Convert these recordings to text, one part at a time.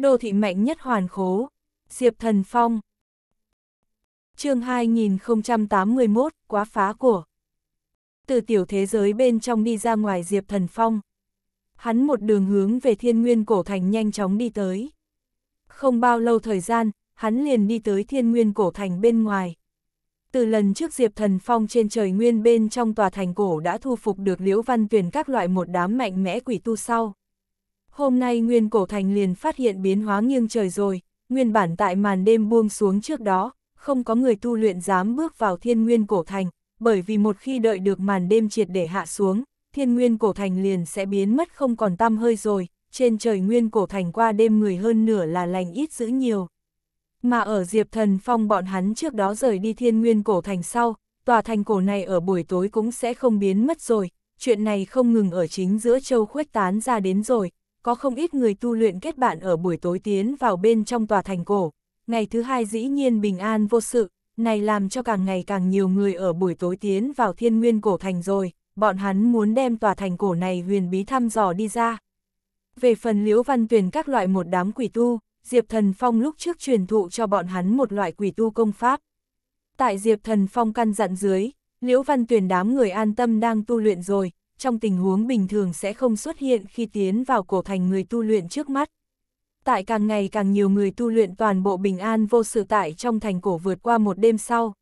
Đô thị mạnh nhất hoàn khố, Diệp Thần Phong. chương 2081, quá phá của. Từ tiểu thế giới bên trong đi ra ngoài Diệp Thần Phong. Hắn một đường hướng về thiên nguyên cổ thành nhanh chóng đi tới. Không bao lâu thời gian, hắn liền đi tới thiên nguyên cổ thành bên ngoài. Từ lần trước Diệp Thần Phong trên trời nguyên bên trong tòa thành cổ đã thu phục được Liễu Văn Tuyền các loại một đám mạnh mẽ quỷ tu sau, Hôm nay nguyên cổ thành liền phát hiện biến hóa nghiêng trời rồi, nguyên bản tại màn đêm buông xuống trước đó, không có người tu luyện dám bước vào thiên nguyên cổ thành, bởi vì một khi đợi được màn đêm triệt để hạ xuống, thiên nguyên cổ thành liền sẽ biến mất không còn tăm hơi rồi, trên trời nguyên cổ thành qua đêm người hơn nửa là lành ít dữ nhiều. Mà ở Diệp Thần Phong bọn hắn trước đó rời đi thiên nguyên cổ thành sau, tòa thành cổ này ở buổi tối cũng sẽ không biến mất rồi, chuyện này không ngừng ở chính giữa châu khuếch tán ra đến rồi, có không ít người tu luyện kết bạn ở buổi tối tiến vào bên trong tòa thành cổ. Ngày thứ hai dĩ nhiên bình an vô sự, này làm cho càng ngày càng nhiều người ở buổi tối tiến vào thiên nguyên cổ thành rồi, bọn hắn muốn đem tòa thành cổ này huyền bí thăm dò đi ra. Về phần liễu văn tuyển các loại một đám quỷ tu, Diệp Thần Phong lúc trước truyền thụ cho bọn hắn một loại quỷ tu công pháp. Tại Diệp Thần Phong căn dặn dưới, Liễu Văn Tuyền đám người an tâm đang tu luyện rồi, trong tình huống bình thường sẽ không xuất hiện khi tiến vào cổ thành người tu luyện trước mắt. Tại càng ngày càng nhiều người tu luyện toàn bộ bình an vô sự tại trong thành cổ vượt qua một đêm sau.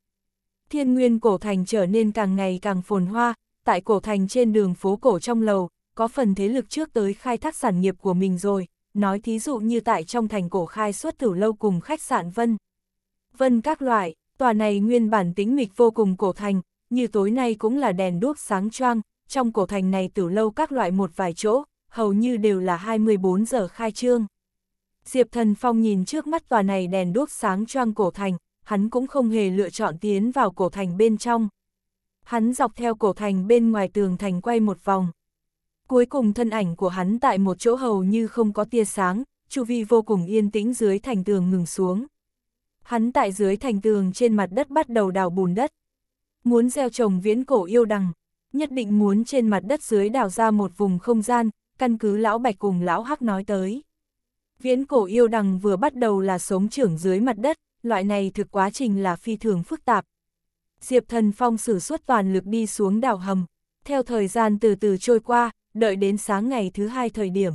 Thiên nguyên cổ thành trở nên càng ngày càng phồn hoa, tại cổ thành trên đường phố cổ trong lầu, có phần thế lực trước tới khai thác sản nghiệp của mình rồi, nói thí dụ như tại trong thành cổ khai suất tử lâu cùng khách sạn Vân. Vân các loại, tòa này nguyên bản tính mịch vô cùng cổ thành, như tối nay cũng là đèn đuốc sáng choang, trong cổ thành này từ lâu các loại một vài chỗ, hầu như đều là 24 giờ khai trương. Diệp Thần Phong nhìn trước mắt tòa này đèn đuốc sáng choang cổ thành, hắn cũng không hề lựa chọn tiến vào cổ thành bên trong. Hắn dọc theo cổ thành bên ngoài tường thành quay một vòng. Cuối cùng thân ảnh của hắn tại một chỗ hầu như không có tia sáng, chu vi vô cùng yên tĩnh dưới thành tường ngừng xuống. Hắn tại dưới thành tường trên mặt đất bắt đầu đào bùn đất. Muốn gieo trồng viễn cổ yêu đằng, nhất định muốn trên mặt đất dưới đào ra một vùng không gian, căn cứ lão bạch cùng lão hắc nói tới. Viễn cổ yêu đằng vừa bắt đầu là sống trưởng dưới mặt đất, loại này thực quá trình là phi thường phức tạp. Diệp thần phong sử xuất toàn lực đi xuống đảo hầm, theo thời gian từ từ trôi qua, đợi đến sáng ngày thứ hai thời điểm.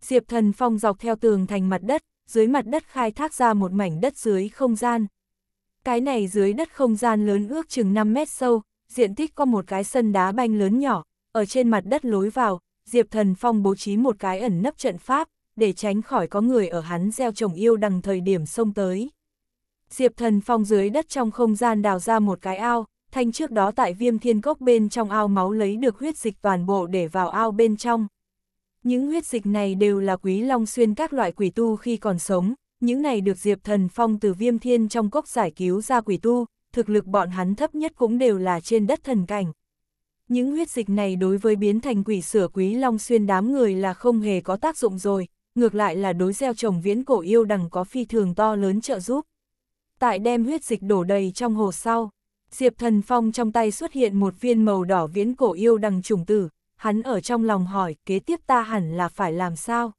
Diệp thần phong dọc theo tường thành mặt đất, dưới mặt đất khai thác ra một mảnh đất dưới không gian. Cái này dưới đất không gian lớn ước chừng 5 mét sâu, diện tích có một cái sân đá banh lớn nhỏ, ở trên mặt đất lối vào, Diệp Thần Phong bố trí một cái ẩn nấp trận pháp, để tránh khỏi có người ở hắn gieo trồng yêu đằng thời điểm xông tới. Diệp Thần Phong dưới đất trong không gian đào ra một cái ao, thanh trước đó tại viêm thiên cốc bên trong ao máu lấy được huyết dịch toàn bộ để vào ao bên trong. Những huyết dịch này đều là quý long xuyên các loại quỷ tu khi còn sống, những này được Diệp Thần Phong từ viêm thiên trong cốc giải cứu ra quỷ tu, thực lực bọn hắn thấp nhất cũng đều là trên đất thần cảnh. Những huyết dịch này đối với biến thành quỷ sửa quý long xuyên đám người là không hề có tác dụng rồi, ngược lại là đối gieo trồng viễn cổ yêu đằng có phi thường to lớn trợ giúp. Tại đem huyết dịch đổ đầy trong hồ sau, Diệp Thần Phong trong tay xuất hiện một viên màu đỏ viễn cổ yêu đằng trùng tử, hắn ở trong lòng hỏi kế tiếp ta hẳn là phải làm sao.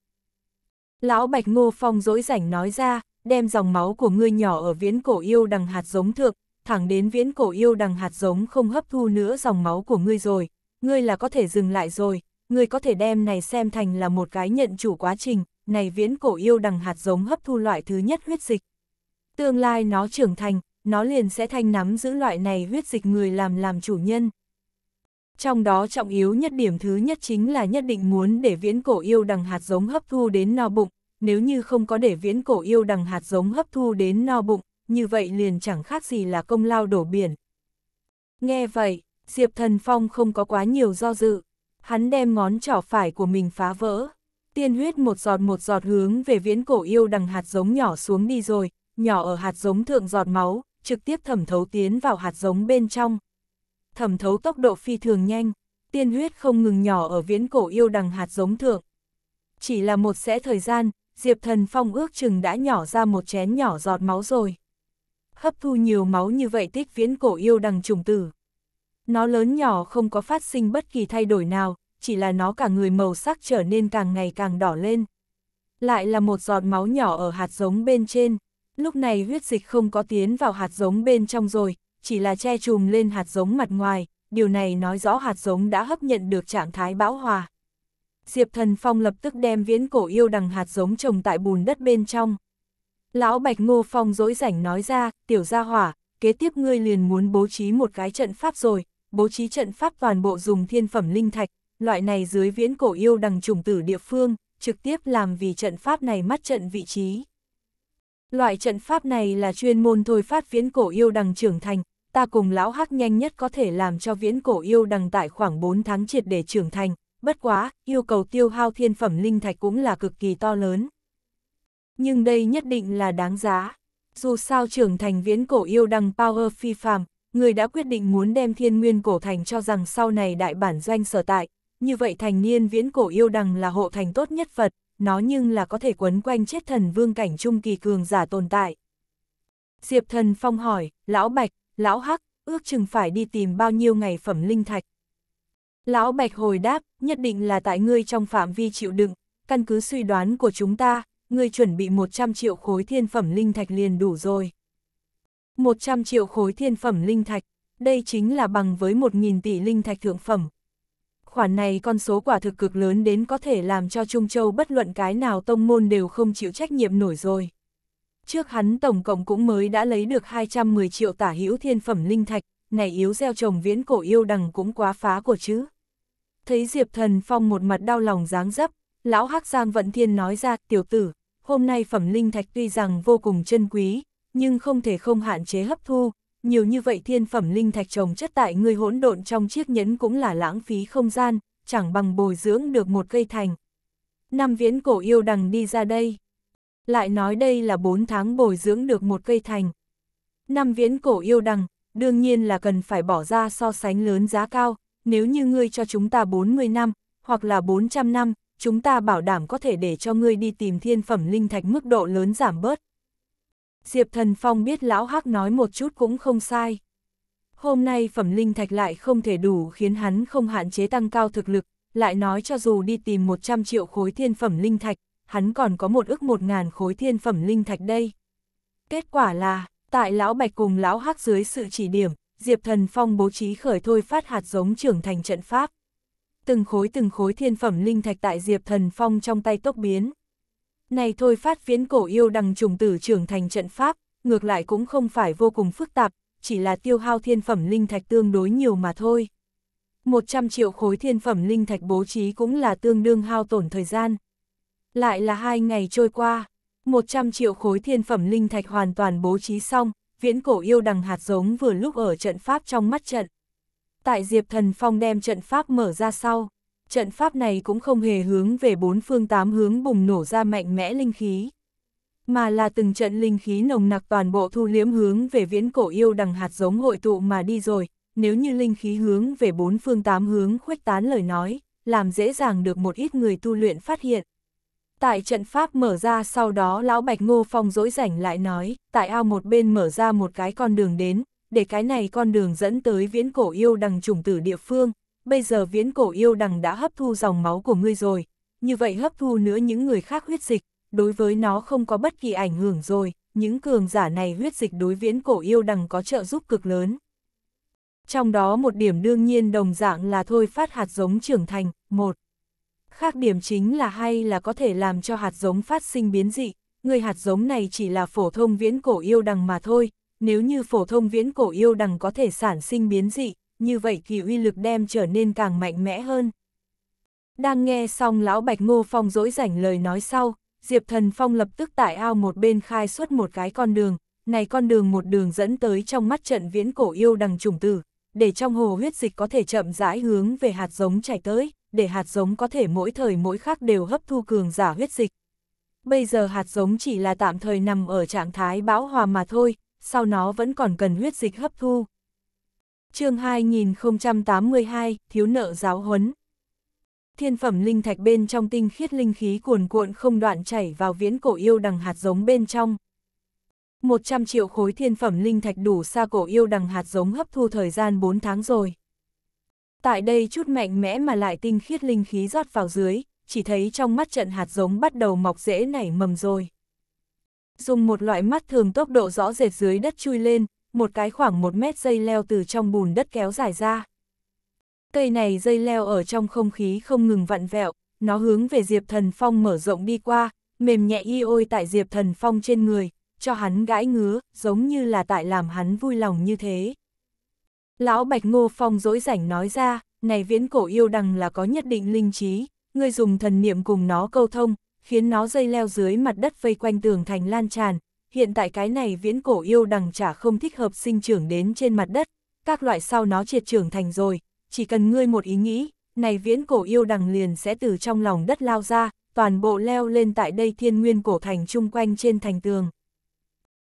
Lão Bạch Ngô Phong dỗi rảnh nói ra, đem dòng máu của ngươi nhỏ ở viễn cổ yêu đằng hạt giống thượng, thẳng đến viễn cổ yêu đằng hạt giống không hấp thu nữa dòng máu của ngươi rồi, ngươi là có thể dừng lại rồi, ngươi có thể đem này xem thành là một cái nhận chủ quá trình, này viễn cổ yêu đằng hạt giống hấp thu loại thứ nhất huyết dịch. Tương lai nó trưởng thành, nó liền sẽ thanh nắm giữ loại này huyết dịch người làm làm chủ nhân. Trong đó trọng yếu nhất điểm thứ nhất chính là nhất định muốn để viễn cổ yêu đằng hạt giống hấp thu đến no bụng, nếu như không có để viễn cổ yêu đằng hạt giống hấp thu đến no bụng, như vậy liền chẳng khác gì là công lao đổ biển. Nghe vậy, Diệp Thần Phong không có quá nhiều do dự, hắn đem ngón trỏ phải của mình phá vỡ, tiên huyết một giọt một giọt hướng về viễn cổ yêu đằng hạt giống nhỏ xuống đi rồi, nhỏ ở hạt giống thượng giọt máu, trực tiếp thẩm thấu tiến vào hạt giống bên trong. Thẩm thấu tốc độ phi thường nhanh, tiên huyết không ngừng nhỏ ở viễn cổ yêu đằng hạt giống thượng. Chỉ là một sẽ thời gian, Diệp Thần Phong ước chừng đã nhỏ ra một chén nhỏ giọt máu rồi hấp thu nhiều máu như vậy tích viễn cổ yêu đằng trùng tử. Nó lớn nhỏ không có phát sinh bất kỳ thay đổi nào, chỉ là nó cả người màu sắc trở nên càng ngày càng đỏ lên. Lại là một giọt máu nhỏ ở hạt giống bên trên, lúc này huyết dịch không có tiến vào hạt giống bên trong rồi, chỉ là che trùm lên hạt giống mặt ngoài, điều này nói rõ hạt giống đã hấp nhận được trạng thái bão hòa. Diệp Thần Phong lập tức đem viễn cổ yêu đằng hạt giống trồng tại bùn đất bên trong. Lão Bạch Ngô Phong dỗi rảnh nói ra, tiểu gia hỏa, kế tiếp ngươi liền muốn bố trí một cái trận pháp rồi, bố trí trận pháp toàn bộ dùng thiên phẩm linh thạch, loại này dưới viễn cổ yêu đằng trùng tử địa phương, trực tiếp làm vì trận pháp này mắt trận vị trí. Loại trận pháp này là chuyên môn thôi phát viễn cổ yêu đằng trưởng thành, ta cùng lão hắc nhanh nhất có thể làm cho viễn cổ yêu đằng tại khoảng 4 tháng triệt để trưởng thành, bất quá, yêu cầu tiêu hao thiên phẩm linh thạch cũng là cực kỳ to lớn. Nhưng đây nhất định là đáng giá. Dù sao trưởng thành viễn cổ yêu đăng Power phi phàm, người đã quyết định muốn đem thiên nguyên cổ thành cho rằng sau này đại bản doanh sở tại. Như vậy thành niên viễn cổ yêu đằng là hộ thành tốt nhất Phật, nó nhưng là có thể quấn quanh chết thần vương cảnh trung kỳ cường giả tồn tại. Diệp thần phong hỏi, lão bạch, lão hắc, ước chừng phải đi tìm bao nhiêu ngày phẩm linh thạch. Lão bạch hồi đáp, nhất định là tại ngươi trong phạm vi chịu đựng, căn cứ suy đoán của chúng ta, ngươi chuẩn bị 100 triệu khối thiên phẩm linh thạch liền đủ rồi. 100 triệu khối thiên phẩm linh thạch, đây chính là bằng với 1.000 tỷ linh thạch thượng phẩm. Khoản này con số quả thực cực lớn đến có thể làm cho Trung Châu bất luận cái nào tông môn đều không chịu trách nhiệm nổi rồi. Trước hắn tổng cộng cũng mới đã lấy được 210 triệu tả hữu thiên phẩm linh thạch, này yếu gieo trồng viễn cổ yêu đằng cũng quá phá của chứ. Thấy Diệp Thần Phong một mặt đau lòng dáng dấp, lão hắc Giang Vận Thiên nói ra, tiểu tử, hôm nay phẩm linh thạch tuy rằng vô cùng chân quý, nhưng không thể không hạn chế hấp thu, nhiều như vậy thiên phẩm linh thạch trồng chất tại người hỗn độn trong chiếc nhẫn cũng là lãng phí không gian, chẳng bằng bồi dưỡng được một cây thành. Năm viễn cổ yêu đằng đi ra đây. Lại nói đây là 4 tháng bồi dưỡng được một cây thành. Năm viễn cổ yêu đằng, đương nhiên là cần phải bỏ ra so sánh lớn giá cao, nếu như ngươi cho chúng ta 40 năm, hoặc là 400 năm, chúng ta bảo đảm có thể để cho ngươi đi tìm thiên phẩm linh thạch mức độ lớn giảm bớt. Diệp Thần Phong biết Lão Hắc nói một chút cũng không sai. Hôm nay phẩm linh thạch lại không thể đủ khiến hắn không hạn chế tăng cao thực lực, lại nói cho dù đi tìm 100 triệu khối thiên phẩm linh thạch, hắn còn có một ước 1.000 khối thiên phẩm linh thạch đây. Kết quả là, tại Lão Bạch cùng Lão Hắc dưới sự chỉ điểm, Diệp Thần Phong bố trí khởi thôi phát hạt giống trưởng thành trận pháp từng khối từng khối thiên phẩm linh thạch tại Diệp Thần Phong trong tay tốc biến. Này thôi phát viễn cổ yêu đằng trùng tử trưởng thành trận pháp, ngược lại cũng không phải vô cùng phức tạp, chỉ là tiêu hao thiên phẩm linh thạch tương đối nhiều mà thôi. 100 triệu khối thiên phẩm linh thạch bố trí cũng là tương đương hao tổn thời gian. Lại là hai ngày trôi qua, 100 triệu khối thiên phẩm linh thạch hoàn toàn bố trí xong, viễn cổ yêu đằng hạt giống vừa lúc ở trận pháp trong mắt trận. Tại Diệp Thần Phong đem trận pháp mở ra sau, trận pháp này cũng không hề hướng về bốn phương tám hướng bùng nổ ra mạnh mẽ linh khí, mà là từng trận linh khí nồng nặc toàn bộ thu liếm hướng về viễn cổ yêu đằng hạt giống hội tụ mà đi rồi, nếu như linh khí hướng về bốn phương tám hướng khuếch tán lời nói, làm dễ dàng được một ít người tu luyện phát hiện. Tại trận pháp mở ra sau đó lão Bạch Ngô Phong dỗi rảnh lại nói, tại ao một bên mở ra một cái con đường đến, để cái này con đường dẫn tới viễn cổ yêu đằng trùng tử địa phương, bây giờ viễn cổ yêu đằng đã hấp thu dòng máu của ngươi rồi, như vậy hấp thu nữa những người khác huyết dịch, đối với nó không có bất kỳ ảnh hưởng rồi, những cường giả này huyết dịch đối viễn cổ yêu đằng có trợ giúp cực lớn. Trong đó một điểm đương nhiên đồng dạng là thôi phát hạt giống trưởng thành, một. Khác điểm chính là hay là có thể làm cho hạt giống phát sinh biến dị, người hạt giống này chỉ là phổ thông viễn cổ yêu đằng mà thôi, nếu như phổ thông viễn cổ yêu đằng có thể sản sinh biến dị, như vậy kỳ uy lực đem trở nên càng mạnh mẽ hơn. Đang nghe xong lão Bạch Ngô Phong dỗi rảnh lời nói sau, Diệp Thần Phong lập tức tại ao một bên khai xuất một cái con đường, này con đường một đường dẫn tới trong mắt trận viễn cổ yêu đằng trùng tử, để trong hồ huyết dịch có thể chậm rãi hướng về hạt giống chảy tới, để hạt giống có thể mỗi thời mỗi khắc đều hấp thu cường giả huyết dịch. Bây giờ hạt giống chỉ là tạm thời nằm ở trạng thái bão hòa mà thôi, sau nó vẫn còn cần huyết dịch hấp thu. chương 2082, Thiếu nợ giáo huấn Thiên phẩm linh thạch bên trong tinh khiết linh khí cuồn cuộn không đoạn chảy vào viễn cổ yêu đằng hạt giống bên trong. 100 triệu khối thiên phẩm linh thạch đủ xa cổ yêu đằng hạt giống hấp thu thời gian 4 tháng rồi. Tại đây chút mạnh mẽ mà lại tinh khiết linh khí rót vào dưới, chỉ thấy trong mắt trận hạt giống bắt đầu mọc rễ nảy mầm rồi dùng một loại mắt thường tốc độ rõ rệt dưới đất chui lên, một cái khoảng một mét dây leo từ trong bùn đất kéo dài ra. Cây này dây leo ở trong không khí không ngừng vặn vẹo, nó hướng về Diệp Thần Phong mở rộng đi qua, mềm nhẹ y ôi tại Diệp Thần Phong trên người, cho hắn gãi ngứa, giống như là tại làm hắn vui lòng như thế. Lão Bạch Ngô Phong dỗi rảnh nói ra, này viễn cổ yêu đằng là có nhất định linh trí, ngươi dùng thần niệm cùng nó câu thông, khiến nó dây leo dưới mặt đất vây quanh tường thành lan tràn. Hiện tại cái này viễn cổ yêu đằng chả không thích hợp sinh trưởng đến trên mặt đất, các loại sau nó triệt trưởng thành rồi, chỉ cần ngươi một ý nghĩ, này viễn cổ yêu đằng liền sẽ từ trong lòng đất lao ra, toàn bộ leo lên tại đây thiên nguyên cổ thành chung quanh trên thành tường.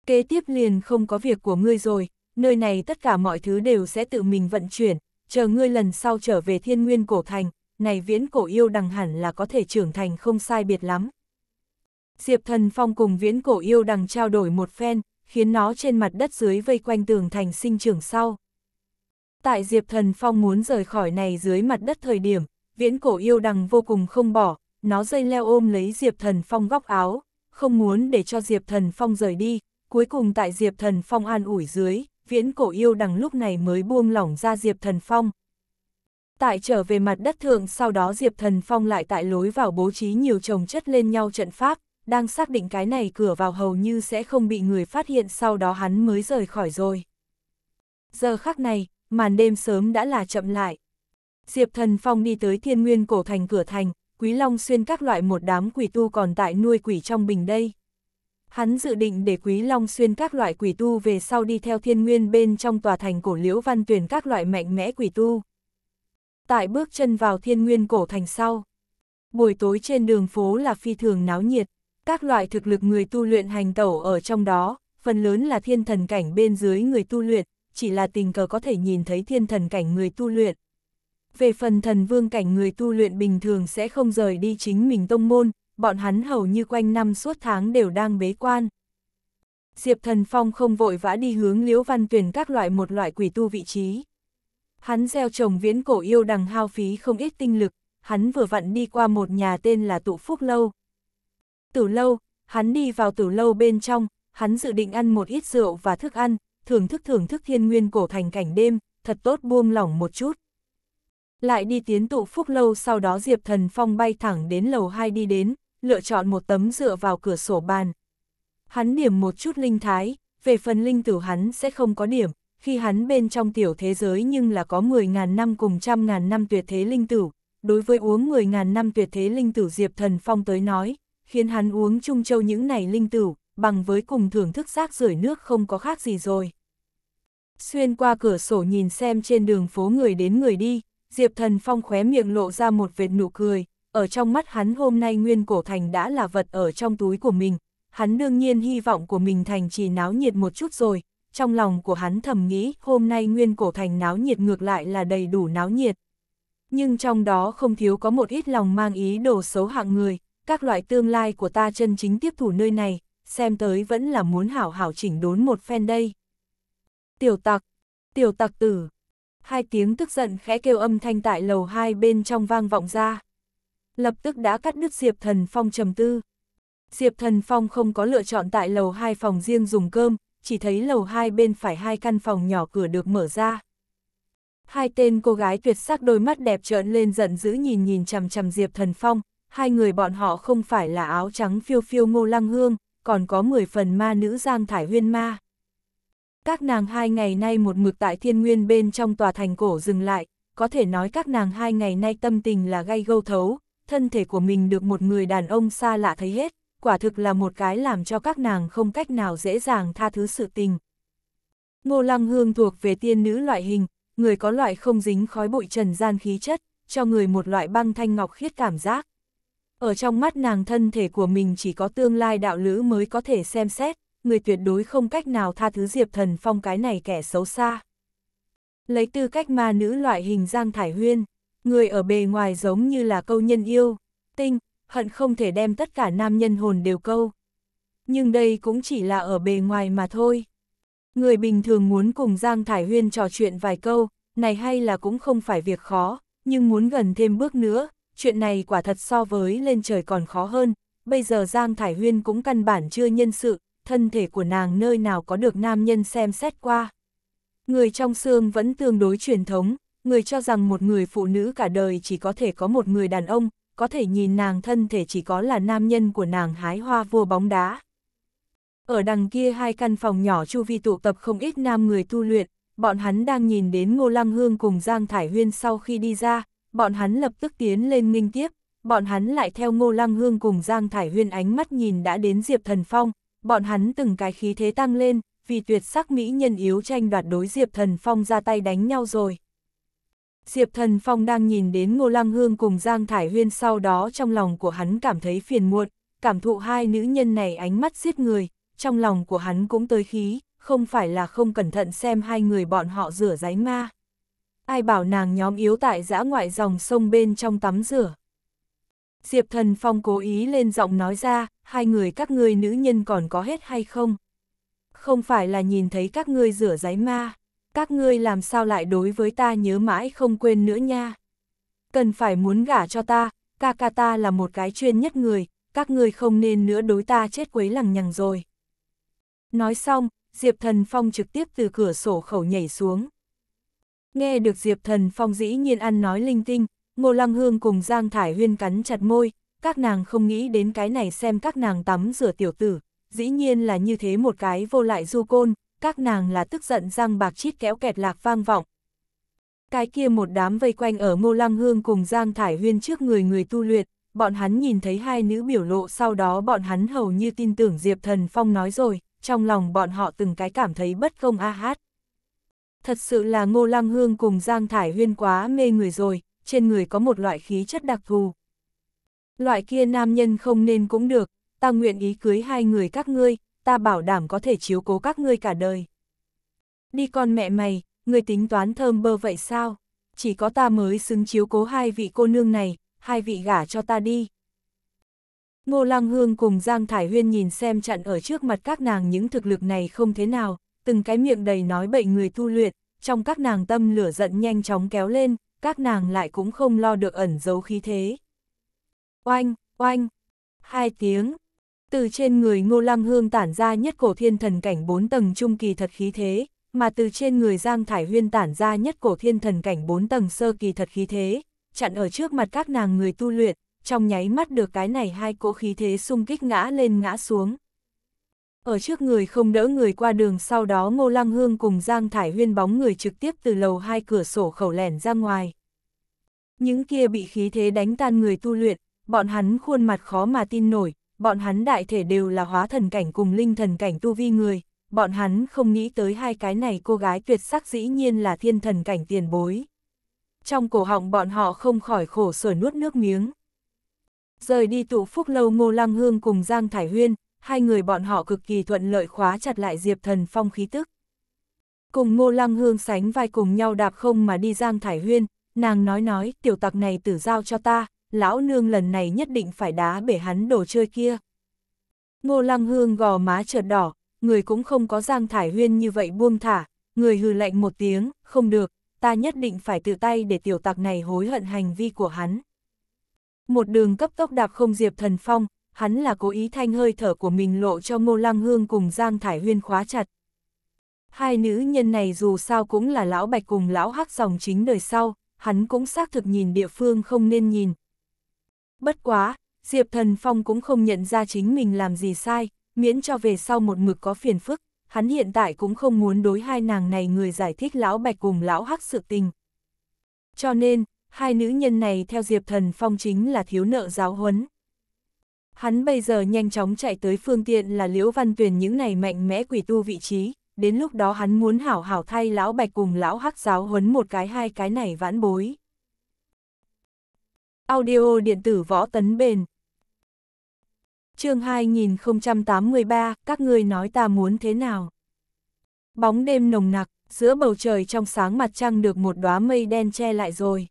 Kế tiếp liền không có việc của ngươi rồi, nơi này tất cả mọi thứ đều sẽ tự mình vận chuyển, chờ ngươi lần sau trở về thiên nguyên cổ thành, này viễn cổ yêu đằng hẳn là có thể trưởng thành không sai biệt lắm. Diệp Thần Phong cùng viễn cổ yêu đằng trao đổi một phen, khiến nó trên mặt đất dưới vây quanh tường thành sinh trưởng sau. Tại Diệp Thần Phong muốn rời khỏi này dưới mặt đất thời điểm, viễn cổ yêu đằng vô cùng không bỏ, nó dây leo ôm lấy Diệp Thần Phong góc áo, không muốn để cho Diệp Thần Phong rời đi, cuối cùng tại Diệp Thần Phong an ủi dưới, viễn cổ yêu đằng lúc này mới buông lỏng ra Diệp Thần Phong, Tại trở về mặt đất thượng sau đó Diệp Thần Phong lại tại lối vào bố trí nhiều chồng chất lên nhau trận pháp, đang xác định cái này cửa vào hầu như sẽ không bị người phát hiện sau đó hắn mới rời khỏi rồi. Giờ khắc này, màn đêm sớm đã là chậm lại. Diệp Thần Phong đi tới thiên nguyên cổ thành cửa thành, Quý Long Xuyên các loại một đám quỷ tu còn tại nuôi quỷ trong bình đây. Hắn dự định để Quý Long Xuyên các loại quỷ tu về sau đi theo thiên nguyên bên trong tòa thành cổ liễu văn tuyển các loại mạnh mẽ quỷ tu tại bước chân vào thiên nguyên cổ thành sau. Buổi tối trên đường phố là phi thường náo nhiệt, các loại thực lực người tu luyện hành tẩu ở trong đó, phần lớn là thiên thần cảnh bên dưới người tu luyện, chỉ là tình cờ có thể nhìn thấy thiên thần cảnh người tu luyện. Về phần thần vương cảnh người tu luyện bình thường sẽ không rời đi chính mình tông môn, bọn hắn hầu như quanh năm suốt tháng đều đang bế quan. Diệp Thần Phong không vội vã đi hướng Liễu Văn Tuyền các loại một loại quỷ tu vị trí. Hắn gieo trồng viễn cổ yêu đằng hao phí không ít tinh lực, hắn vừa vặn đi qua một nhà tên là Tụ Phúc Lâu. Tử lâu, hắn đi vào tử lâu bên trong, hắn dự định ăn một ít rượu và thức ăn, thưởng thức thưởng thức thiên nguyên cổ thành cảnh đêm, thật tốt buông lỏng một chút. Lại đi tiến tụ phúc lâu sau đó Diệp Thần Phong bay thẳng đến lầu 2 đi đến, lựa chọn một tấm dựa vào cửa sổ bàn. Hắn điểm một chút linh thái, về phần linh tử hắn sẽ không có điểm, khi hắn bên trong tiểu thế giới nhưng là có 10.000 năm cùng trăm ngàn năm tuyệt thế linh tử, đối với uống 10.000 năm tuyệt thế linh tử Diệp Thần Phong tới nói, khiến hắn uống trung châu những này linh tử, bằng với cùng thưởng thức rác rưởi nước không có khác gì rồi. Xuyên qua cửa sổ nhìn xem trên đường phố người đến người đi, Diệp Thần Phong khóe miệng lộ ra một vệt nụ cười, ở trong mắt hắn hôm nay nguyên cổ thành đã là vật ở trong túi của mình, hắn đương nhiên hy vọng của mình thành chỉ náo nhiệt một chút rồi, trong lòng của hắn thầm nghĩ hôm nay nguyên cổ thành náo nhiệt ngược lại là đầy đủ náo nhiệt. Nhưng trong đó không thiếu có một ít lòng mang ý đồ xấu hạng người, các loại tương lai của ta chân chính tiếp thủ nơi này, xem tới vẫn là muốn hảo hảo chỉnh đốn một phen đây. Tiểu tặc, tiểu tặc tử, hai tiếng tức giận khẽ kêu âm thanh tại lầu hai bên trong vang vọng ra. Lập tức đã cắt đứt Diệp Thần Phong trầm tư. Diệp Thần Phong không có lựa chọn tại lầu hai phòng riêng dùng cơm, chỉ thấy lầu hai bên phải hai căn phòng nhỏ cửa được mở ra. Hai tên cô gái tuyệt sắc đôi mắt đẹp trợn lên giận dữ nhìn nhìn chằm chằm Diệp Thần Phong, hai người bọn họ không phải là áo trắng phiêu phiêu ngô lăng hương, còn có 10 phần ma nữ giang thải huyên ma. Các nàng hai ngày nay một mực tại thiên nguyên bên trong tòa thành cổ dừng lại, có thể nói các nàng hai ngày nay tâm tình là gay gâu thấu, thân thể của mình được một người đàn ông xa lạ thấy hết quả thực là một cái làm cho các nàng không cách nào dễ dàng tha thứ sự tình. Ngô Lăng Hương thuộc về tiên nữ loại hình, người có loại không dính khói bụi trần gian khí chất, cho người một loại băng thanh ngọc khiết cảm giác. Ở trong mắt nàng thân thể của mình chỉ có tương lai đạo lữ mới có thể xem xét, người tuyệt đối không cách nào tha thứ Diệp Thần Phong cái này kẻ xấu xa. Lấy tư cách ma nữ loại hình Giang Thải Huyên, người ở bề ngoài giống như là câu nhân yêu, tinh, hận không thể đem tất cả nam nhân hồn đều câu. Nhưng đây cũng chỉ là ở bề ngoài mà thôi. Người bình thường muốn cùng Giang Thải Huyên trò chuyện vài câu, này hay là cũng không phải việc khó, nhưng muốn gần thêm bước nữa, chuyện này quả thật so với lên trời còn khó hơn. Bây giờ Giang Thải Huyên cũng căn bản chưa nhân sự, thân thể của nàng nơi nào có được nam nhân xem xét qua. Người trong xương vẫn tương đối truyền thống, người cho rằng một người phụ nữ cả đời chỉ có thể có một người đàn ông, có thể nhìn nàng thân thể chỉ có là nam nhân của nàng hái hoa vua bóng đá. Ở đằng kia hai căn phòng nhỏ chu vi tụ tập không ít nam người tu luyện, bọn hắn đang nhìn đến Ngô Lăng Hương cùng Giang Thải Huyên sau khi đi ra, bọn hắn lập tức tiến lên nghinh tiếp, bọn hắn lại theo Ngô Lăng Hương cùng Giang Thải Huyên ánh mắt nhìn đã đến Diệp Thần Phong, bọn hắn từng cái khí thế tăng lên, vì tuyệt sắc mỹ nhân yếu tranh đoạt đối Diệp Thần Phong ra tay đánh nhau rồi. Diệp Thần Phong đang nhìn đến Ngô Lăng Hương cùng Giang Thải Huyên sau đó trong lòng của hắn cảm thấy phiền muộn, cảm thụ hai nữ nhân này ánh mắt giết người, trong lòng của hắn cũng tới khí, không phải là không cẩn thận xem hai người bọn họ rửa giấy ma. Ai bảo nàng nhóm yếu tại giã ngoại dòng sông bên trong tắm rửa. Diệp Thần Phong cố ý lên giọng nói ra, hai người các ngươi nữ nhân còn có hết hay không? Không phải là nhìn thấy các ngươi rửa giấy ma các ngươi làm sao lại đối với ta nhớ mãi không quên nữa nha. Cần phải muốn gả cho ta, ca ca ta là một cái chuyên nhất người, các ngươi không nên nữa đối ta chết quấy lằng nhằng rồi. Nói xong, Diệp Thần Phong trực tiếp từ cửa sổ khẩu nhảy xuống. Nghe được Diệp Thần Phong dĩ nhiên ăn nói linh tinh, Ngô Lăng Hương cùng Giang Thải Huyên cắn chặt môi, các nàng không nghĩ đến cái này xem các nàng tắm rửa tiểu tử, dĩ nhiên là như thế một cái vô lại du côn, các nàng là tức giận răng bạc chít kéo kẹt lạc vang vọng. Cái kia một đám vây quanh ở Ngô Lăng Hương cùng Giang Thải Huyên trước người người tu luyện, bọn hắn nhìn thấy hai nữ biểu lộ sau đó bọn hắn hầu như tin tưởng Diệp Thần Phong nói rồi, trong lòng bọn họ từng cái cảm thấy bất công a hát. Thật sự là Ngô Lăng Hương cùng Giang Thải Huyên quá mê người rồi, trên người có một loại khí chất đặc thù. Loại kia nam nhân không nên cũng được, ta nguyện ý cưới hai người các ngươi, ta bảo đảm có thể chiếu cố các ngươi cả đời. Đi con mẹ mày, ngươi tính toán thơm bơ vậy sao? Chỉ có ta mới xứng chiếu cố hai vị cô nương này, hai vị gả cho ta đi. Ngô Lăng Hương cùng Giang Thải Huyên nhìn xem chặn ở trước mặt các nàng những thực lực này không thế nào, từng cái miệng đầy nói bậy người tu luyện, trong các nàng tâm lửa giận nhanh chóng kéo lên, các nàng lại cũng không lo được ẩn giấu khí thế. Oanh, oanh, hai tiếng, từ trên người Ngô Lăng Hương tản ra nhất cổ thiên thần cảnh 4 tầng trung kỳ thật khí thế, mà từ trên người Giang Thải Huyên tản ra nhất cổ thiên thần cảnh 4 tầng sơ kỳ thật khí thế, chặn ở trước mặt các nàng người tu luyện, trong nháy mắt được cái này hai cỗ khí thế xung kích ngã lên ngã xuống. Ở trước người không đỡ người qua đường sau đó Ngô Lăng Hương cùng Giang Thải Huyên bóng người trực tiếp từ lầu hai cửa sổ khẩu lẻn ra ngoài. Những kia bị khí thế đánh tan người tu luyện, bọn hắn khuôn mặt khó mà tin nổi, bọn hắn đại thể đều là hóa thần cảnh cùng linh thần cảnh tu vi người, bọn hắn không nghĩ tới hai cái này cô gái tuyệt sắc dĩ nhiên là thiên thần cảnh tiền bối. Trong cổ họng bọn họ không khỏi khổ sở nuốt nước miếng. Rời đi tụ phúc lâu Ngô Lăng Hương cùng Giang Thải Huyên, hai người bọn họ cực kỳ thuận lợi khóa chặt lại Diệp Thần Phong khí tức. Cùng Ngô Lăng Hương sánh vai cùng nhau đạp không mà đi Giang Thải Huyên, nàng nói nói tiểu tặc này tử giao cho ta, lão nương lần này nhất định phải đá bể hắn đồ chơi kia. Ngô Lăng Hương gò má chợt đỏ, người cũng không có Giang Thải Huyên như vậy buông thả, người hừ lạnh một tiếng, không được, ta nhất định phải tự tay để tiểu tặc này hối hận hành vi của hắn. Một đường cấp tốc đạp không diệp thần phong, hắn là cố ý thanh hơi thở của mình lộ cho Ngô Lăng Hương cùng Giang Thải Huyên khóa chặt. Hai nữ nhân này dù sao cũng là lão bạch cùng lão hắc dòng chính đời sau, hắn cũng xác thực nhìn địa phương không nên nhìn, Bất quá, Diệp Thần Phong cũng không nhận ra chính mình làm gì sai, miễn cho về sau một mực có phiền phức, hắn hiện tại cũng không muốn đối hai nàng này người giải thích lão bạch cùng lão hắc sự tình. Cho nên, hai nữ nhân này theo Diệp Thần Phong chính là thiếu nợ giáo huấn. Hắn bây giờ nhanh chóng chạy tới phương tiện là Liễu Văn Tuyền những này mạnh mẽ quỷ tu vị trí, đến lúc đó hắn muốn hảo hảo thay lão bạch cùng lão hắc giáo huấn một cái hai cái này vãn bối. Audio điện tử võ tấn bền. chương 2083, các ngươi nói ta muốn thế nào? Bóng đêm nồng nặc, giữa bầu trời trong sáng mặt trăng được một đóa mây đen che lại rồi.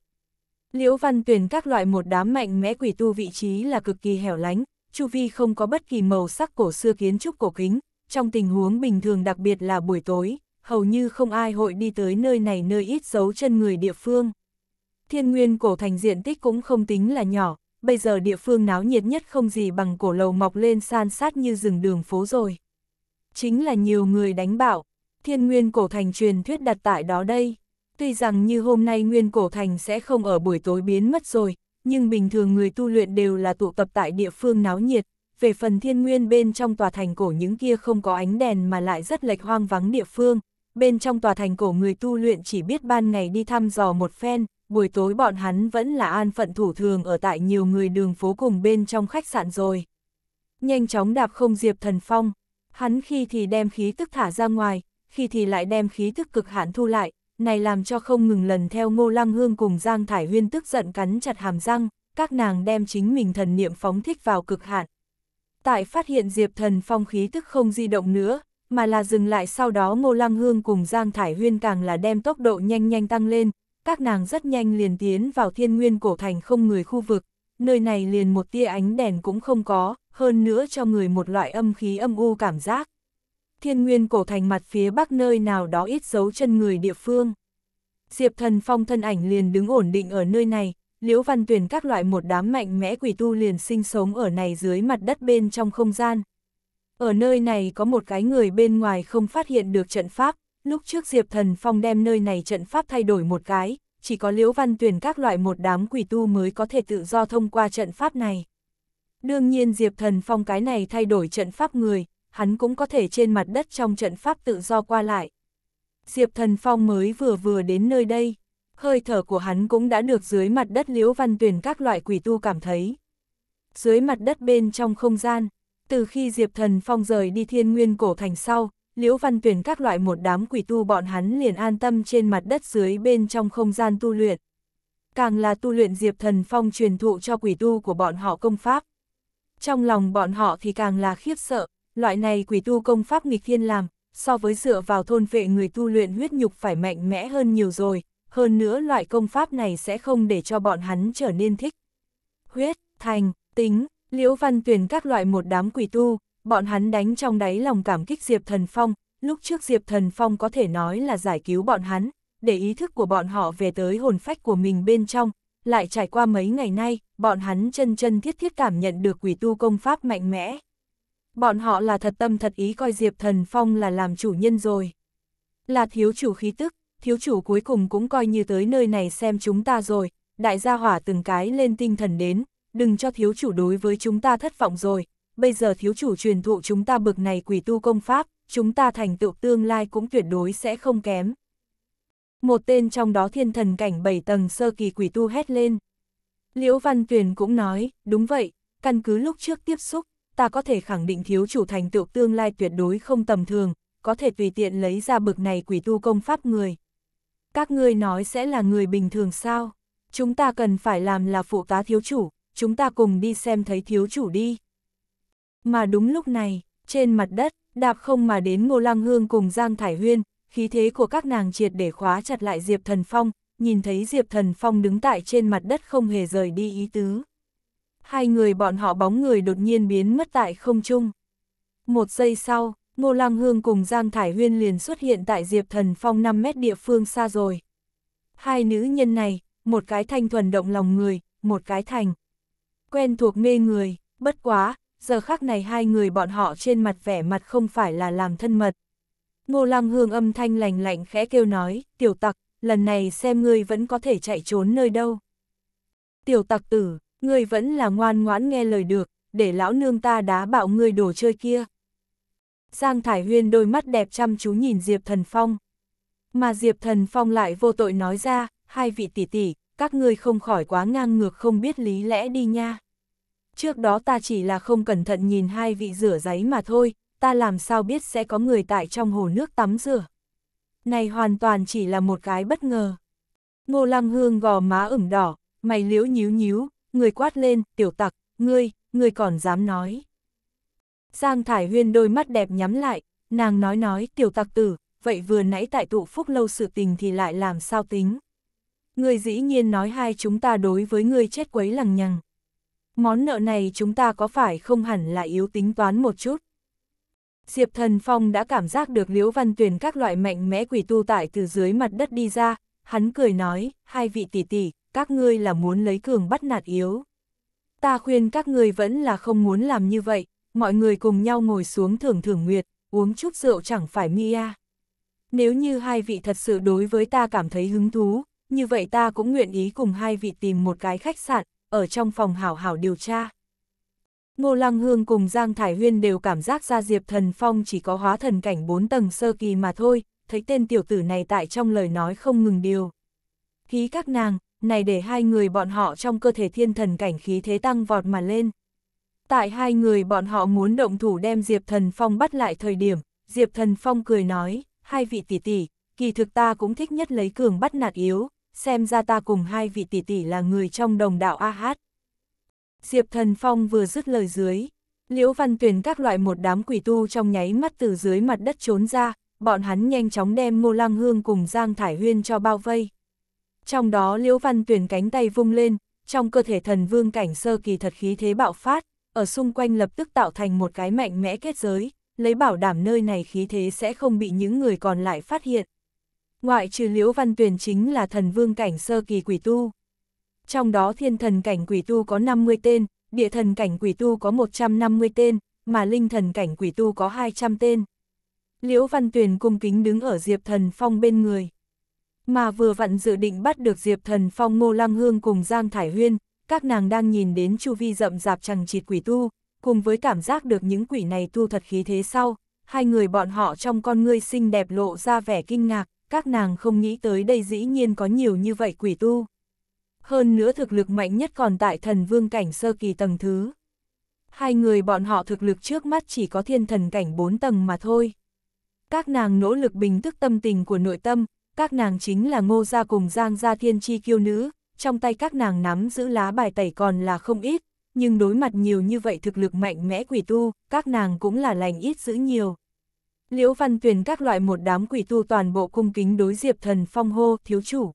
Liễu văn tuyền các loại một đám mạnh mẽ quỷ tu vị trí là cực kỳ hẻo lánh, chu vi không có bất kỳ màu sắc cổ xưa kiến trúc cổ kính, trong tình huống bình thường đặc biệt là buổi tối, hầu như không ai hội đi tới nơi này nơi ít dấu chân người địa phương thiên nguyên cổ thành diện tích cũng không tính là nhỏ, bây giờ địa phương náo nhiệt nhất không gì bằng cổ lầu mọc lên san sát như rừng đường phố rồi. Chính là nhiều người đánh bạo, thiên nguyên cổ thành truyền thuyết đặt tại đó đây. Tuy rằng như hôm nay nguyên cổ thành sẽ không ở buổi tối biến mất rồi, nhưng bình thường người tu luyện đều là tụ tập tại địa phương náo nhiệt, về phần thiên nguyên bên trong tòa thành cổ những kia không có ánh đèn mà lại rất lệch hoang vắng địa phương, bên trong tòa thành cổ người tu luyện chỉ biết ban ngày đi thăm dò một phen, buổi tối bọn hắn vẫn là an phận thủ thường ở tại nhiều người đường phố cùng bên trong khách sạn rồi. Nhanh chóng đạp không Diệp Thần Phong, hắn khi thì đem khí tức thả ra ngoài, khi thì lại đem khí tức cực hạn thu lại, này làm cho không ngừng lần theo Ngô Lăng Hương cùng Giang Thải Huyên tức giận cắn chặt hàm răng, các nàng đem chính mình thần niệm phóng thích vào cực hạn. Tại phát hiện Diệp Thần Phong khí tức không di động nữa, mà là dừng lại sau đó Ngô Lăng Hương cùng Giang Thải Huyên càng là đem tốc độ nhanh nhanh tăng lên, các nàng rất nhanh liền tiến vào thiên nguyên cổ thành không người khu vực, nơi này liền một tia ánh đèn cũng không có, hơn nữa cho người một loại âm khí âm u cảm giác. Thiên nguyên cổ thành mặt phía bắc nơi nào đó ít dấu chân người địa phương. Diệp thần phong thân ảnh liền đứng ổn định ở nơi này, liễu văn tuyển các loại một đám mạnh mẽ quỷ tu liền sinh sống ở này dưới mặt đất bên trong không gian. Ở nơi này có một cái người bên ngoài không phát hiện được trận pháp, lúc trước Diệp Thần Phong đem nơi này trận pháp thay đổi một cái, chỉ có Liễu Văn Tuyền các loại một đám quỷ tu mới có thể tự do thông qua trận pháp này. Đương nhiên Diệp Thần Phong cái này thay đổi trận pháp người, hắn cũng có thể trên mặt đất trong trận pháp tự do qua lại. Diệp Thần Phong mới vừa vừa đến nơi đây, hơi thở của hắn cũng đã được dưới mặt đất Liễu Văn Tuyền các loại quỷ tu cảm thấy. Dưới mặt đất bên trong không gian, từ khi Diệp Thần Phong rời đi thiên nguyên cổ thành sau, Liễu Văn Tuyền các loại một đám quỷ tu bọn hắn liền an tâm trên mặt đất dưới bên trong không gian tu luyện. Càng là tu luyện Diệp Thần Phong truyền thụ cho quỷ tu của bọn họ công pháp. Trong lòng bọn họ thì càng là khiếp sợ, loại này quỷ tu công pháp nghịch thiên làm, so với dựa vào thôn vệ người tu luyện huyết nhục phải mạnh mẽ hơn nhiều rồi, hơn nữa loại công pháp này sẽ không để cho bọn hắn trở nên thích. Huyết, thành, tính, liễu văn tuyển các loại một đám quỷ tu, bọn hắn đánh trong đáy lòng cảm kích Diệp Thần Phong, lúc trước Diệp Thần Phong có thể nói là giải cứu bọn hắn, để ý thức của bọn họ về tới hồn phách của mình bên trong, lại trải qua mấy ngày nay, bọn hắn chân chân thiết thiết cảm nhận được quỷ tu công pháp mạnh mẽ. Bọn họ là thật tâm thật ý coi Diệp Thần Phong là làm chủ nhân rồi. Là thiếu chủ khí tức, thiếu chủ cuối cùng cũng coi như tới nơi này xem chúng ta rồi, đại gia hỏa từng cái lên tinh thần đến, đừng cho thiếu chủ đối với chúng ta thất vọng rồi, bây giờ thiếu chủ truyền thụ chúng ta bực này quỷ tu công pháp, chúng ta thành tựu tương lai cũng tuyệt đối sẽ không kém. Một tên trong đó thiên thần cảnh bảy tầng sơ kỳ quỷ tu hét lên. Liễu Văn Tuyền cũng nói, đúng vậy, căn cứ lúc trước tiếp xúc, ta có thể khẳng định thiếu chủ thành tựu tương lai tuyệt đối không tầm thường, có thể tùy tiện lấy ra bực này quỷ tu công pháp người. Các ngươi nói sẽ là người bình thường sao? Chúng ta cần phải làm là phụ tá thiếu chủ, chúng ta cùng đi xem thấy thiếu chủ đi. Mà đúng lúc này, trên mặt đất, đạp không mà đến Ngô Lăng Hương cùng Giang Thải Huyên, khí thế của các nàng triệt để khóa chặt lại Diệp Thần Phong, nhìn thấy Diệp Thần Phong đứng tại trên mặt đất không hề rời đi ý tứ. Hai người bọn họ bóng người đột nhiên biến mất tại không trung. Một giây sau, Ngô Lăng Hương cùng Giang Thải Huyên liền xuất hiện tại Diệp Thần Phong 5 mét địa phương xa rồi. Hai nữ nhân này, một cái thanh thuần động lòng người, một cái thành. Quen thuộc mê người, bất quá, giờ khác này hai người bọn họ trên mặt vẻ mặt không phải là làm thân mật. Ngô Lăng Hương âm thanh lành lạnh khẽ kêu nói, tiểu tặc, lần này xem ngươi vẫn có thể chạy trốn nơi đâu. Tiểu tặc tử, ngươi vẫn là ngoan ngoãn nghe lời được, để lão nương ta đá bạo ngươi đồ chơi kia. Giang Thải Huyên đôi mắt đẹp chăm chú nhìn Diệp Thần Phong. Mà Diệp Thần Phong lại vô tội nói ra, hai vị tỷ tỷ, các ngươi không khỏi quá ngang ngược không biết lý lẽ đi nha trước đó ta chỉ là không cẩn thận nhìn hai vị rửa giấy mà thôi, ta làm sao biết sẽ có người tại trong hồ nước tắm rửa. Này hoàn toàn chỉ là một cái bất ngờ. Ngô Lăng Hương gò má ửng đỏ, mày liếu nhíu nhíu, người quát lên, tiểu tặc, ngươi, ngươi còn dám nói. Giang Thải Huyên đôi mắt đẹp nhắm lại, nàng nói nói, tiểu tặc tử, vậy vừa nãy tại tụ phúc lâu sự tình thì lại làm sao tính. Ngươi dĩ nhiên nói hai chúng ta đối với ngươi chết quấy lằng nhằng món nợ này chúng ta có phải không hẳn là yếu tính toán một chút. Diệp Thần Phong đã cảm giác được Liễu Văn Tuyền các loại mạnh mẽ quỷ tu tại từ dưới mặt đất đi ra, hắn cười nói, hai vị tỷ tỷ, các ngươi là muốn lấy cường bắt nạt yếu. Ta khuyên các ngươi vẫn là không muốn làm như vậy, mọi người cùng nhau ngồi xuống thưởng thưởng nguyệt, uống chút rượu chẳng phải mia. Nếu như hai vị thật sự đối với ta cảm thấy hứng thú, như vậy ta cũng nguyện ý cùng hai vị tìm một cái khách sạn, ở trong phòng hảo hảo điều tra. Ngô Lăng Hương cùng Giang Thải Huyên đều cảm giác ra Diệp Thần Phong chỉ có hóa thần cảnh 4 tầng sơ kỳ mà thôi, thấy tên tiểu tử này tại trong lời nói không ngừng điều. Khí các nàng, này để hai người bọn họ trong cơ thể thiên thần cảnh khí thế tăng vọt mà lên. Tại hai người bọn họ muốn động thủ đem Diệp Thần Phong bắt lại thời điểm, Diệp Thần Phong cười nói, hai vị tỷ tỷ, kỳ thực ta cũng thích nhất lấy cường bắt nạt yếu, xem ra ta cùng hai vị tỷ tỷ là người trong đồng đạo A Hát. Diệp Thần Phong vừa dứt lời dưới, Liễu Văn Tuyền các loại một đám quỷ tu trong nháy mắt từ dưới mặt đất trốn ra, bọn hắn nhanh chóng đem Ngô Lăng Hương cùng Giang Thải Huyên cho bao vây. Trong đó Liễu Văn Tuyền cánh tay vung lên, trong cơ thể thần vương cảnh sơ kỳ thật khí thế bạo phát, ở xung quanh lập tức tạo thành một cái mạnh mẽ kết giới, lấy bảo đảm nơi này khí thế sẽ không bị những người còn lại phát hiện ngoại trừ Liễu Văn Tuyền chính là thần vương cảnh sơ kỳ quỷ tu. Trong đó thiên thần cảnh quỷ tu có 50 tên, địa thần cảnh quỷ tu có 150 tên, mà linh thần cảnh quỷ tu có 200 tên. Liễu Văn Tuyền cung kính đứng ở Diệp Thần Phong bên người. Mà vừa vặn dự định bắt được Diệp Thần Phong Ngô Lăng Hương cùng Giang Thải Huyên, các nàng đang nhìn đến chu vi rậm rạp chẳng chịt quỷ tu, cùng với cảm giác được những quỷ này tu thật khí thế sau, hai người bọn họ trong con ngươi xinh đẹp lộ ra vẻ kinh ngạc, các nàng không nghĩ tới đây dĩ nhiên có nhiều như vậy quỷ tu. Hơn nữa thực lực mạnh nhất còn tại thần vương cảnh sơ kỳ tầng thứ. Hai người bọn họ thực lực trước mắt chỉ có thiên thần cảnh bốn tầng mà thôi. Các nàng nỗ lực bình tức tâm tình của nội tâm, các nàng chính là ngô gia cùng giang gia thiên chi kiêu nữ, trong tay các nàng nắm giữ lá bài tẩy còn là không ít, nhưng đối mặt nhiều như vậy thực lực mạnh mẽ quỷ tu, các nàng cũng là lành ít giữ nhiều. Liễu Văn Tuyền các loại một đám quỷ tu toàn bộ cung kính đối Diệp Thần Phong hô, thiếu chủ.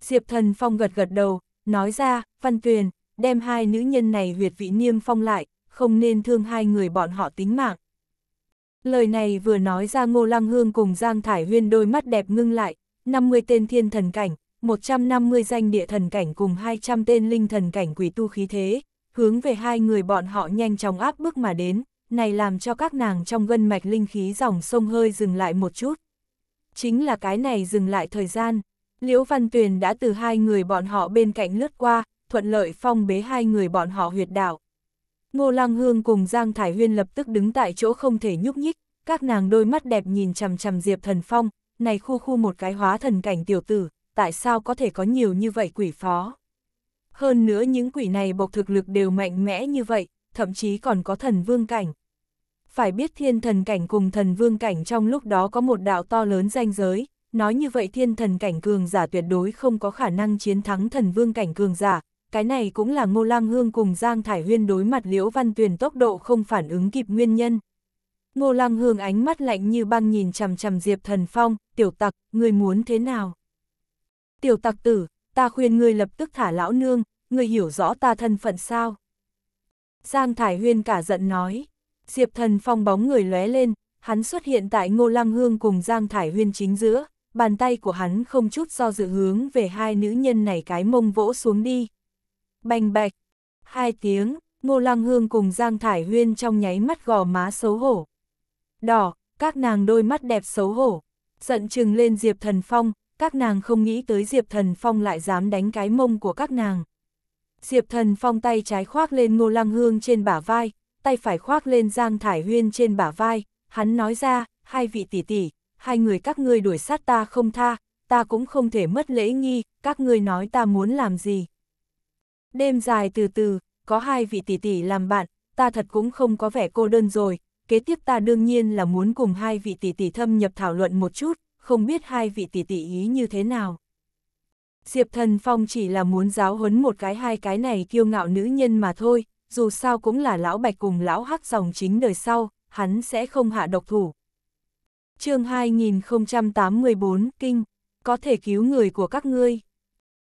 Diệp Thần Phong gật gật đầu, nói ra, Văn Tuyền, đem hai nữ nhân này huyệt vị niêm phong lại, không nên thương hai người bọn họ tính mạng. Lời này vừa nói ra Ngô Lăng Hương cùng Giang Thải Huyên đôi mắt đẹp ngưng lại, 50 tên thiên thần cảnh, 150 danh địa thần cảnh cùng 200 tên linh thần cảnh quỷ tu khí thế, hướng về hai người bọn họ nhanh chóng áp bước mà đến, này làm cho các nàng trong gân mạch linh khí dòng sông hơi dừng lại một chút. Chính là cái này dừng lại thời gian, Liễu Văn Tuyền đã từ hai người bọn họ bên cạnh lướt qua, thuận lợi phong bế hai người bọn họ huyệt đảo. Ngô Lăng Hương cùng Giang Thải Huyên lập tức đứng tại chỗ không thể nhúc nhích, các nàng đôi mắt đẹp nhìn chằm chằm Diệp Thần Phong, này khu khu một cái hóa thần cảnh tiểu tử, tại sao có thể có nhiều như vậy quỷ phó. Hơn nữa những quỷ này bộc thực lực đều mạnh mẽ như vậy, thậm chí còn có thần vương cảnh. Phải biết thiên thần cảnh cùng thần vương cảnh trong lúc đó có một đạo to lớn danh giới, nói như vậy thiên thần cảnh cường giả tuyệt đối không có khả năng chiến thắng thần vương cảnh cường giả, cái này cũng là Ngô Lang Hương cùng Giang Thải Huyên đối mặt Liễu Văn Tuyền tốc độ không phản ứng kịp nguyên nhân. Ngô Lang Hương ánh mắt lạnh như băng nhìn chằm chằm Diệp Thần Phong, "Tiểu Tặc, người muốn thế nào?" "Tiểu Tặc tử, ta khuyên người lập tức thả lão nương, người hiểu rõ ta thân phận sao?" Giang Thải Huyên cả giận nói. Diệp thần phong bóng người lóe lên, hắn xuất hiện tại Ngô Lăng Hương cùng Giang Thải Huyên chính giữa, bàn tay của hắn không chút do dự hướng về hai nữ nhân này cái mông vỗ xuống đi. Bành bạch, hai tiếng, Ngô Lăng Hương cùng Giang Thải Huyên trong nháy mắt gò má xấu hổ. Đỏ, các nàng đôi mắt đẹp xấu hổ, giận chừng lên Diệp Thần Phong, các nàng không nghĩ tới Diệp Thần Phong lại dám đánh cái mông của các nàng. Diệp Thần Phong tay trái khoác lên Ngô Lăng Hương trên bả vai, tay phải khoác lên Giang Thải Huyên trên bả vai, hắn nói ra, hai vị tỷ tỷ, hai người các ngươi đuổi sát ta không tha, ta cũng không thể mất lễ nghi, các ngươi nói ta muốn làm gì. Đêm dài từ từ, có hai vị tỷ tỷ làm bạn, ta thật cũng không có vẻ cô đơn rồi, kế tiếp ta đương nhiên là muốn cùng hai vị tỷ tỷ thâm nhập thảo luận một chút, không biết hai vị tỷ tỷ ý như thế nào. Diệp Thần Phong chỉ là muốn giáo huấn một cái hai cái này kiêu ngạo nữ nhân mà thôi, dù sao cũng là lão bạch cùng lão hắc dòng chính đời sau, hắn sẽ không hạ độc thủ. chương 2084 Kinh, có thể cứu người của các ngươi.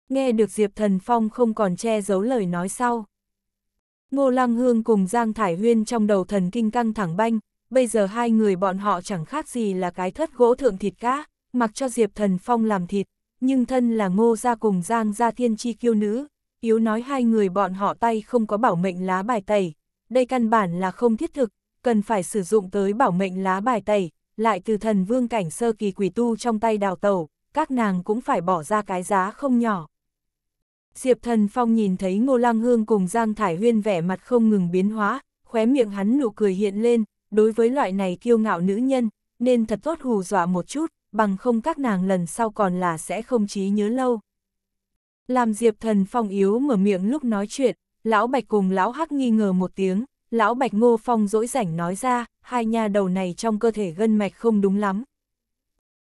Nghe được Diệp Thần Phong không còn che giấu lời nói sau. Ngô Lăng Hương cùng Giang Thải Huyên trong đầu thần kinh căng thẳng banh, bây giờ hai người bọn họ chẳng khác gì là cái thất gỗ thượng thịt cá, mặc cho Diệp Thần Phong làm thịt, nhưng thân là ngô gia cùng giang gia thiên chi kiêu nữ, yếu nói hai người bọn họ tay không có bảo mệnh lá bài tẩy, đây căn bản là không thiết thực, cần phải sử dụng tới bảo mệnh lá bài tẩy, lại từ thần vương cảnh sơ kỳ quỷ tu trong tay đào tẩu, các nàng cũng phải bỏ ra cái giá không nhỏ. Diệp thần phong nhìn thấy ngô lang hương cùng giang thải huyên vẻ mặt không ngừng biến hóa, khóe miệng hắn nụ cười hiện lên, đối với loại này kiêu ngạo nữ nhân, nên thật tốt hù dọa một chút, bằng không các nàng lần sau còn là sẽ không trí nhớ lâu. Làm Diệp Thần Phong yếu mở miệng lúc nói chuyện, Lão Bạch cùng Lão Hắc nghi ngờ một tiếng, Lão Bạch Ngô Phong dỗi rảnh nói ra, hai nha đầu này trong cơ thể gân mạch không đúng lắm.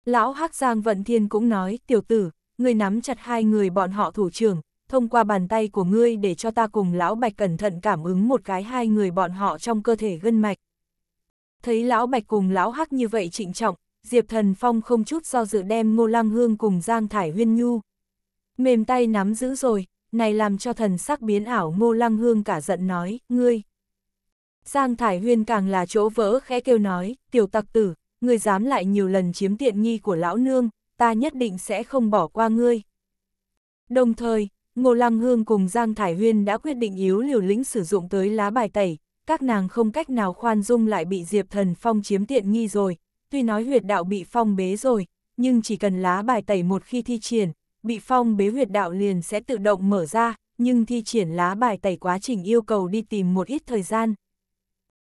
Lão Hắc Giang Vận Thiên cũng nói, tiểu tử, ngươi nắm chặt hai người bọn họ thủ trưởng, thông qua bàn tay của ngươi để cho ta cùng Lão Bạch cẩn thận cảm ứng một cái hai người bọn họ trong cơ thể gân mạch. Thấy Lão Bạch cùng Lão Hắc như vậy trịnh trọng, Diệp Thần Phong không chút do dự đem Ngô Lăng Hương cùng Giang Thải Huyên Nhu. Mềm tay nắm giữ rồi, này làm cho thần sắc biến ảo Ngô Lăng Hương cả giận nói, ngươi. Giang Thải Huyên càng là chỗ vỡ khẽ kêu nói, tiểu tặc tử, ngươi dám lại nhiều lần chiếm tiện nghi của lão nương, ta nhất định sẽ không bỏ qua ngươi. Đồng thời, Ngô Lăng Hương cùng Giang Thải Huyên đã quyết định yếu liều lĩnh sử dụng tới lá bài tẩy, các nàng không cách nào khoan dung lại bị Diệp Thần Phong chiếm tiện nghi rồi, tuy nói huyệt đạo bị phong bế rồi, nhưng chỉ cần lá bài tẩy một khi thi triển, bị phong bế huyệt đạo liền sẽ tự động mở ra, nhưng thi triển lá bài tẩy quá trình yêu cầu đi tìm một ít thời gian.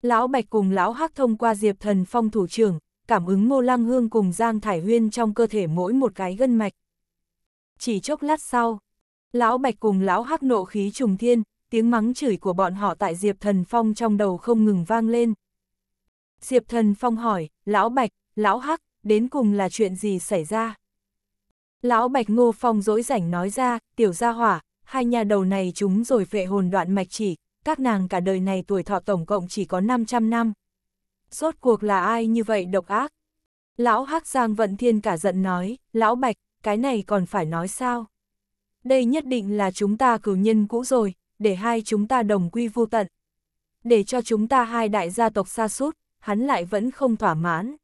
Lão Bạch cùng Lão Hắc thông qua Diệp Thần Phong thủ trưởng, cảm ứng Ngô Lăng Hương cùng Giang Thải Huyên trong cơ thể mỗi một cái gân mạch. Chỉ chốc lát sau, Lão Bạch cùng Lão Hắc nộ khí trùng thiên, tiếng mắng chửi của bọn họ tại Diệp Thần Phong trong đầu không ngừng vang lên. Diệp Thần Phong hỏi, Lão Bạch, Lão Hắc, đến cùng là chuyện gì xảy ra? Lão Bạch Ngô Phong dỗi rảnh nói ra, tiểu gia hỏa, hai nhà đầu này chúng rồi vệ hồn đoạn mạch chỉ, các nàng cả đời này tuổi thọ tổng cộng chỉ có 500 năm. Rốt cuộc là ai như vậy độc ác? Lão Hắc Giang Vận Thiên cả giận nói, Lão Bạch, cái này còn phải nói sao? Đây nhất định là chúng ta cử nhân cũ rồi, để hai chúng ta đồng quy vô tận. Để cho chúng ta hai đại gia tộc xa suốt, hắn lại vẫn không thỏa mãn.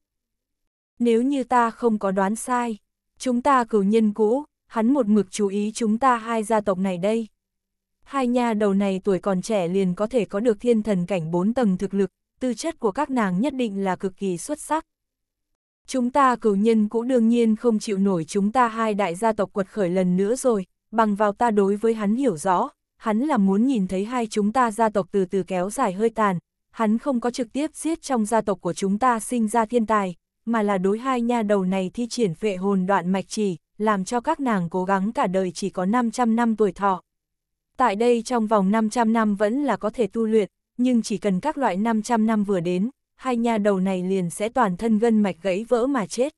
Nếu như ta không có đoán sai, chúng ta cửu nhân cũ, hắn một mực chú ý chúng ta hai gia tộc này đây. Hai nha đầu này tuổi còn trẻ liền có thể có được thiên thần cảnh bốn tầng thực lực, tư chất của các nàng nhất định là cực kỳ xuất sắc. Chúng ta cửu nhân cũ đương nhiên không chịu nổi chúng ta hai đại gia tộc quật khởi lần nữa rồi, bằng vào ta đối với hắn hiểu rõ, hắn là muốn nhìn thấy hai chúng ta gia tộc từ từ kéo dài hơi tàn, hắn không có trực tiếp giết trong gia tộc của chúng ta sinh ra thiên tài, mà là đối hai nha đầu này thi triển vệ hồn đoạn mạch chỉ, làm cho các nàng cố gắng cả đời chỉ có 500 năm tuổi thọ. Tại đây trong vòng 500 năm vẫn là có thể tu luyện, nhưng chỉ cần các loại 500 năm vừa đến, hai nha đầu này liền sẽ toàn thân gân mạch gãy vỡ mà chết.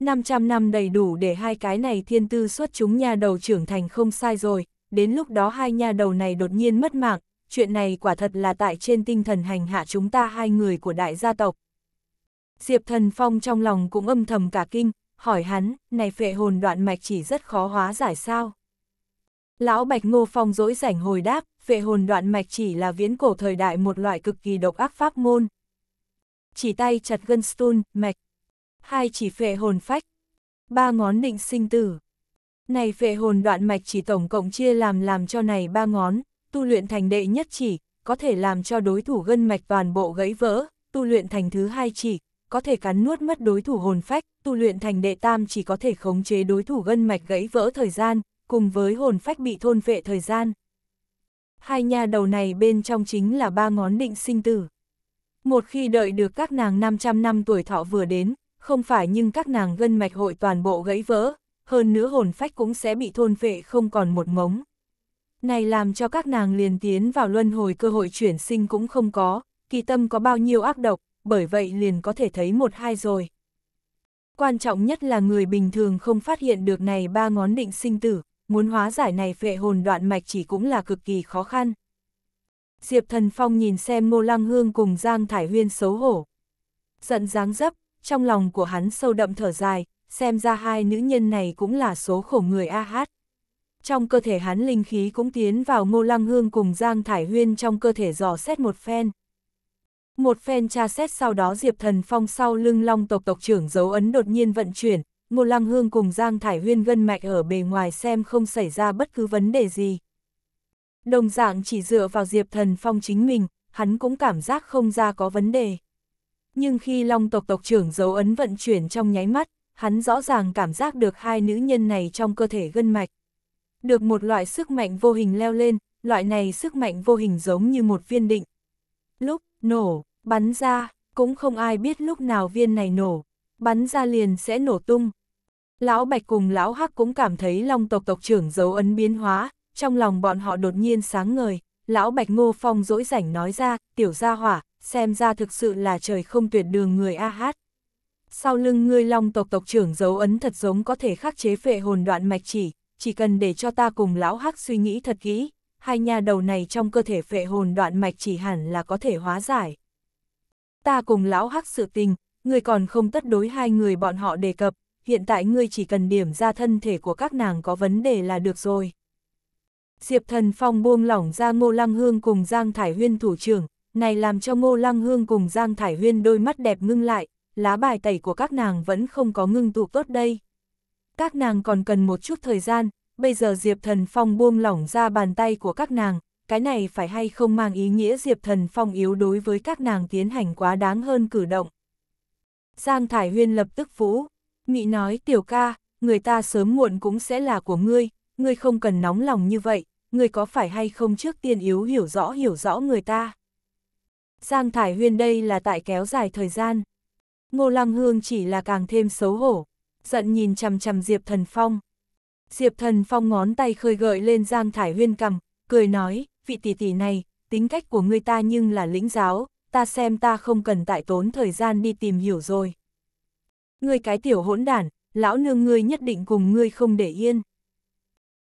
500 năm đầy đủ để hai cái này thiên tư xuất chúng nha đầu trưởng thành không sai rồi, đến lúc đó hai nha đầu này đột nhiên mất mạng, chuyện này quả thật là tại trên tinh thần hành hạ chúng ta hai người của đại gia tộc. Diệp Thần Phong trong lòng cũng âm thầm cả kinh, hỏi hắn, này phệ hồn đoạn mạch chỉ rất khó hóa giải sao? Lão Bạch Ngô Phong dỗi rảnh hồi đáp, phệ hồn đoạn mạch chỉ là viễn cổ thời đại một loại cực kỳ độc ác pháp môn. Chỉ tay chặt gân stun, mạch. Hai chỉ phệ hồn phách. Ba ngón định sinh tử. Này phệ hồn đoạn mạch chỉ tổng cộng chia làm làm cho này ba ngón, tu luyện thành đệ nhất chỉ, có thể làm cho đối thủ gân mạch toàn bộ gãy vỡ, tu luyện thành thứ hai chỉ, có thể cắn nuốt mất đối thủ hồn phách, tu luyện thành đệ tam chỉ có thể khống chế đối thủ gân mạch gãy vỡ thời gian, cùng với hồn phách bị thôn vệ thời gian. Hai nhà đầu này bên trong chính là ba ngón định sinh tử. Một khi đợi được các nàng 500 năm tuổi thọ vừa đến, không phải nhưng các nàng gân mạch hội toàn bộ gãy vỡ, hơn nữa hồn phách cũng sẽ bị thôn vệ không còn một mống. Này làm cho các nàng liền tiến vào luân hồi cơ hội chuyển sinh cũng không có, kỳ tâm có bao nhiêu ác độc, bởi vậy liền có thể thấy một hai rồi. Quan trọng nhất là người bình thường không phát hiện được này ba ngón định sinh tử, muốn hóa giải này phệ hồn đoạn mạch chỉ cũng là cực kỳ khó khăn. Diệp Thần Phong nhìn xem Ngô Lăng Hương cùng Giang Thải Huyên xấu hổ. Giận dáng dấp, trong lòng của hắn sâu đậm thở dài, xem ra hai nữ nhân này cũng là số khổ người a hát trong cơ thể hắn linh khí cũng tiến vào ngô lăng hương cùng Giang Thải Huyên trong cơ thể dò xét một phen. Một phen tra xét sau đó Diệp Thần Phong sau lưng long tộc tộc trưởng dấu ấn đột nhiên vận chuyển, ngô lăng hương cùng Giang Thải Huyên gân mạch ở bề ngoài xem không xảy ra bất cứ vấn đề gì. Đồng dạng chỉ dựa vào Diệp Thần Phong chính mình, hắn cũng cảm giác không ra có vấn đề. Nhưng khi long tộc tộc trưởng dấu ấn vận chuyển trong nháy mắt, hắn rõ ràng cảm giác được hai nữ nhân này trong cơ thể gân mạch. Được một loại sức mạnh vô hình leo lên, loại này sức mạnh vô hình giống như một viên định. Lúc nổ, bắn ra, cũng không ai biết lúc nào viên này nổ, bắn ra liền sẽ nổ tung. Lão Bạch cùng Lão Hắc cũng cảm thấy long tộc tộc trưởng dấu ấn biến hóa, trong lòng bọn họ đột nhiên sáng ngời, Lão Bạch Ngô Phong dỗi rảnh nói ra, tiểu gia hỏa, xem ra thực sự là trời không tuyệt đường người A Hát. Sau lưng ngươi long tộc tộc trưởng dấu ấn thật giống có thể khắc chế phệ hồn đoạn mạch chỉ, chỉ cần để cho ta cùng lão hắc suy nghĩ thật kỹ, hai nhà đầu này trong cơ thể phệ hồn đoạn mạch chỉ hẳn là có thể hóa giải. Ta cùng lão hắc sự tình, ngươi còn không tất đối hai người bọn họ đề cập, hiện tại ngươi chỉ cần điểm ra thân thể của các nàng có vấn đề là được rồi. Diệp thần phong buông lỏng ra ngô lăng hương cùng Giang Thải Huyên thủ trưởng, này làm cho ngô lăng hương cùng Giang Thải Huyên đôi mắt đẹp ngưng lại, lá bài tẩy của các nàng vẫn không có ngưng tụ tốt đây các nàng còn cần một chút thời gian, bây giờ Diệp Thần Phong buông lỏng ra bàn tay của các nàng, cái này phải hay không mang ý nghĩa Diệp Thần Phong yếu đối với các nàng tiến hành quá đáng hơn cử động. Giang Thải Huyên lập tức vũ, Mỹ nói tiểu ca, người ta sớm muộn cũng sẽ là của ngươi, ngươi không cần nóng lòng như vậy, ngươi có phải hay không trước tiên yếu hiểu rõ hiểu rõ người ta. Giang Thải Huyên đây là tại kéo dài thời gian. Ngô Lăng Hương chỉ là càng thêm xấu hổ, giận nhìn chằm chằm Diệp Thần Phong. Diệp Thần Phong ngón tay khơi gợi lên Giang Thải Huyên cầm, cười nói, vị tỷ tỷ này, tính cách của người ta nhưng là lĩnh giáo, ta xem ta không cần tại tốn thời gian đi tìm hiểu rồi. Ngươi cái tiểu hỗn đản, lão nương ngươi nhất định cùng ngươi không để yên.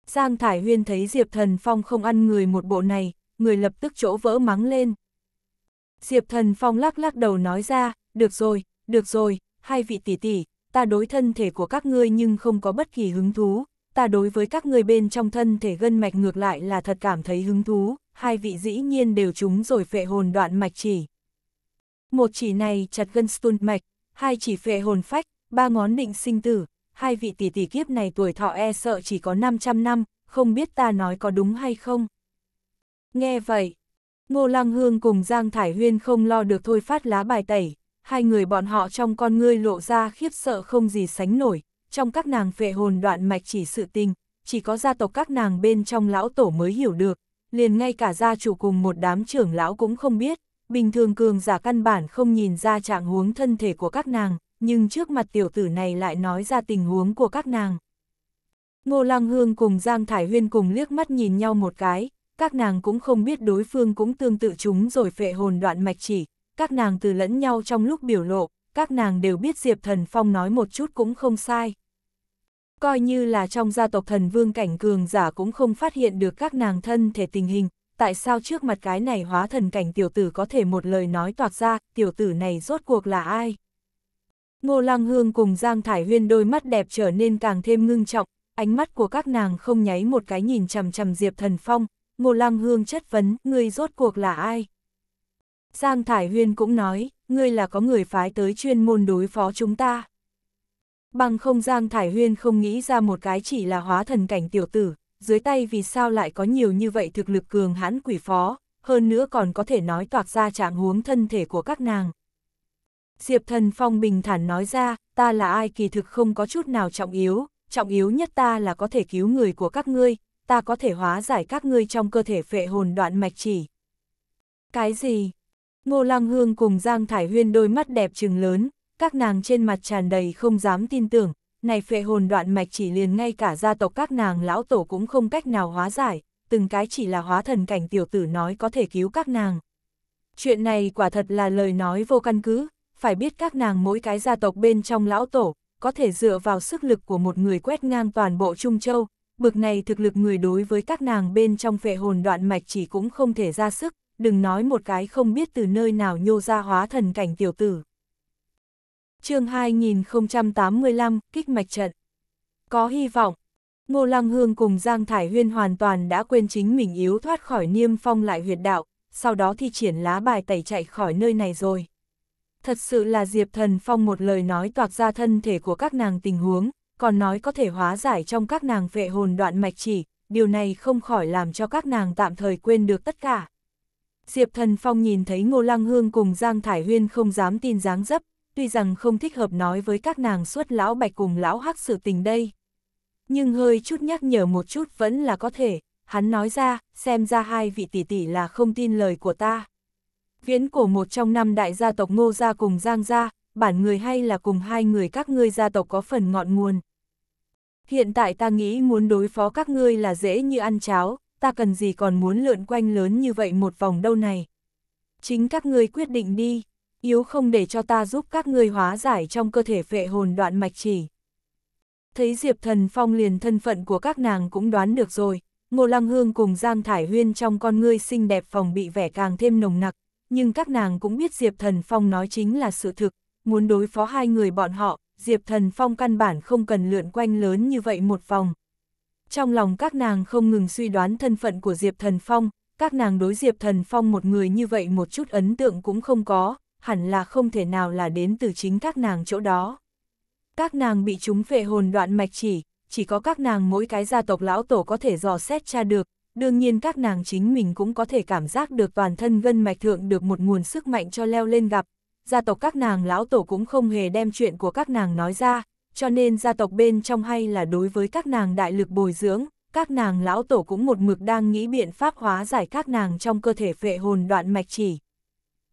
Giang Thải Huyên thấy Diệp Thần Phong không ăn người một bộ này, người lập tức chỗ vỡ mắng lên. Diệp Thần Phong lắc lắc đầu nói ra, được rồi, được rồi, hai vị tỷ tỷ, ta đối thân thể của các ngươi nhưng không có bất kỳ hứng thú, ta đối với các ngươi bên trong thân thể gân mạch ngược lại là thật cảm thấy hứng thú, hai vị dĩ nhiên đều trúng rồi phệ hồn đoạn mạch chỉ. Một chỉ này chặt gân stunt mạch, hai chỉ phệ hồn phách, ba ngón định sinh tử, hai vị tỷ tỷ kiếp này tuổi thọ e sợ chỉ có 500 năm, không biết ta nói có đúng hay không. Nghe vậy, Ngô Lăng Hương cùng Giang Thải Huyên không lo được thôi phát lá bài tẩy, hai người bọn họ trong con ngươi lộ ra khiếp sợ không gì sánh nổi, trong các nàng phệ hồn đoạn mạch chỉ sự tình, chỉ có gia tộc các nàng bên trong lão tổ mới hiểu được, liền ngay cả gia chủ cùng một đám trưởng lão cũng không biết, bình thường cường giả căn bản không nhìn ra trạng huống thân thể của các nàng, nhưng trước mặt tiểu tử này lại nói ra tình huống của các nàng. Ngô Lăng Hương cùng Giang Thải Huyên cùng liếc mắt nhìn nhau một cái, các nàng cũng không biết đối phương cũng tương tự chúng rồi phệ hồn đoạn mạch chỉ, các nàng từ lẫn nhau trong lúc biểu lộ, các nàng đều biết Diệp Thần Phong nói một chút cũng không sai. Coi như là trong gia tộc thần vương cảnh cường giả cũng không phát hiện được các nàng thân thể tình hình, tại sao trước mặt cái này hóa thần cảnh tiểu tử có thể một lời nói toạc ra, tiểu tử này rốt cuộc là ai? Ngô Lăng Hương cùng Giang Thải Huyên đôi mắt đẹp trở nên càng thêm ngưng trọng, ánh mắt của các nàng không nháy một cái nhìn chằm chằm Diệp Thần Phong, Ngô Lăng Hương chất vấn, ngươi rốt cuộc là ai? Giang Thải Huyên cũng nói, ngươi là có người phái tới chuyên môn đối phó chúng ta. Bằng không Giang Thải Huyên không nghĩ ra một cái chỉ là hóa thần cảnh tiểu tử, dưới tay vì sao lại có nhiều như vậy thực lực cường hãn quỷ phó, hơn nữa còn có thể nói toạc ra trạng huống thân thể của các nàng. Diệp Thần Phong bình thản nói ra, ta là ai kỳ thực không có chút nào trọng yếu, trọng yếu nhất ta là có thể cứu người của các ngươi, ta có thể hóa giải các ngươi trong cơ thể phệ hồn đoạn mạch chỉ. Cái gì? Ngô Lăng Hương cùng Giang Thải Huyên đôi mắt đẹp trừng lớn, các nàng trên mặt tràn đầy không dám tin tưởng, này phệ hồn đoạn mạch chỉ liền ngay cả gia tộc các nàng lão tổ cũng không cách nào hóa giải, từng cái chỉ là hóa thần cảnh tiểu tử nói có thể cứu các nàng. Chuyện này quả thật là lời nói vô căn cứ, phải biết các nàng mỗi cái gia tộc bên trong lão tổ, có thể dựa vào sức lực của một người quét ngang toàn bộ Trung Châu, bực này thực lực người đối với các nàng bên trong phệ hồn đoạn mạch chỉ cũng không thể ra sức, đừng nói một cái không biết từ nơi nào nhô ra hóa thần cảnh tiểu tử. chương 2085, kích mạch trận. Có hy vọng, Ngô Lăng Hương cùng Giang Thải Huyên hoàn toàn đã quên chính mình yếu thoát khỏi niêm phong lại huyệt đạo, sau đó thi triển lá bài tẩy chạy khỏi nơi này rồi. Thật sự là Diệp Thần Phong một lời nói toạc ra thân thể của các nàng tình huống, còn nói có thể hóa giải trong các nàng vệ hồn đoạn mạch chỉ, điều này không khỏi làm cho các nàng tạm thời quên được tất cả. Diệp Thần Phong nhìn thấy Ngô Lăng Hương cùng Giang Thải Huyên không dám tin dáng dấp, tuy rằng không thích hợp nói với các nàng suốt lão bạch cùng lão hắc sự tình đây. Nhưng hơi chút nhắc nhở một chút vẫn là có thể, hắn nói ra, xem ra hai vị tỷ tỷ là không tin lời của ta. Viễn cổ một trong năm đại gia tộc Ngô Gia cùng Giang Gia, bản người hay là cùng hai người các ngươi gia tộc có phần ngọn nguồn. Hiện tại ta nghĩ muốn đối phó các ngươi là dễ như ăn cháo, ta cần gì còn muốn lượn quanh lớn như vậy một vòng đâu này. Chính các ngươi quyết định đi, yếu không để cho ta giúp các ngươi hóa giải trong cơ thể phệ hồn đoạn mạch chỉ. Thấy Diệp Thần Phong liền thân phận của các nàng cũng đoán được rồi, Ngô Lăng Hương cùng Giang Thải Huyên trong con ngươi xinh đẹp phòng bị vẻ càng thêm nồng nặc, nhưng các nàng cũng biết Diệp Thần Phong nói chính là sự thực, muốn đối phó hai người bọn họ, Diệp Thần Phong căn bản không cần lượn quanh lớn như vậy một vòng, trong lòng các nàng không ngừng suy đoán thân phận của Diệp Thần Phong, các nàng đối Diệp Thần Phong một người như vậy một chút ấn tượng cũng không có, hẳn là không thể nào là đến từ chính các nàng chỗ đó. Các nàng bị chúng phệ hồn đoạn mạch chỉ, chỉ có các nàng mỗi cái gia tộc lão tổ có thể dò xét tra được, đương nhiên các nàng chính mình cũng có thể cảm giác được toàn thân gân mạch thượng được một nguồn sức mạnh cho leo lên gặp. Gia tộc các nàng lão tổ cũng không hề đem chuyện của các nàng nói ra, cho nên gia tộc bên trong hay là đối với các nàng đại lực bồi dưỡng, các nàng lão tổ cũng một mực đang nghĩ biện pháp hóa giải các nàng trong cơ thể phệ hồn đoạn mạch chỉ.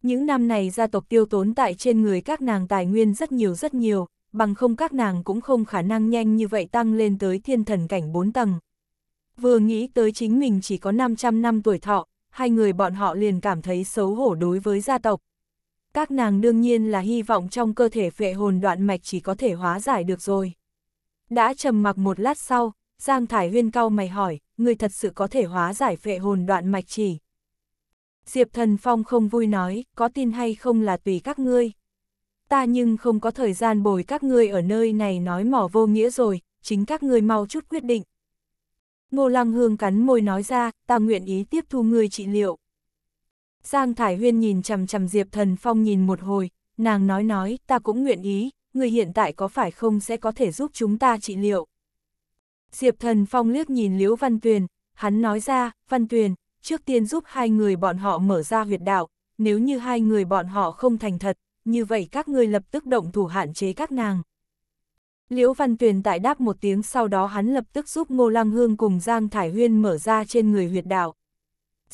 Những năm này gia tộc tiêu tốn tại trên người các nàng tài nguyên rất nhiều rất nhiều, bằng không các nàng cũng không khả năng nhanh như vậy tăng lên tới thiên thần cảnh 4 tầng. Vừa nghĩ tới chính mình chỉ có 500 năm tuổi thọ, hai người bọn họ liền cảm thấy xấu hổ đối với gia tộc, các nàng đương nhiên là hy vọng trong cơ thể phệ hồn đoạn mạch chỉ có thể hóa giải được rồi. Đã trầm mặc một lát sau, Giang Thải Huyên cau mày hỏi, người thật sự có thể hóa giải phệ hồn đoạn mạch chỉ. Diệp Thần Phong không vui nói, có tin hay không là tùy các ngươi. Ta nhưng không có thời gian bồi các ngươi ở nơi này nói mỏ vô nghĩa rồi, chính các ngươi mau chút quyết định. Ngô Lăng Hương cắn môi nói ra, ta nguyện ý tiếp thu ngươi trị liệu. Giang Thải Huyên nhìn chằm chằm Diệp Thần Phong nhìn một hồi, nàng nói nói, ta cũng nguyện ý, người hiện tại có phải không sẽ có thể giúp chúng ta trị liệu. Diệp Thần Phong liếc nhìn Liễu Văn Tuyền, hắn nói ra, Văn Tuyền, trước tiên giúp hai người bọn họ mở ra huyệt đạo, nếu như hai người bọn họ không thành thật, như vậy các ngươi lập tức động thủ hạn chế các nàng. Liễu Văn Tuyền tại đáp một tiếng sau đó hắn lập tức giúp Ngô Lăng Hương cùng Giang Thải Huyên mở ra trên người huyệt đạo.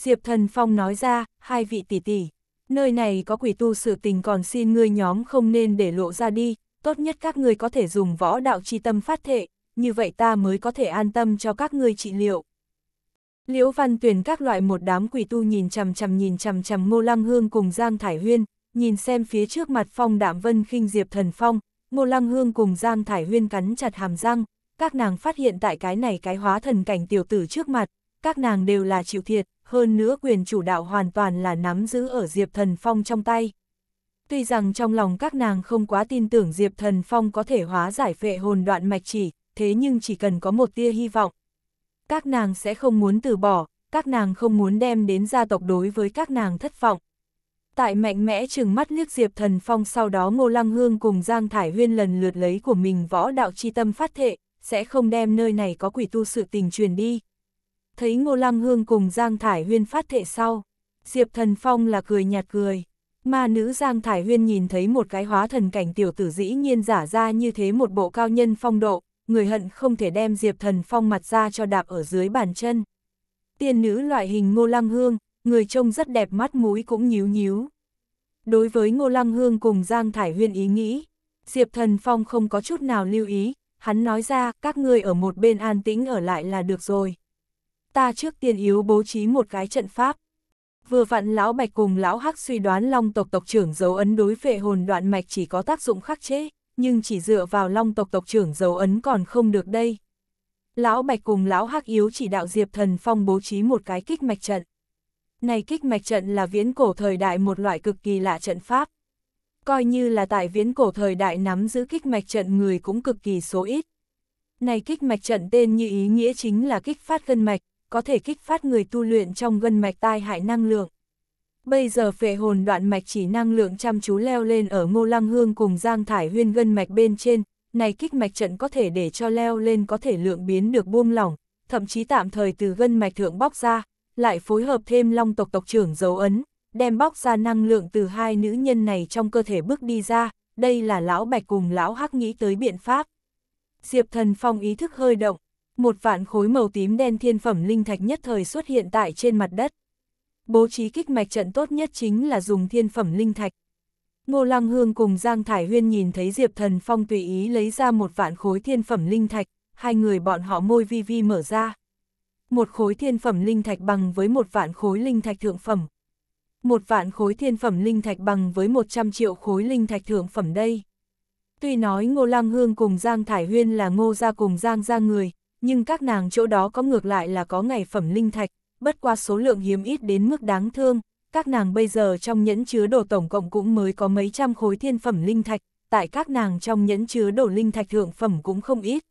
Diệp Thần Phong nói ra, hai vị tỷ tỷ, nơi này có quỷ tu sự tình còn xin ngươi nhóm không nên để lộ ra đi, tốt nhất các ngươi có thể dùng võ đạo chi tâm phát thệ, như vậy ta mới có thể an tâm cho các ngươi trị liệu. Liễu Văn Tuyền các loại một đám quỷ tu nhìn chằm chằm nhìn chằm chằm Ngô Lăng Hương cùng Giang Thải Huyên, nhìn xem phía trước mặt Phong Đạm Vân khinh Diệp Thần Phong, Ngô Lăng Hương cùng Giang Thải Huyên cắn chặt hàm răng, các nàng phát hiện tại cái này cái hóa thần cảnh tiểu tử trước mặt, các nàng đều là chịu thiệt, hơn nữa quyền chủ đạo hoàn toàn là nắm giữ ở Diệp Thần Phong trong tay. Tuy rằng trong lòng các nàng không quá tin tưởng Diệp Thần Phong có thể hóa giải phệ hồn đoạn mạch chỉ, thế nhưng chỉ cần có một tia hy vọng. Các nàng sẽ không muốn từ bỏ, các nàng không muốn đem đến gia tộc đối với các nàng thất vọng. Tại mạnh mẽ chừng mắt liếc Diệp Thần Phong sau đó Ngô Lăng Hương cùng Giang Thải Huyên lần lượt lấy của mình võ đạo chi tâm phát thệ, sẽ không đem nơi này có quỷ tu sự tình truyền đi thấy Ngô Lăng Hương cùng Giang Thải Huyên phát thệ sau. Diệp Thần Phong là cười nhạt cười. Mà nữ Giang Thải Huyên nhìn thấy một cái hóa thần cảnh tiểu tử dĩ nhiên giả ra như thế một bộ cao nhân phong độ, người hận không thể đem Diệp Thần Phong mặt ra cho đạp ở dưới bàn chân. Tiên nữ loại hình Ngô Lăng Hương, người trông rất đẹp mắt mũi cũng nhíu nhíu. Đối với Ngô Lăng Hương cùng Giang Thải Huyên ý nghĩ, Diệp Thần Phong không có chút nào lưu ý, hắn nói ra các ngươi ở một bên an tĩnh ở lại là được rồi ta trước tiên yếu bố trí một cái trận pháp. Vừa vặn lão bạch cùng lão hắc suy đoán long tộc tộc trưởng dấu ấn đối vệ hồn đoạn mạch chỉ có tác dụng khắc chế, nhưng chỉ dựa vào long tộc tộc trưởng dấu ấn còn không được đây. Lão bạch cùng lão hắc yếu chỉ đạo diệp thần phong bố trí một cái kích mạch trận. Này kích mạch trận là viễn cổ thời đại một loại cực kỳ lạ trận pháp. Coi như là tại viễn cổ thời đại nắm giữ kích mạch trận người cũng cực kỳ số ít. Này kích mạch trận tên như ý nghĩa chính là kích phát gân mạch, có thể kích phát người tu luyện trong gân mạch tai hại năng lượng. Bây giờ phệ hồn đoạn mạch chỉ năng lượng chăm chú leo lên ở ngô lăng hương cùng giang thải huyên gân mạch bên trên, này kích mạch trận có thể để cho leo lên có thể lượng biến được buông lỏng, thậm chí tạm thời từ gân mạch thượng bóc ra, lại phối hợp thêm long tộc tộc trưởng dấu ấn, đem bóc ra năng lượng từ hai nữ nhân này trong cơ thể bước đi ra, đây là lão bạch cùng lão hắc nghĩ tới biện pháp. Diệp thần phong ý thức hơi động, một vạn khối màu tím đen thiên phẩm linh thạch nhất thời xuất hiện tại trên mặt đất. Bố trí kích mạch trận tốt nhất chính là dùng thiên phẩm linh thạch. Ngô Lăng Hương cùng Giang Thải Huyên nhìn thấy Diệp Thần Phong tùy ý lấy ra một vạn khối thiên phẩm linh thạch, hai người bọn họ môi vi vi mở ra. Một khối thiên phẩm linh thạch bằng với một vạn khối linh thạch thượng phẩm. Một vạn khối thiên phẩm linh thạch bằng với 100 triệu khối linh thạch thượng phẩm đây. Tuy nói Ngô Lăng Hương cùng Giang Thải Huyên là Ngô gia cùng Giang gia người, nhưng các nàng chỗ đó có ngược lại là có ngày phẩm linh thạch, bất qua số lượng hiếm ít đến mức đáng thương, các nàng bây giờ trong nhẫn chứa đồ tổng cộng cũng mới có mấy trăm khối thiên phẩm linh thạch, tại các nàng trong nhẫn chứa đồ linh thạch thượng phẩm cũng không ít.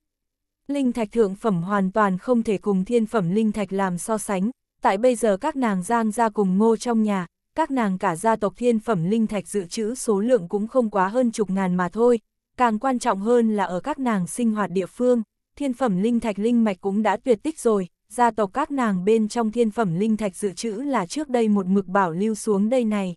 Linh thạch thượng phẩm hoàn toàn không thể cùng thiên phẩm linh thạch làm so sánh, tại bây giờ các nàng giang ra cùng ngô trong nhà, các nàng cả gia tộc thiên phẩm linh thạch dự trữ số lượng cũng không quá hơn chục ngàn mà thôi, càng quan trọng hơn là ở các nàng sinh hoạt địa phương, thiên phẩm linh thạch linh mạch cũng đã tuyệt tích rồi, gia tộc các nàng bên trong thiên phẩm linh thạch dự trữ là trước đây một mực bảo lưu xuống đây này.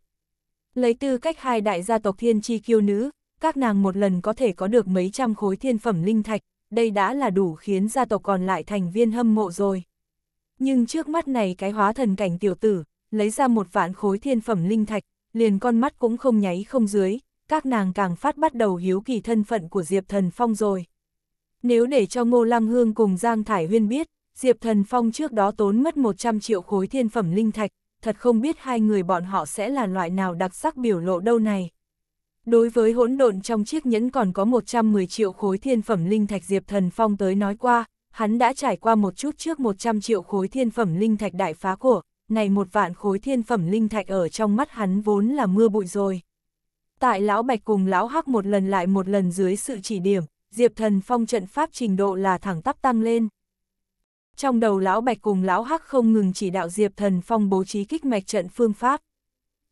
Lấy tư cách hai đại gia tộc thiên chi kiêu nữ, các nàng một lần có thể có được mấy trăm khối thiên phẩm linh thạch, đây đã là đủ khiến gia tộc còn lại thành viên hâm mộ rồi. Nhưng trước mắt này cái hóa thần cảnh tiểu tử, lấy ra một vạn khối thiên phẩm linh thạch, liền con mắt cũng không nháy không dưới, các nàng càng phát bắt đầu hiếu kỳ thân phận của Diệp Thần Phong rồi. Nếu để cho Ngô Lăng Hương cùng Giang Thải Huyên biết, Diệp Thần Phong trước đó tốn mất 100 triệu khối thiên phẩm linh thạch, thật không biết hai người bọn họ sẽ là loại nào đặc sắc biểu lộ đâu này. Đối với hỗn độn trong chiếc nhẫn còn có 110 triệu khối thiên phẩm linh thạch Diệp Thần Phong tới nói qua, hắn đã trải qua một chút trước 100 triệu khối thiên phẩm linh thạch đại phá của, này một vạn khối thiên phẩm linh thạch ở trong mắt hắn vốn là mưa bụi rồi. Tại lão Bạch cùng lão Hắc một lần lại một lần dưới sự chỉ điểm, Diệp Thần Phong trận pháp trình độ là thẳng tắp tăng lên. Trong đầu Lão Bạch cùng Lão Hắc không ngừng chỉ đạo Diệp Thần Phong bố trí kích mạch trận phương pháp.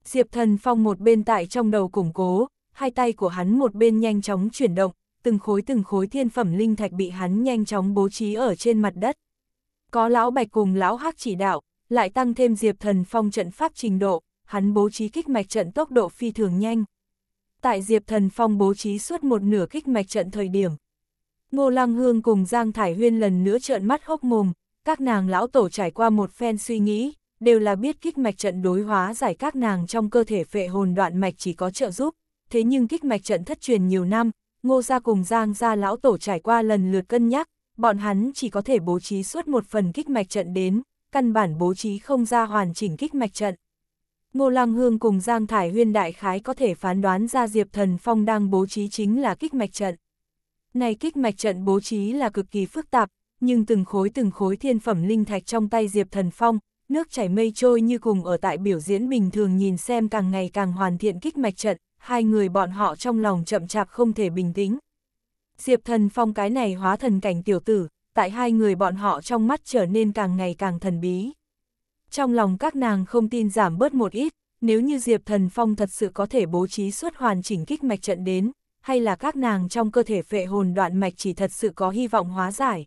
Diệp Thần Phong một bên tại trong đầu củng cố, hai tay của hắn một bên nhanh chóng chuyển động, từng khối từng khối thiên phẩm linh thạch bị hắn nhanh chóng bố trí ở trên mặt đất. Có Lão Bạch cùng Lão Hắc chỉ đạo, lại tăng thêm Diệp Thần Phong trận pháp trình độ, hắn bố trí kích mạch trận tốc độ phi thường nhanh tại Diệp Thần Phong bố trí suốt một nửa kích mạch trận thời điểm. Ngô Lăng Hương cùng Giang Thải Huyên lần nữa trợn mắt hốc mồm, các nàng lão tổ trải qua một phen suy nghĩ, đều là biết kích mạch trận đối hóa giải các nàng trong cơ thể phệ hồn đoạn mạch chỉ có trợ giúp, thế nhưng kích mạch trận thất truyền nhiều năm, Ngô gia cùng Giang gia lão tổ trải qua lần lượt cân nhắc, bọn hắn chỉ có thể bố trí suốt một phần kích mạch trận đến, căn bản bố trí không ra hoàn chỉnh kích mạch trận. Ngô Lăng Hương cùng Giang Thải Huyên đại khái có thể phán đoán ra Diệp Thần Phong đang bố trí chính là kích mạch trận. Này kích mạch trận bố trí là cực kỳ phức tạp, nhưng từng khối từng khối thiên phẩm linh thạch trong tay Diệp Thần Phong, nước chảy mây trôi như cùng ở tại biểu diễn bình thường nhìn xem càng ngày càng hoàn thiện kích mạch trận, hai người bọn họ trong lòng chậm chạp không thể bình tĩnh. Diệp Thần Phong cái này hóa thần cảnh tiểu tử, tại hai người bọn họ trong mắt trở nên càng ngày càng thần bí trong lòng các nàng không tin giảm bớt một ít, nếu như Diệp Thần Phong thật sự có thể bố trí suốt hoàn chỉnh kích mạch trận đến, hay là các nàng trong cơ thể phệ hồn đoạn mạch chỉ thật sự có hy vọng hóa giải.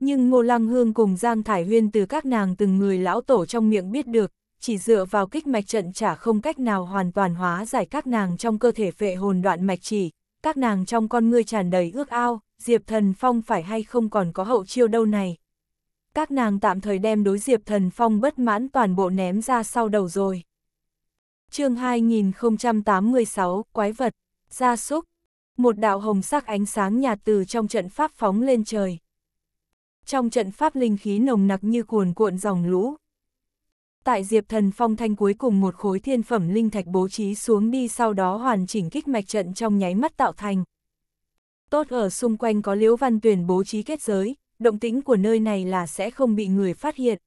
Nhưng Ngô Lăng Hương cùng Giang Thải Huyên từ các nàng từng người lão tổ trong miệng biết được, chỉ dựa vào kích mạch trận chả không cách nào hoàn toàn hóa giải các nàng trong cơ thể phệ hồn đoạn mạch chỉ, các nàng trong con ngươi tràn đầy ước ao, Diệp Thần Phong phải hay không còn có hậu chiêu đâu này các nàng tạm thời đem đối diệp thần phong bất mãn toàn bộ ném ra sau đầu rồi. chương 2086, Quái vật, gia súc, một đạo hồng sắc ánh sáng nhạt từ trong trận pháp phóng lên trời. Trong trận pháp linh khí nồng nặc như cuồn cuộn dòng lũ. Tại Diệp Thần Phong thanh cuối cùng một khối thiên phẩm linh thạch bố trí xuống đi sau đó hoàn chỉnh kích mạch trận trong nháy mắt tạo thành. Tốt ở xung quanh có Liễu Văn tuyển bố trí kết giới, động tính của nơi này là sẽ không bị người phát hiện.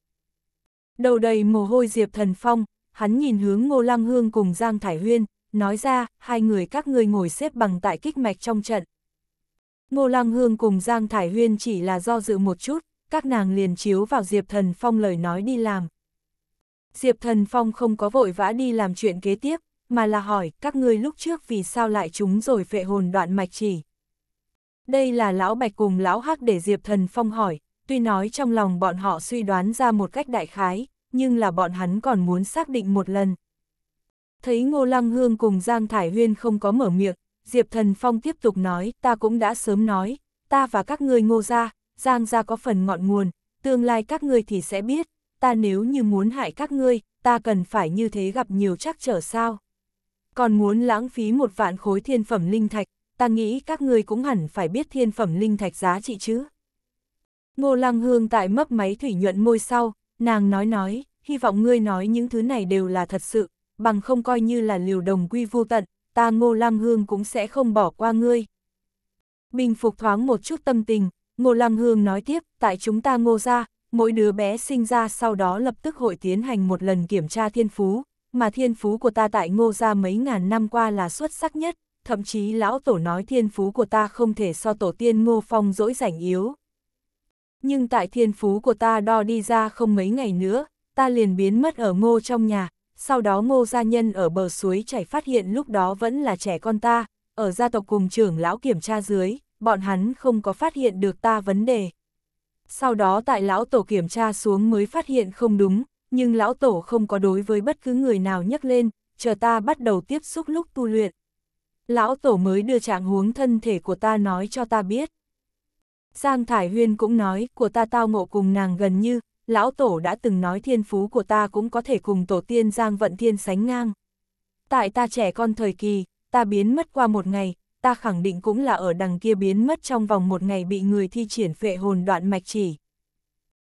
Đầu đầy mồ hôi Diệp Thần Phong, hắn nhìn hướng Ngô Lăng Hương cùng Giang Thải Huyên, nói ra, hai người các ngươi ngồi xếp bằng tại kích mạch trong trận. Ngô Lăng Hương cùng Giang Thải Huyên chỉ là do dự một chút, các nàng liền chiếu vào Diệp Thần Phong lời nói đi làm. Diệp Thần Phong không có vội vã đi làm chuyện kế tiếp, mà là hỏi các ngươi lúc trước vì sao lại chúng rồi phệ hồn đoạn mạch chỉ. Đây là lão bạch cùng lão hắc để Diệp Thần Phong hỏi, tuy nói trong lòng bọn họ suy đoán ra một cách đại khái, nhưng là bọn hắn còn muốn xác định một lần. Thấy Ngô Lăng Hương cùng Giang Thải Huyên không có mở miệng, Diệp Thần Phong tiếp tục nói, ta cũng đã sớm nói, ta và các ngươi ngô ra, Giang ra có phần ngọn nguồn, tương lai các ngươi thì sẽ biết, ta nếu như muốn hại các ngươi, ta cần phải như thế gặp nhiều trắc trở sao. Còn muốn lãng phí một vạn khối thiên phẩm linh thạch, ta nghĩ các ngươi cũng hẳn phải biết thiên phẩm linh thạch giá trị chứ. Ngô Lăng Hương tại mấp máy thủy nhuận môi sau, nàng nói nói, hy vọng ngươi nói những thứ này đều là thật sự, bằng không coi như là liều đồng quy vô tận, ta Ngô Lăng Hương cũng sẽ không bỏ qua ngươi. Bình phục thoáng một chút tâm tình, Ngô Lăng Hương nói tiếp, tại chúng ta ngô ra, mỗi đứa bé sinh ra sau đó lập tức hội tiến hành một lần kiểm tra thiên phú, mà thiên phú của ta tại ngô ra mấy ngàn năm qua là xuất sắc nhất, thậm chí lão tổ nói thiên phú của ta không thể so tổ tiên ngô phong dỗi rảnh yếu. Nhưng tại thiên phú của ta đo đi ra không mấy ngày nữa, ta liền biến mất ở ngô trong nhà, sau đó ngô gia nhân ở bờ suối chảy phát hiện lúc đó vẫn là trẻ con ta, ở gia tộc cùng trưởng lão kiểm tra dưới, bọn hắn không có phát hiện được ta vấn đề. Sau đó tại lão tổ kiểm tra xuống mới phát hiện không đúng, nhưng lão tổ không có đối với bất cứ người nào nhắc lên, chờ ta bắt đầu tiếp xúc lúc tu luyện lão tổ mới đưa trạng huống thân thể của ta nói cho ta biết. Giang Thải Huyên cũng nói, của ta tao ngộ cùng nàng gần như, lão tổ đã từng nói thiên phú của ta cũng có thể cùng tổ tiên Giang Vận Thiên sánh ngang. Tại ta trẻ con thời kỳ, ta biến mất qua một ngày, ta khẳng định cũng là ở đằng kia biến mất trong vòng một ngày bị người thi triển phệ hồn đoạn mạch chỉ.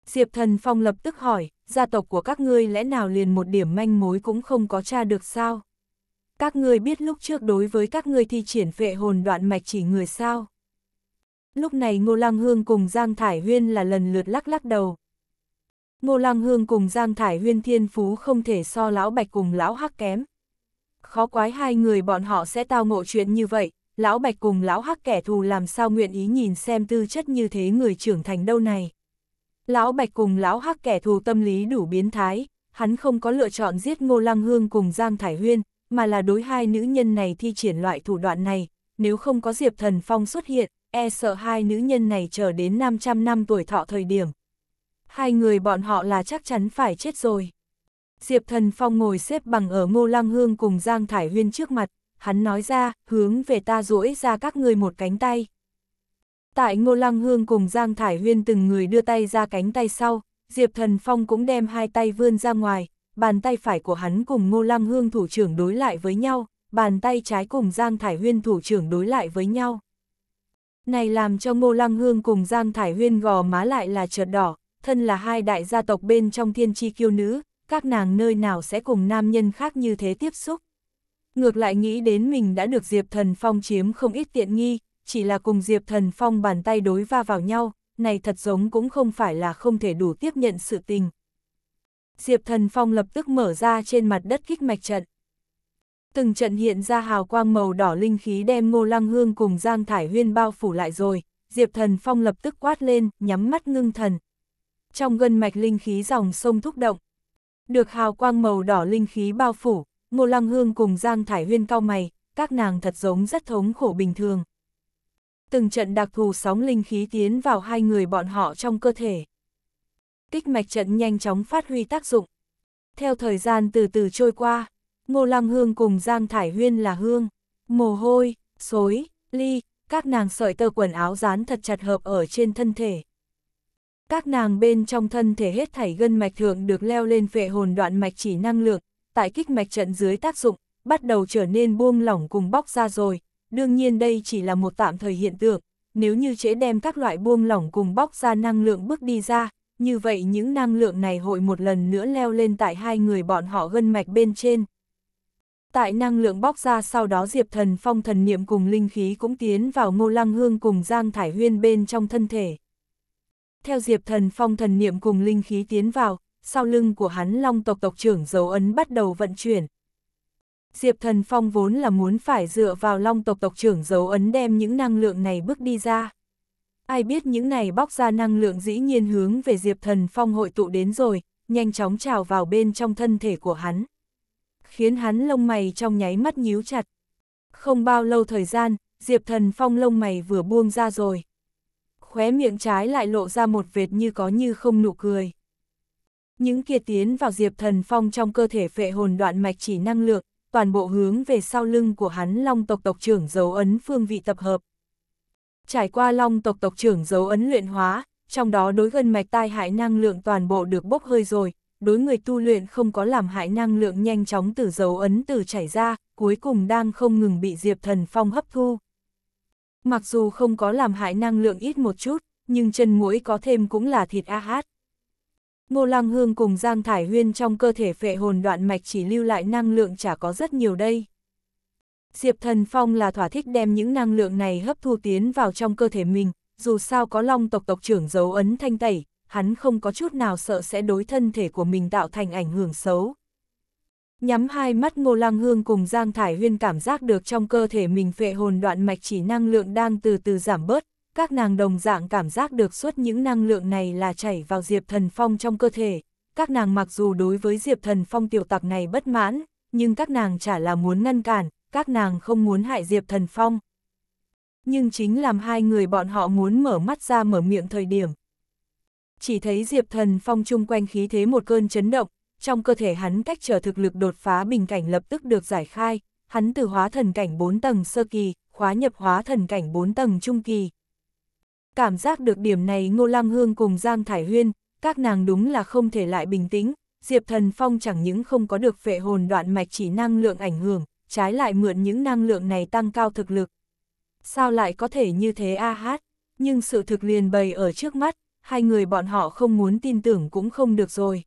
Diệp Thần Phong lập tức hỏi, gia tộc của các ngươi lẽ nào liền một điểm manh mối cũng không có tra được sao? các người biết lúc trước đối với các người thi triển vệ hồn đoạn mạch chỉ người sao. Lúc này Ngô Lăng Hương cùng Giang Thải Huyên là lần lượt lắc lắc đầu. Ngô Lăng Hương cùng Giang Thải Huyên thiên phú không thể so lão bạch cùng lão hắc kém. Khó quái hai người bọn họ sẽ tao ngộ chuyện như vậy, lão bạch cùng lão hắc kẻ thù làm sao nguyện ý nhìn xem tư chất như thế người trưởng thành đâu này. Lão bạch cùng lão hắc kẻ thù tâm lý đủ biến thái, hắn không có lựa chọn giết Ngô Lăng Hương cùng Giang Thải Huyên, mà là đối hai nữ nhân này thi triển loại thủ đoạn này, nếu không có Diệp Thần Phong xuất hiện, e sợ hai nữ nhân này chờ đến 500 năm tuổi thọ thời điểm. Hai người bọn họ là chắc chắn phải chết rồi. Diệp Thần Phong ngồi xếp bằng ở Ngô Lăng Hương cùng Giang Thải Huyên trước mặt, hắn nói ra, hướng về ta duỗi ra các người một cánh tay. Tại Ngô Lăng Hương cùng Giang Thải Huyên từng người đưa tay ra cánh tay sau, Diệp Thần Phong cũng đem hai tay vươn ra ngoài, bàn tay phải của hắn cùng Ngô Lăng Hương thủ trưởng đối lại với nhau, bàn tay trái cùng Giang Thải Huyên thủ trưởng đối lại với nhau. Này làm cho Ngô Lăng Hương cùng Giang Thải Huyên gò má lại là trượt đỏ, thân là hai đại gia tộc bên trong thiên tri kiêu nữ, các nàng nơi nào sẽ cùng nam nhân khác như thế tiếp xúc. Ngược lại nghĩ đến mình đã được Diệp Thần Phong chiếm không ít tiện nghi, chỉ là cùng Diệp Thần Phong bàn tay đối va vào nhau, này thật giống cũng không phải là không thể đủ tiếp nhận sự tình, Diệp Thần Phong lập tức mở ra trên mặt đất kích mạch trận. Từng trận hiện ra hào quang màu đỏ linh khí đem Ngô Lăng Hương cùng Giang Thải Huyên bao phủ lại rồi, Diệp Thần Phong lập tức quát lên, nhắm mắt ngưng thần. Trong gân mạch linh khí dòng sông thúc động. Được hào quang màu đỏ linh khí bao phủ, Ngô Lăng Hương cùng Giang Thải Huyên cao mày, các nàng thật giống rất thống khổ bình thường. Từng trận đặc thù sóng linh khí tiến vào hai người bọn họ trong cơ thể kích mạch trận nhanh chóng phát huy tác dụng. Theo thời gian từ từ trôi qua, Ngô Lăng Hương cùng Giang Thải Huyên là Hương, mồ hôi, xối, ly, các nàng sợi tơ quần áo dán thật chặt hợp ở trên thân thể. Các nàng bên trong thân thể hết thảy gân mạch thượng được leo lên phệ hồn đoạn mạch chỉ năng lượng, tại kích mạch trận dưới tác dụng, bắt đầu trở nên buông lỏng cùng bóc ra rồi. Đương nhiên đây chỉ là một tạm thời hiện tượng, nếu như chế đem các loại buông lỏng cùng bóc ra năng lượng bước đi ra, như vậy những năng lượng này hội một lần nữa leo lên tại hai người bọn họ gân mạch bên trên. Tại năng lượng bóc ra sau đó Diệp Thần Phong thần niệm cùng linh khí cũng tiến vào Ngô Lăng Hương cùng Giang Thải Huyên bên trong thân thể. Theo Diệp Thần Phong thần niệm cùng linh khí tiến vào, sau lưng của hắn long tộc tộc trưởng dấu ấn bắt đầu vận chuyển. Diệp Thần Phong vốn là muốn phải dựa vào long tộc tộc trưởng dấu ấn đem những năng lượng này bước đi ra ai biết những này bóc ra năng lượng dĩ nhiên hướng về Diệp Thần Phong hội tụ đến rồi, nhanh chóng trào vào bên trong thân thể của hắn. Khiến hắn lông mày trong nháy mắt nhíu chặt. Không bao lâu thời gian, Diệp Thần Phong lông mày vừa buông ra rồi. Khóe miệng trái lại lộ ra một vệt như có như không nụ cười. Những kia tiến vào Diệp Thần Phong trong cơ thể phệ hồn đoạn mạch chỉ năng lượng, toàn bộ hướng về sau lưng của hắn long tộc tộc trưởng dấu ấn phương vị tập hợp. Trải qua long tộc tộc trưởng dấu ấn luyện hóa, trong đó đối gân mạch tai hại năng lượng toàn bộ được bốc hơi rồi, đối người tu luyện không có làm hại năng lượng nhanh chóng từ dấu ấn từ chảy ra, cuối cùng đang không ngừng bị Diệp Thần Phong hấp thu. Mặc dù không có làm hại năng lượng ít một chút, nhưng chân mũi có thêm cũng là thịt a hát. Ngô Lăng Hương cùng Giang Thải Huyên trong cơ thể phệ hồn đoạn mạch chỉ lưu lại năng lượng chả có rất nhiều đây. Diệp Thần Phong là thỏa thích đem những năng lượng này hấp thu tiến vào trong cơ thể mình, dù sao có long tộc tộc trưởng dấu ấn thanh tẩy, hắn không có chút nào sợ sẽ đối thân thể của mình tạo thành ảnh hưởng xấu. Nhắm hai mắt Ngô Lăng Hương cùng Giang Thải Huyên cảm giác được trong cơ thể mình phệ hồn đoạn mạch chỉ năng lượng đang từ từ giảm bớt, các nàng đồng dạng cảm giác được suốt những năng lượng này là chảy vào Diệp Thần Phong trong cơ thể. Các nàng mặc dù đối với Diệp Thần Phong tiểu tặc này bất mãn, nhưng các nàng chả là muốn ngăn cản, các nàng không muốn hại Diệp Thần Phong. Nhưng chính làm hai người bọn họ muốn mở mắt ra mở miệng thời điểm. Chỉ thấy Diệp Thần Phong chung quanh khí thế một cơn chấn động, trong cơ thể hắn cách trở thực lực đột phá bình cảnh lập tức được giải khai, hắn từ hóa thần cảnh 4 tầng sơ kỳ, khóa nhập hóa thần cảnh 4 tầng trung kỳ. Cảm giác được điểm này Ngô Lăng Hương cùng Giang Thải Huyên, các nàng đúng là không thể lại bình tĩnh, Diệp Thần Phong chẳng những không có được phệ hồn đoạn mạch chỉ năng lượng ảnh hưởng, trái lại mượn những năng lượng này tăng cao thực lực. Sao lại có thể như thế a hát? Nhưng sự thực liền bày ở trước mắt, hai người bọn họ không muốn tin tưởng cũng không được rồi.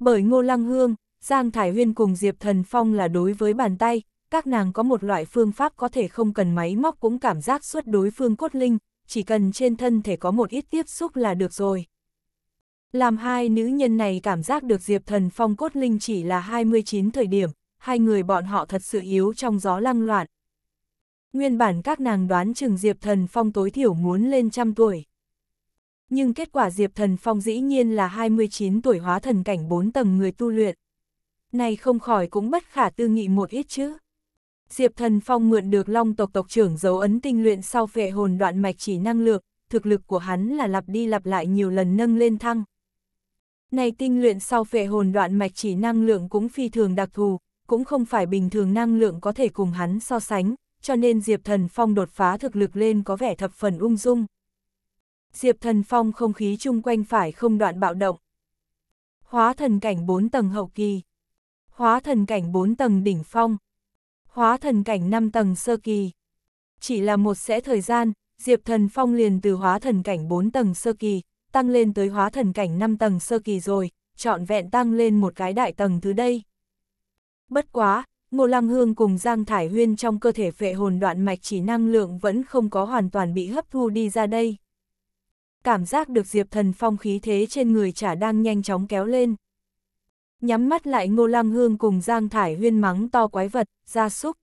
Bởi Ngô Lăng Hương, Giang thải Huyên cùng Diệp Thần Phong là đối với bàn tay, các nàng có một loại phương pháp có thể không cần máy móc cũng cảm giác suốt đối phương cốt linh, chỉ cần trên thân thể có một ít tiếp xúc là được rồi. Làm hai nữ nhân này cảm giác được Diệp Thần Phong cốt linh chỉ là 29 thời điểm, hai người bọn họ thật sự yếu trong gió lăng loạn. Nguyên bản các nàng đoán chừng Diệp Thần Phong tối thiểu muốn lên trăm tuổi. Nhưng kết quả Diệp Thần Phong dĩ nhiên là 29 tuổi hóa thần cảnh 4 tầng người tu luyện. Này không khỏi cũng bất khả tư nghị một ít chứ. Diệp Thần Phong mượn được long tộc tộc trưởng dấu ấn tinh luyện sau phệ hồn đoạn mạch chỉ năng lượng, thực lực của hắn là lặp đi lặp lại nhiều lần nâng lên thăng. Này tinh luyện sau phệ hồn đoạn mạch chỉ năng lượng cũng phi thường đặc thù, cũng không phải bình thường năng lượng có thể cùng hắn so sánh, cho nên Diệp Thần Phong đột phá thực lực lên có vẻ thập phần ung dung. Diệp Thần Phong không khí chung quanh phải không đoạn bạo động. Hóa thần cảnh 4 tầng hậu kỳ. Hóa thần cảnh 4 tầng đỉnh phong. Hóa thần cảnh 5 tầng sơ kỳ. Chỉ là một sẽ thời gian, Diệp Thần Phong liền từ hóa thần cảnh 4 tầng sơ kỳ, tăng lên tới hóa thần cảnh 5 tầng sơ kỳ rồi, trọn vẹn tăng lên một cái đại tầng thứ đây. Bất quá, Ngô Lăng Hương cùng Giang Thải Huyên trong cơ thể phệ hồn đoạn mạch chỉ năng lượng vẫn không có hoàn toàn bị hấp thu đi ra đây. Cảm giác được Diệp Thần Phong khí thế trên người chả đang nhanh chóng kéo lên. Nhắm mắt lại Ngô Lăng Hương cùng Giang Thải Huyên mắng to quái vật, ra súc.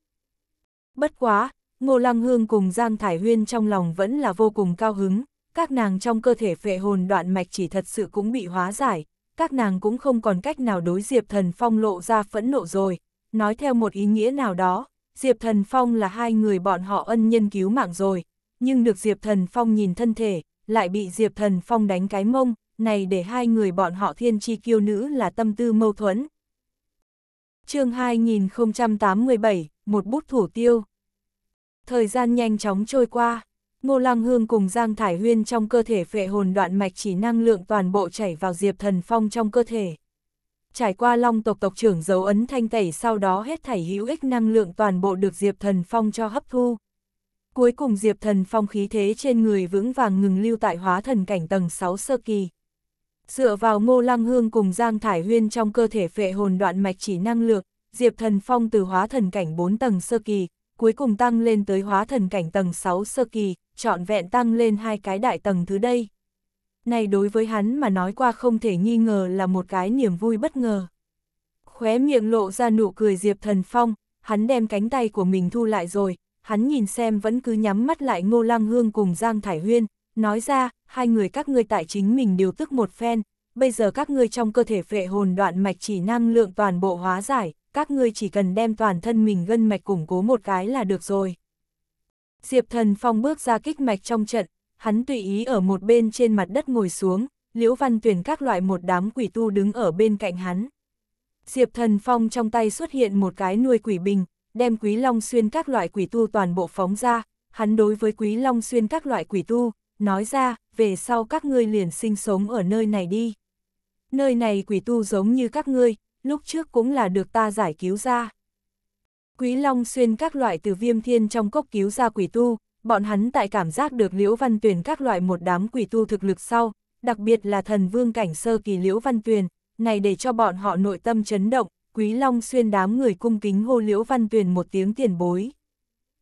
Bất quá, Ngô Lăng Hương cùng Giang Thải Huyên trong lòng vẫn là vô cùng cao hứng, các nàng trong cơ thể phệ hồn đoạn mạch chỉ thật sự cũng bị hóa giải, các nàng cũng không còn cách nào đối Diệp Thần Phong lộ ra phẫn nộ rồi. Nói theo một ý nghĩa nào đó, Diệp Thần Phong là hai người bọn họ ân nhân cứu mạng rồi, nhưng được Diệp Thần Phong nhìn thân thể, lại bị Diệp Thần Phong đánh cái mông, này để hai người bọn họ thiên chi kiêu nữ là tâm tư mâu thuẫn. chương 2087, một bút thủ tiêu. Thời gian nhanh chóng trôi qua, Ngô Lăng Hương cùng Giang Thải Huyên trong cơ thể phệ hồn đoạn mạch chỉ năng lượng toàn bộ chảy vào Diệp Thần Phong trong cơ thể. Trải qua long tộc tộc trưởng dấu ấn thanh tẩy sau đó hết thảy hữu ích năng lượng toàn bộ được Diệp Thần Phong cho hấp thu. Cuối cùng Diệp Thần Phong khí thế trên người vững vàng ngừng lưu tại hóa thần cảnh tầng 6 sơ kỳ. Dựa vào ngô lăng hương cùng Giang Thải Huyên trong cơ thể phệ hồn đoạn mạch chỉ năng lượng, Diệp Thần Phong từ hóa thần cảnh 4 tầng sơ kỳ, cuối cùng tăng lên tới hóa thần cảnh tầng 6 sơ kỳ, trọn vẹn tăng lên hai cái đại tầng thứ đây. Này đối với hắn mà nói qua không thể nghi ngờ là một cái niềm vui bất ngờ. Khóe miệng lộ ra nụ cười Diệp Thần Phong, hắn đem cánh tay của mình thu lại rồi, hắn nhìn xem vẫn cứ nhắm mắt lại Ngô Lăng Hương cùng Giang Thải Huyên, nói ra, hai người các ngươi tại chính mình đều tức một phen, bây giờ các ngươi trong cơ thể phệ hồn đoạn mạch chỉ năng lượng toàn bộ hóa giải, các ngươi chỉ cần đem toàn thân mình gân mạch củng cố một cái là được rồi. Diệp Thần Phong bước ra kích mạch trong trận, hắn tùy ý ở một bên trên mặt đất ngồi xuống, Liễu Văn Tuyển các loại một đám quỷ tu đứng ở bên cạnh hắn. Diệp Thần Phong trong tay xuất hiện một cái nuôi quỷ bình, đem Quý Long Xuyên các loại quỷ tu toàn bộ phóng ra, hắn đối với Quý Long Xuyên các loại quỷ tu, nói ra, về sau các ngươi liền sinh sống ở nơi này đi. Nơi này quỷ tu giống như các ngươi, lúc trước cũng là được ta giải cứu ra. Quý Long xuyên các loại từ viêm thiên trong cốc cứu ra quỷ tu, bọn hắn tại cảm giác được Liễu Văn Tuyền các loại một đám quỷ tu thực lực sau, đặc biệt là thần vương cảnh sơ kỳ Liễu Văn Tuyền, này để cho bọn họ nội tâm chấn động, Quý Long xuyên đám người cung kính hô Liễu Văn Tuyền một tiếng tiền bối.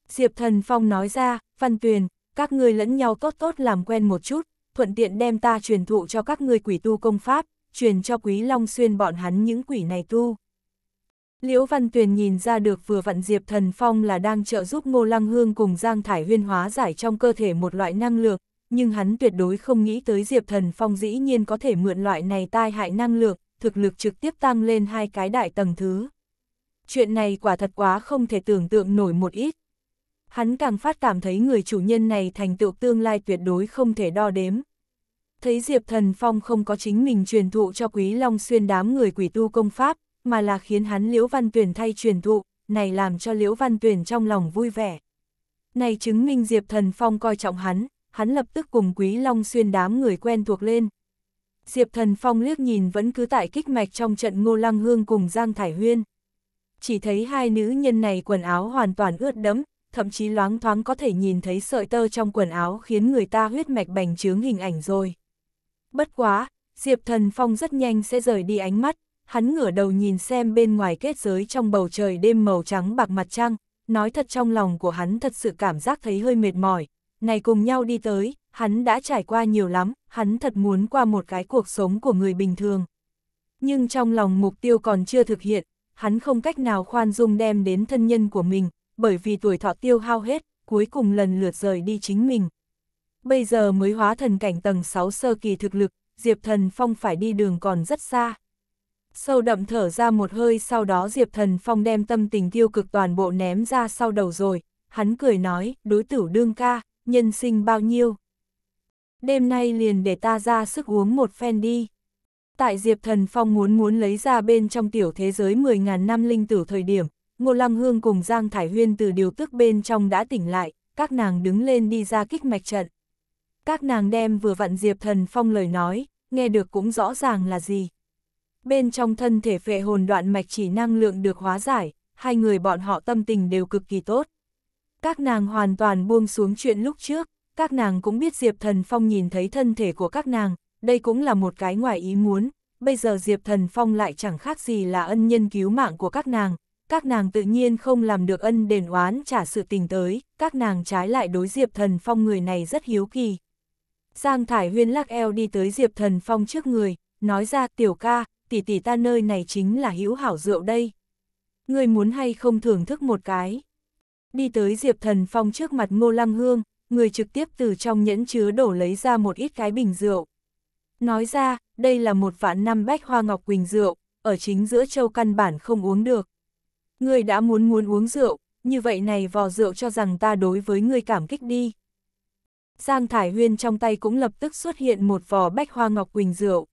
Diệp Thần Phong nói ra, Văn Tuyền, các ngươi lẫn nhau tốt tốt làm quen một chút, thuận tiện đem ta truyền thụ cho các ngươi quỷ tu công pháp, truyền cho Quý Long xuyên bọn hắn những quỷ này tu. Liễu Văn Tuyền nhìn ra được vừa vặn Diệp Thần Phong là đang trợ giúp Ngô Lăng Hương cùng Giang Thải Huyên hóa giải trong cơ thể một loại năng lượng, nhưng hắn tuyệt đối không nghĩ tới Diệp Thần Phong dĩ nhiên có thể mượn loại này tai hại năng lượng, thực lực trực tiếp tăng lên hai cái đại tầng thứ. Chuyện này quả thật quá không thể tưởng tượng nổi một ít. Hắn càng phát cảm thấy người chủ nhân này thành tựu tương lai tuyệt đối không thể đo đếm. Thấy Diệp Thần Phong không có chính mình truyền thụ cho Quý Long xuyên đám người quỷ tu công pháp, mà là khiến hắn Liễu Văn Tuyển thay truyền thụ, này làm cho Liễu Văn Tuyển trong lòng vui vẻ. Này chứng minh Diệp Thần Phong coi trọng hắn, hắn lập tức cùng Quý Long xuyên đám người quen thuộc lên. Diệp Thần Phong liếc nhìn vẫn cứ tại kích mạch trong trận Ngô Lăng Hương cùng Giang Thải Huyên. Chỉ thấy hai nữ nhân này quần áo hoàn toàn ướt đẫm, thậm chí loáng thoáng có thể nhìn thấy sợi tơ trong quần áo khiến người ta huyết mạch bành trướng hình ảnh rồi. Bất quá, Diệp Thần Phong rất nhanh sẽ rời đi ánh mắt, hắn ngửa đầu nhìn xem bên ngoài kết giới trong bầu trời đêm màu trắng bạc mặt trăng, nói thật trong lòng của hắn thật sự cảm giác thấy hơi mệt mỏi, này cùng nhau đi tới, hắn đã trải qua nhiều lắm, hắn thật muốn qua một cái cuộc sống của người bình thường. Nhưng trong lòng mục tiêu còn chưa thực hiện, hắn không cách nào khoan dung đem đến thân nhân của mình, bởi vì tuổi thọ tiêu hao hết, cuối cùng lần lượt rời đi chính mình. Bây giờ mới hóa thần cảnh tầng 6 sơ kỳ thực lực, Diệp Thần Phong phải đi đường còn rất xa sâu đậm thở ra một hơi sau đó Diệp Thần Phong đem tâm tình tiêu cực toàn bộ ném ra sau đầu rồi, hắn cười nói, đối tử đương ca, nhân sinh bao nhiêu. Đêm nay liền để ta ra sức uống một phen đi. Tại Diệp Thần Phong muốn muốn lấy ra bên trong tiểu thế giới 10.000 năm linh tử thời điểm, Ngô Lăng Hương cùng Giang Thải Huyên từ điều tức bên trong đã tỉnh lại, các nàng đứng lên đi ra kích mạch trận. Các nàng đem vừa vặn Diệp Thần Phong lời nói, nghe được cũng rõ ràng là gì bên trong thân thể phệ hồn đoạn mạch chỉ năng lượng được hóa giải, hai người bọn họ tâm tình đều cực kỳ tốt. Các nàng hoàn toàn buông xuống chuyện lúc trước, các nàng cũng biết Diệp Thần Phong nhìn thấy thân thể của các nàng, đây cũng là một cái ngoài ý muốn, bây giờ Diệp Thần Phong lại chẳng khác gì là ân nhân cứu mạng của các nàng, các nàng tự nhiên không làm được ân đền oán trả sự tình tới, các nàng trái lại đối Diệp Thần Phong người này rất hiếu kỳ. Giang Thải Huyên lắc eo đi tới Diệp Thần Phong trước người, nói ra tiểu ca, tỷ tỷ ta nơi này chính là hữu hảo rượu đây. Người muốn hay không thưởng thức một cái. Đi tới Diệp Thần Phong trước mặt Ngô Lăng Hương, người trực tiếp từ trong nhẫn chứa đổ lấy ra một ít cái bình rượu. Nói ra, đây là một vạn năm bách hoa ngọc quỳnh rượu, ở chính giữa châu căn bản không uống được. Người đã muốn muốn uống rượu, như vậy này vò rượu cho rằng ta đối với người cảm kích đi. Giang Thải Huyên trong tay cũng lập tức xuất hiện một vò bách hoa ngọc quỳnh rượu.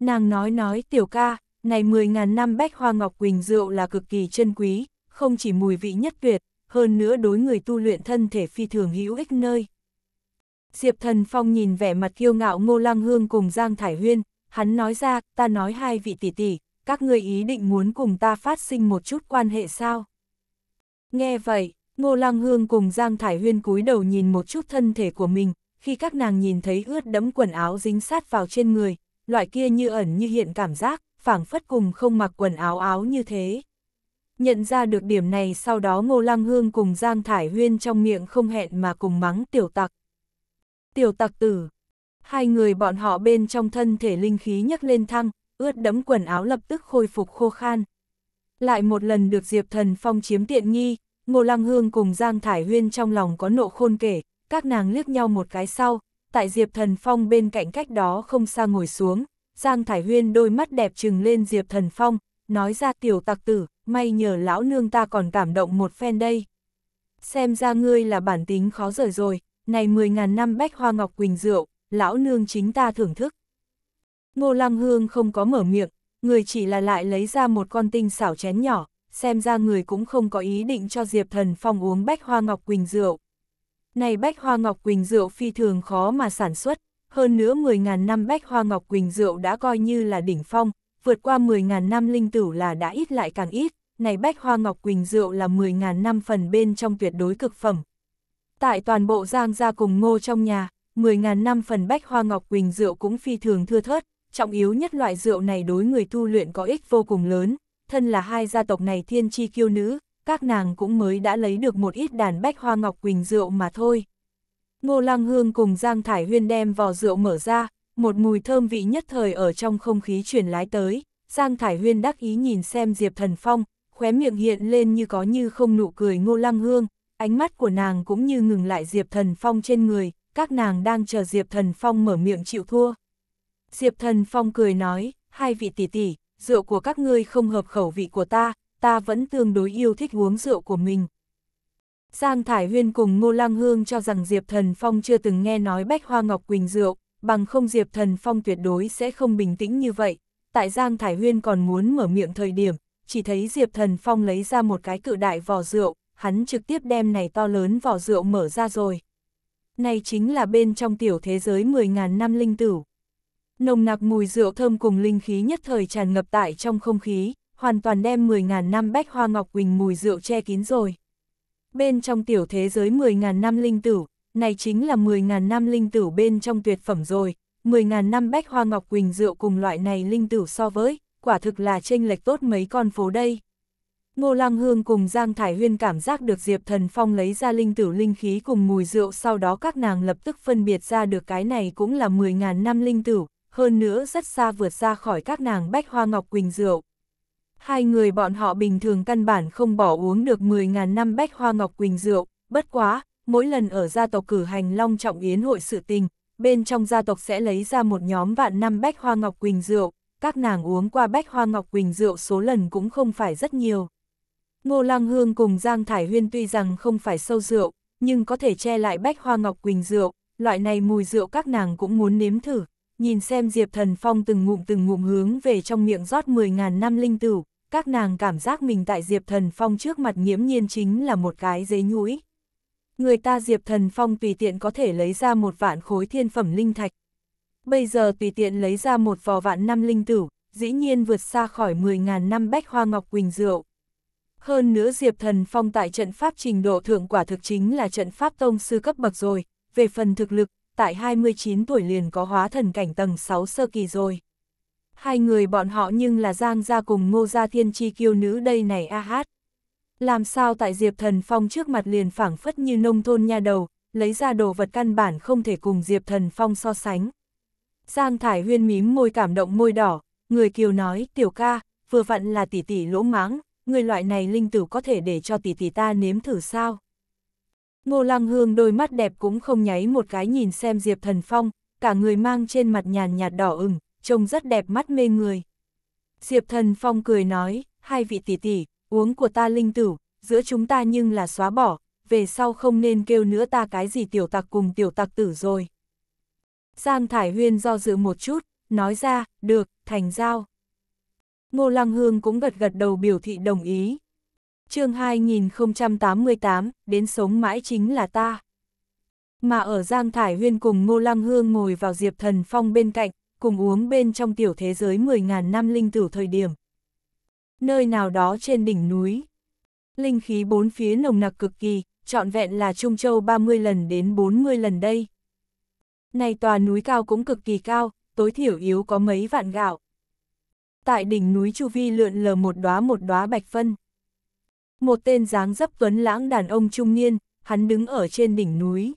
Nàng nói nói tiểu ca, này 10.000 năm bách hoa ngọc quỳnh rượu là cực kỳ chân quý, không chỉ mùi vị nhất tuyệt, hơn nữa đối người tu luyện thân thể phi thường hữu ích nơi. Diệp Thần Phong nhìn vẻ mặt kiêu ngạo Ngô Lăng Hương cùng Giang Thải Huyên, hắn nói ra, ta nói hai vị tỷ tỷ, các ngươi ý định muốn cùng ta phát sinh một chút quan hệ sao? Nghe vậy, Ngô Lăng Hương cùng Giang Thải Huyên cúi đầu nhìn một chút thân thể của mình, khi các nàng nhìn thấy ướt đẫm quần áo dính sát vào trên người, loại kia như ẩn như hiện cảm giác, phảng phất cùng không mặc quần áo áo như thế. Nhận ra được điểm này sau đó Ngô Lăng Hương cùng Giang Thải Huyên trong miệng không hẹn mà cùng mắng tiểu tặc. Tiểu tặc tử, hai người bọn họ bên trong thân thể linh khí nhấc lên thăng, ướt đẫm quần áo lập tức khôi phục khô khan. Lại một lần được Diệp Thần Phong chiếm tiện nghi, Ngô Lăng Hương cùng Giang Thải Huyên trong lòng có nộ khôn kể, các nàng liếc nhau một cái sau, tại Diệp Thần Phong bên cạnh cách đó không xa ngồi xuống, Giang Thải Huyên đôi mắt đẹp trừng lên Diệp Thần Phong, nói ra tiểu tặc tử, may nhờ lão nương ta còn cảm động một phen đây. Xem ra ngươi là bản tính khó rời rồi, này 10.000 năm bách hoa ngọc quỳnh rượu, lão nương chính ta thưởng thức. Ngô Lăng Hương không có mở miệng, người chỉ là lại lấy ra một con tinh xảo chén nhỏ, xem ra người cũng không có ý định cho Diệp Thần Phong uống bách hoa ngọc quỳnh rượu. Này bách hoa ngọc quỳnh rượu phi thường khó mà sản xuất, hơn nữa 10.000 năm bách hoa ngọc quỳnh rượu đã coi như là đỉnh phong, vượt qua 10.000 năm linh tử là đã ít lại càng ít, này bách hoa ngọc quỳnh rượu là 10.000 năm phần bên trong tuyệt đối cực phẩm. Tại toàn bộ giang gia cùng ngô trong nhà, 10.000 năm phần bách hoa ngọc quỳnh rượu cũng phi thường thưa thớt, trọng yếu nhất loại rượu này đối người tu luyện có ích vô cùng lớn, thân là hai gia tộc này thiên chi kiêu nữ, các nàng cũng mới đã lấy được một ít đàn bách hoa ngọc quỳnh rượu mà thôi. Ngô Lăng Hương cùng Giang Thải Huyên đem vò rượu mở ra, một mùi thơm vị nhất thời ở trong không khí truyền lái tới, Giang Thải Huyên đắc ý nhìn xem Diệp Thần Phong, khóe miệng hiện lên như có như không nụ cười Ngô Lăng Hương, ánh mắt của nàng cũng như ngừng lại Diệp Thần Phong trên người, các nàng đang chờ Diệp Thần Phong mở miệng chịu thua. Diệp Thần Phong cười nói, hai vị tỷ tỷ, rượu của các ngươi không hợp khẩu vị của ta, ta vẫn tương đối yêu thích uống rượu của mình. Giang Thải Huyên cùng Ngô Lang Hương cho rằng Diệp Thần Phong chưa từng nghe nói bách hoa ngọc quỳnh rượu, bằng không Diệp Thần Phong tuyệt đối sẽ không bình tĩnh như vậy. Tại Giang Thải Huyên còn muốn mở miệng thời điểm, chỉ thấy Diệp Thần Phong lấy ra một cái cự đại vỏ rượu, hắn trực tiếp đem này to lớn vỏ rượu mở ra rồi. Này chính là bên trong tiểu thế giới 10.000 năm linh tử. Nồng nặc mùi rượu thơm cùng linh khí nhất thời tràn ngập tại trong không khí, hoàn toàn đem 10.000 năm bách hoa ngọc quỳnh mùi rượu che kín rồi. Bên trong tiểu thế giới 10.000 năm linh tử, này chính là 10.000 năm linh tử bên trong tuyệt phẩm rồi, 10.000 năm bách hoa ngọc quỳnh rượu cùng loại này linh tử so với, quả thực là chênh lệch tốt mấy con phố đây. Ngô Lăng Hương cùng Giang Thải Huyên cảm giác được Diệp Thần Phong lấy ra linh tử linh khí cùng mùi rượu sau đó các nàng lập tức phân biệt ra được cái này cũng là 10.000 năm linh tử, hơn nữa rất xa vượt ra khỏi các nàng bách hoa ngọc quỳnh rượu. Hai người bọn họ bình thường căn bản không bỏ uống được 10.000 năm bách hoa ngọc quỳnh rượu, bất quá, mỗi lần ở gia tộc cử hành long trọng yến hội sự tình, bên trong gia tộc sẽ lấy ra một nhóm vạn năm bách hoa ngọc quỳnh rượu, các nàng uống qua bách hoa ngọc quỳnh rượu số lần cũng không phải rất nhiều. Ngô Lang Hương cùng Giang Thải Huyên tuy rằng không phải sâu rượu, nhưng có thể che lại bách hoa ngọc quỳnh rượu, loại này mùi rượu các nàng cũng muốn nếm thử, nhìn xem Diệp Thần Phong từng ngụm từng ngụm hướng về trong miệng rót 10.000 năm linh tử, các nàng cảm giác mình tại Diệp Thần Phong trước mặt nghiễm nhiên chính là một cái giấy nhũi. Người ta Diệp Thần Phong tùy tiện có thể lấy ra một vạn khối thiên phẩm linh thạch. Bây giờ tùy tiện lấy ra một vò vạn năm linh tử, dĩ nhiên vượt xa khỏi 10.000 năm bách hoa ngọc quỳnh rượu. Hơn nữa Diệp Thần Phong tại trận pháp trình độ thượng quả thực chính là trận pháp tông sư cấp bậc rồi, về phần thực lực, tại 29 tuổi liền có hóa thần cảnh tầng 6 sơ kỳ rồi. Hai người bọn họ nhưng là Giang Gia cùng Ngô Gia Thiên Chi kiêu nữ đây này a hát. Làm sao tại Diệp Thần Phong trước mặt liền phảng phất như nông thôn nha đầu, lấy ra đồ vật căn bản không thể cùng Diệp Thần Phong so sánh. Giang Thải Huyên mím môi cảm động môi đỏ, người kiều nói, tiểu ca, vừa vặn là tỷ tỷ lỗ máng, người loại này linh tử có thể để cho tỷ tỷ ta nếm thử sao. Ngô Lăng Hương đôi mắt đẹp cũng không nháy một cái nhìn xem Diệp Thần Phong, cả người mang trên mặt nhàn nhạt đỏ ửng, trông rất đẹp mắt mê người. Diệp Thần Phong cười nói, hai vị tỷ tỷ, uống của ta linh tử, giữa chúng ta nhưng là xóa bỏ, về sau không nên kêu nữa ta cái gì tiểu tặc cùng tiểu tặc tử rồi. Giang Thải Huyên do dự một chút, nói ra, được, thành giao. Ngô Lăng Hương cũng gật gật đầu biểu thị đồng ý, chương 2088, đến sống mãi chính là ta. Mà ở Giang Thải Huyên cùng Ngô Lăng Hương ngồi vào Diệp Thần Phong bên cạnh, cùng uống bên trong tiểu thế giới 10.000 năm linh tử thời điểm. Nơi nào đó trên đỉnh núi, linh khí bốn phía nồng nặc cực kỳ, trọn vẹn là Trung Châu 30 lần đến 40 lần đây. Này tòa núi cao cũng cực kỳ cao, tối thiểu yếu có mấy vạn gạo. Tại đỉnh núi Chu Vi lượn lờ một đóa một đóa bạch phân. Một tên dáng dấp tuấn lãng đàn ông trung niên, hắn đứng ở trên đỉnh núi.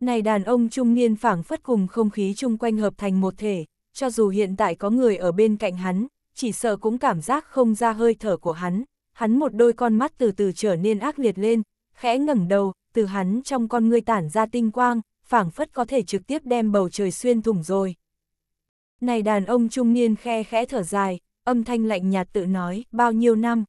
Này đàn ông trung niên phảng phất cùng không khí chung quanh hợp thành một thể, cho dù hiện tại có người ở bên cạnh hắn, chỉ sợ cũng cảm giác không ra hơi thở của hắn. Hắn một đôi con mắt từ từ trở nên ác liệt lên, khẽ ngẩng đầu, từ hắn trong con ngươi tản ra tinh quang, phảng phất có thể trực tiếp đem bầu trời xuyên thủng rồi. Này đàn ông trung niên khe khẽ thở dài, âm thanh lạnh nhạt tự nói, bao nhiêu năm,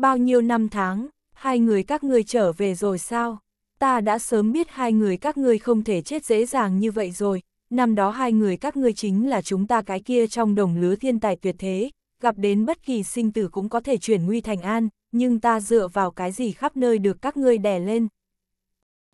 Bao nhiêu năm tháng, hai người các ngươi trở về rồi sao? Ta đã sớm biết hai người các ngươi không thể chết dễ dàng như vậy rồi, năm đó hai người các ngươi chính là chúng ta cái kia trong đồng lứa thiên tài tuyệt thế, gặp đến bất kỳ sinh tử cũng có thể chuyển nguy thành an, nhưng ta dựa vào cái gì khắp nơi được các ngươi đè lên.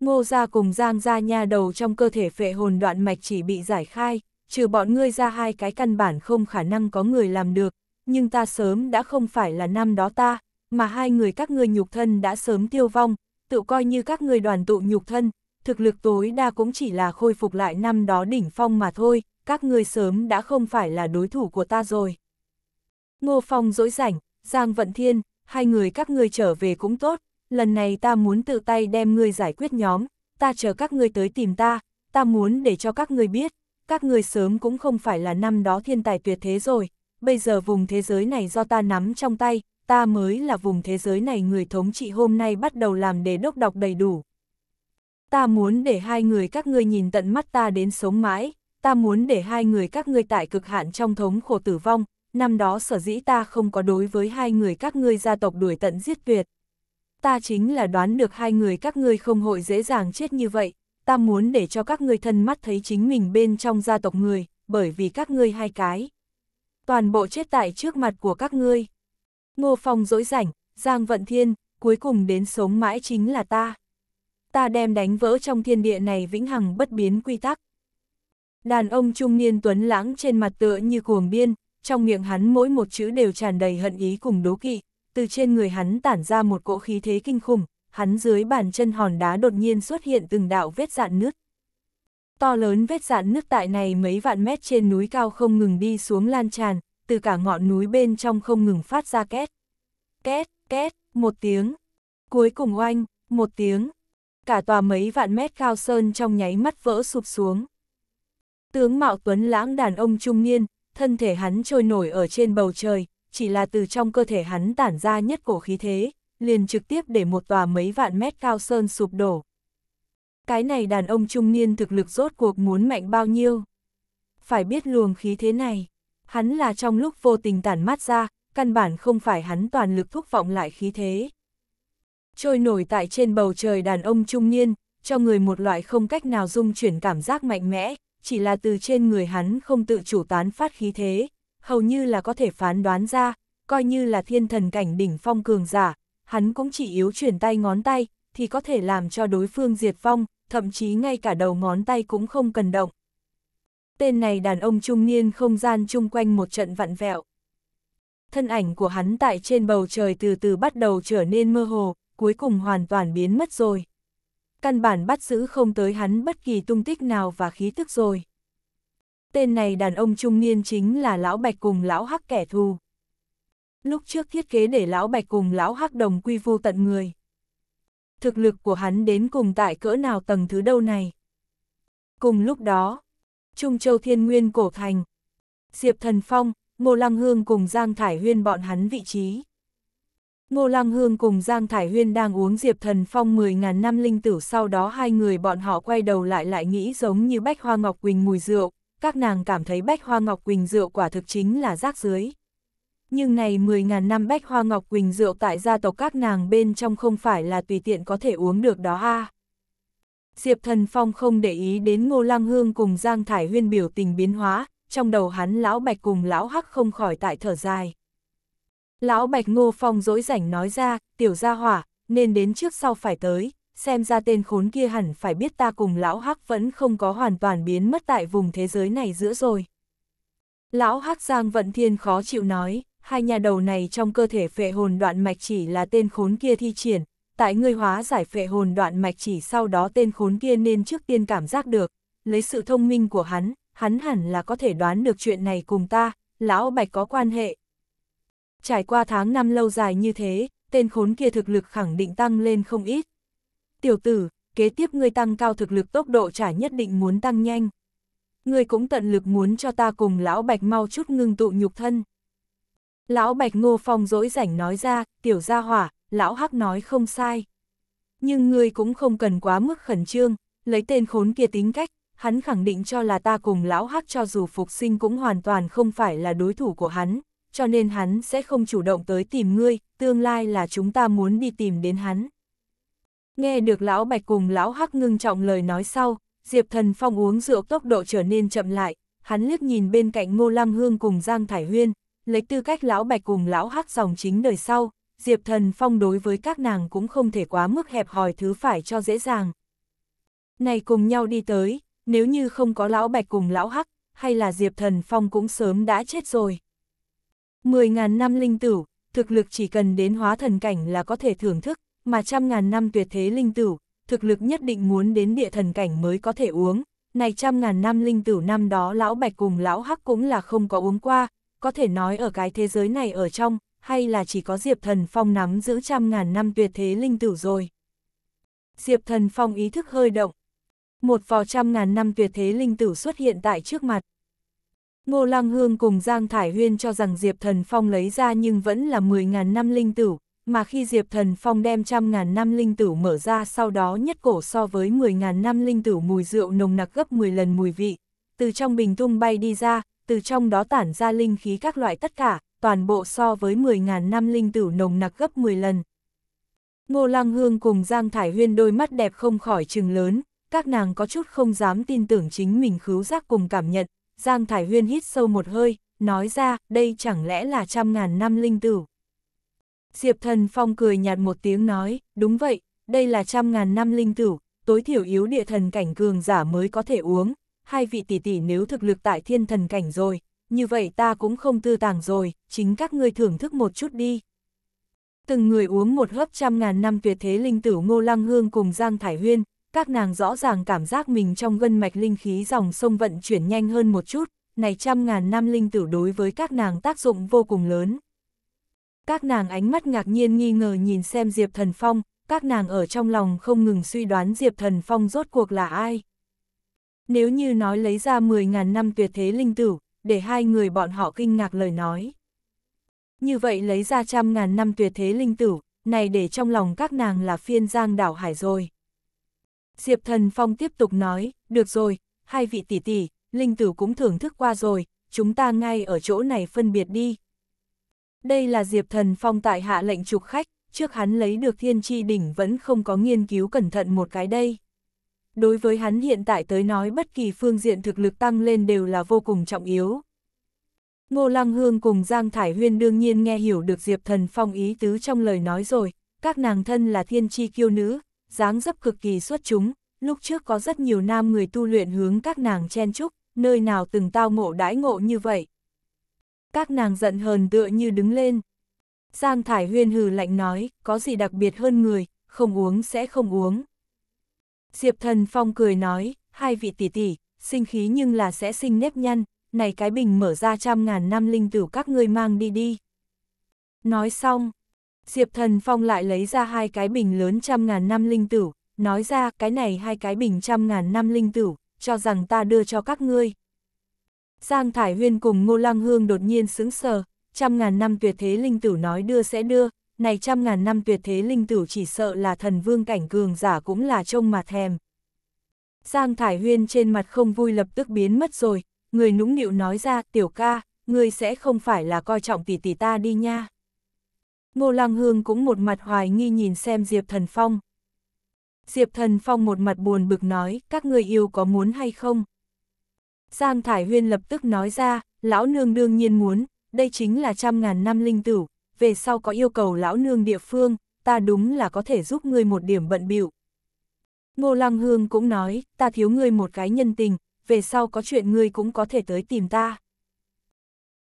Ngô gia cùng Giang gia nha đầu trong cơ thể phệ hồn đoạn mạch chỉ bị giải khai, trừ bọn ngươi ra hai cái căn bản không khả năng có người làm được, nhưng ta sớm đã không phải là năm đó ta, mà hai người các ngươi nhục thân đã sớm tiêu vong, tự coi như các ngươi đoàn tụ nhục thân, thực lực tối đa cũng chỉ là khôi phục lại năm đó đỉnh phong mà thôi, các ngươi sớm đã không phải là đối thủ của ta rồi. Ngô Phong dỗi rảnh, Giang Vận Thiên, hai người các ngươi trở về cũng tốt, lần này ta muốn tự tay đem ngươi giải quyết nhóm, ta chờ các ngươi tới tìm ta, ta muốn để cho các ngươi biết, các ngươi sớm cũng không phải là năm đó thiên tài tuyệt thế rồi, bây giờ vùng thế giới này do ta nắm trong tay, ta mới là vùng thế giới này người thống trị hôm nay bắt đầu làm để đốc đọc đầy đủ. Ta muốn để hai người các ngươi nhìn tận mắt ta đến sống mãi, ta muốn để hai người các ngươi tại cực hạn trong thống khổ tử vong, năm đó sở dĩ ta không có đối với hai người các ngươi gia tộc đuổi tận giết tuyệt. Ta chính là đoán được hai người các ngươi không hội dễ dàng chết như vậy, ta muốn để cho các ngươi thân mắt thấy chính mình bên trong gia tộc người, bởi vì các ngươi hai cái. Toàn bộ chết tại trước mặt của các ngươi. Ngô Phong dỗi rảnh, Giang Vận Thiên, cuối cùng đến sống mãi chính là ta. Ta đem đánh vỡ trong thiên địa này vĩnh hằng bất biến quy tắc. Đàn ông trung niên tuấn lãng trên mặt tựa như cuồng biên, trong miệng hắn mỗi một chữ đều tràn đầy hận ý cùng đố kỵ, từ trên người hắn tản ra một cỗ khí thế kinh khủng, hắn dưới bàn chân hòn đá đột nhiên xuất hiện từng đạo vết dạn nứt. To lớn vết dạn nứt tại này mấy vạn mét trên núi cao không ngừng đi xuống lan tràn, từ cả ngọn núi bên trong không ngừng phát ra két. Két, két, một tiếng. Cuối cùng oanh, một tiếng. Cả tòa mấy vạn mét cao sơn trong nháy mắt vỡ sụp xuống. Tướng Mạo Tuấn lãng đàn ông trung niên, thân thể hắn trôi nổi ở trên bầu trời, chỉ là từ trong cơ thể hắn tản ra nhất cổ khí thế, liền trực tiếp để một tòa mấy vạn mét cao sơn sụp đổ. Cái này đàn ông trung niên thực lực rốt cuộc muốn mạnh bao nhiêu? Phải biết luồng khí thế này, hắn là trong lúc vô tình tản mát ra, căn bản không phải hắn toàn lực thúc vọng lại khí thế. Trôi nổi tại trên bầu trời đàn ông trung niên, cho người một loại không cách nào dung chuyển cảm giác mạnh mẽ, chỉ là từ trên người hắn không tự chủ tán phát khí thế, hầu như là có thể phán đoán ra, coi như là thiên thần cảnh đỉnh phong cường giả, hắn cũng chỉ yếu chuyển tay ngón tay, thì có thể làm cho đối phương diệt phong, thậm chí ngay cả đầu ngón tay cũng không cần động tên này đàn ông trung niên không gian chung quanh một trận vặn vẹo. Thân ảnh của hắn tại trên bầu trời từ từ bắt đầu trở nên mơ hồ, cuối cùng hoàn toàn biến mất rồi. Căn bản bắt giữ không tới hắn bất kỳ tung tích nào và khí tức rồi. Tên này đàn ông trung niên chính là Lão Bạch cùng Lão Hắc kẻ thù. Lúc trước thiết kế để Lão Bạch cùng Lão Hắc đồng quy vu tận người. Thực lực của hắn đến cùng tại cỡ nào tầng thứ đâu này. Cùng lúc đó, Trung Châu Thiên Nguyên Cổ Thành. Diệp Thần Phong, Ngô Lăng Hương cùng Giang Thải Huyên bọn hắn vị trí. Ngô Lăng Hương cùng Giang Thải Huyên đang uống Diệp Thần Phong 10.000 năm linh tử sau đó hai người bọn họ quay đầu lại lại nghĩ giống như Bách Hoa Ngọc Quỳnh mùi rượu, các nàng cảm thấy Bách Hoa Ngọc Quỳnh rượu quả thực chính là rác dưới. Nhưng này 10.000 năm Bách Hoa Ngọc Quỳnh rượu tại gia tộc các nàng bên trong không phải là tùy tiện có thể uống được đó a à. Diệp Thần Phong không để ý đến Ngô Lăng Hương cùng Giang Thải Huyên biểu tình biến hóa, trong đầu hắn Lão Bạch cùng Lão Hắc không khỏi tại thở dài. Lão Bạch Ngô Phong dỗi rảnh nói ra, tiểu gia hỏa, nên đến trước sau phải tới, xem ra tên khốn kia hẳn phải biết ta cùng Lão Hắc vẫn không có hoàn toàn biến mất tại vùng thế giới này giữa rồi. Lão Hắc Giang Vận Thiên khó chịu nói, hai nhà đầu này trong cơ thể phệ hồn đoạn mạch chỉ là tên khốn kia thi triển, tại ngươi hóa giải phệ hồn đoạn mạch chỉ sau đó tên khốn kia nên trước tiên cảm giác được, lấy sự thông minh của hắn, hắn hẳn là có thể đoán được chuyện này cùng ta, lão bạch có quan hệ. Trải qua tháng năm lâu dài như thế, tên khốn kia thực lực khẳng định tăng lên không ít. Tiểu tử, kế tiếp ngươi tăng cao thực lực tốc độ trả nhất định muốn tăng nhanh. Ngươi cũng tận lực muốn cho ta cùng lão bạch mau chút ngưng tụ nhục thân. Lão bạch ngô phong dỗi rảnh nói ra, tiểu gia hỏa, lão hắc nói không sai. Nhưng ngươi cũng không cần quá mức khẩn trương, lấy tên khốn kia tính cách, hắn khẳng định cho là ta cùng lão hắc cho dù phục sinh cũng hoàn toàn không phải là đối thủ của hắn, cho nên hắn sẽ không chủ động tới tìm ngươi, tương lai là chúng ta muốn đi tìm đến hắn. Nghe được lão bạch cùng lão hắc ngưng trọng lời nói sau, Diệp Thần Phong uống rượu tốc độ trở nên chậm lại, hắn liếc nhìn bên cạnh Ngô Lam Hương cùng Giang Thải Huyên, lấy tư cách lão bạch cùng lão hắc dòng chính đời sau, Diệp Thần Phong đối với các nàng cũng không thể quá mức hẹp hòi thứ phải cho dễ dàng. Này cùng nhau đi tới, nếu như không có lão bạch cùng lão hắc, hay là Diệp Thần Phong cũng sớm đã chết rồi. Mười ngàn năm linh tử, thực lực chỉ cần đến hóa thần cảnh là có thể thưởng thức, mà trăm ngàn năm tuyệt thế linh tử, thực lực nhất định muốn đến địa thần cảnh mới có thể uống. Này trăm ngàn năm linh tử năm đó lão bạch cùng lão hắc cũng là không có uống qua, có thể nói ở cái thế giới này ở trong, hay là chỉ có Diệp Thần Phong nắm giữ trăm ngàn năm tuyệt thế linh tử rồi. Diệp Thần Phong ý thức hơi động. Một vò trăm ngàn năm tuyệt thế linh tử xuất hiện tại trước mặt. Ngô Lăng Hương cùng Giang Thải Huyên cho rằng Diệp Thần Phong lấy ra nhưng vẫn là 10.000 năm linh tử, mà khi Diệp Thần Phong đem trăm ngàn năm linh tử mở ra sau đó nhất cổ so với 10.000 năm linh tử mùi rượu nồng nặc gấp 10 lần mùi vị, từ trong bình tung bay đi ra, từ trong đó tản ra linh khí các loại tất cả, toàn bộ so với 10.000 năm linh tử nồng nặc gấp 10 lần. Ngô Lăng Hương cùng Giang Thải Huyên đôi mắt đẹp không khỏi trừng lớn, các nàng có chút không dám tin tưởng chính mình khứu giác cùng cảm nhận, Giang Thải Huyên hít sâu một hơi, nói ra, đây chẳng lẽ là trăm ngàn năm linh tử? Diệp Thần Phong cười nhạt một tiếng nói, đúng vậy, đây là trăm ngàn năm linh tử, tối thiểu yếu địa thần cảnh cường giả mới có thể uống, hai vị tỷ tỷ nếu thực lực tại thiên thần cảnh rồi, như vậy ta cũng không tư tàng rồi, chính các ngươi thưởng thức một chút đi. Từng người uống một hớp trăm ngàn năm tuyệt thế linh tử Ngô Lăng Hương cùng Giang Thải Huyên, các nàng rõ ràng cảm giác mình trong gân mạch linh khí dòng sông vận chuyển nhanh hơn một chút, này trăm ngàn năm linh tử đối với các nàng tác dụng vô cùng lớn. Các nàng ánh mắt ngạc nhiên nghi ngờ nhìn xem Diệp Thần Phong, các nàng ở trong lòng không ngừng suy đoán Diệp Thần Phong rốt cuộc là ai. Nếu như nói lấy ra 10.000 năm tuyệt thế linh tử, để hai người bọn họ kinh ngạc lời nói. Như vậy lấy ra trăm ngàn năm tuyệt thế linh tử, này để trong lòng các nàng là phiên giang đảo hải rồi. Diệp Thần Phong tiếp tục nói, được rồi, hai vị tỷ tỷ, linh tử cũng thưởng thức qua rồi, chúng ta ngay ở chỗ này phân biệt đi. Đây là Diệp Thần Phong tại hạ lệnh trục khách, trước hắn lấy được thiên tri đỉnh vẫn không có nghiên cứu cẩn thận một cái đây đối với hắn hiện tại tới nói bất kỳ phương diện thực lực tăng lên đều là vô cùng trọng yếu. Ngô Lăng Hương cùng Giang Thải Huyên đương nhiên nghe hiểu được Diệp Thần Phong ý tứ trong lời nói rồi, các nàng thân là thiên tri kiêu nữ, dáng dấp cực kỳ xuất chúng, lúc trước có rất nhiều nam người tu luyện hướng các nàng chen chúc, nơi nào từng tao ngộ đãi ngộ như vậy. Các nàng giận hờn tựa như đứng lên. Giang Thải Huyên hừ lạnh nói, có gì đặc biệt hơn người, không uống sẽ không uống. Diệp Thần Phong cười nói, hai vị tỷ tỷ, sinh khí nhưng là sẽ sinh nếp nhăn, này cái bình mở ra trăm ngàn năm linh tử các ngươi mang đi đi. Nói xong, Diệp Thần Phong lại lấy ra hai cái bình lớn trăm ngàn năm linh tử, nói ra cái này hai cái bình trăm ngàn năm linh tử, cho rằng ta đưa cho các ngươi. Giang Thải Huyên cùng Ngô Lăng Hương đột nhiên sững sờ, trăm ngàn năm tuyệt thế linh tử nói đưa sẽ đưa, này trăm ngàn năm tuyệt thế linh tử chỉ sợ là thần vương cảnh cường giả cũng là trông mà thèm. Giang Thải Huyên trên mặt không vui lập tức biến mất rồi, người nũng nịu nói ra, tiểu ca, ngươi sẽ không phải là coi trọng tỷ tỷ ta đi nha. Ngô Lăng Hương cũng một mặt hoài nghi nhìn xem Diệp Thần Phong. Diệp Thần Phong một mặt buồn bực nói, các người yêu có muốn hay không? Giang Thải Huyên lập tức nói ra, lão nương đương nhiên muốn, đây chính là trăm ngàn năm linh tử, về sau có yêu cầu lão nương địa phương, ta đúng là có thể giúp ngươi một điểm bận bịu. Ngô Lăng Hương cũng nói, ta thiếu ngươi một cái nhân tình, về sau có chuyện ngươi cũng có thể tới tìm ta.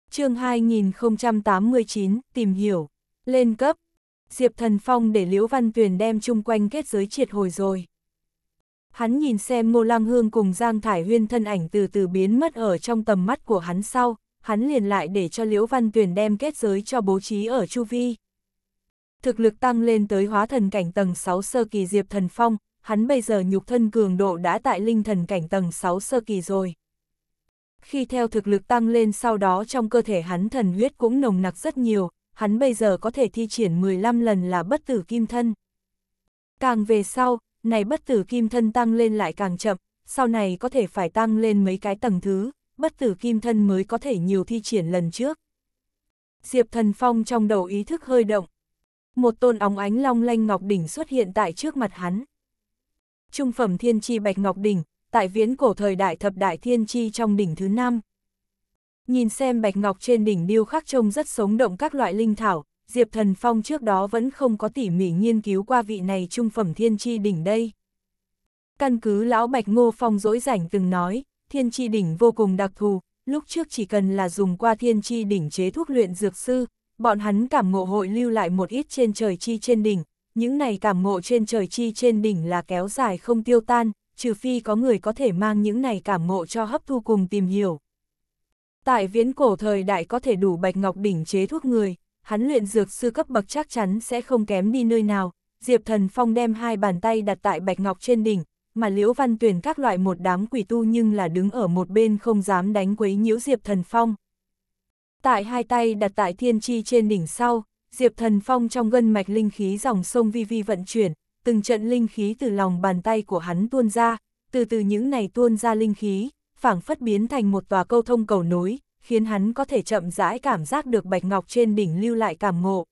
chương 2089, tìm hiểu, lên cấp, Diệp Thần Phong để Liễu Văn Tuyền đem chung quanh kết giới triệt hồi rồi. Hắn nhìn xem Ngô Lăng Hương cùng Giang Thải Huyên thân ảnh từ từ biến mất ở trong tầm mắt của hắn sau, hắn liền lại để cho Liễu Văn Tuyền đem kết giới cho bố trí ở chu vi. Thực lực tăng lên tới hóa thần cảnh tầng 6 sơ kỳ Diệp Thần Phong, hắn bây giờ nhục thân cường độ đã tại linh thần cảnh tầng 6 sơ kỳ rồi. Khi theo thực lực tăng lên sau đó trong cơ thể hắn thần huyết cũng nồng nặc rất nhiều, hắn bây giờ có thể thi triển 15 lần là bất tử kim thân. Càng về sau, này bất tử kim thân tăng lên lại càng chậm, sau này có thể phải tăng lên mấy cái tầng thứ bất tử kim thân mới có thể nhiều thi triển lần trước. Diệp Thần Phong trong đầu ý thức hơi động. Một tôn óng ánh long lanh ngọc đỉnh xuất hiện tại trước mặt hắn. Trung phẩm thiên chi bạch ngọc đỉnh, tại viễn cổ thời đại thập đại thiên chi trong đỉnh thứ năm. Nhìn xem bạch ngọc trên đỉnh điêu khắc trông rất sống động các loại linh thảo, Diệp Thần Phong trước đó vẫn không có tỉ mỉ nghiên cứu qua vị này trung phẩm thiên chi đỉnh đây. Căn cứ lão Bạch Ngô Phong dỗi rảnh từng nói, thiên tri đỉnh vô cùng đặc thù, lúc trước chỉ cần là dùng qua thiên tri đỉnh chế thuốc luyện dược sư, bọn hắn cảm ngộ hội lưu lại một ít trên trời chi trên đỉnh, những này cảm ngộ trên trời chi trên đỉnh là kéo dài không tiêu tan, trừ phi có người có thể mang những này cảm ngộ cho hấp thu cùng tìm hiểu. Tại viễn cổ thời đại có thể đủ bạch ngọc đỉnh chế thuốc người, hắn luyện dược sư cấp bậc chắc chắn sẽ không kém đi nơi nào, Diệp Thần Phong đem hai bàn tay đặt tại bạch ngọc trên đỉnh, mà Liễu Văn Tuyền các loại một đám quỷ tu nhưng là đứng ở một bên không dám đánh quấy nhiễu Diệp Thần Phong. Tại hai tay đặt tại thiên chi trên đỉnh sau, Diệp Thần Phong trong gân mạch linh khí dòng sông vi vi vận chuyển, từng trận linh khí từ lòng bàn tay của hắn tuôn ra, từ từ những này tuôn ra linh khí, phảng phất biến thành một tòa câu thông cầu nối, khiến hắn có thể chậm rãi cảm giác được bạch ngọc trên đỉnh lưu lại cảm ngộ.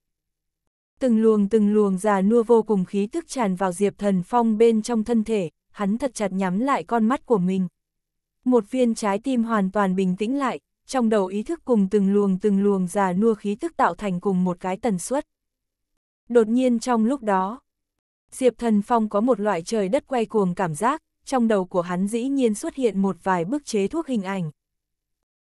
Từng luồng từng luồng già nua vô cùng khí tức tràn vào Diệp Thần Phong bên trong thân thể, hắn thật chặt nhắm lại con mắt của mình. Một viên trái tim hoàn toàn bình tĩnh lại, trong đầu ý thức cùng từng luồng từng luồng già nua khí thức tạo thành cùng một cái tần suất. Đột nhiên trong lúc đó, Diệp Thần Phong có một loại trời đất quay cuồng cảm giác, trong đầu của hắn dĩ nhiên xuất hiện một vài bức chế thuốc hình ảnh.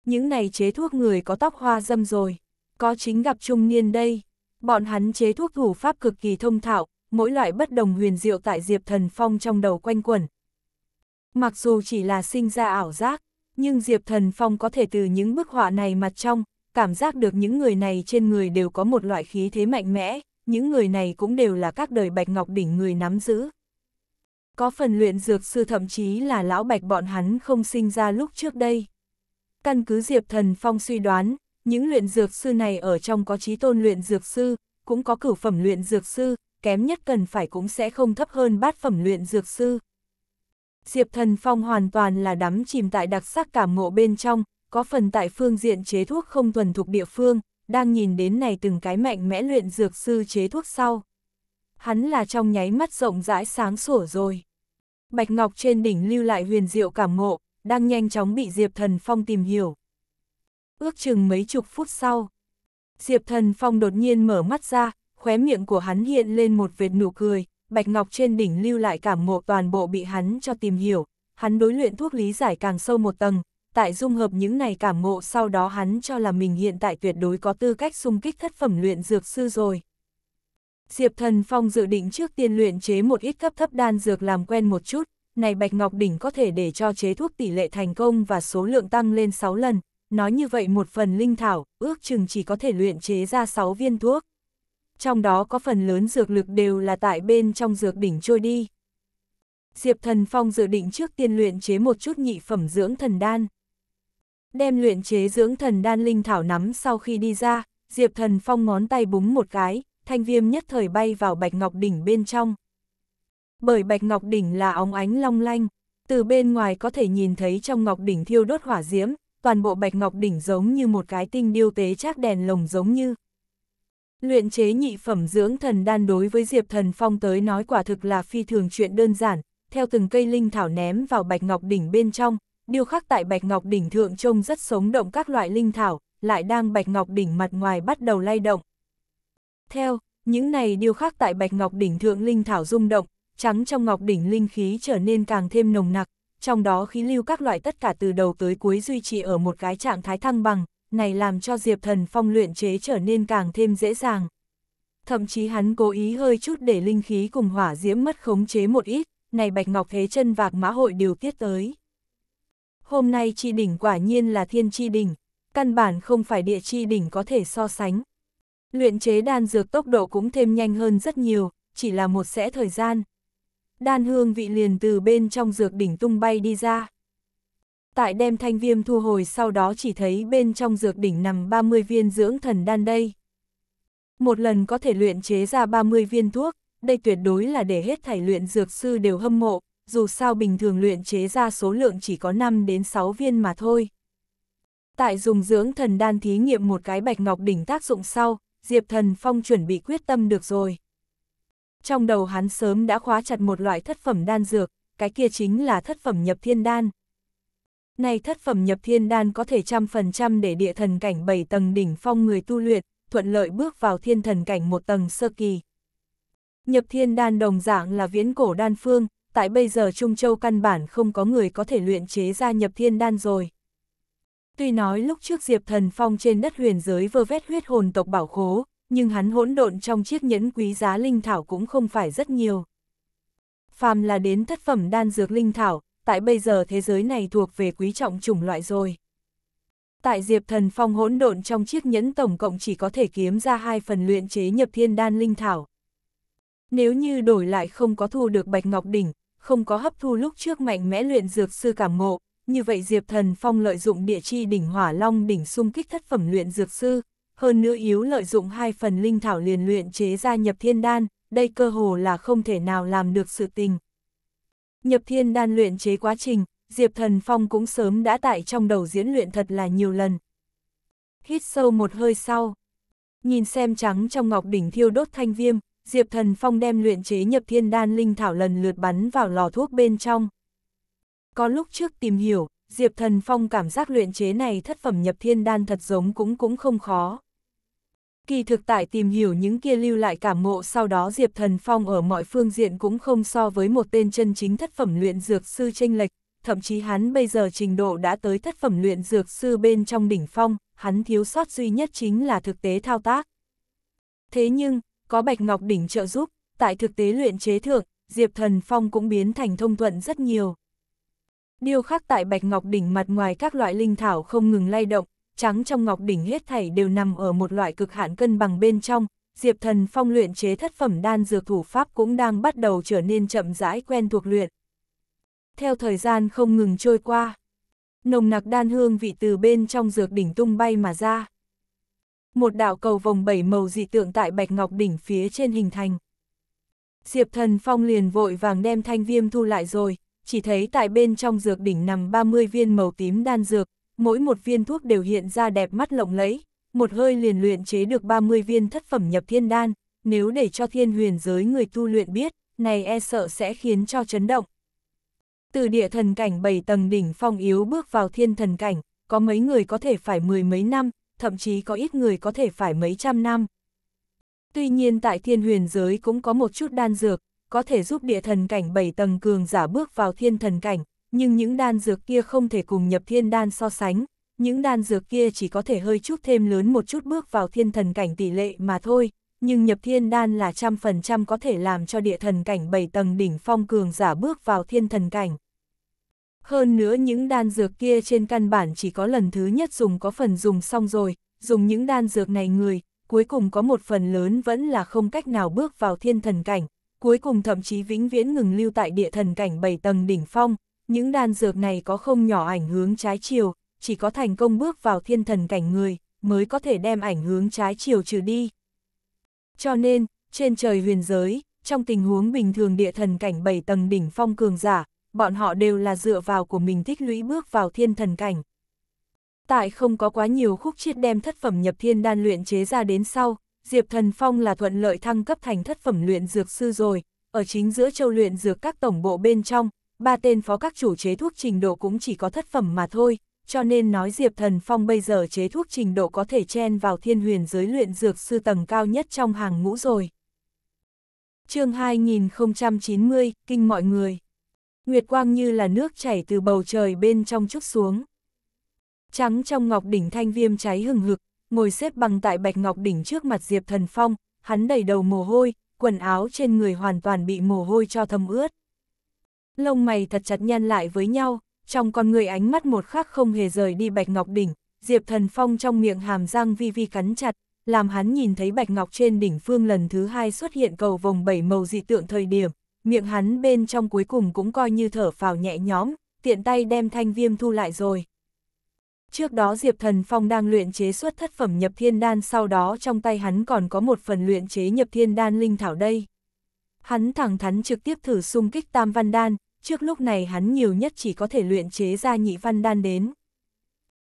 Những này chế thuốc người có tóc hoa dâm rồi, có chính gặp trung niên đây, bọn hắn chế thuốc thủ pháp cực kỳ thông thạo, mỗi loại bất đồng huyền diệu tại Diệp Thần Phong trong đầu quanh quẩn. Mặc dù chỉ là sinh ra ảo giác, nhưng Diệp Thần Phong có thể từ những bức họa này mặt trong, cảm giác được những người này trên người đều có một loại khí thế mạnh mẽ, những người này cũng đều là các đời Bạch Ngọc Đỉnh người nắm giữ. Có phần luyện dược sư thậm chí là lão Bạch bọn hắn không sinh ra lúc trước đây. Căn cứ Diệp Thần Phong suy đoán, những luyện dược sư này ở trong có trí tôn luyện dược sư, cũng có cửu phẩm luyện dược sư, kém nhất cần phải cũng sẽ không thấp hơn bát phẩm luyện dược sư. Diệp Thần Phong hoàn toàn là đắm chìm tại đặc sắc cảm ngộ bên trong, có phần tại phương diện chế thuốc không thuần thuộc địa phương, đang nhìn đến này từng cái mạnh mẽ luyện dược sư chế thuốc sau. Hắn là trong nháy mắt rộng rãi sáng sủa rồi. Bạch Ngọc trên đỉnh lưu lại huyền diệu cảm ngộ, đang nhanh chóng bị Diệp Thần Phong tìm hiểu. Ước chừng mấy chục phút sau, Diệp Thần Phong đột nhiên mở mắt ra, khóe miệng của hắn hiện lên một vệt nụ cười, bạch ngọc trên đỉnh lưu lại cảm ngộ toàn bộ bị hắn cho tìm hiểu, hắn đối luyện thuốc lý giải càng sâu một tầng, tại dung hợp những này cảm ngộ sau đó hắn cho là mình hiện tại tuyệt đối có tư cách xung kích thất phẩm luyện dược sư rồi. Diệp Thần Phong dự định trước tiên luyện chế một ít cấp thấp đan dược làm quen một chút, này Bạch Ngọc Đỉnh có thể để cho chế thuốc tỷ lệ thành công và số lượng tăng lên 6 lần, nói như vậy một phần linh thảo, ước chừng chỉ có thể luyện chế ra 6 viên thuốc trong đó có phần lớn dược lực đều là tại bên trong dược đỉnh trôi đi. Diệp Thần Phong dự định trước tiên luyện chế một chút nhị phẩm dưỡng thần đan. Đem luyện chế dưỡng thần đan linh thảo nắm sau khi đi ra, Diệp Thần Phong ngón tay búng một cái, thanh viêm nhất thời bay vào bạch ngọc đỉnh bên trong. Bởi bạch ngọc đỉnh là óng ánh long lanh, từ bên ngoài có thể nhìn thấy trong ngọc đỉnh thiêu đốt hỏa diễm, toàn bộ bạch ngọc đỉnh giống như một cái tinh điêu tế chác đèn lồng giống như, Luyện chế nhị phẩm dưỡng thần đan đối với Diệp Thần Phong tới nói quả thực là phi thường chuyện đơn giản, theo từng cây linh thảo ném vào bạch ngọc đỉnh bên trong, điều khắc tại bạch ngọc đỉnh thượng trông rất sống động các loại linh thảo, lại đang bạch ngọc đỉnh mặt ngoài bắt đầu lay động. Theo, những này điều khắc tại bạch ngọc đỉnh thượng linh thảo rung động, trắng trong ngọc đỉnh linh khí trở nên càng thêm nồng nặc, trong đó khí lưu các loại tất cả từ đầu tới cuối duy trì ở một cái trạng thái thăng bằng, này làm cho Diệp Thần Phong luyện chế trở nên càng thêm dễ dàng. Thậm chí hắn cố ý hơi chút để linh khí cùng hỏa diễm mất khống chế một ít, này Bạch Ngọc Thế chân vạc mã hội điều tiết tới. Hôm nay chi đỉnh quả nhiên là thiên chi đỉnh, căn bản không phải địa chi đỉnh có thể so sánh. Luyện chế đan dược tốc độ cũng thêm nhanh hơn rất nhiều, chỉ là một sẽ thời gian. Đan hương vị liền từ bên trong dược đỉnh tung bay đi ra. Tại đem thanh viêm thu hồi sau đó chỉ thấy bên trong dược đỉnh nằm 30 viên dưỡng thần đan đây. Một lần có thể luyện chế ra 30 viên thuốc, đây tuyệt đối là để hết thảy luyện dược sư đều hâm mộ, dù sao bình thường luyện chế ra số lượng chỉ có 5 đến 6 viên mà thôi. Tại dùng dưỡng thần đan thí nghiệm một cái bạch ngọc đỉnh tác dụng sau, Diệp Thần Phong chuẩn bị quyết tâm được rồi. Trong đầu hắn sớm đã khóa chặt một loại thất phẩm đan dược, cái kia chính là thất phẩm nhập thiên đan, này thất phẩm nhập thiên đan có thể trăm phần trăm để địa thần cảnh 7 tầng đỉnh phong người tu luyện, thuận lợi bước vào thiên thần cảnh một tầng sơ kỳ. Nhập thiên đan đồng dạng là viễn cổ đan phương, tại bây giờ Trung Châu căn bản không có người có thể luyện chế ra nhập thiên đan rồi. Tuy nói lúc trước Diệp Thần Phong trên đất huyền giới vơ vét huyết hồn tộc bảo khố, nhưng hắn hỗn độn trong chiếc nhẫn quý giá linh thảo cũng không phải rất nhiều. Phàm là đến thất phẩm đan dược linh thảo, tại bây giờ thế giới này thuộc về quý trọng chủng loại rồi. Tại Diệp Thần Phong hỗn độn trong chiếc nhẫn tổng cộng chỉ có thể kiếm ra hai phần luyện chế nhập thiên đan linh thảo. Nếu như đổi lại không có thu được Bạch Ngọc Đỉnh, không có hấp thu lúc trước mạnh mẽ luyện dược sư cảm ngộ, như vậy Diệp Thần Phong lợi dụng địa chi đỉnh hỏa long đỉnh xung kích thất phẩm luyện dược sư, hơn nữa yếu lợi dụng hai phần linh thảo liền luyện chế ra nhập thiên đan, đây cơ hồ là không thể nào làm được sự tình, Nhập thiên đan luyện chế quá trình, Diệp Thần Phong cũng sớm đã tại trong đầu diễn luyện thật là nhiều lần. Hít sâu một hơi sau, nhìn xem trắng trong ngọc đỉnh thiêu đốt thanh viêm, Diệp Thần Phong đem luyện chế nhập thiên đan linh thảo lần lượt bắn vào lò thuốc bên trong. Có lúc trước tìm hiểu, Diệp Thần Phong cảm giác luyện chế này thất phẩm nhập thiên đan thật giống cũng cũng không khó. Kỳ thực tại tìm hiểu những kia lưu lại cảm ngộ sau đó Diệp Thần Phong ở mọi phương diện cũng không so với một tên chân chính thất phẩm luyện dược sư tranh lệch, thậm chí hắn bây giờ trình độ đã tới thất phẩm luyện dược sư bên trong đỉnh phong, hắn thiếu sót duy nhất chính là thực tế thao tác. Thế nhưng, có Bạch Ngọc Đỉnh trợ giúp, tại thực tế luyện chế thượng, Diệp Thần Phong cũng biến thành thông thuận rất nhiều. Điều khác tại Bạch Ngọc Đỉnh mặt ngoài các loại linh thảo không ngừng lay động, trắng trong ngọc đỉnh hết thảy đều nằm ở một loại cực hạn cân bằng bên trong, Diệp Thần Phong luyện chế thất phẩm đan dược thủ pháp cũng đang bắt đầu trở nên chậm rãi quen thuộc luyện. Theo thời gian không ngừng trôi qua, nồng nặc đan hương vị từ bên trong dược đỉnh tung bay mà ra. Một đạo cầu vòng bảy màu dị tượng tại bạch ngọc đỉnh phía trên hình thành. Diệp Thần Phong liền vội vàng đem thanh viêm thu lại rồi, chỉ thấy tại bên trong dược đỉnh nằm 30 viên màu tím đan dược, mỗi một viên thuốc đều hiện ra đẹp mắt lộng lẫy, một hơi liền luyện chế được 30 viên thất phẩm nhập thiên đan, nếu để cho thiên huyền giới người tu luyện biết, này e sợ sẽ khiến cho chấn động. Từ địa thần cảnh 7 tầng đỉnh phong yếu bước vào thiên thần cảnh, có mấy người có thể phải mười mấy năm, thậm chí có ít người có thể phải mấy trăm năm. Tuy nhiên tại thiên huyền giới cũng có một chút đan dược, có thể giúp địa thần cảnh 7 tầng cường giả bước vào thiên thần cảnh, nhưng những đan dược kia không thể cùng nhập thiên đan so sánh, những đan dược kia chỉ có thể hơi chút thêm lớn một chút bước vào thiên thần cảnh tỷ lệ mà thôi, nhưng nhập thiên đan là trăm phần trăm có thể làm cho địa thần cảnh bảy tầng đỉnh phong cường giả bước vào thiên thần cảnh. Hơn nữa những đan dược kia trên căn bản chỉ có lần thứ nhất dùng có phần dùng xong rồi, dùng những đan dược này người, cuối cùng có một phần lớn vẫn là không cách nào bước vào thiên thần cảnh, cuối cùng thậm chí vĩnh viễn ngừng lưu tại địa thần cảnh bảy tầng đỉnh phong, những đan dược này có không nhỏ ảnh hướng trái chiều, chỉ có thành công bước vào thiên thần cảnh người, mới có thể đem ảnh hướng trái chiều trừ đi. Cho nên, trên trời huyền giới, trong tình huống bình thường địa thần cảnh 7 tầng đỉnh phong cường giả, bọn họ đều là dựa vào của mình tích lũy bước vào thiên thần cảnh. Tại không có quá nhiều khúc chiết đem thất phẩm nhập thiên đan luyện chế ra đến sau, Diệp Thần Phong là thuận lợi thăng cấp thành thất phẩm luyện dược sư rồi, ở chính giữa châu luyện dược các tổng bộ bên trong, ba tên phó các chủ chế thuốc trình độ cũng chỉ có thất phẩm mà thôi, cho nên nói Diệp Thần Phong bây giờ chế thuốc trình độ có thể chen vào thiên huyền giới luyện dược sư tầng cao nhất trong hàng ngũ rồi. chương 2090, Kinh mọi người. Nguyệt quang như là nước chảy từ bầu trời bên trong chút xuống. Trắng trong ngọc đỉnh thanh viêm cháy hừng hực, ngồi xếp bằng tại bạch ngọc đỉnh trước mặt Diệp Thần Phong, hắn đầy đầu mồ hôi, quần áo trên người hoàn toàn bị mồ hôi cho thấm ướt lông mày thật chặt nhăn lại với nhau, trong con người ánh mắt một khắc không hề rời đi Bạch Ngọc đỉnh, Diệp Thần Phong trong miệng hàm răng vi vi cắn chặt, làm hắn nhìn thấy Bạch Ngọc trên đỉnh phương lần thứ hai xuất hiện cầu vòng bảy màu dị tượng thời điểm, miệng hắn bên trong cuối cùng cũng coi như thở phào nhẹ nhõm, tiện tay đem thanh viêm thu lại rồi. Trước đó Diệp Thần Phong đang luyện chế xuất thất phẩm nhập thiên đan sau đó trong tay hắn còn có một phần luyện chế nhập thiên đan linh thảo đây. Hắn thẳng thắn trực tiếp thử xung kích tam văn đan, trước lúc này hắn nhiều nhất chỉ có thể luyện chế ra nhị văn đan đến.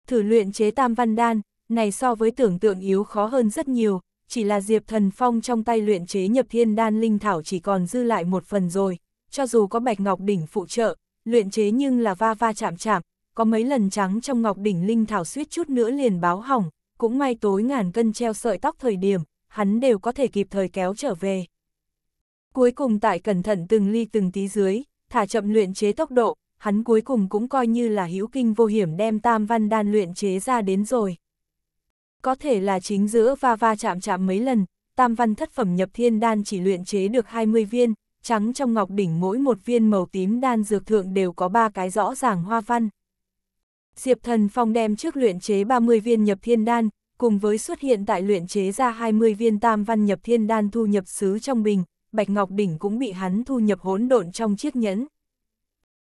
Thử luyện chế tam văn đan, này so với tưởng tượng yếu khó hơn rất nhiều, chỉ là Diệp Thần Phong trong tay luyện chế nhập thiên đan linh thảo chỉ còn dư lại một phần rồi, cho dù có bạch ngọc đỉnh phụ trợ, luyện chế nhưng là va va chạm chạm, có mấy lần trắng trong ngọc đỉnh linh thảo suýt chút nữa liền báo hỏng, cũng may tối ngàn cân treo sợi tóc thời điểm, hắn đều có thể kịp thời kéo trở về. Cuối cùng tại cẩn thận từng ly từng tí dưới, thả chậm luyện chế tốc độ, hắn cuối cùng cũng coi như là hữu kinh vô hiểm đem tam văn đan luyện chế ra đến rồi. Có thể là chính giữa va va chạm chạm mấy lần, tam văn thất phẩm nhập thiên đan chỉ luyện chế được 20 viên, trắng trong ngọc đỉnh mỗi một viên màu tím đan dược thượng đều có ba cái rõ ràng hoa văn. Diệp thần phong đem trước luyện chế 30 viên nhập thiên đan, cùng với xuất hiện tại luyện chế ra 20 viên tam văn nhập thiên đan thu nhập xứ trong bình, Bạch Ngọc Đỉnh cũng bị hắn thu nhập hỗn độn trong chiếc nhẫn.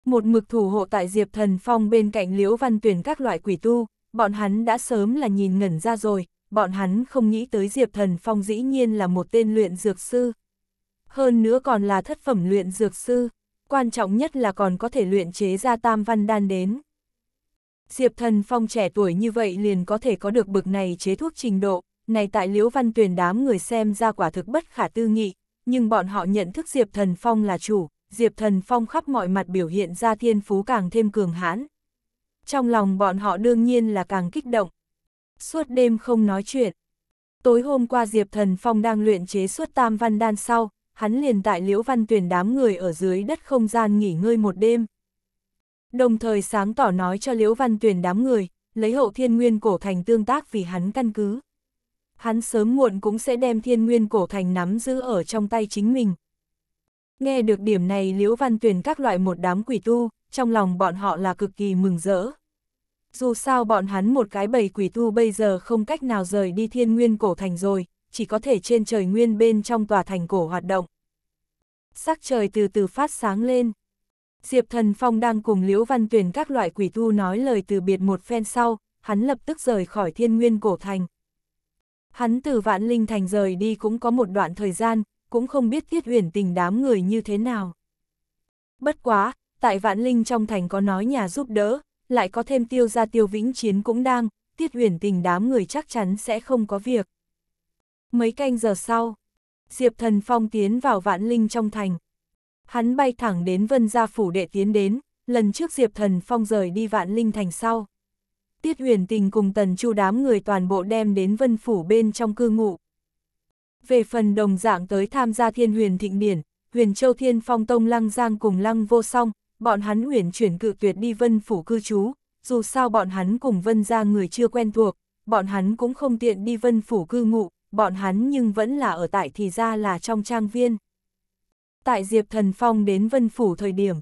Một mực thủ hộ tại Diệp Thần Phong bên cạnh Liễu Văn Tuyển các loại quỷ tu, bọn hắn đã sớm là nhìn ngẩn ra rồi, bọn hắn không nghĩ tới Diệp Thần Phong dĩ nhiên là một tên luyện dược sư. Hơn nữa còn là thất phẩm luyện dược sư, quan trọng nhất là còn có thể luyện chế ra tam văn đan đến. Diệp Thần Phong trẻ tuổi như vậy liền có thể có được bực này chế thuốc trình độ, này tại Liễu Văn Tuyền đám người xem ra quả thực bất khả tư nghị, nhưng bọn họ nhận thức Diệp Thần Phong là chủ, Diệp Thần Phong khắp mọi mặt biểu hiện ra thiên phú càng thêm cường hãn. Trong lòng bọn họ đương nhiên là càng kích động. Suốt đêm không nói chuyện. Tối hôm qua Diệp Thần Phong đang luyện chế suốt tam văn đan sau, hắn liền tại liễu văn tuyển đám người ở dưới đất không gian nghỉ ngơi một đêm. Đồng thời sáng tỏ nói cho liễu văn tuyển đám người, lấy hậu thiên nguyên cổ thành tương tác vì hắn căn cứ hắn sớm muộn cũng sẽ đem thiên nguyên cổ thành nắm giữ ở trong tay chính mình. Nghe được điểm này Liễu Văn Tuyền các loại một đám quỷ tu, trong lòng bọn họ là cực kỳ mừng rỡ. Dù sao bọn hắn một cái bầy quỷ tu bây giờ không cách nào rời đi thiên nguyên cổ thành rồi, chỉ có thể trên trời nguyên bên trong tòa thành cổ hoạt động. Sắc trời từ từ phát sáng lên. Diệp Thần Phong đang cùng Liễu Văn Tuyền các loại quỷ tu nói lời từ biệt một phen sau, hắn lập tức rời khỏi thiên nguyên cổ thành. Hắn từ vạn linh thành rời đi cũng có một đoạn thời gian, cũng không biết tiết huyền tình đám người như thế nào. Bất quá, tại vạn linh trong thành có nói nhà giúp đỡ, lại có thêm tiêu gia tiêu vĩnh chiến cũng đang, tiết huyền tình đám người chắc chắn sẽ không có việc. Mấy canh giờ sau, Diệp Thần Phong tiến vào vạn linh trong thành. Hắn bay thẳng đến vân gia phủ đệ tiến đến, lần trước Diệp Thần Phong rời đi vạn linh thành sau, Tiết huyền tình cùng tần chu đám người toàn bộ đem đến vân phủ bên trong cư ngụ. Về phần đồng dạng tới tham gia thiên huyền thịnh điển, huyền châu thiên phong tông lăng giang cùng lăng vô song, bọn hắn huyền chuyển cự tuyệt đi vân phủ cư trú, dù sao bọn hắn cùng vân ra người chưa quen thuộc, bọn hắn cũng không tiện đi vân phủ cư ngụ, bọn hắn nhưng vẫn là ở tại thì ra là trong trang viên. Tại Diệp Thần Phong đến vân phủ thời điểm,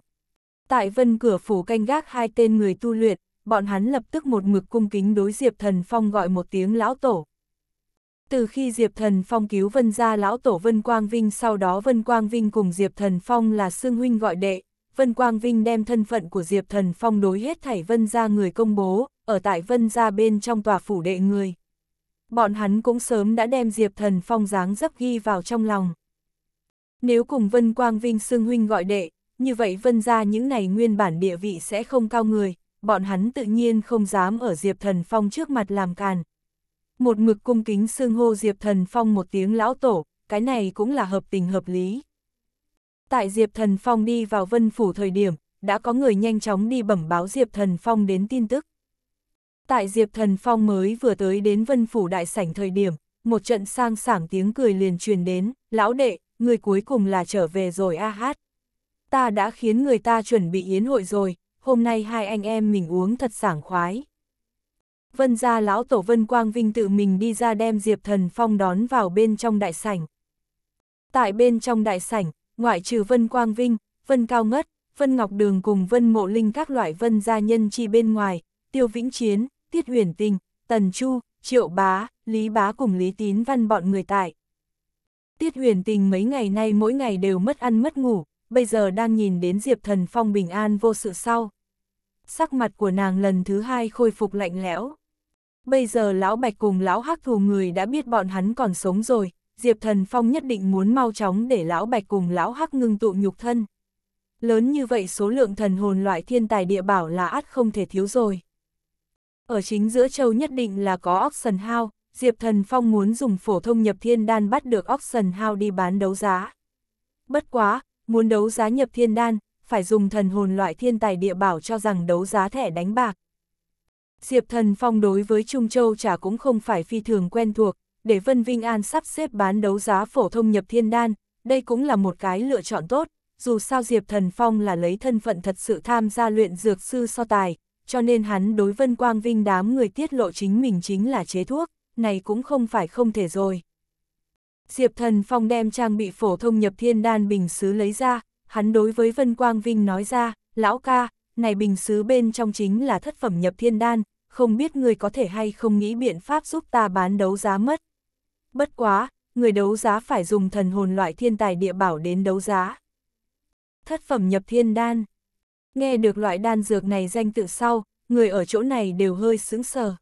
tại vân cửa phủ canh gác hai tên người tu luyện, bọn hắn lập tức một mực cung kính đối Diệp Thần Phong gọi một tiếng lão tổ. Từ khi Diệp Thần Phong cứu Vân gia lão tổ Vân Quang Vinh sau đó Vân Quang Vinh cùng Diệp Thần Phong là xương huynh gọi đệ, Vân Quang Vinh đem thân phận của Diệp Thần Phong đối hết thảy Vân gia người công bố, ở tại Vân gia bên trong tòa phủ đệ người. Bọn hắn cũng sớm đã đem Diệp Thần Phong dáng dấp ghi vào trong lòng. Nếu cùng Vân Quang Vinh xương huynh gọi đệ, như vậy Vân gia những này nguyên bản địa vị sẽ không cao người, bọn hắn tự nhiên không dám ở Diệp Thần Phong trước mặt làm càn. Một mực cung kính xưng hô Diệp Thần Phong một tiếng lão tổ, cái này cũng là hợp tình hợp lý. Tại Diệp Thần Phong đi vào vân phủ thời điểm, đã có người nhanh chóng đi bẩm báo Diệp Thần Phong đến tin tức. Tại Diệp Thần Phong mới vừa tới đến vân phủ đại sảnh thời điểm, một trận sang sảng tiếng cười liền truyền đến, lão đệ, người cuối cùng là trở về rồi a hát. Ta đã khiến người ta chuẩn bị yến hội rồi, hôm nay hai anh em mình uống thật sảng khoái. Vân gia lão tổ Vân Quang Vinh tự mình đi ra đem Diệp Thần Phong đón vào bên trong đại sảnh. Tại bên trong đại sảnh, ngoại trừ Vân Quang Vinh, Vân Cao Ngất, Vân Ngọc Đường cùng Vân Mộ Linh các loại Vân gia nhân chi bên ngoài, Tiêu Vĩnh Chiến, Tiết Huyền Tình, Tần Chu, Triệu Bá, Lý Bá cùng Lý Tín Văn bọn người tại. Tiết Huyền Tình mấy ngày nay mỗi ngày đều mất ăn mất ngủ, bây giờ đang nhìn đến Diệp Thần Phong bình an vô sự sau. Sắc mặt của nàng lần thứ hai khôi phục lạnh lẽo. Bây giờ lão Bạch cùng lão Hắc thù người đã biết bọn hắn còn sống rồi, Diệp Thần Phong nhất định muốn mau chóng để lão Bạch cùng lão Hắc ngưng tụ nhục thân. Lớn như vậy số lượng thần hồn loại thiên tài địa bảo là ắt không thể thiếu rồi. Ở chính giữa châu nhất định là có Oxen Hao, Diệp Thần Phong muốn dùng phổ thông nhập thiên đan bắt được Oxen Hao đi bán đấu giá. Bất quá, muốn đấu giá nhập thiên đan, phải dùng thần hồn loại thiên tài địa bảo cho rằng đấu giá thẻ đánh bạc. Diệp Thần Phong đối với Trung Châu chả cũng không phải phi thường quen thuộc, để Vân Vinh An sắp xếp bán đấu giá phổ thông nhập thiên đan, đây cũng là một cái lựa chọn tốt, dù sao Diệp Thần Phong là lấy thân phận thật sự tham gia luyện dược sư so tài, cho nên hắn đối Vân Quang Vinh đám người tiết lộ chính mình chính là chế thuốc, này cũng không phải không thể rồi. Diệp Thần Phong đem trang bị phổ thông nhập thiên đan bình xứ lấy ra, hắn đối với Vân Quang Vinh nói ra, lão ca, này bình xứ bên trong chính là thất phẩm nhập thiên đan, không biết người có thể hay không nghĩ biện pháp giúp ta bán đấu giá mất. Bất quá, người đấu giá phải dùng thần hồn loại thiên tài địa bảo đến đấu giá. Thất phẩm nhập thiên đan. Nghe được loại đan dược này danh tự sau, người ở chỗ này đều hơi sững sờ.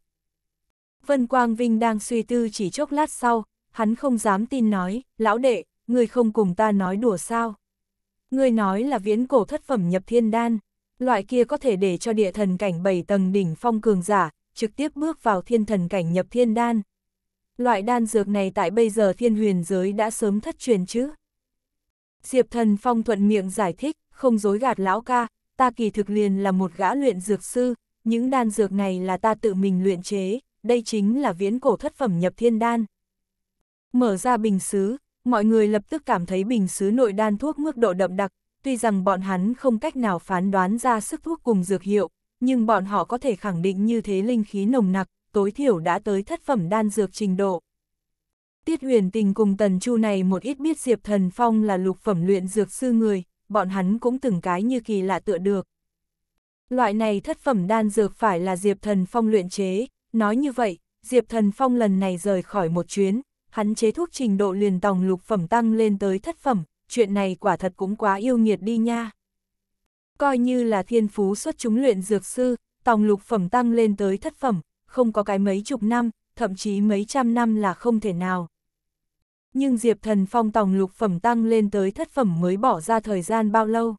Vân Quang Vinh đang suy tư chỉ chốc lát sau, hắn không dám tin nói, lão đệ, người không cùng ta nói đùa sao. Người nói là viễn cổ thất phẩm nhập thiên đan, loại kia có thể để cho địa thần cảnh bảy tầng đỉnh phong cường giả, trực tiếp bước vào thiên thần cảnh nhập thiên đan. Loại đan dược này tại bây giờ thiên huyền giới đã sớm thất truyền chứ. Diệp thần phong thuận miệng giải thích, không dối gạt lão ca, ta kỳ thực liền là một gã luyện dược sư, những đan dược này là ta tự mình luyện chế, đây chính là viễn cổ thất phẩm nhập thiên đan. Mở ra bình xứ, mọi người lập tức cảm thấy bình xứ nội đan thuốc mức độ đậm đặc, tuy rằng bọn hắn không cách nào phán đoán ra sức thuốc cùng dược hiệu, nhưng bọn họ có thể khẳng định như thế linh khí nồng nặc, tối thiểu đã tới thất phẩm đan dược trình độ. Tiết huyền tình cùng tần chu này một ít biết Diệp Thần Phong là lục phẩm luyện dược sư người, bọn hắn cũng từng cái như kỳ lạ tựa được. Loại này thất phẩm đan dược phải là Diệp Thần Phong luyện chế, nói như vậy, Diệp Thần Phong lần này rời khỏi một chuyến, hắn chế thuốc trình độ liền tòng lục phẩm tăng lên tới thất phẩm, chuyện này quả thật cũng quá yêu nghiệt đi nha. Coi như là thiên phú xuất chúng luyện dược sư, tòng lục phẩm tăng lên tới thất phẩm, không có cái mấy chục năm, thậm chí mấy trăm năm là không thể nào. Nhưng Diệp Thần Phong tòng lục phẩm tăng lên tới thất phẩm mới bỏ ra thời gian bao lâu.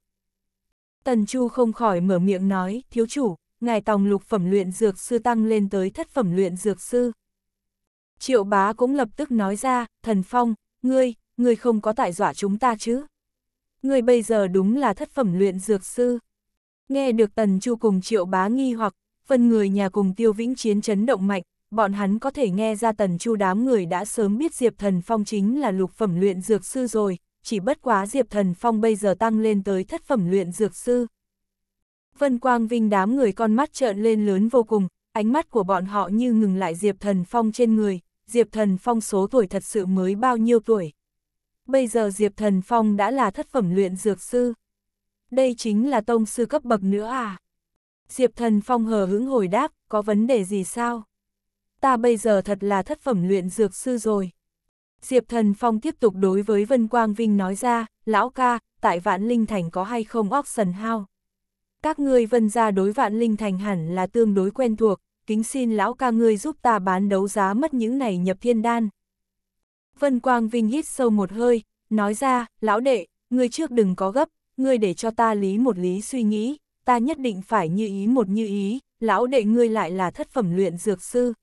Tần Chu không khỏi mở miệng nói, thiếu chủ, ngài tòng lục phẩm luyện dược sư tăng lên tới thất phẩm luyện dược sư. Triệu bá cũng lập tức nói ra, thần phong, ngươi, ngươi không có tại dọa chúng ta chứ. Ngươi bây giờ đúng là thất phẩm luyện dược sư. Nghe được tần chu cùng triệu bá nghi hoặc, phần người nhà cùng tiêu vĩnh chiến chấn động mạnh, bọn hắn có thể nghe ra tần chu đám người đã sớm biết Diệp Thần Phong chính là lục phẩm luyện dược sư rồi, chỉ bất quá Diệp Thần Phong bây giờ tăng lên tới thất phẩm luyện dược sư. Vân Quang Vinh đám người con mắt trợn lên lớn vô cùng, ánh mắt của bọn họ như ngừng lại Diệp Thần Phong trên người, Diệp Thần Phong số tuổi thật sự mới bao nhiêu tuổi. Bây giờ Diệp Thần Phong đã là thất phẩm luyện dược sư. Đây chính là tông sư cấp bậc nữa à? Diệp Thần Phong hờ hững hồi đáp, có vấn đề gì sao? Ta bây giờ thật là thất phẩm luyện dược sư rồi. Diệp Thần Phong tiếp tục đối với Vân Quang Vinh nói ra, lão ca, tại Vạn Linh Thành có hay không Oxen Hao? các ngươi vân ra đối vạn linh thành hẳn là tương đối quen thuộc, kính xin lão ca ngươi giúp ta bán đấu giá mất những này nhập thiên đan. Vân Quang Vinh hít sâu một hơi, nói ra, lão đệ, ngươi trước đừng có gấp, ngươi để cho ta lý một lý suy nghĩ, ta nhất định phải như ý một như ý, lão đệ ngươi lại là thất phẩm luyện dược sư.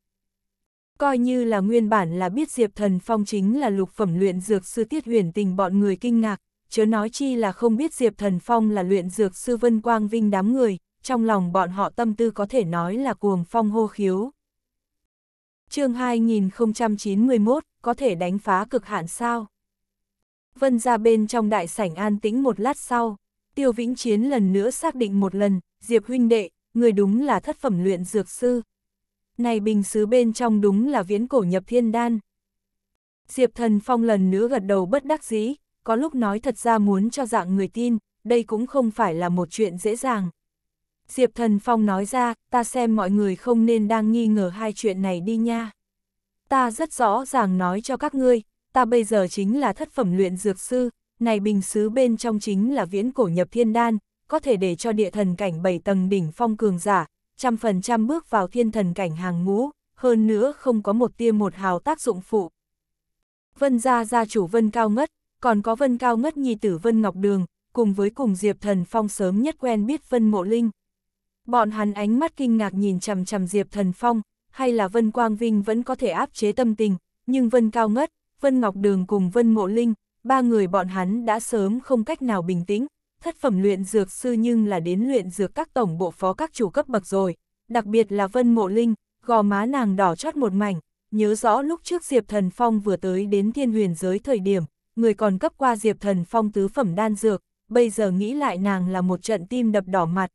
Coi như là nguyên bản là biết Diệp Thần Phong chính là lục phẩm luyện dược sư tiết huyền tình bọn người kinh ngạc, chớ nói chi là không biết Diệp Thần Phong là luyện dược sư Vân Quang Vinh đám người, trong lòng bọn họ tâm tư có thể nói là cuồng phong hô khiếu. chương 2091, có thể đánh phá cực hạn sao? Vân ra bên trong đại sảnh an tĩnh một lát sau, Tiêu Vĩnh Chiến lần nữa xác định một lần, Diệp huynh đệ, người đúng là thất phẩm luyện dược sư. Này bình xứ bên trong đúng là viễn cổ nhập thiên đan. Diệp thần phong lần nữa gật đầu bất đắc dĩ, có lúc nói thật ra muốn cho dạng người tin, đây cũng không phải là một chuyện dễ dàng. Diệp Thần Phong nói ra, ta xem mọi người không nên đang nghi ngờ hai chuyện này đi nha. Ta rất rõ ràng nói cho các ngươi, ta bây giờ chính là thất phẩm luyện dược sư, này bình xứ bên trong chính là viễn cổ nhập thiên đan, có thể để cho địa thần cảnh bảy tầng đỉnh phong cường giả, trăm phần trăm bước vào thiên thần cảnh hàng ngũ, hơn nữa không có một tia một hào tác dụng phụ. Vân gia gia chủ Vân Cao Ngất, còn có Vân Cao Ngất Nhi tử Vân Ngọc Đường, cùng với cùng Diệp Thần Phong sớm nhất quen biết Vân Mộ Linh. Bọn hắn ánh mắt kinh ngạc nhìn chằm chằm Diệp Thần Phong, hay là Vân Quang Vinh vẫn có thể áp chế tâm tình, nhưng Vân Cao Ngất, Vân Ngọc Đường cùng Vân Mộ Linh, ba người bọn hắn đã sớm không cách nào bình tĩnh, thất phẩm luyện dược sư nhưng là đến luyện dược các tổng bộ phó các chủ cấp bậc rồi, đặc biệt là Vân Mộ Linh, gò má nàng đỏ chót một mảnh, nhớ rõ lúc trước Diệp Thần Phong vừa tới đến thiên huyền giới thời điểm, người còn cấp qua Diệp Thần Phong tứ phẩm đan dược, bây giờ nghĩ lại nàng là một trận tim đập đỏ mặt.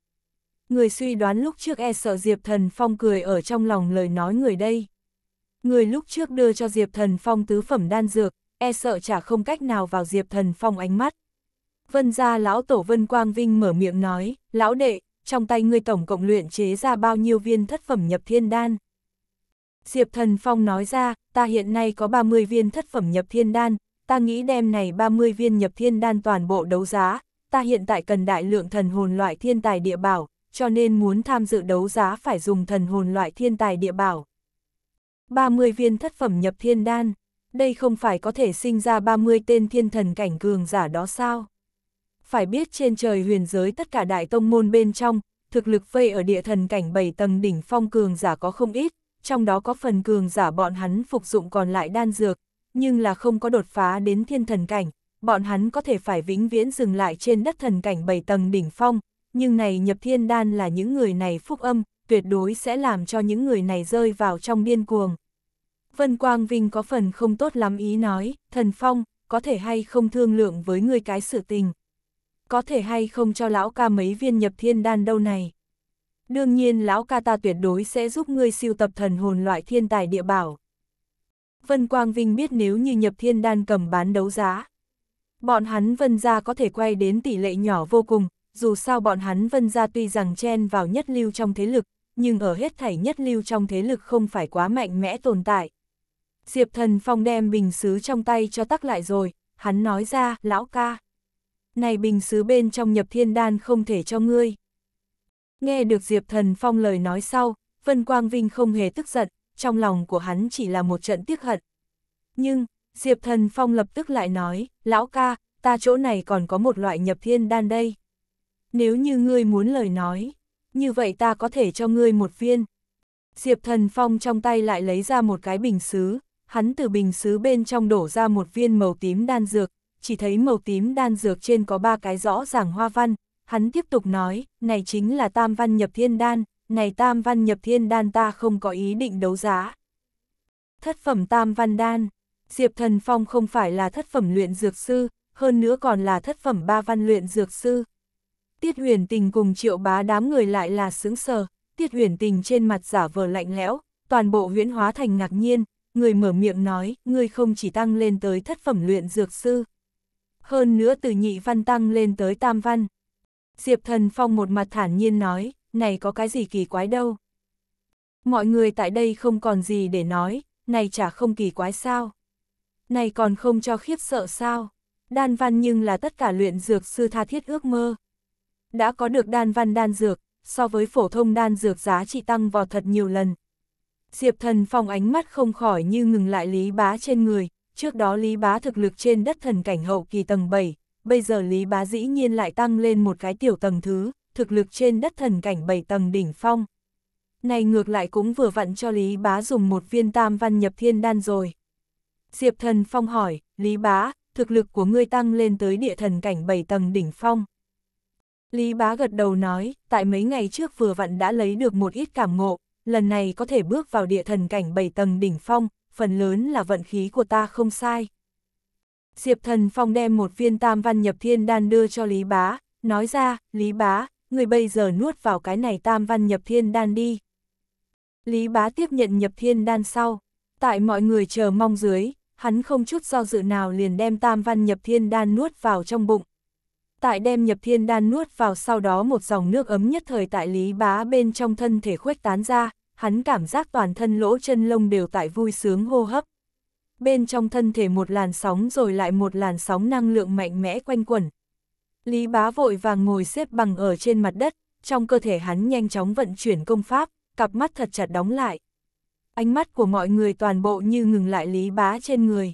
Người suy đoán lúc trước e sợ Diệp Thần Phong cười ở trong lòng lời nói người đây. Người lúc trước đưa cho Diệp Thần Phong tứ phẩm đan dược, e sợ chả không cách nào vào Diệp Thần Phong ánh mắt. Vân gia lão tổ Vân Quang Vinh mở miệng nói, lão đệ, trong tay ngươi tổng cộng luyện chế ra bao nhiêu viên thất phẩm nhập thiên đan. Diệp Thần Phong nói ra, ta hiện nay có 30 viên thất phẩm nhập thiên đan, ta nghĩ đem này 30 viên nhập thiên đan toàn bộ đấu giá, ta hiện tại cần đại lượng thần hồn loại thiên tài địa bảo, cho nên muốn tham dự đấu giá phải dùng thần hồn loại thiên tài địa bảo. 30 viên thất phẩm nhập thiên đan, đây không phải có thể sinh ra 30 tên thiên thần cảnh cường giả đó sao? Phải biết trên trời huyền giới tất cả đại tông môn bên trong, thực lực vây ở địa thần cảnh 7 tầng đỉnh phong cường giả có không ít, trong đó có phần cường giả bọn hắn phục dụng còn lại đan dược, nhưng là không có đột phá đến thiên thần cảnh, bọn hắn có thể phải vĩnh viễn dừng lại trên đất thần cảnh 7 tầng đỉnh phong, nhưng này nhập thiên đan là những người này phúc âm, tuyệt đối sẽ làm cho những người này rơi vào trong điên cuồng. Vân Quang Vinh có phần không tốt lắm ý nói, thần phong, có thể hay không thương lượng với người cái sự tình. Có thể hay không cho lão ca mấy viên nhập thiên đan đâu này. Đương nhiên lão ca ta tuyệt đối sẽ giúp ngươi siêu tập thần hồn loại thiên tài địa bảo. Vân Quang Vinh biết nếu như nhập thiên đan cầm bán đấu giá, bọn hắn Vân Gia có thể quay đến tỷ lệ nhỏ vô cùng, dù sao bọn hắn Vân Gia tuy rằng chen vào nhất lưu trong thế lực, nhưng ở hết thảy nhất lưu trong thế lực không phải quá mạnh mẽ tồn tại. Diệp thần phong đem bình xứ trong tay cho tắc lại rồi, hắn nói ra, lão ca. Này bình xứ bên trong nhập thiên đan không thể cho ngươi. Nghe được Diệp thần phong lời nói sau, Vân Quang Vinh không hề tức giận, trong lòng của hắn chỉ là một trận tiếc hận. Nhưng, Diệp Thần Phong lập tức lại nói, lão ca, ta chỗ này còn có một loại nhập thiên đan đây. Nếu như ngươi muốn lời nói, như vậy ta có thể cho ngươi một viên. Diệp Thần Phong trong tay lại lấy ra một cái bình xứ, hắn từ bình xứ bên trong đổ ra một viên màu tím đan dược, chỉ thấy màu tím đan dược trên có ba cái rõ ràng hoa văn, hắn tiếp tục nói, này chính là tam văn nhập thiên đan, này tam văn nhập thiên đan ta không có ý định đấu giá. Thất phẩm tam văn đan, Diệp Thần Phong không phải là thất phẩm luyện dược sư, hơn nữa còn là thất phẩm ba văn luyện dược sư. Tiết huyền tình cùng triệu bá đám người lại là sướng sờ, tiết huyền tình trên mặt giả vờ lạnh lẽo, toàn bộ huyễn hóa thành ngạc nhiên, người mở miệng nói, người không chỉ tăng lên tới thất phẩm luyện dược sư. Hơn nữa từ nhị văn tăng lên tới tam văn. Diệp thần phong một mặt thản nhiên nói, này có cái gì kỳ quái đâu. Mọi người tại đây không còn gì để nói, này chả không kỳ quái sao. Này còn không cho khiếp sợ sao. Đan văn nhưng là tất cả luyện dược sư tha thiết ước mơ. Đã có được đan văn đan dược, so với phổ thông đan dược giá trị tăng vọt thật nhiều lần. Diệp thần phong ánh mắt không khỏi như ngừng lại lý bá trên người, trước đó lý bá thực lực trên đất thần cảnh hậu kỳ tầng 7, bây giờ lý bá dĩ nhiên lại tăng lên một cái tiểu tầng thứ, thực lực trên đất thần cảnh bảy tầng đỉnh phong. Này ngược lại cũng vừa vặn cho Lý Bá dùng một viên tam văn nhập thiên đan rồi. Diệp thần phong hỏi, Lý Bá, thực lực của ngươi tăng lên tới địa thần cảnh bảy tầng đỉnh phong. Lý Bá gật đầu nói, tại mấy ngày trước vừa vặn đã lấy được một ít cảm ngộ, lần này có thể bước vào địa thần cảnh bảy tầng đỉnh phong, phần lớn là vận khí của ta không sai. Diệp thần phong đem một viên tam văn nhập thiên đan đưa cho Lý Bá, nói ra, Lý Bá, người bây giờ nuốt vào cái này tam văn nhập thiên đan đi. Lý bá tiếp nhận nhập thiên đan sau, tại mọi người chờ mong dưới, hắn không chút do dự nào liền đem tam văn nhập thiên đan nuốt vào trong bụng. Tại đem nhập thiên đan nuốt vào sau đó một dòng nước ấm nhất thời tại lý bá bên trong thân thể khuếch tán ra, hắn cảm giác toàn thân lỗ chân lông đều tại vui sướng hô hấp. Bên trong thân thể một làn sóng rồi lại một làn sóng năng lượng mạnh mẽ quanh quẩn, Lý bá vội vàng ngồi xếp bằng ở trên mặt đất, trong cơ thể hắn nhanh chóng vận chuyển công pháp, cặp mắt thật chặt đóng lại. Ánh mắt của mọi người toàn bộ như ngừng lại Lý bá trên người.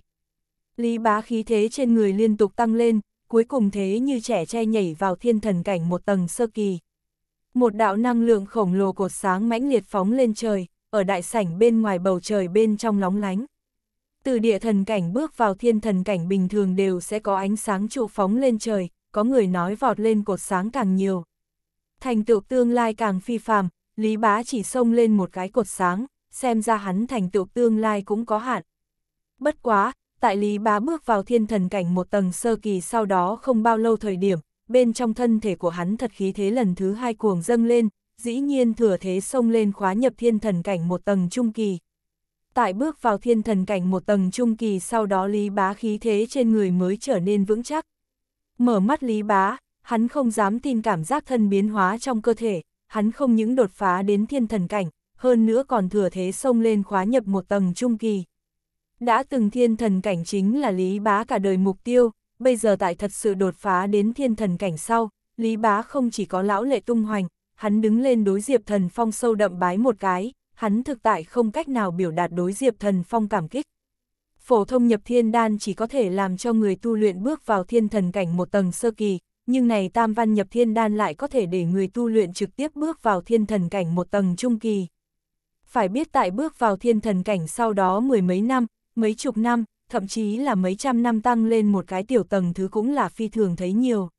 Lý bá khí thế trên người liên tục tăng lên, cuối cùng thế như trẻ che nhảy vào thiên thần cảnh một tầng sơ kỳ. Một đạo năng lượng khổng lồ cột sáng mãnh liệt phóng lên trời, ở đại sảnh bên ngoài bầu trời bên trong lóng lánh. Từ địa thần cảnh bước vào thiên thần cảnh bình thường đều sẽ có ánh sáng trụ phóng lên trời, có người nói vọt lên cột sáng càng nhiều. Thành tựu tương lai càng phi phàm, Lý Bá chỉ xông lên một cái cột sáng, xem ra hắn thành tựu tương lai cũng có hạn. Bất quá, tại Lý Bá bước vào thiên thần cảnh một tầng sơ kỳ sau đó không bao lâu thời điểm, bên trong thân thể của hắn thật khí thế lần thứ hai cuồng dâng lên, dĩ nhiên thừa thế xông lên khóa nhập thiên thần cảnh một tầng trung kỳ. Tại bước vào thiên thần cảnh một tầng trung kỳ sau đó Lý Bá khí thế trên người mới trở nên vững chắc, Mở mắt Lý Bá, hắn không dám tin cảm giác thân biến hóa trong cơ thể, hắn không những đột phá đến thiên thần cảnh, hơn nữa còn thừa thế xông lên khóa nhập một tầng trung kỳ. Đã từng thiên thần cảnh chính là Lý Bá cả đời mục tiêu, bây giờ tại thật sự đột phá đến thiên thần cảnh sau, Lý Bá không chỉ có lão lệ tung hoành, hắn đứng lên đối Diệp Thần Phong sâu đậm bái một cái, hắn thực tại không cách nào biểu đạt đối Diệp Thần Phong cảm kích, phổ thông nhập thiên đan chỉ có thể làm cho người tu luyện bước vào thiên thần cảnh một tầng sơ kỳ, nhưng này tam văn nhập thiên đan lại có thể để người tu luyện trực tiếp bước vào thiên thần cảnh một tầng trung kỳ. Phải biết tại bước vào thiên thần cảnh sau đó mười mấy năm, mấy chục năm, thậm chí là mấy trăm năm tăng lên một cái tiểu tầng thứ cũng là phi thường thấy nhiều.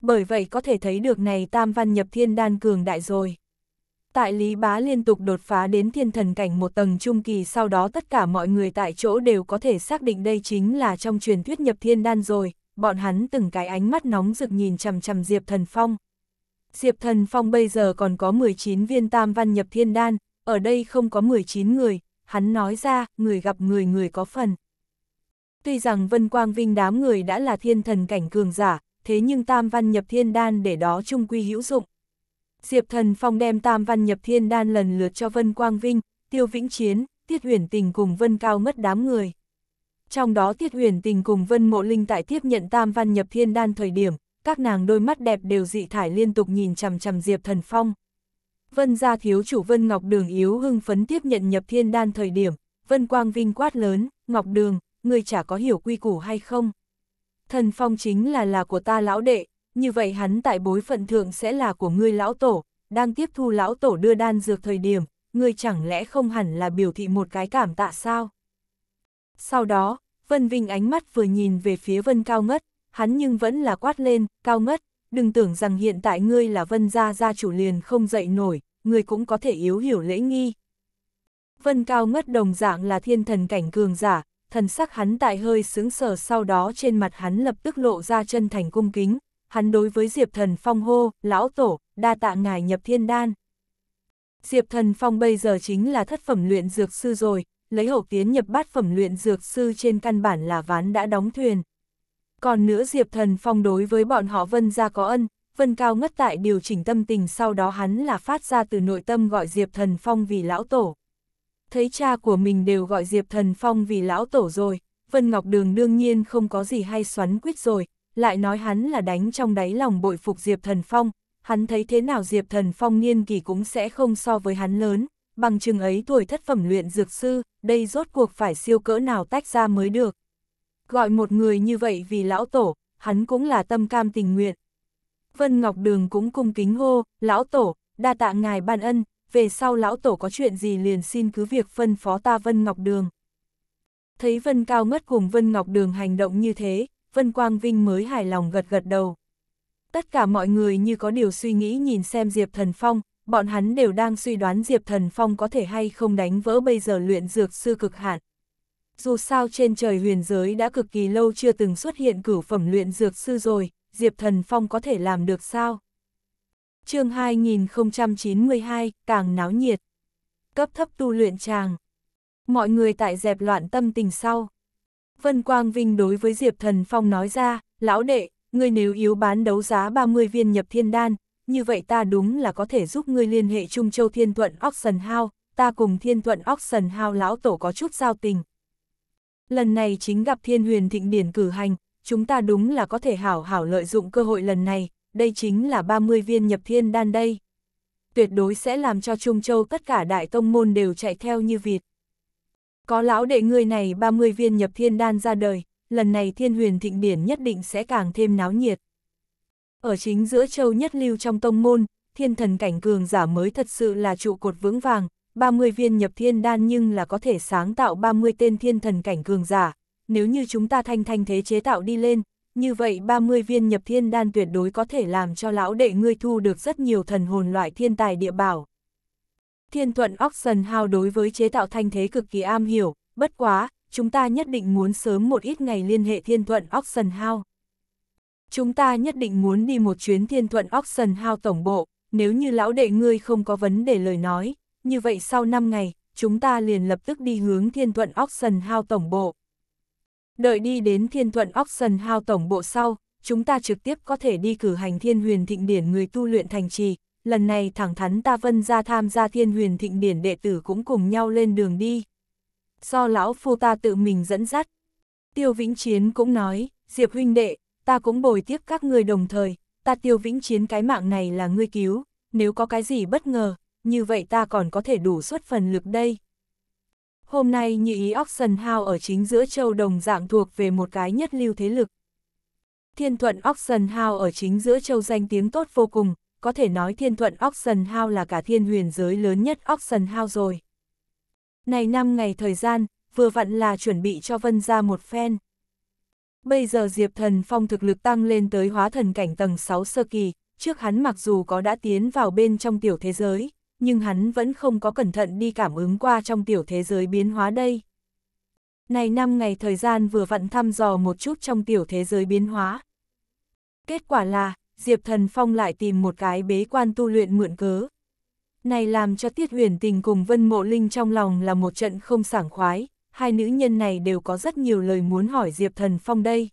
Bởi vậy có thể thấy được này tam văn nhập thiên đan cường đại rồi. Tại Lý Bá liên tục đột phá đến thiên thần cảnh một tầng trung kỳ sau đó tất cả mọi người tại chỗ đều có thể xác định đây chính là trong truyền thuyết nhập thiên đan rồi, bọn hắn từng cái ánh mắt nóng rực nhìn chằm chằm Diệp Thần Phong. Diệp Thần Phong bây giờ còn có 19 viên tam văn nhập thiên đan, ở đây không có 19 người, hắn nói ra, người gặp người người có phần. Tuy rằng Vân Quang Vinh đám người đã là thiên thần cảnh cường giả, thế nhưng tam văn nhập thiên đan để đó chung quy hữu dụng, Diệp Thần Phong đem tam văn nhập thiên đan lần lượt cho Vân Quang Vinh, Tiêu Vĩnh Chiến, Tiết Huyền Tình cùng Vân Cao mất đám người. Trong đó Tiết Huyền Tình cùng Vân Mộ Linh tại tiếp nhận tam văn nhập thiên đan thời điểm, các nàng đôi mắt đẹp đều dị thải liên tục nhìn chằm chằm Diệp Thần Phong. Vân gia thiếu chủ Vân Ngọc Đường yếu hưng phấn tiếp nhận nhập thiên đan thời điểm, Vân Quang Vinh quát lớn, Ngọc Đường, ngươi chả có hiểu quy củ hay không? Thần Phong chính là là của ta lão đệ, như vậy hắn tại bối phận thượng sẽ là của ngươi lão tổ, đang tiếp thu lão tổ đưa đan dược thời điểm, ngươi chẳng lẽ không hẳn là biểu thị một cái cảm tạ sao? Sau đó, Vân Vinh ánh mắt vừa nhìn về phía Vân Cao Ngất, hắn nhưng vẫn là quát lên, Cao Ngất, đừng tưởng rằng hiện tại ngươi là Vân gia gia chủ liền không dậy nổi, ngươi cũng có thể yếu hiểu lễ nghi. Vân Cao Ngất đồng dạng là thiên thần cảnh cường giả, thần sắc hắn tại hơi sướng sờ sau đó trên mặt hắn lập tức lộ ra chân thành cung kính, hắn đối với Diệp Thần Phong hô, lão tổ, đa tạ ngài nhập thiên đan. Diệp Thần Phong bây giờ chính là thất phẩm luyện dược sư rồi, lấy hậu tiến nhập bát phẩm luyện dược sư trên căn bản là ván đã đóng thuyền. Còn nữa Diệp Thần Phong đối với bọn họ Vân ra có ân, Vân Cao ngất tại điều chỉnh tâm tình sau đó hắn là phát ra từ nội tâm gọi Diệp Thần Phong vì lão tổ. Thấy cha của mình đều gọi Diệp Thần Phong vì lão tổ rồi, Vân Ngọc Đường đương nhiên không có gì hay xoắn quyết rồi, lại nói hắn là đánh trong đáy lòng bội phục Diệp Thần Phong, hắn thấy thế nào Diệp Thần Phong niên kỳ cũng sẽ không so với hắn lớn, bằng chừng ấy tuổi thất phẩm luyện dược sư, đây rốt cuộc phải siêu cỡ nào tách ra mới được. Gọi một người như vậy vì lão tổ, hắn cũng là tâm cam tình nguyện. Vân Ngọc Đường cũng cung kính hô, lão tổ, đa tạ ngài ban ân, về sau lão tổ có chuyện gì liền xin cứ việc phân phó ta Vân Ngọc Đường. Thấy Vân Cao Ngất cùng Vân Ngọc Đường hành động như thế, Vân Quang Vinh mới hài lòng gật gật đầu. Tất cả mọi người như có điều suy nghĩ nhìn xem Diệp Thần Phong, bọn hắn đều đang suy đoán Diệp Thần Phong có thể hay không đánh vỡ bây giờ luyện dược sư cực hạn. Dù sao trên trời huyền giới đã cực kỳ lâu chưa từng xuất hiện cửu phẩm luyện dược sư rồi, Diệp Thần Phong có thể làm được sao? chương 2092, càng náo nhiệt. Cấp thấp tu luyện tràng. Mọi người tại dẹp loạn tâm tình sau, Vân Quang Vinh đối với Diệp Thần Phong nói ra, lão đệ, ngươi nếu yếu bán đấu giá 30 viên nhập thiên đan, như vậy ta đúng là có thể giúp ngươi liên hệ Trung Châu Thiên Thuận Oxen Hao, ta cùng Thiên Thuận Oxen Hao lão tổ có chút giao tình. Lần này chính gặp Thiên Huyền Thịnh Điển cử hành, chúng ta đúng là có thể hảo hảo lợi dụng cơ hội lần này, đây chính là 30 viên nhập thiên đan đây. Tuyệt đối sẽ làm cho Trung Châu tất cả đại tông môn đều chạy theo như vịt. Có lão đệ người này 30 viên nhập thiên đan ra đời, lần này thiên huyền thịnh điển nhất định sẽ càng thêm náo nhiệt. Ở chính giữa châu nhất lưu trong tông môn, thiên thần cảnh cường giả mới thật sự là trụ cột vững vàng, 30 viên nhập thiên đan nhưng là có thể sáng tạo 30 tên thiên thần cảnh cường giả. Nếu như chúng ta thanh thanh thế chế tạo đi lên, như vậy 30 viên nhập thiên đan tuyệt đối có thể làm cho lão đệ ngươi thu được rất nhiều thần hồn loại thiên tài địa bảo. Thiên thuận Oxen Hao đối với chế tạo thanh thế cực kỳ am hiểu, bất quá, chúng ta nhất định muốn sớm một ít ngày liên hệ thiên thuận Oxen Hao. Chúng ta nhất định muốn đi một chuyến thiên thuận Oxen Hao tổng bộ, nếu như lão đệ ngươi không có vấn đề lời nói, như vậy sau 5 ngày, chúng ta liền lập tức đi hướng thiên thuận Oxen Hao tổng bộ. Đợi đi đến thiên thuận Oxen Hao tổng bộ sau, chúng ta trực tiếp có thể đi cử hành thiên huyền thịnh điển người tu luyện thành trì, lần này thẳng thắn ta vân ra tham gia thiên huyền thịnh điển đệ tử cũng cùng nhau lên đường đi. Do lão phu ta tự mình dẫn dắt. Tiêu Vĩnh Chiến cũng nói, Diệp huynh đệ, ta cũng bồi tiếp các người đồng thời, ta Tiêu Vĩnh Chiến cái mạng này là ngươi cứu, nếu có cái gì bất ngờ, như vậy ta còn có thể đủ suất phần lực đây. Hôm nay như ý Oxen House ở chính giữa châu đồng dạng thuộc về một cái nhất lưu thế lực. Thiên thuận Oxen House ở chính giữa châu danh tiếng tốt vô cùng, có thể nói thiên thuận Oxen House là cả thiên huyền giới lớn nhất Oxen House rồi. Này năm ngày thời gian, vừa vặn là chuẩn bị cho Vân ra một phen. Bây giờ Diệp Thần Phong thực lực tăng lên tới hóa thần cảnh tầng 6 sơ kỳ, trước hắn mặc dù có đã tiến vào bên trong tiểu thế giới, nhưng hắn vẫn không có cẩn thận đi cảm ứng qua trong tiểu thế giới biến hóa đây. Này năm ngày thời gian vừa vặn thăm dò một chút trong tiểu thế giới biến hóa. Kết quả là, Diệp Thần Phong lại tìm một cái bế quan tu luyện mượn cớ. Này làm cho Tiết Huyền Tình cùng Vân Mộ Linh trong lòng là một trận không sảng khoái, hai nữ nhân này đều có rất nhiều lời muốn hỏi Diệp Thần Phong đây.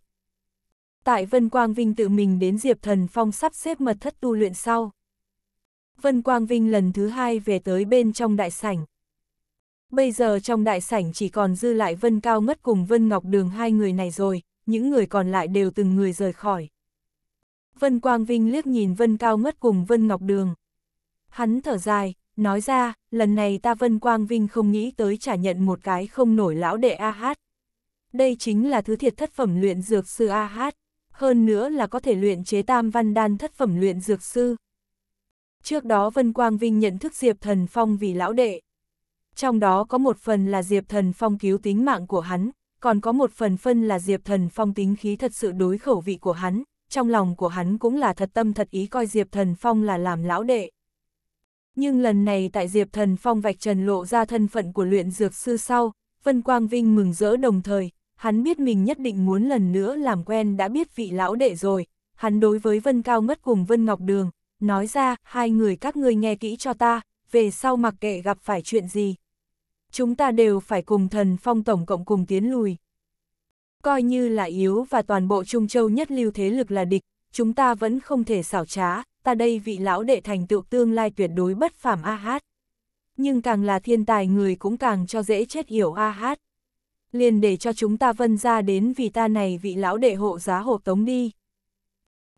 Tại Vân Quang Vinh tự mình đến Diệp Thần Phong sắp xếp mật thất tu luyện sau. Vân Quang Vinh lần thứ hai về tới bên trong đại sảnh. Bây giờ trong đại sảnh chỉ còn dư lại Vân Cao Ngất cùng Vân Ngọc Đường hai người này rồi, những người còn lại đều từng người rời khỏi. Vân Quang Vinh liếc nhìn Vân Cao Ngất cùng Vân Ngọc Đường. Hắn thở dài, nói ra, lần này ta Vân Quang Vinh không nghĩ tới trả nhận một cái không nổi lão đệ A Hát. Đây chính là thứ thiệt thất phẩm luyện dược sư A Hát, hơn nữa là có thể luyện chế tam văn đan thất phẩm luyện dược sư. Trước đó Vân Quang Vinh nhận thức Diệp Thần Phong vì lão đệ. Trong đó có một phần là Diệp Thần Phong cứu tính mạng của hắn, còn có một phần phân là Diệp Thần Phong tính khí thật sự đối khẩu vị của hắn, trong lòng của hắn cũng là thật tâm thật ý coi Diệp Thần Phong là làm lão đệ. Nhưng lần này tại Diệp Thần Phong vạch trần lộ ra thân phận của luyện dược sư sau, Vân Quang Vinh mừng rỡ đồng thời, hắn biết mình nhất định muốn lần nữa làm quen đã biết vị lão đệ rồi, hắn đối với Vân Cao Ngất cùng Vân Ngọc Đường, nói ra, hai người các ngươi nghe kỹ cho ta, về sau mặc kệ gặp phải chuyện gì. Chúng ta đều phải cùng thần phong tổng cộng cùng tiến lùi coi như là yếu và toàn bộ Trung Châu nhất lưu thế lực là địch, chúng ta vẫn không thể xảo trá, ta đây vị lão đệ thành tựu tương lai tuyệt đối bất phàm A Hát. Nhưng càng là thiên tài người cũng càng cho dễ chết hiểu A Hát. Liền để cho chúng ta vân ra đến vì ta này vị lão đệ hộ giá hộ tống đi.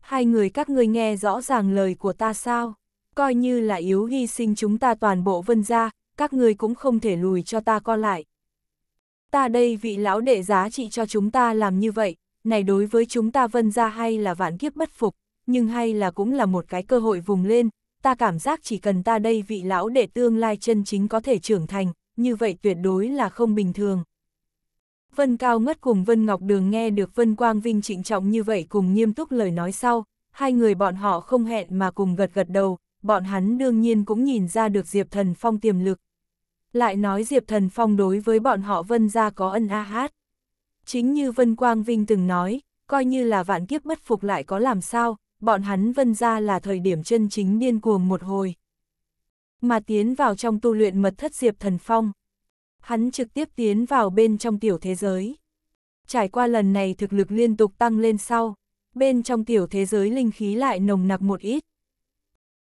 Hai người các ngươi nghe rõ ràng lời của ta sao, coi như là yếu hy sinh chúng ta toàn bộ vân ra, các ngươi cũng không thể lùi cho ta co lại ta đây vị lão đệ giá trị cho chúng ta làm như vậy, này đối với chúng ta vân ra hay là vạn kiếp bất phục, nhưng hay là cũng là một cái cơ hội vùng lên, ta cảm giác chỉ cần ta đây vị lão đệ tương lai chân chính có thể trưởng thành, như vậy tuyệt đối là không bình thường. Vân Cao Ngất cùng Vân Ngọc Đường nghe được Vân Quang Vinh trịnh trọng như vậy cùng nghiêm túc lời nói sau, hai người bọn họ không hẹn mà cùng gật gật đầu, bọn hắn đương nhiên cũng nhìn ra được Diệp Thần Phong tiềm lực, lại nói Diệp Thần Phong đối với bọn họ Vân gia có ân a hát. Chính như Vân Quang Vinh từng nói, coi như là vạn kiếp bất phục lại có làm sao, bọn hắn Vân gia là thời điểm chân chính điên cuồng một hồi. Mà tiến vào trong tu luyện mật thất Diệp Thần Phong. Hắn trực tiếp tiến vào bên trong tiểu thế giới. Trải qua lần này thực lực liên tục tăng lên sau, bên trong tiểu thế giới linh khí lại nồng nặc một ít.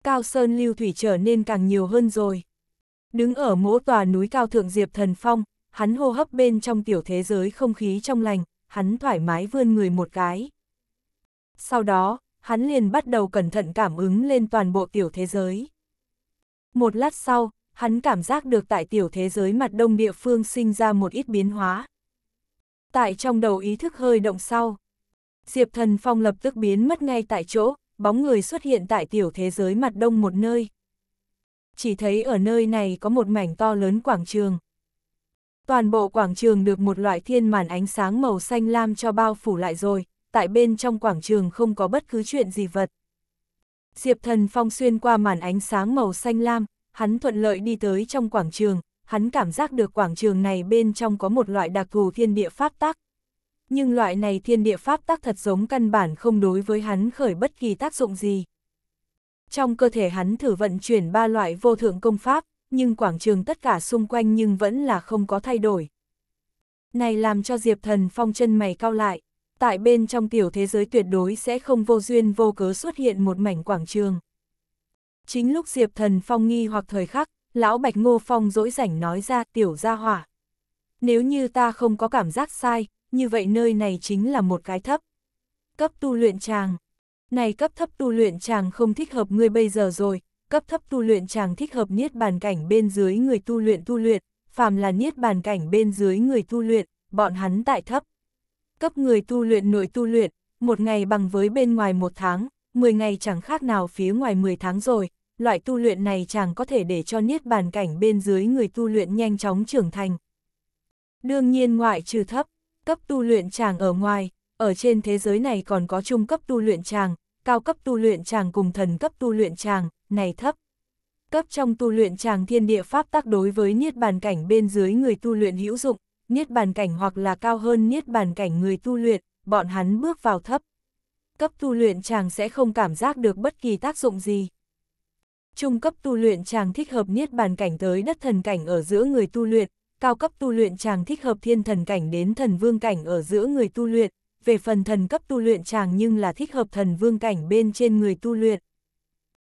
Cao Sơn lưu thủy trở nên càng nhiều hơn rồi. Đứng ở mỗi tòa núi cao thượng Diệp Thần Phong, hắn hô hấp bên trong tiểu thế giới không khí trong lành, hắn thoải mái vươn người một cái. Sau đó, hắn liền bắt đầu cẩn thận cảm ứng lên toàn bộ tiểu thế giới. Một lát sau, hắn cảm giác được tại tiểu thế giới mặt đông địa phương sinh ra một ít biến hóa. Tại trong đầu ý thức hơi động sau, Diệp Thần Phong lập tức biến mất ngay tại chỗ, bóng người xuất hiện tại tiểu thế giới mặt đông một nơi chỉ thấy ở nơi này có một mảnh to lớn quảng trường. Toàn bộ quảng trường được một loại thiên màn ánh sáng màu xanh lam cho bao phủ lại rồi, tại bên trong quảng trường không có bất cứ chuyện gì vật. Diệp thần phong xuyên qua màn ánh sáng màu xanh lam, hắn thuận lợi đi tới trong quảng trường, hắn cảm giác được quảng trường này bên trong có một loại đặc thù thiên địa pháp tác. Nhưng loại này thiên địa pháp tác thật giống căn bản không đối với hắn khởi bất kỳ tác dụng gì. Trong cơ thể hắn thử vận chuyển ba loại vô thượng công pháp, nhưng quảng trường tất cả xung quanh nhưng vẫn là không có thay đổi. Này làm cho Diệp Thần Phong chân mày cao lại, tại bên trong tiểu thế giới tuyệt đối sẽ không vô duyên vô cớ xuất hiện một mảnh quảng trường. Chính lúc Diệp Thần Phong nghi hoặc thời khắc, lão Bạch Ngô Phong dỗi rảnh nói ra tiểu gia hỏa. Nếu như ta không có cảm giác sai, như vậy nơi này chính là một cái thấp. Cấp tu luyện tràng, này cấp thấp tu luyện chàng không thích hợp ngươi bây giờ rồi, cấp thấp tu luyện chàng thích hợp niết bàn cảnh bên dưới người tu luyện tu luyện, phàm là niết bàn cảnh bên dưới người tu luyện, bọn hắn tại thấp. Cấp người tu luyện nội tu luyện, một ngày bằng với bên ngoài một tháng, 10 ngày chẳng khác nào phía ngoài 10 tháng rồi, loại tu luyện này chàng có thể để cho niết bàn cảnh bên dưới người tu luyện nhanh chóng trưởng thành. Đương nhiên ngoại trừ thấp, cấp tu luyện chàng ở ngoài, ở trên thế giới này còn có trung cấp tu luyện chàng, cao cấp tu luyện tràng cùng thần cấp tu luyện tràng, này thấp. Cấp trong tu luyện tràng thiên địa pháp tác đối với niết bàn cảnh bên dưới người tu luyện hữu dụng, niết bàn cảnh hoặc là cao hơn niết bàn cảnh người tu luyện, bọn hắn bước vào thấp. Cấp tu luyện tràng sẽ không cảm giác được bất kỳ tác dụng gì. Trung cấp tu luyện tràng thích hợp niết bàn cảnh tới đất thần cảnh ở giữa người tu luyện, cao cấp tu luyện tràng thích hợp thiên thần cảnh đến thần vương cảnh ở giữa người tu luyện, về phần thần cấp tu luyện chàng nhưng là thích hợp thần vương cảnh bên trên người tu luyện.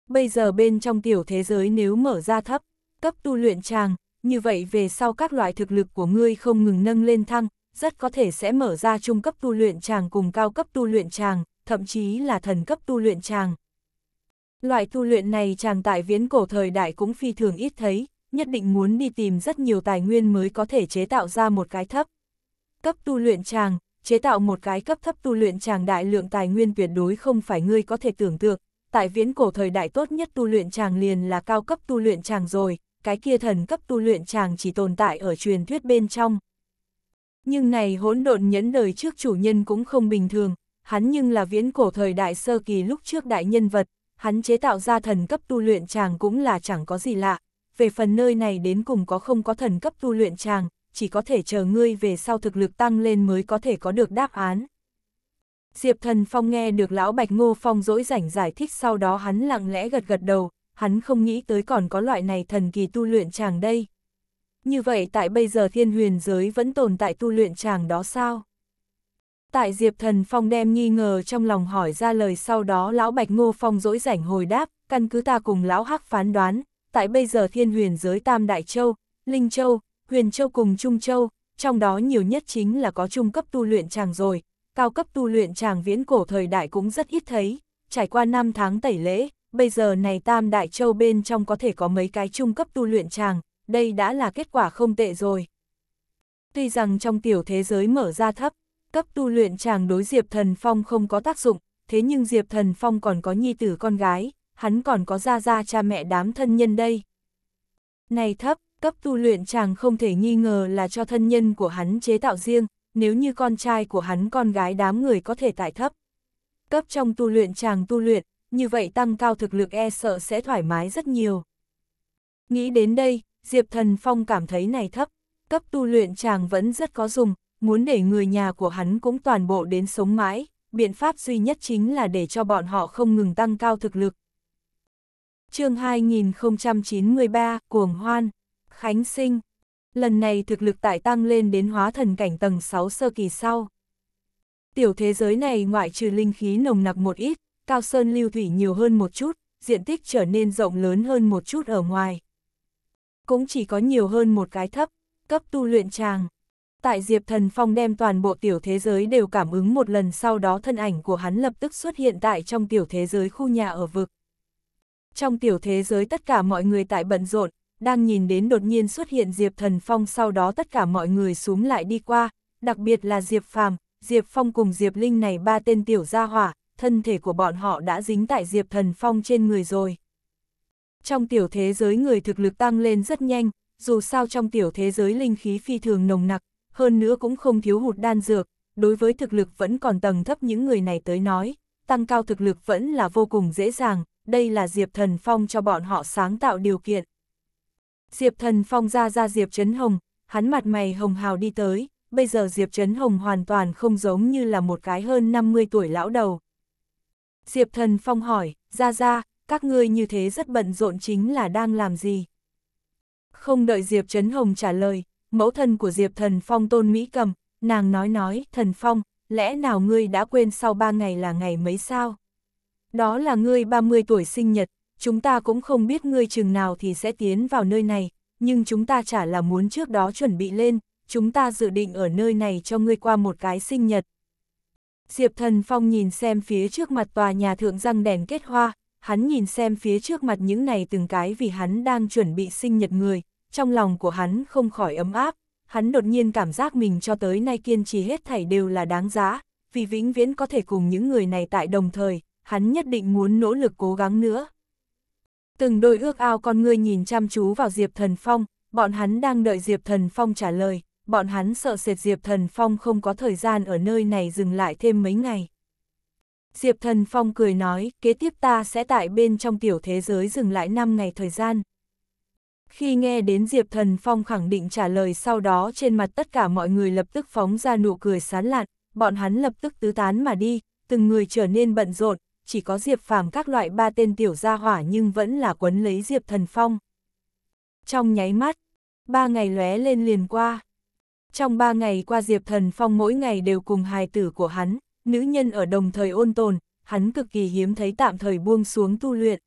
Bây giờ bên trong tiểu thế giới nếu mở ra thấp, cấp tu luyện chàng, như vậy về sau các loại thực lực của ngươi không ngừng nâng lên thăng, rất có thể sẽ mở ra trung cấp tu luyện chàng cùng cao cấp tu luyện chàng, thậm chí là thần cấp tu luyện chàng. Loại tu luyện này chàng tại viễn cổ thời đại cũng phi thường ít thấy, nhất định muốn đi tìm rất nhiều tài nguyên mới có thể chế tạo ra một cái thấp. Cấp tu luyện chàng, chế tạo một cái cấp thấp tu luyện tràng đại lượng tài nguyên tuyệt đối không phải ngươi có thể tưởng tượng, tại viễn cổ thời đại tốt nhất tu luyện tràng liền là cao cấp tu luyện tràng rồi, cái kia thần cấp tu luyện tràng chỉ tồn tại ở truyền thuyết bên trong. Nhưng này hỗn độn nhẫn đời trước chủ nhân cũng không bình thường, hắn nhưng là viễn cổ thời đại sơ kỳ lúc trước đại nhân vật, hắn chế tạo ra thần cấp tu luyện tràng cũng là chẳng có gì lạ. Về phần nơi này đến cùng có không có thần cấp tu luyện tràng, chỉ có thể chờ ngươi về sau thực lực tăng lên mới có thể có được đáp án. Diệp Thần Phong nghe được Lão Bạch Ngô Phong dỗi rảnh giải thích sau đó hắn lặng lẽ gật gật đầu, hắn không nghĩ tới còn có loại này thần kỳ tu luyện chàng đây. Như vậy tại bây giờ thiên huyền giới vẫn tồn tại tu luyện chàng đó sao? Tại Diệp Thần Phong đem nghi ngờ trong lòng hỏi ra lời sau đó Lão Bạch Ngô Phong dỗi rảnh hồi đáp, căn cứ ta cùng Lão Hắc phán đoán, tại bây giờ thiên huyền giới Tam Đại Châu, Linh Châu, Huyền Châu cùng Trung Châu, trong đó nhiều nhất chính là có trung cấp tu luyện chàng rồi, cao cấp tu luyện chàng viễn cổ thời đại cũng rất ít thấy, trải qua năm tháng tẩy lễ, bây giờ này Tam Đại Châu bên trong có thể có mấy cái trung cấp tu luyện chàng, đây đã là kết quả không tệ rồi. Tuy rằng trong tiểu thế giới mở ra thấp, cấp tu luyện chàng đối Diệp Thần Phong không có tác dụng, thế nhưng Diệp Thần Phong còn có nhi tử con gái, hắn còn có gia gia cha mẹ đám thân nhân đây. Này thấp, Cấp tu luyện chàng không thể nghi ngờ là cho thân nhân của hắn chế tạo riêng, nếu như con trai của hắn con gái đám người có thể tại thấp. Cấp trong tu luyện chàng tu luyện, như vậy tăng cao thực lực e sợ sẽ thoải mái rất nhiều. Nghĩ đến đây, Diệp Thần Phong cảm thấy này thấp, cấp tu luyện chàng vẫn rất có dùng, muốn để người nhà của hắn cũng toàn bộ đến sống mãi, biện pháp duy nhất chính là để cho bọn họ không ngừng tăng cao thực lực. chương 2093, Cuồng Hoan Khánh sinh. Lần này thực lực tại tăng lên đến hóa thần cảnh tầng 6 sơ kỳ sau. Tiểu thế giới này ngoại trừ linh khí nồng nặc một ít, cao sơn lưu thủy nhiều hơn một chút, diện tích trở nên rộng lớn hơn một chút ở ngoài. Cũng chỉ có nhiều hơn một cái thấp, cấp tu luyện tràng. Tại Diệp Thần Phong đem toàn bộ tiểu thế giới đều cảm ứng một lần sau đó thân ảnh của hắn lập tức xuất hiện tại trong tiểu thế giới khu nhà ở vực. Trong tiểu thế giới tất cả mọi người tại bận rộn, đang nhìn đến đột nhiên xuất hiện Diệp Thần Phong sau đó tất cả mọi người xuống lại đi qua, đặc biệt là Diệp Phàm, Diệp Phong cùng Diệp Linh này ba tên tiểu gia hỏa, thân thể của bọn họ đã dính tại Diệp Thần Phong trên người rồi. Trong tiểu thế giới người thực lực tăng lên rất nhanh, dù sao trong tiểu thế giới linh khí phi thường nồng nặc, hơn nữa cũng không thiếu hụt đan dược, đối với thực lực vẫn còn tầng thấp những người này tới nói, tăng cao thực lực vẫn là vô cùng dễ dàng, đây là Diệp Thần Phong cho bọn họ sáng tạo điều kiện. Diệp Thần Phong ra ra Diệp Trấn Hồng, hắn mặt mày hồng hào đi tới, bây giờ Diệp Trấn Hồng hoàn toàn không giống như là một cái hơn 50 tuổi lão đầu. Diệp Thần Phong hỏi, ra ra, các ngươi như thế rất bận rộn chính là đang làm gì? Không đợi Diệp Trấn Hồng trả lời, mẫu thân của Diệp Thần Phong tôn Mỹ cầm, nàng nói nói, Thần Phong, lẽ nào ngươi đã quên sau ba ngày là ngày mấy sao? Đó là ngươi 30 tuổi sinh nhật, chúng ta cũng không biết ngươi chừng nào thì sẽ tiến vào nơi này, nhưng chúng ta chả là muốn trước đó chuẩn bị lên, chúng ta dự định ở nơi này cho ngươi qua một cái sinh nhật. Diệp Thần Phong nhìn xem phía trước mặt tòa nhà thượng răng đèn kết hoa, hắn nhìn xem phía trước mặt những này từng cái vì hắn đang chuẩn bị sinh nhật người, trong lòng của hắn không khỏi ấm áp, hắn đột nhiên cảm giác mình cho tới nay kiên trì hết thảy đều là đáng giá, vì vĩnh viễn có thể cùng những người này tại đồng thời, hắn nhất định muốn nỗ lực cố gắng nữa. Từng đôi ước ao con ngươi nhìn chăm chú vào Diệp Thần Phong, bọn hắn đang đợi Diệp Thần Phong trả lời, bọn hắn sợ sệt Diệp Thần Phong không có thời gian ở nơi này dừng lại thêm mấy ngày. Diệp Thần Phong cười nói, kế tiếp ta sẽ tại bên trong tiểu thế giới dừng lại 5 ngày thời gian. Khi nghe đến Diệp Thần Phong khẳng định trả lời sau đó trên mặt tất cả mọi người lập tức phóng ra nụ cười sán lạn, bọn hắn lập tức tứ tán mà đi, từng người trở nên bận rộn, chỉ có Diệp Phàm các loại ba tên tiểu gia hỏa nhưng vẫn là quấn lấy Diệp Thần Phong. Trong nháy mắt, ba ngày lóe lên liền qua. Trong ba ngày qua Diệp Thần Phong mỗi ngày đều cùng hài tử của hắn, nữ nhân ở đồng thời ôn tồn, hắn cực kỳ hiếm thấy tạm thời buông xuống tu luyện.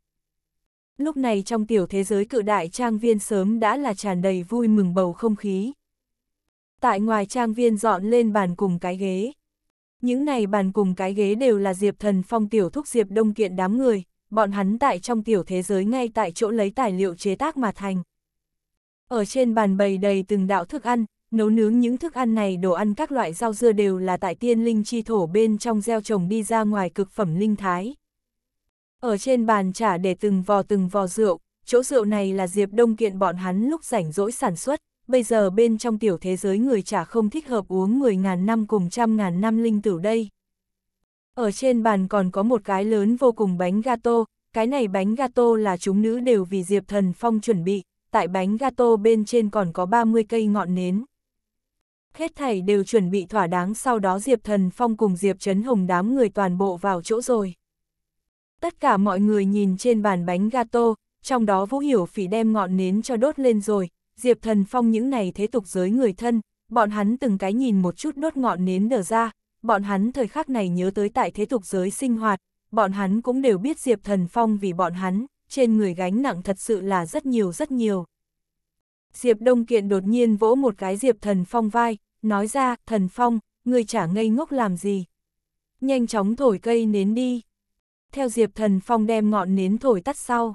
Lúc này trong tiểu thế giới cự đại trang viên sớm đã là tràn đầy vui mừng bầu không khí. Tại ngoài trang viên dọn lên bàn cùng cái ghế. Những này bàn cùng cái ghế đều là Diệp Thần Phong tiểu thúc Diệp Đông Kiện đám người, bọn hắn tại trong tiểu thế giới ngay tại chỗ lấy tài liệu chế tác mà thành. Ở trên bàn bày đầy từng đạo thức ăn, nấu nướng những thức ăn này đồ ăn các loại rau dưa đều là tại tiên linh chi thổ bên trong gieo trồng đi ra ngoài cực phẩm linh thái. Ở trên bàn trả để từng vò từng vò rượu, chỗ rượu này là Diệp Đông Kiện bọn hắn lúc rảnh rỗi sản xuất bây giờ bên trong tiểu thế giới người chả không thích hợp uống 10 ngàn năm cùng trăm ngàn năm linh tử đây. Ở trên bàn còn có một cái lớn vô cùng bánh gato, cái này bánh gato là chúng nữ đều vì Diệp Thần Phong chuẩn bị, tại bánh gato bên trên còn có 30 cây ngọn nến. Hết thảy đều chuẩn bị thỏa đáng sau đó Diệp Thần Phong cùng Diệp Trấn Hồng đám người toàn bộ vào chỗ rồi. Tất cả mọi người nhìn trên bàn bánh gato, trong đó Vũ Hiểu Phỉ đem ngọn nến cho đốt lên rồi, Diệp Thần Phong những này thế tục giới người thân, bọn hắn từng cái nhìn một chút đốt ngọn nến nở ra, bọn hắn thời khắc này nhớ tới tại thế tục giới sinh hoạt, bọn hắn cũng đều biết Diệp Thần Phong vì bọn hắn, trên người gánh nặng thật sự là rất nhiều rất nhiều. Diệp Đông Kiện đột nhiên vỗ một cái Diệp Thần Phong vai, nói ra, Thần Phong, người chả ngây ngốc làm gì. Nhanh chóng thổi cây nến đi. Theo Diệp Thần Phong đem ngọn nến thổi tắt sau.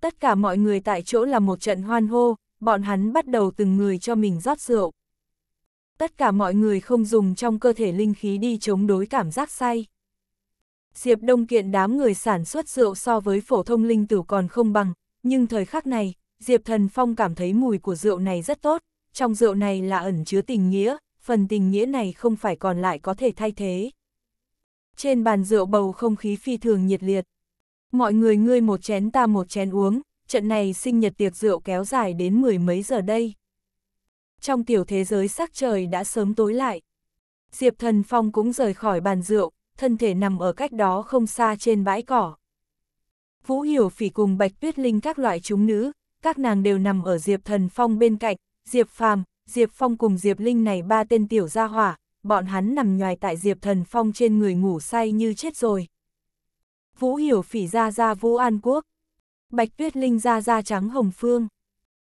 Tất cả mọi người tại chỗ là một trận hoan hô, bọn hắn bắt đầu từng người cho mình rót rượu. Tất cả mọi người không dùng trong cơ thể linh khí đi chống đối cảm giác say. Diệp Đông Kiện đám người sản xuất rượu so với phổ thông linh tử còn không bằng, nhưng thời khắc này, Diệp Thần Phong cảm thấy mùi của rượu này rất tốt, trong rượu này là ẩn chứa tình nghĩa, phần tình nghĩa này không phải còn lại có thể thay thế. Trên bàn rượu bầu không khí phi thường nhiệt liệt. Mọi người ngươi một chén ta một chén uống, trận này sinh nhật tiệc rượu kéo dài đến mười mấy giờ đây. Trong tiểu thế giới sắc trời đã sớm tối lại. Diệp Thần Phong cũng rời khỏi bàn rượu, thân thể nằm ở cách đó không xa trên bãi cỏ. Vũ Hiểu Phỉ cùng Bạch Tuyết Linh các loại chúng nữ, các nàng đều nằm ở Diệp Thần Phong bên cạnh, Diệp Phàm, Diệp Phong cùng Diệp Linh này ba tên tiểu gia hỏa, bọn hắn nằm nhoài tại Diệp Thần Phong trên người ngủ say như chết rồi. Vũ Hiểu Phỉ ra ra Vũ An Quốc, Bạch Tuyết Linh ra da trắng hồng phương.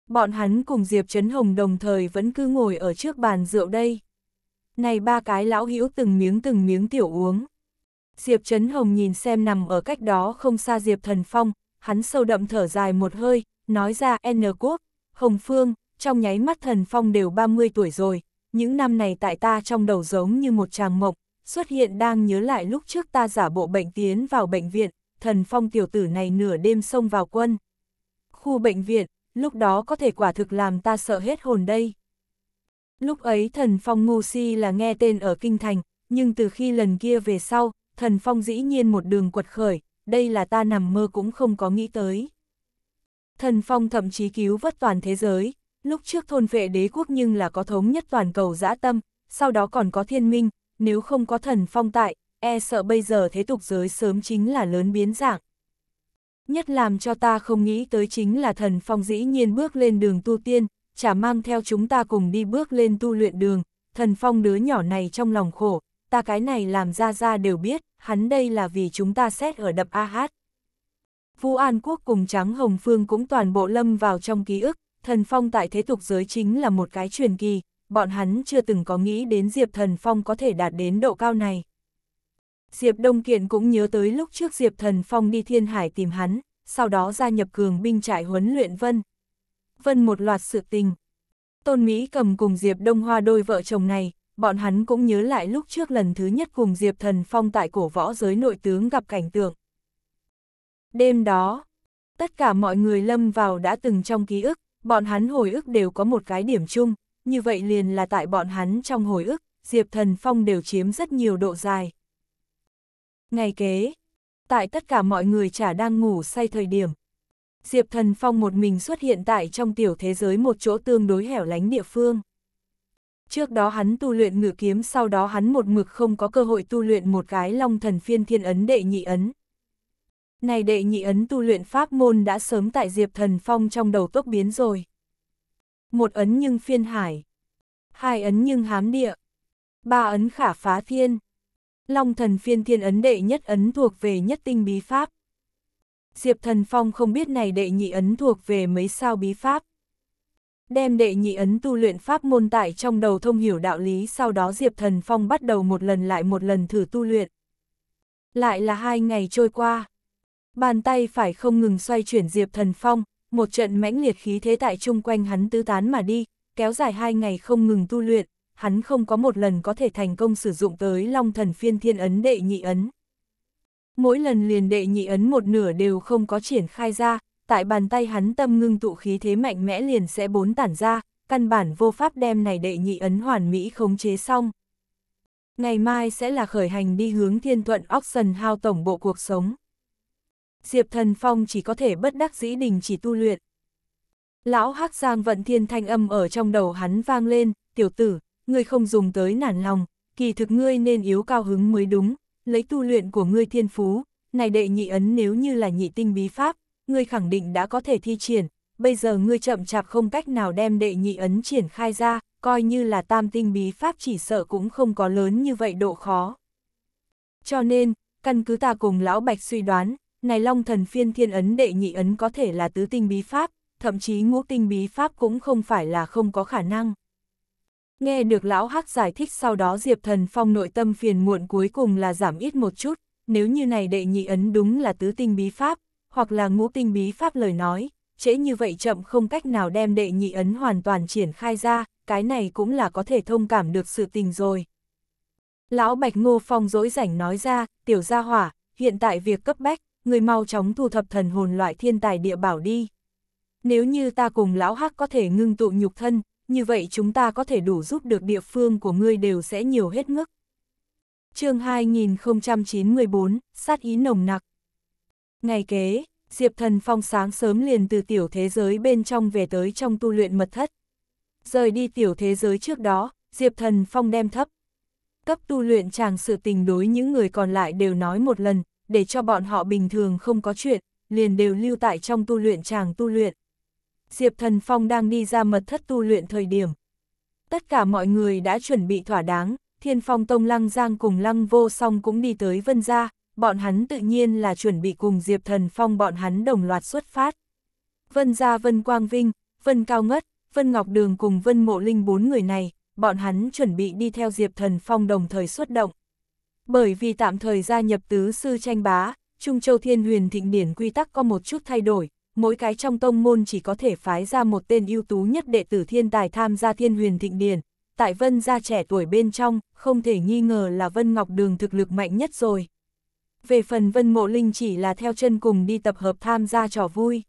Bọn hắn cùng Diệp Trấn Hồng đồng thời vẫn cứ ngồi ở trước bàn rượu đây. Này ba cái lão hữu từng miếng từng miếng tiểu uống. Diệp Trấn Hồng nhìn xem nằm ở cách đó không xa Diệp Thần Phong, hắn sâu đậm thở dài một hơi, nói ra N quốc, Hồng Phương, trong nháy mắt Thần Phong đều 30 tuổi rồi, những năm này tại ta trong đầu giống như một tràng mộc, xuất hiện đang nhớ lại lúc trước ta giả bộ bệnh tiến vào bệnh viện, thần phong tiểu tử này nửa đêm xông vào quân. Khu bệnh viện, lúc đó có thể quả thực làm ta sợ hết hồn đây. Lúc ấy thần phong ngu si là nghe tên ở kinh thành, nhưng từ khi lần kia về sau, thần phong dĩ nhiên một đường quật khởi, đây là ta nằm mơ cũng không có nghĩ tới. Thần phong thậm chí cứu vớt toàn thế giới, lúc trước thôn vệ đế quốc nhưng là có thống nhất toàn cầu dã tâm, sau đó còn có thiên minh, nếu không có thần phong tại, e sợ bây giờ thế tục giới sớm chính là lớn biến dạng. Nhất làm cho ta không nghĩ tới chính là thần phong dĩ nhiên bước lên đường tu tiên, chả mang theo chúng ta cùng đi bước lên tu luyện đường, thần phong đứa nhỏ này trong lòng khổ, ta cái này làm ra ra đều biết, hắn đây là vì chúng ta xét ở đập A Hát. Vũ An Quốc cùng trắng Hồng Phương cũng toàn bộ lâm vào trong ký ức, thần phong tại thế tục giới chính là một cái truyền kỳ, bọn hắn chưa từng có nghĩ đến Diệp thần phong có thể đạt đến độ cao này. Diệp Đông Kiện cũng nhớ tới lúc trước Diệp Thần Phong đi Thiên Hải tìm hắn, sau đó gia nhập cường binh trại huấn luyện Vân. Vân một loạt sự tình. Tôn Mỹ cầm cùng Diệp Đông Hoa đôi vợ chồng này, bọn hắn cũng nhớ lại lúc trước lần thứ nhất cùng Diệp Thần Phong tại cổ võ giới nội tướng gặp cảnh tượng. Đêm đó, tất cả mọi người lâm vào đã từng trong ký ức, bọn hắn hồi ức đều có một cái điểm chung, như vậy liền là tại bọn hắn trong hồi ức, Diệp Thần Phong đều chiếm rất nhiều độ dài. Ngày kế, tại tất cả mọi người chả đang ngủ say thời điểm. Diệp Thần Phong một mình xuất hiện tại trong tiểu thế giới một chỗ tương đối hẻo lánh địa phương. Trước đó hắn tu luyện ngự kiếm sau đó hắn một mực không có cơ hội tu luyện một cái long thần phiên thiên ấn đệ nhị ấn. Này đệ nhị ấn tu luyện pháp môn đã sớm tại Diệp Thần Phong trong đầu tốc biến rồi. Một ấn nhưng phiên hải, hai ấn nhưng hám địa, ba ấn khả phá thiên, Long thần phiên thiên ấn đệ nhất ấn thuộc về nhất tinh bí pháp. Diệp thần phong không biết này đệ nhị ấn thuộc về mấy sao bí pháp. Đem đệ nhị ấn tu luyện pháp môn tại trong đầu thông hiểu đạo lý sau đó Diệp thần phong bắt đầu một lần lại một lần thử tu luyện. Lại là hai ngày trôi qua. Bàn tay phải không ngừng xoay chuyển Diệp thần phong, một trận mãnh liệt khí thế tại chung quanh hắn tứ tán mà đi, kéo dài hai ngày không ngừng tu luyện, hắn không có một lần có thể thành công sử dụng tới long thần phiên thiên ấn đệ nhị ấn. Mỗi lần liền đệ nhị ấn một nửa đều không có triển khai ra, tại bàn tay hắn tâm ngưng tụ khí thế mạnh mẽ liền sẽ bốn tản ra, căn bản vô pháp đem này đệ nhị ấn hoàn mỹ khống chế xong. Ngày mai sẽ là khởi hành đi hướng thiên thuận Oxen hao tổng bộ cuộc sống. Diệp Thần Phong chỉ có thể bất đắc dĩ đình chỉ tu luyện. Lão Hắc Giang vận thiên thanh âm ở trong đầu hắn vang lên, tiểu tử, ngươi không dùng tới nản lòng, kỳ thực ngươi nên yếu cao hứng mới đúng, lấy tu luyện của ngươi thiên phú, này đệ nhị ấn nếu như là nhị tinh bí pháp, ngươi khẳng định đã có thể thi triển, bây giờ ngươi chậm chạp không cách nào đem đệ nhị ấn triển khai ra, coi như là tam tinh bí pháp chỉ sợ cũng không có lớn như vậy độ khó. Cho nên, căn cứ ta cùng Lão Bạch suy đoán, này long thần phiên thiên ấn đệ nhị ấn có thể là tứ tinh bí pháp, thậm chí ngũ tinh bí pháp cũng không phải là không có khả năng. Nghe được lão hắc giải thích sau đó Diệp Thần Phong nội tâm phiền muộn cuối cùng là giảm ít một chút, nếu như này đệ nhị ấn đúng là tứ tinh bí pháp, hoặc là ngũ tinh bí pháp lời nói, trễ như vậy chậm không cách nào đem đệ nhị ấn hoàn toàn triển khai ra, cái này cũng là có thể thông cảm được sự tình rồi. Lão Bạch Ngô Phong dối rảnh nói ra, tiểu gia hỏa, hiện tại việc cấp bách, người mau chóng thu thập thần hồn loại thiên tài địa bảo đi. Nếu như ta cùng lão hắc có thể ngưng tụ nhục thân, như vậy chúng ta có thể đủ giúp được địa phương của ngươi đều sẽ nhiều hết mức. chương 2094, sát ý nồng nặc. Ngày kế, Diệp Thần Phong sáng sớm liền từ tiểu thế giới bên trong về tới trong tu luyện mật thất. Rời đi tiểu thế giới trước đó, Diệp Thần Phong đem thấp. Cấp tu luyện chàng sự tình đối những người còn lại đều nói một lần, để cho bọn họ bình thường không có chuyện, liền đều lưu tại trong tu luyện chàng tu luyện. Diệp Thần Phong đang đi ra mật thất tu luyện thời điểm. Tất cả mọi người đã chuẩn bị thỏa đáng, Thiên Phong Tông Lăng Giang cùng Lăng Vô Song cũng đi tới Vân Gia, bọn hắn tự nhiên là chuẩn bị cùng Diệp Thần Phong bọn hắn đồng loạt xuất phát. Vân Gia Vân Quang Vinh, Vân Cao Ngất, Vân Ngọc Đường cùng Vân Mộ Linh bốn người này, bọn hắn chuẩn bị đi theo Diệp Thần Phong đồng thời xuất động. Bởi vì tạm thời gia nhập tứ sư tranh bá, Trung Châu Thiên Huyền Thịnh Điển quy tắc có một chút thay đổi, mỗi cái trong tông môn chỉ có thể phái ra một tên ưu tú nhất đệ tử thiên tài tham gia thiên huyền thịnh điển. Tại Vân gia trẻ tuổi bên trong, không thể nghi ngờ là Vân Ngọc Đường thực lực mạnh nhất rồi. Về phần Vân Mộ Linh chỉ là theo chân cùng đi tập hợp tham gia trò vui.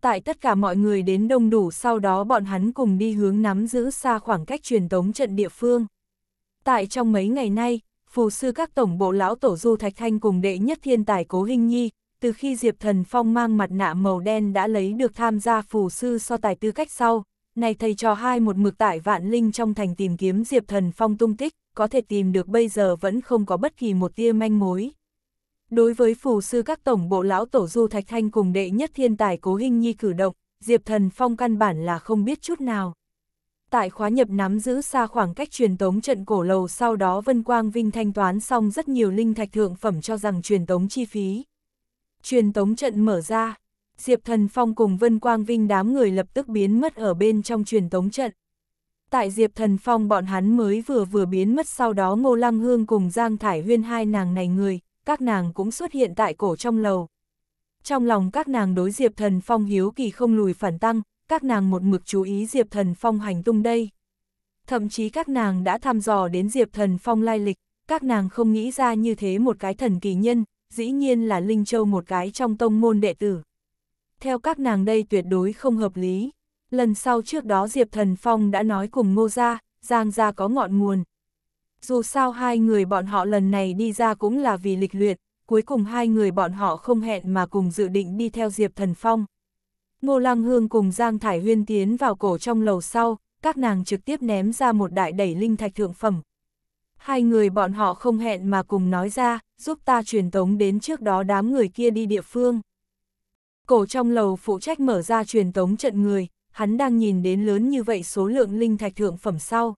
Tại tất cả mọi người đến đông đủ sau đó bọn hắn cùng đi hướng nắm giữ xa khoảng cách truyền tống trận địa phương. Tại trong mấy ngày nay, phù sư các tổng bộ lão tổ du Thạch Thanh cùng đệ nhất thiên tài Cố hình Nhi, từ khi Diệp Thần Phong mang mặt nạ màu đen đã lấy được tham gia phù sư so tài tư cách sau, này thầy trò hai một mực tại vạn linh trong thành tìm kiếm Diệp Thần Phong tung tích, có thể tìm được bây giờ vẫn không có bất kỳ một tia manh mối. Đối với phù sư các tổng bộ lão tổ du Thạch Thanh cùng đệ nhất thiên tài cố hình nhi cử động, Diệp Thần Phong căn bản là không biết chút nào. Tại khóa nhập nắm giữ xa khoảng cách truyền tống trận cổ lầu sau đó Vân Quang Vinh thanh toán xong rất nhiều linh thạch thượng phẩm cho rằng truyền tống chi phí. Truyền tống trận mở ra, Diệp Thần Phong cùng Vân Quang Vinh đám người lập tức biến mất ở bên trong truyền tống trận. Tại Diệp Thần Phong bọn hắn mới vừa vừa biến mất sau đó Ngô Lăng Hương cùng Giang Thải Huyên hai nàng này người, các nàng cũng xuất hiện tại cổ trong lầu. Trong lòng các nàng đối Diệp Thần Phong hiếu kỳ không lùi phản tăng, các nàng một mực chú ý Diệp Thần Phong hành tung đây. Thậm chí các nàng đã thăm dò đến Diệp Thần Phong lai lịch, các nàng không nghĩ ra như thế một cái thần kỳ nhân, dĩ nhiên là Linh Châu một cái trong tông môn đệ tử. Theo các nàng đây tuyệt đối không hợp lý. Lần sau trước đó Diệp Thần Phong đã nói cùng Ngô Gia, Giang Gia có ngọn nguồn. Dù sao hai người bọn họ lần này đi ra cũng là vì lịch luyện, cuối cùng hai người bọn họ không hẹn mà cùng dự định đi theo Diệp Thần Phong. Ngô Lăng Hương cùng Giang Thải Huyên tiến vào cổ trong lầu sau, các nàng trực tiếp ném ra một đại đẩy linh thạch thượng phẩm. Hai người bọn họ không hẹn mà cùng nói ra, giúp ta truyền tống đến trước đó đám người kia đi địa phương. Cổ trong lầu phụ trách mở ra truyền tống trận người, hắn đang nhìn đến lớn như vậy số lượng linh thạch thượng phẩm sau.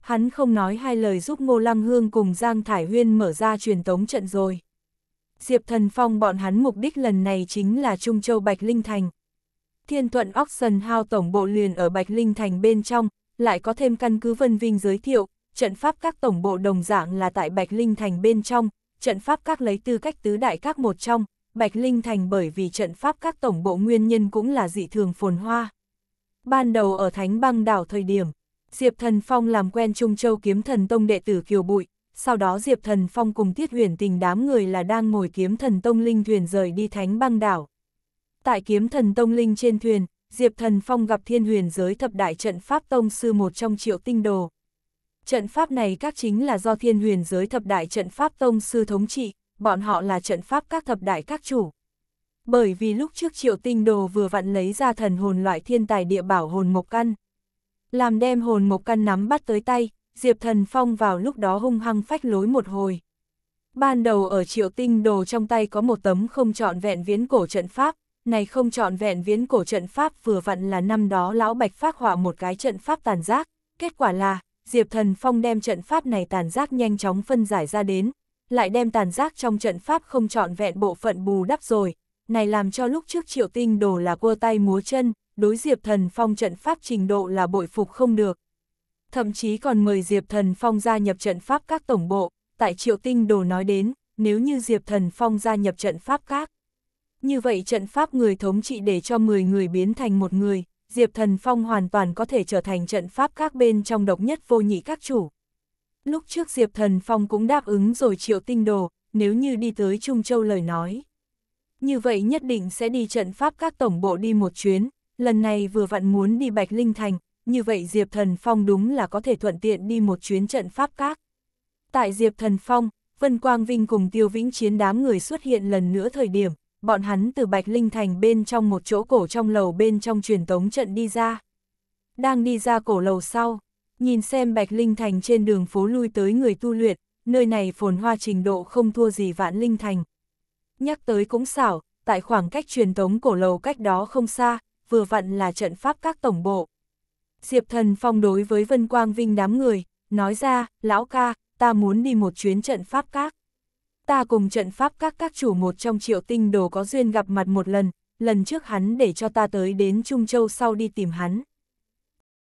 Hắn không nói hai lời giúp Ngô Lăng Hương cùng Giang Thải Huyên mở ra truyền tống trận rồi. Diệp Thần Phong bọn hắn mục đích lần này chính là Trung Châu Bạch Linh Thành. Thiên thuận Oxen Hao tổng bộ liền ở Bạch Linh Thành bên trong, lại có thêm căn cứ Vân Vinh giới thiệu, trận pháp các tổng bộ đồng dạng là tại Bạch Linh Thành bên trong, trận pháp các lấy tư cách tứ đại các một trong, Bạch Linh Thành bởi vì trận pháp các tổng bộ nguyên nhân cũng là dị thường phồn hoa. Ban đầu ở Thánh băng đảo thời điểm, Diệp Thần Phong làm quen Trung Châu kiếm thần tông đệ tử Kiều Bụi, sau đó Diệp Thần Phong cùng Tiết Huyền tình đám người là đang ngồi kiếm thần tông linh thuyền rời đi Thánh băng đảo. Tại kiếm thần tông linh trên thuyền, Diệp Thần Phong gặp thiên huyền giới thập đại trận pháp tông sư một trong triệu tinh đồ. Trận pháp này các chính là do thiên huyền giới thập đại trận pháp tông sư thống trị, bọn họ là trận pháp các thập đại các chủ. Bởi vì lúc trước triệu tinh đồ vừa vặn lấy ra thần hồn loại thiên tài địa bảo hồn mộc căn. Làm đem hồn mộc căn nắm bắt tới tay, Diệp Thần Phong vào lúc đó hung hăng phách lối một hồi. Ban đầu ở triệu tinh đồ trong tay có một tấm không trọn vẹn viễn cổ trận pháp, này không trọn vẹn viễn cổ trận pháp vừa vặn là năm đó lão bạch phát hỏa một cái trận pháp tàn giác, kết quả là Diệp Thần Phong đem trận pháp này tàn giác nhanh chóng phân giải ra đến, lại đem tàn giác trong trận pháp không trọn vẹn bộ phận bù đắp rồi, này làm cho lúc trước triệu tinh đồ là cua tay múa chân, đối Diệp Thần Phong trận pháp trình độ là bội phục không được. Thậm chí còn mời Diệp Thần Phong gia nhập trận pháp các tổng bộ, tại triệu tinh đồ nói đến, nếu như Diệp Thần Phong gia nhập trận pháp các. Như vậy trận pháp người thống trị để cho 10 người biến thành một người, Diệp Thần Phong hoàn toàn có thể trở thành trận pháp các bên trong độc nhất vô nhị các chủ. Lúc trước Diệp Thần Phong cũng đáp ứng rồi triệu tinh đồ, nếu như đi tới Trung Châu lời nói. Như vậy nhất định sẽ đi trận pháp các tổng bộ đi một chuyến, lần này vừa vặn muốn đi Bạch Linh Thành, như vậy Diệp Thần Phong đúng là có thể thuận tiện đi một chuyến trận pháp các. Tại Diệp Thần Phong, Vân Quang Vinh cùng Tiêu Vĩnh Chiến đám người xuất hiện lần nữa thời điểm, bọn hắn từ Bạch Linh Thành bên trong một chỗ cổ trong lầu bên trong truyền tống trận đi ra. Đang đi ra cổ lầu sau, nhìn xem Bạch Linh Thành trên đường phố lui tới người tu luyện, nơi này phồn hoa trình độ không thua gì vạn Linh Thành. Nhắc tới cũng xảo, tại khoảng cách truyền tống cổ lầu cách đó không xa, vừa vặn là trận pháp các tổng bộ. Diệp Thần Phong đối với Vân Quang Vinh đám người, nói ra, lão ca, ta muốn đi một chuyến trận pháp các ta cùng trận pháp các các chủ một trong triệu tinh đồ có duyên gặp mặt một lần, lần trước hắn để cho ta tới đến Trung Châu sau đi tìm hắn.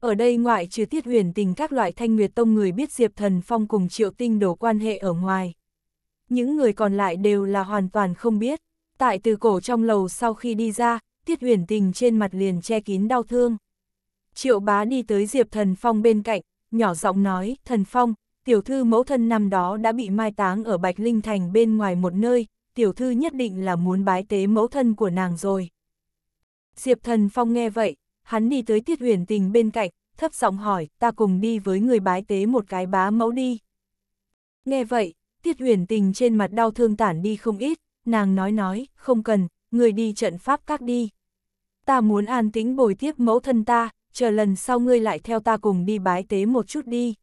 Ở đây ngoại trừ tiết huyền tình các loại thanh nguyệt tông người biết Diệp Thần Phong cùng triệu tinh đồ quan hệ ở ngoài. Những người còn lại đều là hoàn toàn không biết. Tại từ cổ trong lầu sau khi đi ra, tiết huyền tình trên mặt liền che kín đau thương. Triệu bá đi tới Diệp Thần Phong bên cạnh, nhỏ giọng nói, Thần Phong, tiểu thư mẫu thân năm đó đã bị mai táng ở Bạch Linh Thành bên ngoài một nơi, tiểu thư nhất định là muốn bái tế mẫu thân của nàng rồi. Diệp Thần Phong nghe vậy, hắn đi tới Tiết Huyền Tình bên cạnh, thấp giọng hỏi, ta cùng đi với người bái tế một cái bá mẫu đi. Nghe vậy, Tiết Huyền Tình trên mặt đau thương tản đi không ít, nàng nói nói, không cần, người đi trận pháp các đi. Ta muốn an tính bồi tiếp mẫu thân ta, chờ lần sau ngươi lại theo ta cùng đi bái tế một chút đi.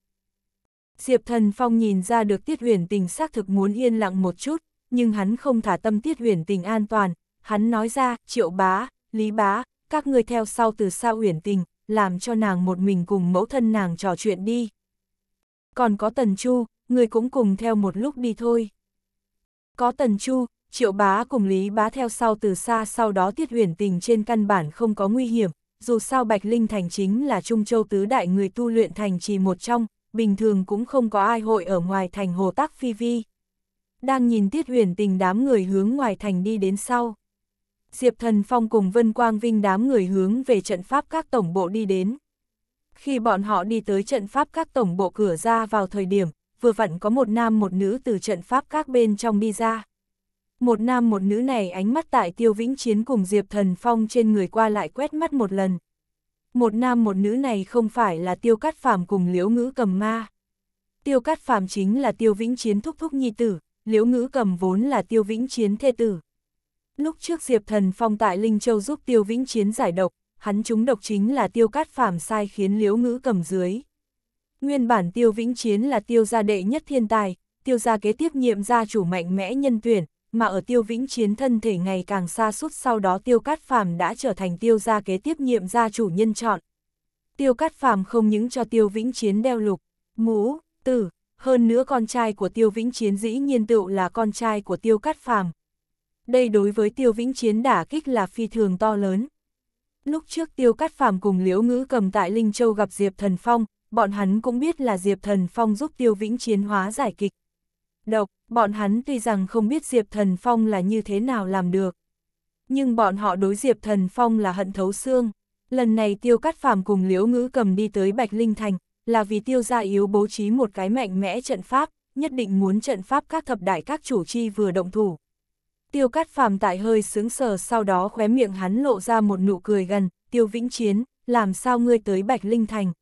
Diệp Thần Phong nhìn ra được Tiết Huyền Tình xác thực muốn yên lặng một chút, nhưng hắn không thả tâm Tiết Huyền Tình an toàn, hắn nói ra, Triệu Bá, Lý Bá, các người theo sau từ xa Huyền Tình, làm cho nàng một mình cùng mẫu thân nàng trò chuyện đi. Còn có Tần Chu, người cũng cùng theo một lúc đi thôi. Có Tần Chu, Triệu Bá cùng Lý Bá theo sau từ xa sau đó Tiết Huyền Tình trên căn bản không có nguy hiểm, dù sao Bạch Linh Thành chính là Trung Châu tứ đại người tu luyện thành trì một trong, bình thường cũng không có ai hội ở ngoài thành hồ tác phi vi. Đang nhìn tiết huyền tình đám người hướng ngoài thành đi đến sau. Diệp Thần Phong cùng Vân Quang Vinh đám người hướng về trận pháp các tổng bộ đi đến. Khi bọn họ đi tới trận pháp các tổng bộ cửa ra vào thời điểm, vừa vặn có một nam một nữ từ trận pháp các bên trong đi ra. Một nam một nữ này ánh mắt tại Tiêu Vĩnh Chiến cùng Diệp Thần Phong trên người qua lại quét mắt một lần, một nam một nữ này không phải là tiêu cát phàm cùng liễu ngữ cầm ma. Tiêu cát phàm chính là tiêu vĩnh chiến thúc thúc nhi tử, liễu ngữ cầm vốn là tiêu vĩnh chiến thê tử. Lúc trước Diệp Thần Phong tại Linh Châu giúp tiêu vĩnh chiến giải độc, hắn chúng độc chính là tiêu cát phàm sai khiến liễu ngữ cầm dưới. Nguyên bản tiêu vĩnh chiến là tiêu gia đệ nhất thiên tài, tiêu gia kế tiếp nhiệm gia chủ mạnh mẽ nhân tuyển, mà ở tiêu vĩnh chiến thân thể ngày càng xa suốt sau đó tiêu cát phàm đã trở thành tiêu gia kế tiếp nhiệm gia chủ nhân chọn. Tiêu cát phàm không những cho tiêu vĩnh chiến đeo lục, mũ, tử, hơn nữa con trai của tiêu vĩnh chiến dĩ nhiên tựu là con trai của tiêu cát phàm. Đây đối với tiêu vĩnh chiến đả kích là phi thường to lớn. Lúc trước tiêu cát phàm cùng liễu ngữ cầm tại Linh Châu gặp Diệp Thần Phong, bọn hắn cũng biết là Diệp Thần Phong giúp tiêu vĩnh chiến hóa giải kịch độc, bọn hắn tuy rằng không biết Diệp Thần Phong là như thế nào làm được. Nhưng bọn họ đối Diệp Thần Phong là hận thấu xương. Lần này tiêu cắt phàm cùng liễu ngữ cầm đi tới Bạch Linh Thành, là vì tiêu gia yếu bố trí một cái mạnh mẽ trận pháp, nhất định muốn trận pháp các thập đại các chủ chi vừa động thủ. Tiêu cắt phàm tại hơi sướng sờ sau đó khóe miệng hắn lộ ra một nụ cười gần, tiêu vĩnh chiến, làm sao ngươi tới Bạch Linh Thành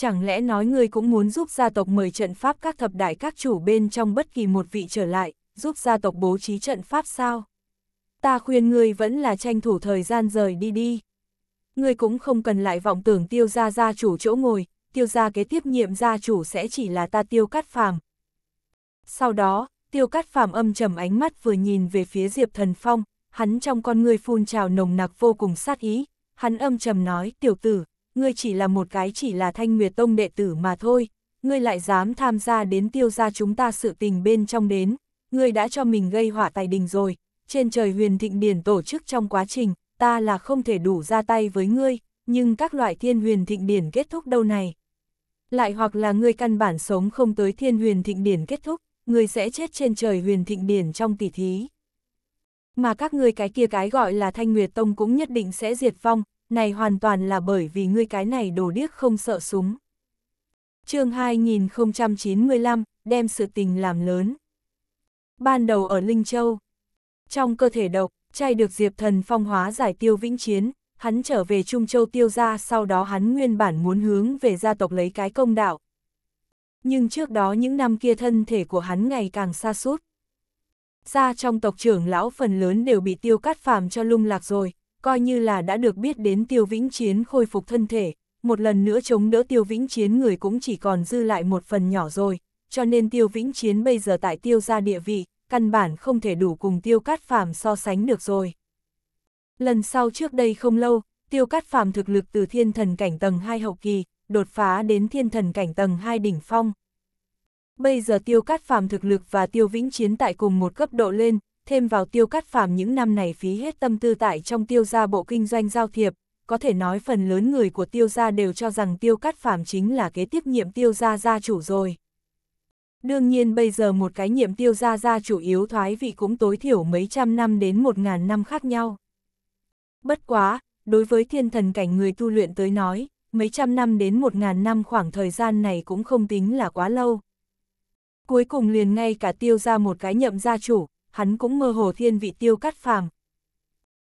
chẳng lẽ nói ngươi cũng muốn giúp gia tộc mời trận pháp các thập đại các chủ bên trong bất kỳ một vị trở lại, giúp gia tộc bố trí trận pháp sao? Ta khuyên ngươi vẫn là tranh thủ thời gian rời đi đi. Ngươi cũng không cần lại vọng tưởng tiêu gia gia chủ chỗ ngồi, tiêu gia kế tiếp nhiệm gia chủ sẽ chỉ là ta tiêu cắt phàm. Sau đó, tiêu cắt phàm âm trầm ánh mắt vừa nhìn về phía Diệp Thần Phong, hắn trong con người phun trào nồng nặc vô cùng sát ý, hắn âm trầm nói, tiểu tử, ngươi chỉ là một cái chỉ là thanh nguyệt tông đệ tử mà thôi, ngươi lại dám tham gia đến tiêu gia chúng ta sự tình bên trong đến, ngươi đã cho mình gây hỏa tài đình rồi, trên trời huyền thịnh điển tổ chức trong quá trình, ta là không thể đủ ra tay với ngươi, nhưng các loại thiên huyền thịnh điển kết thúc đâu này. Lại hoặc là ngươi căn bản sống không tới thiên huyền thịnh điển kết thúc, ngươi sẽ chết trên trời huyền thịnh điển trong tỷ thí. Mà các ngươi cái kia cái gọi là thanh nguyệt tông cũng nhất định sẽ diệt vong, này hoàn toàn là bởi vì ngươi cái này đồ điếc không sợ súng. chương 2095, đem sự tình làm lớn. Ban đầu ở Linh Châu, trong cơ thể độc, trai được Diệp Thần phong hóa giải tiêu vĩnh chiến, hắn trở về Trung Châu tiêu ra sau đó hắn nguyên bản muốn hướng về gia tộc lấy cái công đạo. Nhưng trước đó những năm kia thân thể của hắn ngày càng xa suốt. Ra trong tộc trưởng lão phần lớn đều bị tiêu cắt phàm cho lung lạc rồi, coi như là đã được biết đến tiêu vĩnh chiến khôi phục thân thể, một lần nữa chống đỡ tiêu vĩnh chiến người cũng chỉ còn dư lại một phần nhỏ rồi, cho nên tiêu vĩnh chiến bây giờ tại tiêu gia địa vị, căn bản không thể đủ cùng tiêu cát phàm so sánh được rồi. Lần sau trước đây không lâu, tiêu cát phàm thực lực từ thiên thần cảnh tầng 2 hậu kỳ, đột phá đến thiên thần cảnh tầng 2 đỉnh phong. Bây giờ tiêu cát phàm thực lực và tiêu vĩnh chiến tại cùng một cấp độ lên, thêm vào tiêu cắt phàm những năm này phí hết tâm tư tại trong tiêu gia bộ kinh doanh giao thiệp, có thể nói phần lớn người của tiêu gia đều cho rằng tiêu cắt phàm chính là kế tiếp nhiệm tiêu gia gia chủ rồi. Đương nhiên bây giờ một cái nhiệm tiêu gia gia chủ yếu thoái vị cũng tối thiểu mấy trăm năm đến một ngàn năm khác nhau. Bất quá, đối với thiên thần cảnh người tu luyện tới nói, mấy trăm năm đến một ngàn năm khoảng thời gian này cũng không tính là quá lâu. Cuối cùng liền ngay cả tiêu ra một cái nhậm gia chủ, hắn cũng mơ hồ thiên vị tiêu cắt phàm.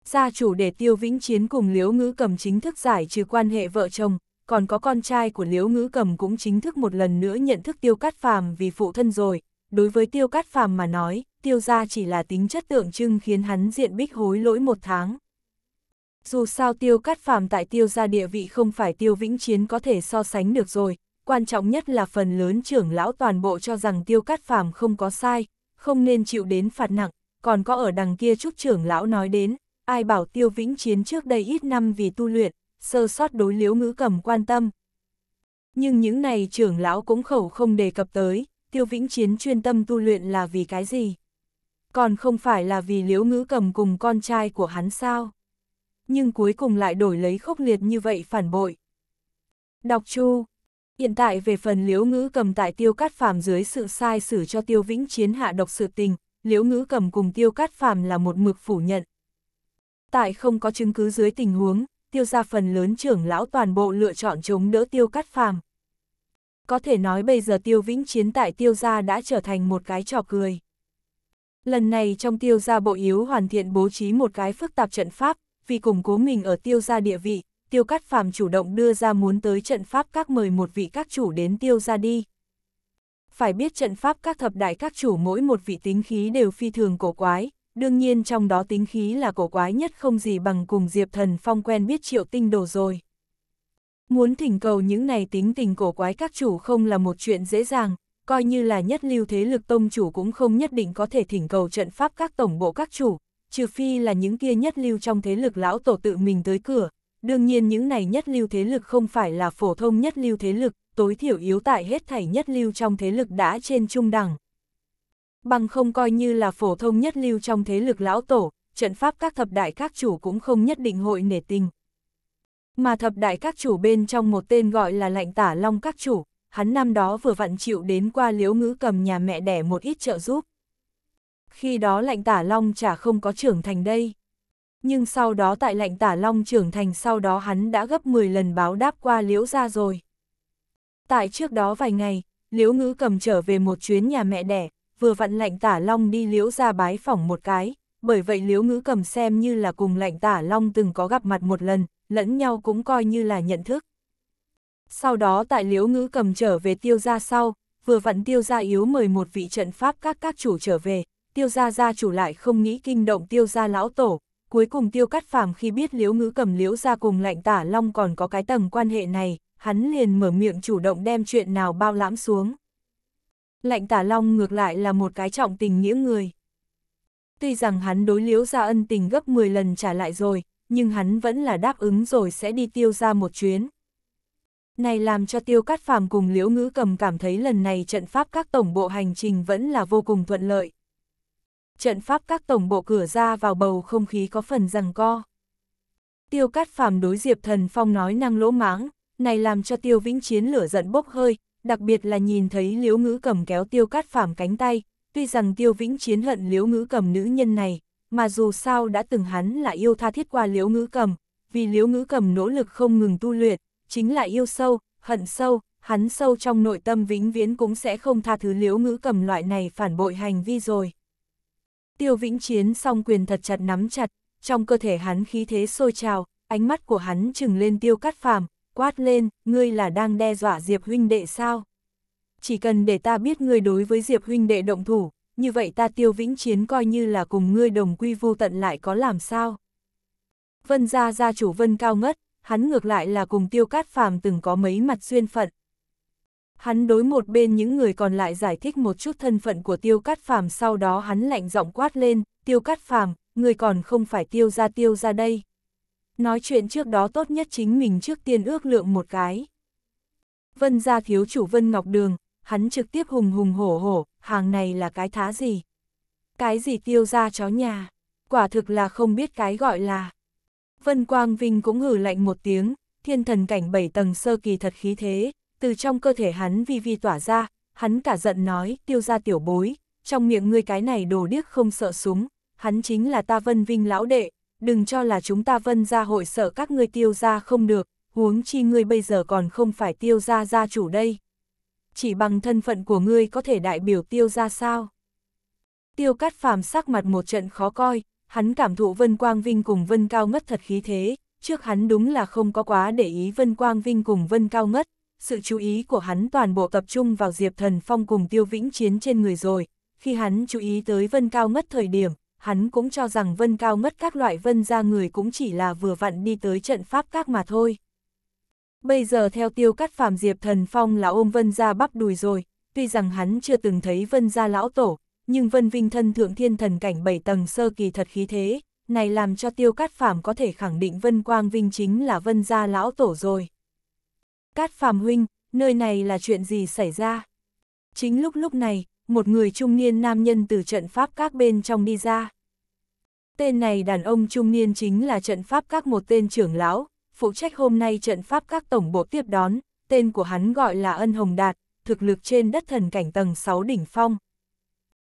Gia chủ để tiêu vĩnh chiến cùng liễu ngữ cầm chính thức giải trừ quan hệ vợ chồng, còn có con trai của liễu ngữ cầm cũng chính thức một lần nữa nhận thức tiêu cắt phàm vì phụ thân rồi. Đối với tiêu cắt phàm mà nói, tiêu gia chỉ là tính chất tượng trưng khiến hắn diện bích hối lỗi một tháng. Dù sao tiêu cắt phàm tại tiêu gia địa vị không phải tiêu vĩnh chiến có thể so sánh được rồi, quan trọng nhất là phần lớn trưởng lão toàn bộ cho rằng tiêu cắt phàm không có sai, không nên chịu đến phạt nặng, còn có ở đằng kia trúc trưởng lão nói đến, ai bảo tiêu vĩnh chiến trước đây ít năm vì tu luyện, sơ sót đối liễu ngữ cầm quan tâm. Nhưng những này trưởng lão cũng khẩu không đề cập tới, tiêu vĩnh chiến chuyên tâm tu luyện là vì cái gì? Còn không phải là vì liễu ngữ cầm cùng con trai của hắn sao? Nhưng cuối cùng lại đổi lấy khốc liệt như vậy phản bội. Đọc chu Hiện tại về phần liễu ngữ cầm tại tiêu cát phàm dưới sự sai xử cho tiêu vĩnh chiến hạ độc sự tình, liễu ngữ cầm cùng tiêu cát phàm là một mực phủ nhận. Tại không có chứng cứ dưới tình huống, tiêu gia phần lớn trưởng lão toàn bộ lựa chọn chống đỡ tiêu cát phàm. Có thể nói bây giờ tiêu vĩnh chiến tại tiêu gia đã trở thành một cái trò cười. Lần này trong tiêu gia bộ yếu hoàn thiện bố trí một cái phức tạp trận pháp, vì củng cố mình ở tiêu gia địa vị, tiêu cát phàm chủ động đưa ra muốn tới trận pháp các mời một vị các chủ đến tiêu ra đi. Phải biết trận pháp các thập đại các chủ mỗi một vị tính khí đều phi thường cổ quái, đương nhiên trong đó tính khí là cổ quái nhất không gì bằng cùng Diệp Thần Phong quen biết triệu tinh đồ rồi. Muốn thỉnh cầu những này tính tình cổ quái các chủ không là một chuyện dễ dàng, coi như là nhất lưu thế lực tông chủ cũng không nhất định có thể thỉnh cầu trận pháp các tổng bộ các chủ, trừ phi là những kia nhất lưu trong thế lực lão tổ tự mình tới cửa, Đương nhiên những này nhất lưu thế lực không phải là phổ thông nhất lưu thế lực, tối thiểu yếu tại hết thảy nhất lưu trong thế lực đã trên trung đẳng. Bằng không coi như là phổ thông nhất lưu trong thế lực lão tổ, trận pháp các thập đại các chủ cũng không nhất định hội nể tình. Mà thập đại các chủ bên trong một tên gọi là lạnh tả long các chủ, hắn năm đó vừa vặn chịu đến qua liễu ngữ cầm nhà mẹ đẻ một ít trợ giúp. Khi đó lạnh tả long chả không có trưởng thành đây nhưng sau đó tại lệnh tả long trưởng thành sau đó hắn đã gấp 10 lần báo đáp qua liễu ra rồi. Tại trước đó vài ngày, liễu ngữ cầm trở về một chuyến nhà mẹ đẻ, vừa vặn lệnh tả long đi liễu ra bái phỏng một cái, bởi vậy liễu ngữ cầm xem như là cùng lệnh tả long từng có gặp mặt một lần, lẫn nhau cũng coi như là nhận thức. Sau đó tại liễu ngữ cầm trở về tiêu ra sau, vừa vặn tiêu ra yếu mời một vị trận pháp các các chủ trở về, tiêu ra gia chủ lại không nghĩ kinh động tiêu ra lão tổ, Cuối cùng tiêu cắt phàm khi biết liễu ngữ cầm liễu ra cùng lạnh tả long còn có cái tầng quan hệ này, hắn liền mở miệng chủ động đem chuyện nào bao lãm xuống. Lạnh tả long ngược lại là một cái trọng tình nghĩa người. Tuy rằng hắn đối liễu ra ân tình gấp 10 lần trả lại rồi, nhưng hắn vẫn là đáp ứng rồi sẽ đi tiêu ra một chuyến. Này làm cho tiêu cắt phàm cùng liễu ngữ cầm cảm thấy lần này trận pháp các tổng bộ hành trình vẫn là vô cùng thuận lợi trận pháp các tổng bộ cửa ra vào bầu không khí có phần rằng co. Tiêu cát phàm đối Diệp Thần Phong nói năng lỗ mãng, này làm cho Tiêu Vĩnh Chiến lửa giận bốc hơi, đặc biệt là nhìn thấy Liễu Ngữ Cầm kéo Tiêu Cát Phàm cánh tay, tuy rằng Tiêu Vĩnh Chiến hận Liễu Ngữ Cầm nữ nhân này, mà dù sao đã từng hắn là yêu tha thiết qua Liễu Ngữ Cầm, vì Liễu Ngữ Cầm nỗ lực không ngừng tu luyện, chính là yêu sâu, hận sâu, hắn sâu trong nội tâm vĩnh viễn cũng sẽ không tha thứ Liễu Ngữ Cầm loại này phản bội hành vi rồi. Tiêu Vĩnh Chiến song quyền thật chặt nắm chặt, trong cơ thể hắn khí thế sôi trào, ánh mắt của hắn trừng lên tiêu Cát phàm, quát lên, ngươi là đang đe dọa Diệp huynh đệ sao? Chỉ cần để ta biết ngươi đối với Diệp huynh đệ động thủ, như vậy ta tiêu vĩnh chiến coi như là cùng ngươi đồng quy vô tận lại có làm sao? Vân gia gia chủ vân cao ngất, hắn ngược lại là cùng tiêu cát phàm từng có mấy mặt duyên phận. Hắn đối một bên những người còn lại giải thích một chút thân phận của tiêu cát phàm sau đó hắn lạnh giọng quát lên, tiêu cát phàm, người còn không phải tiêu ra tiêu ra đây. Nói chuyện trước đó tốt nhất chính mình trước tiên ước lượng một cái. Vân ra thiếu chủ Vân Ngọc Đường, hắn trực tiếp hùng hùng hổ hổ, hàng này là cái thá gì? Cái gì tiêu ra chó nhà? Quả thực là không biết cái gọi là. Vân Quang Vinh cũng hử lạnh một tiếng, thiên thần cảnh bảy tầng sơ kỳ thật khí thế, từ trong cơ thể hắn vi vi tỏa ra, hắn cả giận nói, tiêu ra tiểu bối, trong miệng ngươi cái này đồ điếc không sợ súng, hắn chính là ta vân vinh lão đệ, đừng cho là chúng ta vân ra hội sợ các ngươi tiêu ra không được, huống chi ngươi bây giờ còn không phải tiêu ra gia chủ đây. Chỉ bằng thân phận của ngươi có thể đại biểu tiêu ra sao? Tiêu cát phàm sắc mặt một trận khó coi, hắn cảm thụ Vân Quang Vinh cùng Vân Cao Ngất thật khí thế, trước hắn đúng là không có quá để ý Vân Quang Vinh cùng Vân Cao Ngất, sự chú ý của hắn toàn bộ tập trung vào Diệp Thần Phong cùng Tiêu Vĩnh Chiến trên người rồi, khi hắn chú ý tới Vân Cao Ngất thời điểm, hắn cũng cho rằng Vân Cao Ngất các loại Vân ra người cũng chỉ là vừa vặn đi tới trận Pháp các mà thôi. Bây giờ theo tiêu cắt phàm Diệp Thần Phong là ôm Vân ra bắp đùi rồi, tuy rằng hắn chưa từng thấy Vân ra lão tổ, nhưng Vân Vinh Thân Thượng Thiên Thần Cảnh 7 tầng sơ kỳ thật khí thế, này làm cho tiêu Cát phàm có thể khẳng định Vân Quang Vinh chính là Vân gia lão tổ rồi. Cát Phàm Huynh, nơi này là chuyện gì xảy ra? Chính lúc lúc này, một người trung niên nam nhân từ trận pháp các bên trong đi ra. Tên này đàn ông trung niên chính là trận pháp các một tên trưởng lão, phụ trách hôm nay trận pháp các tổng bộ tiếp đón, tên của hắn gọi là Ân Hồng Đạt, thực lực trên đất thần cảnh tầng 6 đỉnh phong.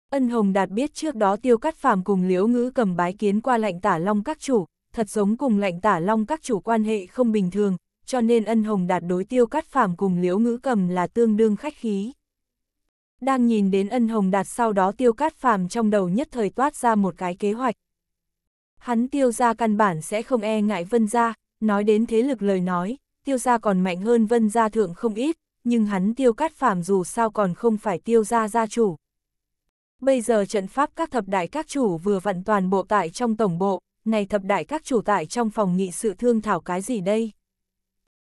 Ân Hồng Đạt biết trước đó tiêu cắt phàm cùng liễu ngữ cầm bái kiến qua lệnh tả long các chủ, thật giống cùng lệnh tả long các chủ quan hệ không bình thường, cho nên ân hồng đạt đối tiêu cắt phàm cùng liễu ngữ cầm là tương đương khách khí. Đang nhìn đến ân hồng đạt sau đó tiêu cát phàm trong đầu nhất thời toát ra một cái kế hoạch. Hắn tiêu ra căn bản sẽ không e ngại vân gia nói đến thế lực lời nói, tiêu gia còn mạnh hơn vân gia thượng không ít, nhưng hắn tiêu cát phàm dù sao còn không phải tiêu gia gia chủ. Bây giờ trận pháp các thập đại các chủ vừa vận toàn bộ tại trong tổng bộ, này thập đại các chủ tại trong phòng nghị sự thương thảo cái gì đây?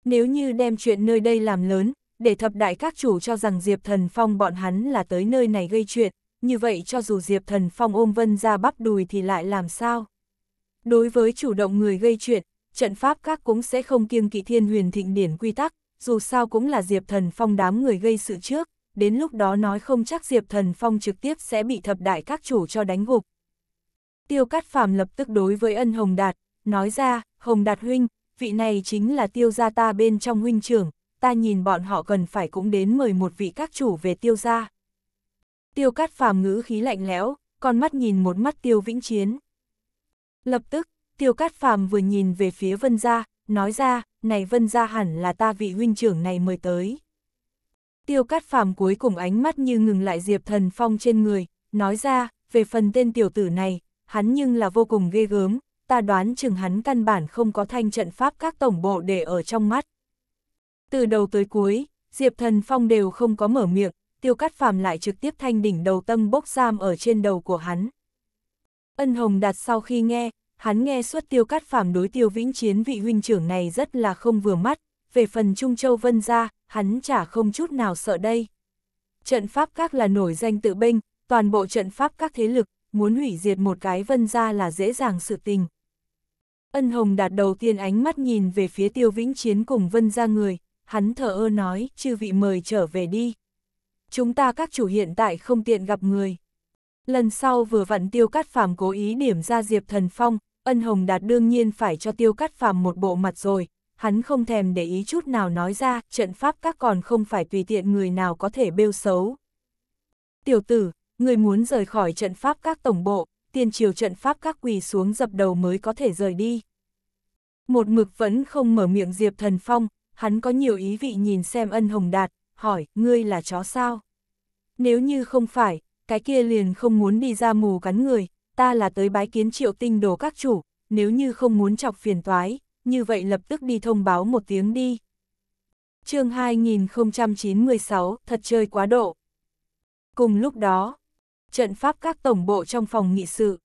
Nếu như đem chuyện nơi đây làm lớn, để thập đại các chủ cho rằng Diệp Thần Phong bọn hắn là tới nơi này gây chuyện, như vậy cho dù Diệp Thần Phong ôm vân ra bắp đùi thì lại làm sao? Đối với chủ động người gây chuyện, trận pháp các cũng sẽ không kiêng kỵ thiên huyền thịnh điển quy tắc, dù sao cũng là Diệp Thần Phong đám người gây sự trước, đến lúc đó nói không chắc Diệp Thần Phong trực tiếp sẽ bị thập đại các chủ cho đánh gục. Tiêu Cát Phàm lập tức đối với ân Hồng Đạt, nói ra, Hồng Đạt huynh, vị này chính là tiêu gia ta bên trong huynh trưởng, ta nhìn bọn họ cần phải cũng đến mời một vị các chủ về tiêu gia. Tiêu cát phàm ngữ khí lạnh lẽo, con mắt nhìn một mắt tiêu vĩnh chiến. Lập tức, tiêu cát phàm vừa nhìn về phía vân gia, nói ra, này vân gia hẳn là ta vị huynh trưởng này mời tới. Tiêu cát phàm cuối cùng ánh mắt như ngừng lại diệp thần phong trên người, nói ra, về phần tên tiểu tử này, hắn nhưng là vô cùng ghê gớm, ta đoán chừng hắn căn bản không có thanh trận pháp các tổng bộ để ở trong mắt. Từ đầu tới cuối, Diệp Thần Phong đều không có mở miệng, tiêu cắt phàm lại trực tiếp thanh đỉnh đầu tâm bốc giam ở trên đầu của hắn. Ân Hồng đặt sau khi nghe, hắn nghe suốt tiêu cắt phàm đối tiêu vĩnh chiến vị huynh trưởng này rất là không vừa mắt, về phần Trung Châu Vân ra, hắn chả không chút nào sợ đây. Trận pháp các là nổi danh tự binh, toàn bộ trận pháp các thế lực, muốn hủy diệt một cái vân ra là dễ dàng sự tình, Ân hồng đạt đầu tiên ánh mắt nhìn về phía tiêu vĩnh chiến cùng vân ra người, hắn thở ơ nói, chư vị mời trở về đi. Chúng ta các chủ hiện tại không tiện gặp người. Lần sau vừa vặn tiêu cắt phàm cố ý điểm ra diệp thần phong, ân hồng đạt đương nhiên phải cho tiêu cắt phàm một bộ mặt rồi, hắn không thèm để ý chút nào nói ra, trận pháp các còn không phải tùy tiện người nào có thể bêu xấu. Tiểu tử, người muốn rời khỏi trận pháp các tổng bộ, tiền triều trận pháp các quỳ xuống dập đầu mới có thể rời đi. Một mực vẫn không mở miệng Diệp Thần Phong, hắn có nhiều ý vị nhìn xem ân hồng đạt, hỏi, ngươi là chó sao? Nếu như không phải, cái kia liền không muốn đi ra mù cắn người, ta là tới bái kiến triệu tinh đồ các chủ, nếu như không muốn chọc phiền toái, như vậy lập tức đi thông báo một tiếng đi. chương 2096, thật chơi quá độ. Cùng lúc đó, trận pháp các tổng bộ trong phòng nghị sự.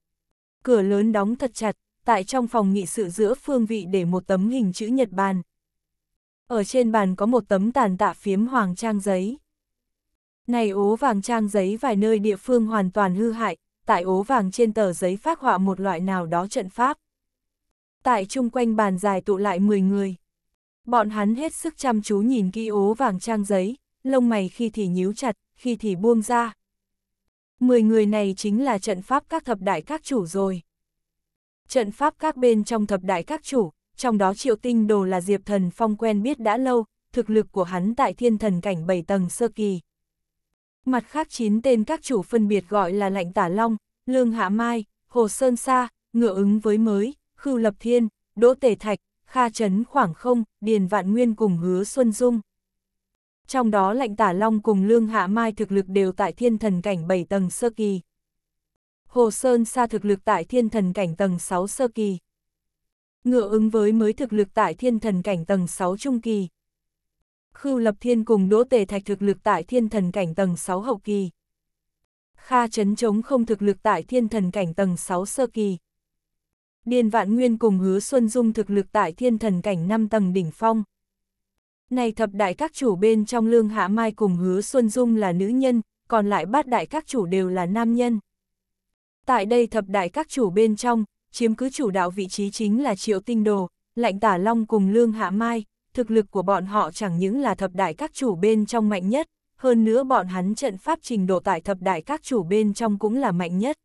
Cửa lớn đóng thật chặt, tại trong phòng nghị sự giữa phương vị để một tấm hình chữ nhật bàn. Ở trên bàn có một tấm tàn tạ phiếm hoàng trang giấy. Này ố vàng trang giấy vài nơi địa phương hoàn toàn hư hại, tại ố vàng trên tờ giấy phát họa một loại nào đó trận pháp. Tại chung quanh bàn dài tụ lại 10 người. Bọn hắn hết sức chăm chú nhìn kỹ ố vàng trang giấy, lông mày khi thì nhíu chặt, khi thì buông ra, 10 người này chính là trận pháp các thập đại các chủ rồi. Trận pháp các bên trong thập đại các chủ, trong đó triệu tinh đồ là Diệp Thần Phong quen biết đã lâu, thực lực của hắn tại thiên thần cảnh 7 tầng sơ kỳ. Mặt khác 9 tên các chủ phân biệt gọi là Lạnh Tả Long, Lương Hạ Mai, Hồ Sơn Sa, Ngựa ứng với mới, Khưu Lập Thiên, Đỗ Tề Thạch, Kha Trấn Khoảng Không, Điền Vạn Nguyên cùng Hứa Xuân Dung trong đó lạnh tả long cùng lương hạ mai thực lực đều tại thiên thần cảnh 7 tầng sơ kỳ. Hồ Sơn Sa thực lực tại thiên thần cảnh tầng 6 sơ kỳ. Ngựa ứng với mới thực lực tại thiên thần cảnh tầng 6 trung kỳ. Khưu Lập Thiên cùng Đỗ Tề Thạch thực lực tại thiên thần cảnh tầng 6 hậu kỳ. Kha Trấn chống không thực lực tại thiên thần cảnh tầng 6 sơ kỳ. Điền Vạn Nguyên cùng Hứa Xuân Dung thực lực tại thiên thần cảnh 5 tầng đỉnh phong. Này thập đại các chủ bên trong Lương Hạ Mai cùng Hứa Xuân Dung là nữ nhân, còn lại bát đại các chủ đều là nam nhân. Tại đây thập đại các chủ bên trong, chiếm cứ chủ đạo vị trí chính là Triệu Tinh Đồ, Lạnh Tả Long cùng Lương Hạ Mai, thực lực của bọn họ chẳng những là thập đại các chủ bên trong mạnh nhất, hơn nữa bọn hắn trận pháp trình độ tại thập đại các chủ bên trong cũng là mạnh nhất.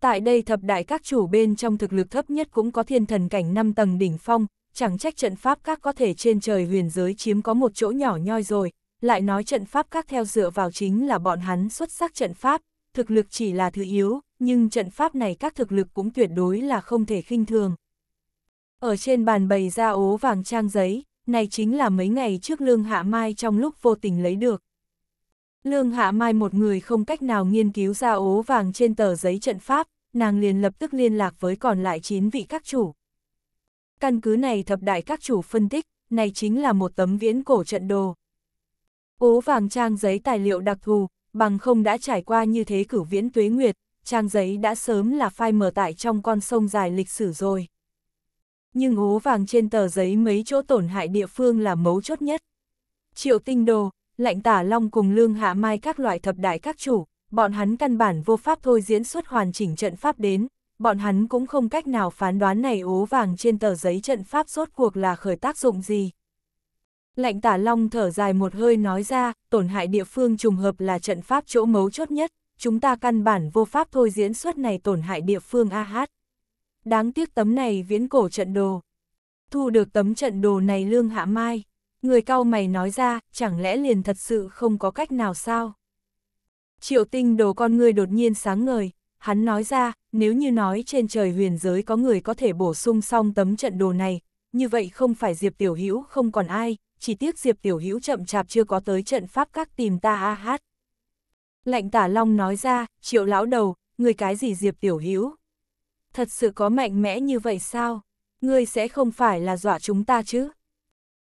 Tại đây thập đại các chủ bên trong thực lực thấp nhất cũng có thiên thần cảnh 5 tầng đỉnh phong, chẳng trách trận pháp các có thể trên trời huyền giới chiếm có một chỗ nhỏ nhoi rồi, lại nói trận pháp các theo dựa vào chính là bọn hắn xuất sắc trận pháp, thực lực chỉ là thứ yếu, nhưng trận pháp này các thực lực cũng tuyệt đối là không thể khinh thường. Ở trên bàn bày ra ố vàng trang giấy, này chính là mấy ngày trước Lương Hạ Mai trong lúc vô tình lấy được. Lương Hạ Mai một người không cách nào nghiên cứu ra ố vàng trên tờ giấy trận pháp, nàng liền lập tức liên lạc với còn lại 9 vị các chủ. Căn cứ này thập đại các chủ phân tích, này chính là một tấm viễn cổ trận đồ. Ố vàng trang giấy tài liệu đặc thù, bằng không đã trải qua như thế cử viễn tuế nguyệt, trang giấy đã sớm là phai mở tại trong con sông dài lịch sử rồi. Nhưng ố vàng trên tờ giấy mấy chỗ tổn hại địa phương là mấu chốt nhất. Triệu tinh đồ, lạnh tả long cùng lương hạ mai các loại thập đại các chủ, bọn hắn căn bản vô pháp thôi diễn xuất hoàn chỉnh trận pháp đến, bọn hắn cũng không cách nào phán đoán này ố vàng trên tờ giấy trận pháp rốt cuộc là khởi tác dụng gì. Lệnh tả long thở dài một hơi nói ra, tổn hại địa phương trùng hợp là trận pháp chỗ mấu chốt nhất, chúng ta căn bản vô pháp thôi diễn suất này tổn hại địa phương AH. Đáng tiếc tấm này viễn cổ trận đồ. Thu được tấm trận đồ này lương hạ mai. Người cao mày nói ra, chẳng lẽ liền thật sự không có cách nào sao? Triệu tinh đồ con người đột nhiên sáng ngời, Hắn nói ra, nếu như nói trên trời huyền giới có người có thể bổ sung xong tấm trận đồ này, như vậy không phải Diệp Tiểu Hữu không còn ai, chỉ tiếc Diệp Tiểu Hữu chậm chạp chưa có tới trận pháp các tìm ta a hát. Lạnh tả long nói ra, triệu lão đầu, người cái gì Diệp Tiểu Hữu Thật sự có mạnh mẽ như vậy sao? Ngươi sẽ không phải là dọa chúng ta chứ?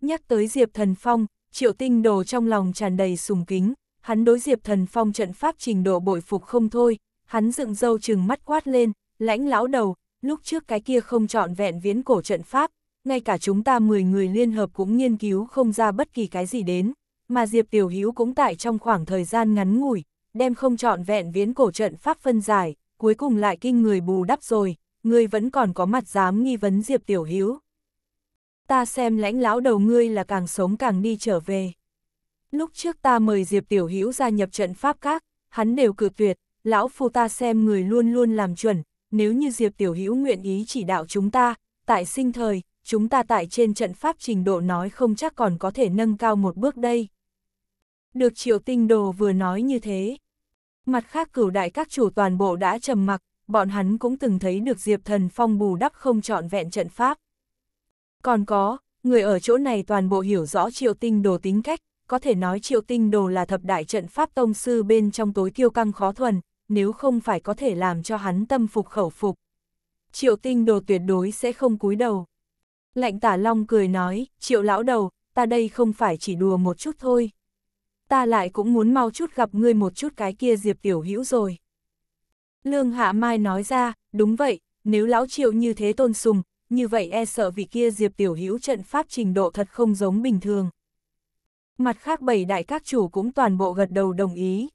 Nhắc tới Diệp Thần Phong, triệu tinh đồ trong lòng tràn đầy sùng kính, hắn đối Diệp Thần Phong trận pháp trình độ bội phục không thôi, Hắn dựng dâu chừng mắt quát lên, lãnh lão đầu, lúc trước cái kia không chọn vẹn viễn cổ trận pháp, ngay cả chúng ta 10 người liên hợp cũng nghiên cứu không ra bất kỳ cái gì đến, mà Diệp Tiểu Hữu cũng tại trong khoảng thời gian ngắn ngủi, đem không chọn vẹn viễn cổ trận pháp phân giải, cuối cùng lại kinh người bù đắp rồi, ngươi vẫn còn có mặt dám nghi vấn Diệp Tiểu Hữu. Ta xem lãnh lão đầu ngươi là càng sống càng đi trở về. Lúc trước ta mời Diệp Tiểu Hữu gia nhập trận pháp các, hắn đều cự tuyệt, lão phu ta xem người luôn luôn làm chuẩn, nếu như Diệp Tiểu Hữu nguyện ý chỉ đạo chúng ta, tại sinh thời, chúng ta tại trên trận pháp trình độ nói không chắc còn có thể nâng cao một bước đây. Được triệu tinh đồ vừa nói như thế. Mặt khác cửu đại các chủ toàn bộ đã trầm mặc, bọn hắn cũng từng thấy được Diệp Thần Phong bù đắp không trọn vẹn trận pháp. Còn có, người ở chỗ này toàn bộ hiểu rõ triệu tinh đồ tính cách, có thể nói triệu tinh đồ là thập đại trận pháp tông sư bên trong tối kiêu căng khó thuần, nếu không phải có thể làm cho hắn tâm phục khẩu phục. Triệu tinh đồ tuyệt đối sẽ không cúi đầu. Lạnh tả long cười nói, triệu lão đầu, ta đây không phải chỉ đùa một chút thôi. Ta lại cũng muốn mau chút gặp ngươi một chút cái kia diệp tiểu hữu rồi. Lương Hạ Mai nói ra, đúng vậy, nếu lão triệu như thế tôn sùng, như vậy e sợ vì kia diệp tiểu hữu trận pháp trình độ thật không giống bình thường. Mặt khác bảy đại các chủ cũng toàn bộ gật đầu đồng ý.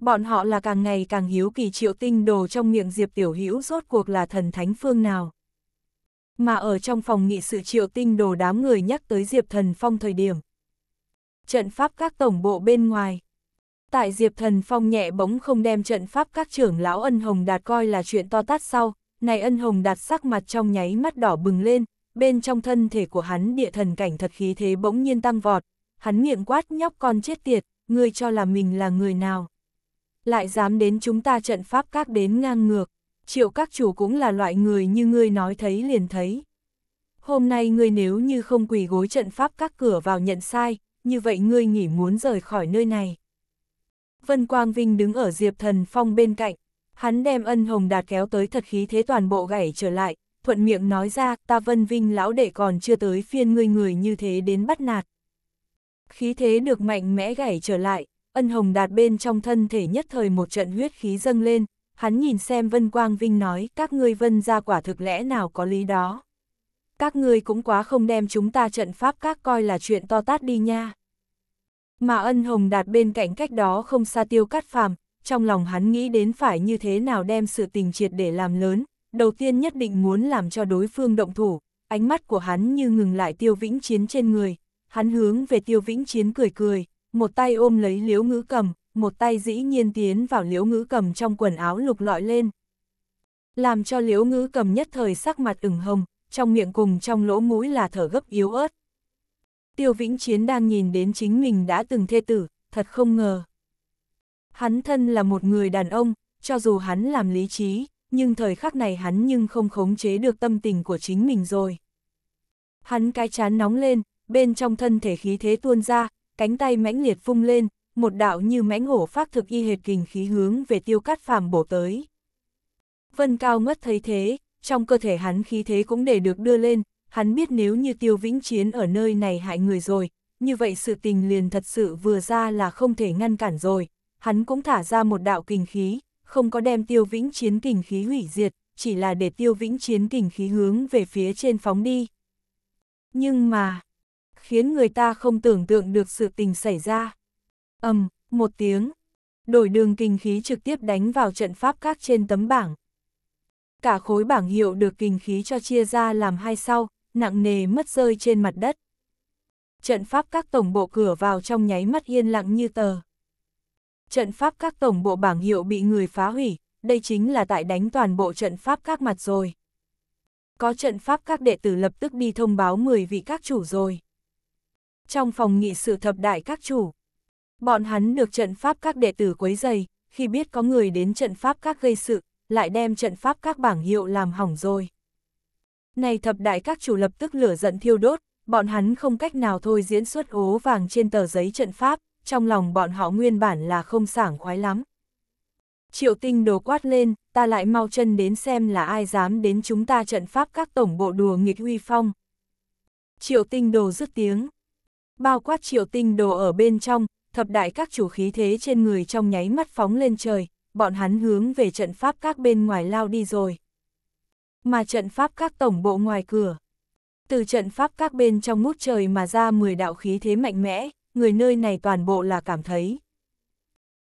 Bọn họ là càng ngày càng hiếu kỳ triệu tinh đồ trong miệng Diệp Tiểu Hữu rốt cuộc là thần thánh phương nào. Mà ở trong phòng nghị sự triệu tinh đồ đám người nhắc tới Diệp Thần Phong thời điểm. Trận pháp các tổng bộ bên ngoài. Tại Diệp Thần Phong nhẹ bỗng không đem trận pháp các trưởng lão ân hồng đạt coi là chuyện to tát sau, này ân hồng đạt sắc mặt trong nháy mắt đỏ bừng lên, bên trong thân thể của hắn địa thần cảnh thật khí thế bỗng nhiên tăng vọt, hắn miệng quát nhóc con chết tiệt, ngươi cho là mình là người nào lại dám đến chúng ta trận pháp các đến ngang ngược, triệu các chủ cũng là loại người như ngươi nói thấy liền thấy. Hôm nay ngươi nếu như không quỳ gối trận pháp các cửa vào nhận sai, như vậy ngươi nghỉ muốn rời khỏi nơi này. Vân Quang Vinh đứng ở Diệp Thần Phong bên cạnh, hắn đem ân hồng đạt kéo tới thật khí thế toàn bộ gãy trở lại, thuận miệng nói ra ta Vân Vinh lão đệ còn chưa tới phiên ngươi người như thế đến bắt nạt. Khí thế được mạnh mẽ gãy trở lại, ân hồng đạt bên trong thân thể nhất thời một trận huyết khí dâng lên, hắn nhìn xem Vân Quang Vinh nói các ngươi vân ra quả thực lẽ nào có lý đó. Các ngươi cũng quá không đem chúng ta trận pháp các coi là chuyện to tát đi nha. Mà ân hồng đạt bên cạnh cách đó không xa tiêu cắt phàm, trong lòng hắn nghĩ đến phải như thế nào đem sự tình triệt để làm lớn, đầu tiên nhất định muốn làm cho đối phương động thủ, ánh mắt của hắn như ngừng lại tiêu vĩnh chiến trên người, hắn hướng về tiêu vĩnh chiến cười cười, một tay ôm lấy liếu ngữ cầm, một tay dĩ nhiên tiến vào liếu ngữ cầm trong quần áo lục lọi lên. Làm cho liếu ngữ cầm nhất thời sắc mặt ửng hồng, trong miệng cùng trong lỗ mũi là thở gấp yếu ớt. Tiêu Vĩnh Chiến đang nhìn đến chính mình đã từng thê tử, thật không ngờ. Hắn thân là một người đàn ông, cho dù hắn làm lý trí, nhưng thời khắc này hắn nhưng không khống chế được tâm tình của chính mình rồi. Hắn cái chán nóng lên, bên trong thân thể khí thế tuôn ra, cánh tay mãnh liệt phung lên, một đạo như mãnh hổ phát thực y hệt kình khí hướng về tiêu cát phàm bổ tới. Vân Cao ngất thấy thế, trong cơ thể hắn khí thế cũng để được đưa lên, hắn biết nếu như tiêu vĩnh chiến ở nơi này hại người rồi, như vậy sự tình liền thật sự vừa ra là không thể ngăn cản rồi, hắn cũng thả ra một đạo kình khí, không có đem tiêu vĩnh chiến kình khí hủy diệt, chỉ là để tiêu vĩnh chiến kình khí hướng về phía trên phóng đi. Nhưng mà, khiến người ta không tưởng tượng được sự tình xảy ra. ầm um, một tiếng, đổi đường kinh khí trực tiếp đánh vào trận pháp các trên tấm bảng. Cả khối bảng hiệu được kinh khí cho chia ra làm hai sau, nặng nề mất rơi trên mặt đất. Trận pháp các tổng bộ cửa vào trong nháy mắt yên lặng như tờ. Trận pháp các tổng bộ bảng hiệu bị người phá hủy, đây chính là tại đánh toàn bộ trận pháp các mặt rồi. Có trận pháp các đệ tử lập tức đi thông báo 10 vị các chủ rồi trong phòng nghị sự thập đại các chủ. Bọn hắn được trận pháp các đệ tử quấy dày, khi biết có người đến trận pháp các gây sự, lại đem trận pháp các bảng hiệu làm hỏng rồi. Này thập đại các chủ lập tức lửa giận thiêu đốt, bọn hắn không cách nào thôi diễn suốt ố vàng trên tờ giấy trận pháp, trong lòng bọn họ nguyên bản là không sảng khoái lắm. Triệu tinh đồ quát lên, ta lại mau chân đến xem là ai dám đến chúng ta trận pháp các tổng bộ đùa nghịch huy phong. Triệu tinh đồ dứt tiếng, bao quát triệu tinh đồ ở bên trong, thập đại các chủ khí thế trên người trong nháy mắt phóng lên trời, bọn hắn hướng về trận pháp các bên ngoài lao đi rồi. Mà trận pháp các tổng bộ ngoài cửa, từ trận pháp các bên trong mút trời mà ra 10 đạo khí thế mạnh mẽ, người nơi này toàn bộ là cảm thấy.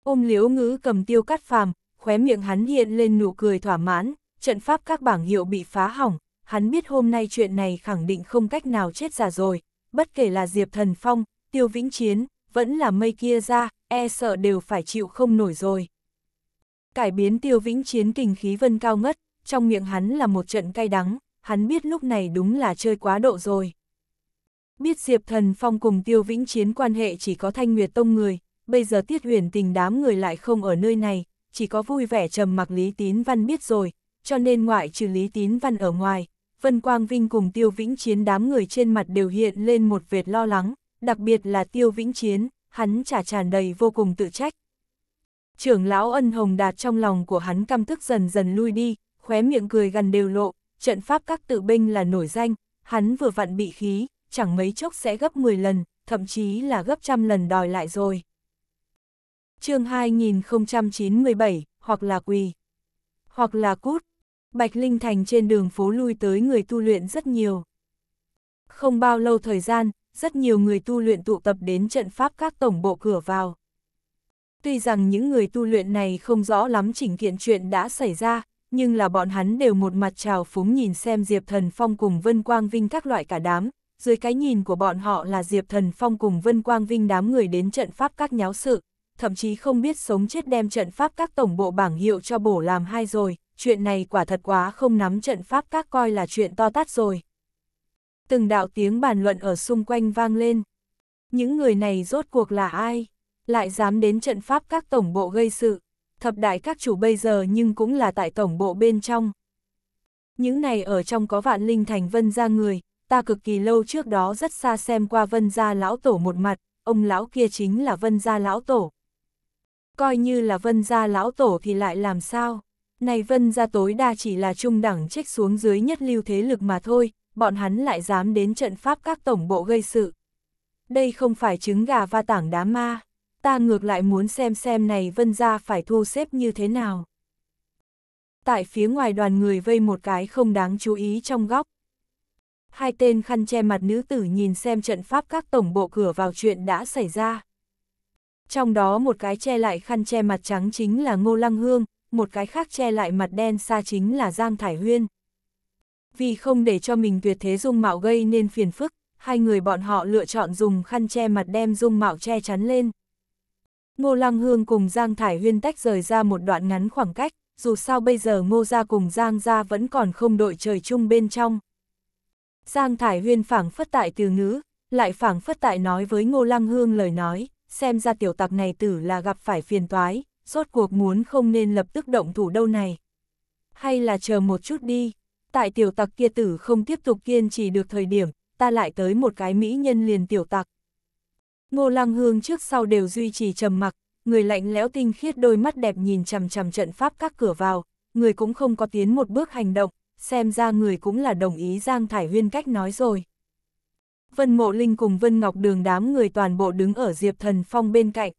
Ôm liếu ngữ cầm tiêu cắt phàm, khóe miệng hắn hiện lên nụ cười thỏa mãn, trận pháp các bảng hiệu bị phá hỏng, hắn biết hôm nay chuyện này khẳng định không cách nào chết giả rồi, bất kể là Diệp Thần Phong, Tiêu Vĩnh Chiến, vẫn là mây kia ra, e sợ đều phải chịu không nổi rồi. Cải biến Tiêu Vĩnh Chiến kinh khí vân cao ngất, trong miệng hắn là một trận cay đắng, hắn biết lúc này đúng là chơi quá độ rồi. Biết Diệp Thần Phong cùng Tiêu Vĩnh Chiến quan hệ chỉ có Thanh Nguyệt Tông người, bây giờ Tiết Huyền tình đám người lại không ở nơi này, chỉ có vui vẻ trầm mặc Lý Tín Văn biết rồi, cho nên ngoại trừ Lý Tín Văn ở ngoài, Vân Quang Vinh cùng Tiêu Vĩnh Chiến đám người trên mặt đều hiện lên một vệt lo lắng, đặc biệt là Tiêu Vĩnh Chiến, hắn trả tràn đầy vô cùng tự trách. Trưởng lão ân hồng đạt trong lòng của hắn căm tức dần dần lui đi, khóe miệng cười gần đều lộ, trận pháp các tự binh là nổi danh, hắn vừa vặn bị khí, chẳng mấy chốc sẽ gấp 10 lần, thậm chí là gấp trăm lần đòi lại rồi. chương 2097, hoặc là quỳ, hoặc là cút. Bạch Linh Thành trên đường phố lui tới người tu luyện rất nhiều. Không bao lâu thời gian, rất nhiều người tu luyện tụ tập đến trận pháp các tổng bộ cửa vào. Tuy rằng những người tu luyện này không rõ lắm chỉnh kiện chuyện đã xảy ra, nhưng là bọn hắn đều một mặt trào phúng nhìn xem Diệp Thần Phong cùng Vân Quang Vinh các loại cả đám, dưới cái nhìn của bọn họ là Diệp Thần Phong cùng Vân Quang Vinh đám người đến trận pháp các nháo sự, thậm chí không biết sống chết đem trận pháp các tổng bộ bảng hiệu cho bổ làm hai rồi, chuyện này quả thật quá không nắm trận pháp các coi là chuyện to tát rồi. Từng đạo tiếng bàn luận ở xung quanh vang lên. Những người này rốt cuộc là ai? Lại dám đến trận pháp các tổng bộ gây sự. Thập đại các chủ bây giờ nhưng cũng là tại tổng bộ bên trong. Những này ở trong có vạn linh thành vân gia người, ta cực kỳ lâu trước đó rất xa xem qua vân gia lão tổ một mặt, ông lão kia chính là vân gia lão tổ. Coi như là vân gia lão tổ thì lại làm sao? Này vân ra tối đa chỉ là trung đẳng trích xuống dưới nhất lưu thế lực mà thôi, bọn hắn lại dám đến trận pháp các tổng bộ gây sự. Đây không phải trứng gà va tảng đá ma, ta ngược lại muốn xem xem này vân ra phải thu xếp như thế nào. Tại phía ngoài đoàn người vây một cái không đáng chú ý trong góc. Hai tên khăn che mặt nữ tử nhìn xem trận pháp các tổng bộ cửa vào chuyện đã xảy ra. Trong đó một cái che lại khăn che mặt trắng chính là Ngô Lăng Hương, một cái khác che lại mặt đen xa chính là Giang Thải Huyên. Vì không để cho mình tuyệt thế dung mạo gây nên phiền phức, hai người bọn họ lựa chọn dùng khăn che mặt đem dung mạo che chắn lên. Ngô Lăng Hương cùng Giang Thải Huyên tách rời ra một đoạn ngắn khoảng cách, dù sao bây giờ Ngô Gia cùng Giang Gia vẫn còn không đội trời chung bên trong. Giang Thải Huyên phảng phất tại từ ngữ, lại phảng phất tại nói với Ngô Lăng Hương lời nói, xem ra tiểu tặc này tử là gặp phải phiền toái, rốt cuộc muốn không nên lập tức động thủ đâu này. Hay là chờ một chút đi, tại tiểu tặc kia tử không tiếp tục kiên trì được thời điểm, ta lại tới một cái mỹ nhân liền tiểu tặc. Ngô Lăng Hương trước sau đều duy trì trầm mặc, người lạnh lẽo tinh khiết đôi mắt đẹp nhìn chằm chằm trận pháp các cửa vào, người cũng không có tiến một bước hành động, xem ra người cũng là đồng ý Giang Thải Huyên cách nói rồi. Vân Mộ Linh cùng Vân Ngọc Đường đám người toàn bộ đứng ở Diệp Thần Phong bên cạnh,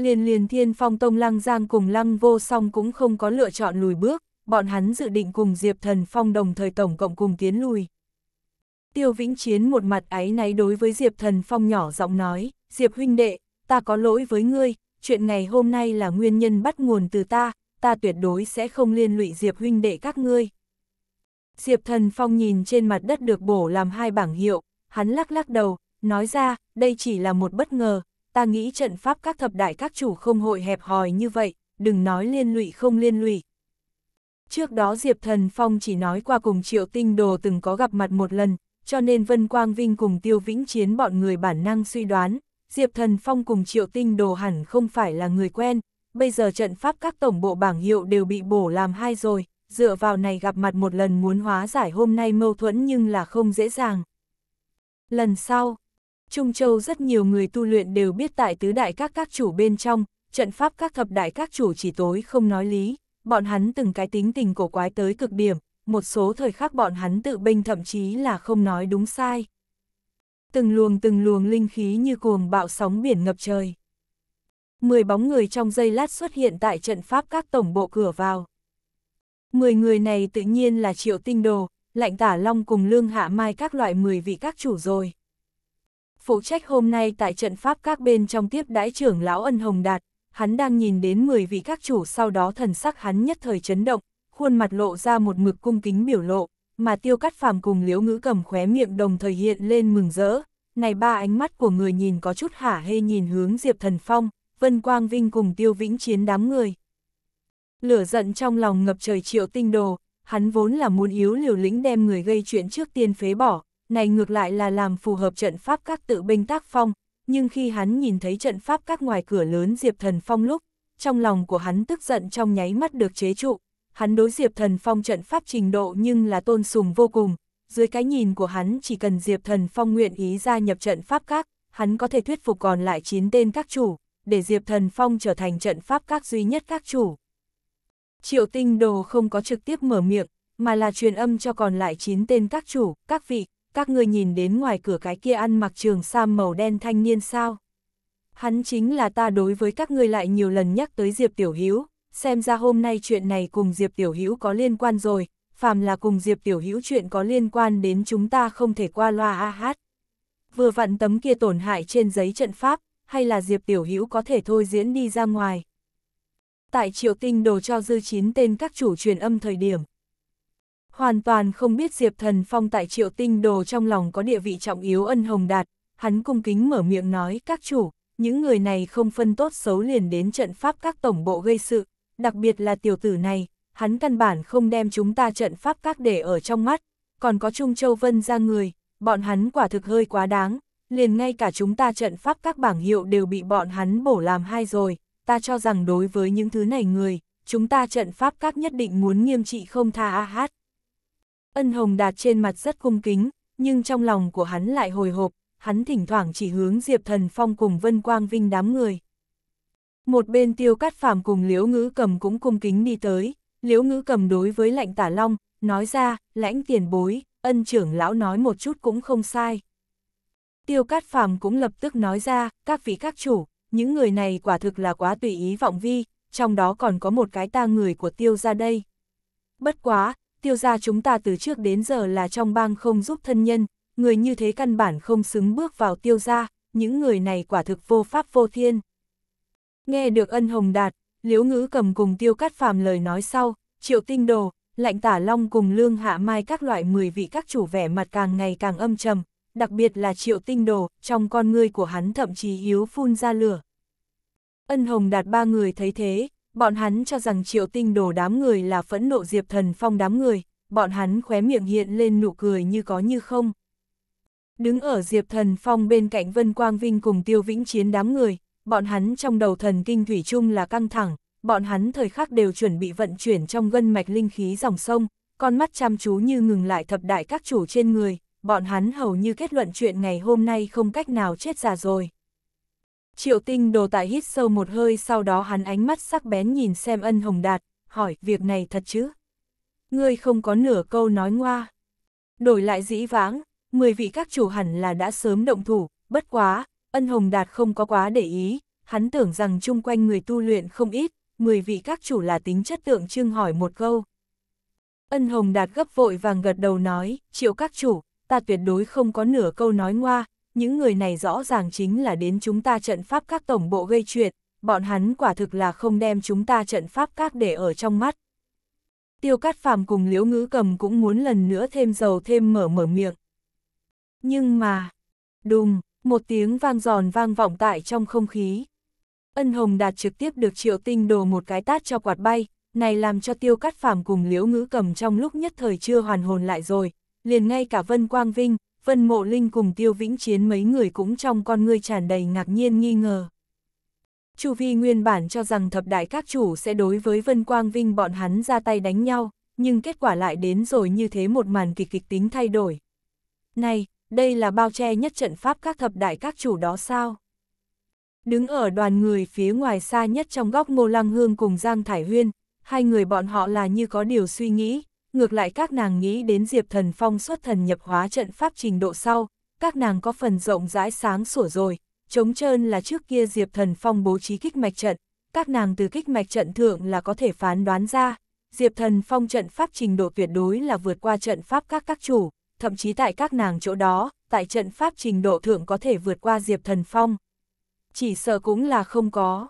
Liền liền thiên phong tông lăng giang cùng lăng vô song cũng không có lựa chọn lùi bước, bọn hắn dự định cùng diệp thần phong đồng thời tổng cộng cùng tiến lùi. Tiêu vĩnh chiến một mặt áy náy đối với diệp thần phong nhỏ giọng nói, diệp huynh đệ, ta có lỗi với ngươi, chuyện ngày hôm nay là nguyên nhân bắt nguồn từ ta, ta tuyệt đối sẽ không liên lụy diệp huynh đệ các ngươi. Diệp thần phong nhìn trên mặt đất được bổ làm hai bảng hiệu, hắn lắc lắc đầu, nói ra, đây chỉ là một bất ngờ, ta nghĩ trận pháp các thập đại các chủ không hội hẹp hòi như vậy, đừng nói liên lụy không liên lụy. Trước đó Diệp Thần Phong chỉ nói qua cùng Triệu Tinh Đồ từng có gặp mặt một lần, cho nên Vân Quang Vinh cùng Tiêu Vĩnh Chiến bọn người bản năng suy đoán, Diệp Thần Phong cùng Triệu Tinh Đồ hẳn không phải là người quen, bây giờ trận pháp các tổng bộ bảng hiệu đều bị bổ làm hai rồi, dựa vào này gặp mặt một lần muốn hóa giải hôm nay mâu thuẫn nhưng là không dễ dàng. Lần sau, Trung Châu rất nhiều người tu luyện đều biết tại tứ đại các các chủ bên trong, trận pháp các thập đại các chủ chỉ tối không nói lý, bọn hắn từng cái tính tình cổ quái tới cực điểm, một số thời khắc bọn hắn tự bênh thậm chí là không nói đúng sai. Từng luồng từng luồng linh khí như cuồng bạo sóng biển ngập trời. Mười bóng người trong giây lát xuất hiện tại trận pháp các tổng bộ cửa vào. Mười người này tự nhiên là Triệu Tinh Đồ, Lạnh Tả Long cùng Lương Hạ Mai các loại mười vị các chủ rồi phụ trách hôm nay tại trận pháp các bên trong tiếp đãi trưởng lão ân hồng đạt, hắn đang nhìn đến 10 vị các chủ sau đó thần sắc hắn nhất thời chấn động, khuôn mặt lộ ra một mực cung kính biểu lộ, mà tiêu cắt phàm cùng liễu ngữ cầm khóe miệng đồng thời hiện lên mừng rỡ. Này ba ánh mắt của người nhìn có chút hả hê nhìn hướng Diệp Thần Phong, Vân Quang Vinh cùng tiêu vĩnh chiến đám người. Lửa giận trong lòng ngập trời triệu tinh đồ, hắn vốn là muốn yếu liều lĩnh đem người gây chuyện trước tiên phế bỏ, này ngược lại là làm phù hợp trận pháp các tự binh tác phong, nhưng khi hắn nhìn thấy trận pháp các ngoài cửa lớn Diệp Thần Phong lúc, trong lòng của hắn tức giận trong nháy mắt được chế trụ, hắn đối Diệp Thần Phong trận pháp trình độ nhưng là tôn sùng vô cùng, dưới cái nhìn của hắn chỉ cần Diệp Thần Phong nguyện ý gia nhập trận pháp các, hắn có thể thuyết phục còn lại 9 tên các chủ, để Diệp Thần Phong trở thành trận pháp các duy nhất các chủ. Triệu tinh đồ không có trực tiếp mở miệng, mà là truyền âm cho còn lại 9 tên các chủ, các vị, các ngươi nhìn đến ngoài cửa cái kia ăn mặc trường sam màu đen thanh niên sao. Hắn chính là ta đối với các ngươi lại nhiều lần nhắc tới Diệp Tiểu Hữu xem ra hôm nay chuyện này cùng Diệp Tiểu Hữu có liên quan rồi, phàm là cùng Diệp Tiểu Hữu chuyện có liên quan đến chúng ta không thể qua loa a hát. Vừa vặn tấm kia tổn hại trên giấy trận pháp, hay là Diệp Tiểu Hữu có thể thôi diễn đi ra ngoài. Tại Triệu Tinh đồ cho dư chín tên các chủ truyền âm thời điểm, hoàn toàn không biết Diệp Thần Phong tại triệu tinh đồ trong lòng có địa vị trọng yếu ân hồng đạt, hắn cung kính mở miệng nói các chủ, những người này không phân tốt xấu liền đến trận pháp các tổng bộ gây sự, đặc biệt là tiểu tử này, hắn căn bản không đem chúng ta trận pháp các để ở trong mắt, còn có Trung Châu Vân ra người, bọn hắn quả thực hơi quá đáng, liền ngay cả chúng ta trận pháp các bảng hiệu đều bị bọn hắn bổ làm hai rồi, ta cho rằng đối với những thứ này người, chúng ta trận pháp các nhất định muốn nghiêm trị không tha a hát. Ân Hồng Đạt trên mặt rất cung kính, nhưng trong lòng của hắn lại hồi hộp, hắn thỉnh thoảng chỉ hướng Diệp Thần Phong cùng Vân Quang Vinh đám người. Một bên tiêu cắt phàm cùng liễu ngữ cầm cũng cung kính đi tới, liễu ngữ cầm đối với lạnh tả long, nói ra, lãnh tiền bối, ân trưởng lão nói một chút cũng không sai. Tiêu cát phàm cũng lập tức nói ra, các vị các chủ, những người này quả thực là quá tùy ý vọng vi, trong đó còn có một cái ta người của tiêu ra đây. Bất quá, tiêu gia chúng ta từ trước đến giờ là trong bang không giúp thân nhân, người như thế căn bản không xứng bước vào tiêu gia. những người này quả thực vô pháp vô thiên. Nghe được ân hồng đạt, Liễu ngữ cầm cùng tiêu cắt phàm lời nói sau, triệu tinh đồ, lạnh tả long cùng lương hạ mai các loại mười vị các chủ vẻ mặt càng ngày càng âm trầm, đặc biệt là triệu tinh đồ, trong con ngươi của hắn thậm chí yếu phun ra lửa. Ân hồng đạt ba người thấy thế, Bọn hắn cho rằng triệu tinh đổ đám người là phẫn nộ diệp thần phong đám người, bọn hắn khóe miệng hiện lên nụ cười như có như không. Đứng ở diệp thần phong bên cạnh Vân Quang Vinh cùng tiêu vĩnh chiến đám người, bọn hắn trong đầu thần kinh thủy chung là căng thẳng, bọn hắn thời khắc đều chuẩn bị vận chuyển trong gân mạch linh khí dòng sông, con mắt chăm chú như ngừng lại thập đại các chủ trên người, bọn hắn hầu như kết luận chuyện ngày hôm nay không cách nào chết già rồi. Triệu tinh đồ tại hít sâu một hơi sau đó hắn ánh mắt sắc bén nhìn xem ân hồng đạt, hỏi việc này thật chứ? Ngươi không có nửa câu nói ngoa. Đổi lại dĩ vãng, 10 vị các chủ hẳn là đã sớm động thủ, bất quá, ân hồng đạt không có quá để ý, hắn tưởng rằng chung quanh người tu luyện không ít, 10 vị các chủ là tính chất tượng trưng hỏi một câu. Ân hồng đạt gấp vội vàng gật đầu nói, triệu các chủ, ta tuyệt đối không có nửa câu nói ngoa, những người này rõ ràng chính là đến chúng ta trận pháp các tổng bộ gây chuyện, bọn hắn quả thực là không đem chúng ta trận pháp các để ở trong mắt. Tiêu Cát Phàm cùng Liễu Ngữ Cầm cũng muốn lần nữa thêm dầu thêm mở mở miệng. Nhưng mà, đùng, một tiếng vang giòn vang vọng tại trong không khí. Ân Hồng Đạt trực tiếp được Triệu Tinh đồ một cái tát cho quạt bay, này làm cho Tiêu Cát Phàm cùng Liễu Ngữ Cầm trong lúc nhất thời chưa hoàn hồn lại rồi, liền ngay cả Vân Quang Vinh, Vân Mộ Linh cùng Tiêu Vĩnh Chiến mấy người cũng trong con ngươi tràn đầy ngạc nhiên nghi ngờ. Chu Vi nguyên bản cho rằng thập đại các chủ sẽ đối với Vân Quang Vinh bọn hắn ra tay đánh nhau, nhưng kết quả lại đến rồi như thế một màn kịch kịch tính thay đổi. Này, đây là bao che nhất trận pháp các thập đại các chủ đó sao? Đứng ở đoàn người phía ngoài xa nhất trong góc Ngô Lăng Hương cùng Giang Thải Huyên, hai người bọn họ là như có điều suy nghĩ, ngược lại các nàng nghĩ đến Diệp Thần Phong xuất thần nhập hóa trận pháp trình độ sau, các nàng có phần rộng rãi sáng sủa rồi, chống trơn là trước kia Diệp Thần Phong bố trí kích mạch trận, các nàng từ kích mạch trận thượng là có thể phán đoán ra, Diệp Thần Phong trận pháp trình độ tuyệt đối là vượt qua trận pháp các các chủ, thậm chí tại các nàng chỗ đó, tại trận pháp trình độ thượng có thể vượt qua Diệp Thần Phong. Chỉ sợ cũng là không có.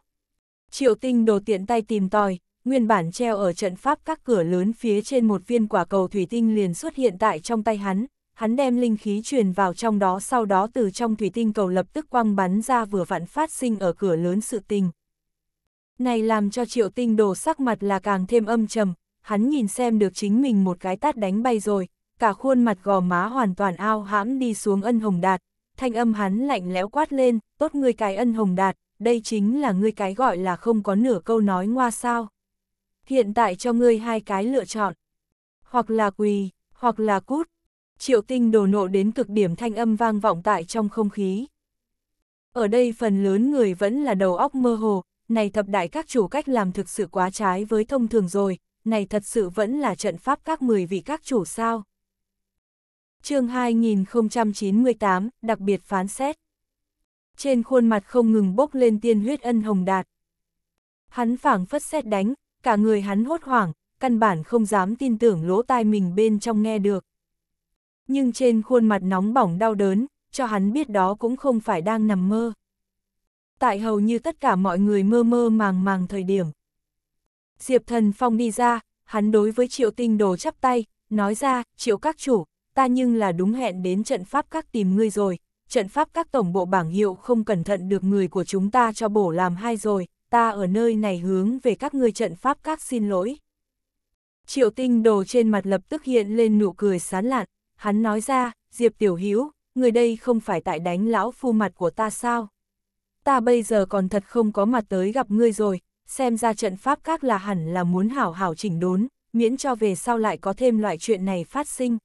Triệu tinh đồ tiện tay tìm tòi, nguyên bản treo ở trận pháp các cửa lớn phía trên một viên quả cầu thủy tinh liền xuất hiện tại trong tay hắn, hắn đem linh khí truyền vào trong đó sau đó từ trong thủy tinh cầu lập tức quăng bắn ra vừa vặn phát sinh ở cửa lớn sự tình. Này làm cho triệu tinh đồ sắc mặt là càng thêm âm trầm, hắn nhìn xem được chính mình một cái tát đánh bay rồi, cả khuôn mặt gò má hoàn toàn ao hãm đi xuống ân hồng đạt, thanh âm hắn lạnh lẽo quát lên, tốt ngươi cái ân hồng đạt, đây chính là ngươi cái gọi là không có nửa câu nói ngoa sao hiện tại cho ngươi hai cái lựa chọn. Hoặc là quỳ, hoặc là cút. Triệu tinh đổ nộ đến cực điểm thanh âm vang vọng tại trong không khí. Ở đây phần lớn người vẫn là đầu óc mơ hồ, này thập đại các chủ cách làm thực sự quá trái với thông thường rồi, này thật sự vẫn là trận pháp các 10 vị các chủ sao. chương 2098, đặc biệt phán xét. Trên khuôn mặt không ngừng bốc lên tiên huyết ân hồng đạt. Hắn phảng phất xét đánh, cả người hắn hốt hoảng, căn bản không dám tin tưởng lỗ tai mình bên trong nghe được. Nhưng trên khuôn mặt nóng bỏng đau đớn, cho hắn biết đó cũng không phải đang nằm mơ. Tại hầu như tất cả mọi người mơ mơ màng màng thời điểm. Diệp thần phong đi ra, hắn đối với triệu tinh đồ chắp tay, nói ra, triệu các chủ, ta nhưng là đúng hẹn đến trận pháp các tìm ngươi rồi, trận pháp các tổng bộ bảng hiệu không cẩn thận được người của chúng ta cho bổ làm hai rồi, ta ở nơi này hướng về các ngươi trận pháp các xin lỗi. Triệu tinh đồ trên mặt lập tức hiện lên nụ cười sán lạn, hắn nói ra, Diệp Tiểu hiếu người đây không phải tại đánh lão phu mặt của ta sao? Ta bây giờ còn thật không có mặt tới gặp ngươi rồi, xem ra trận pháp các là hẳn là muốn hảo hảo chỉnh đốn, miễn cho về sau lại có thêm loại chuyện này phát sinh.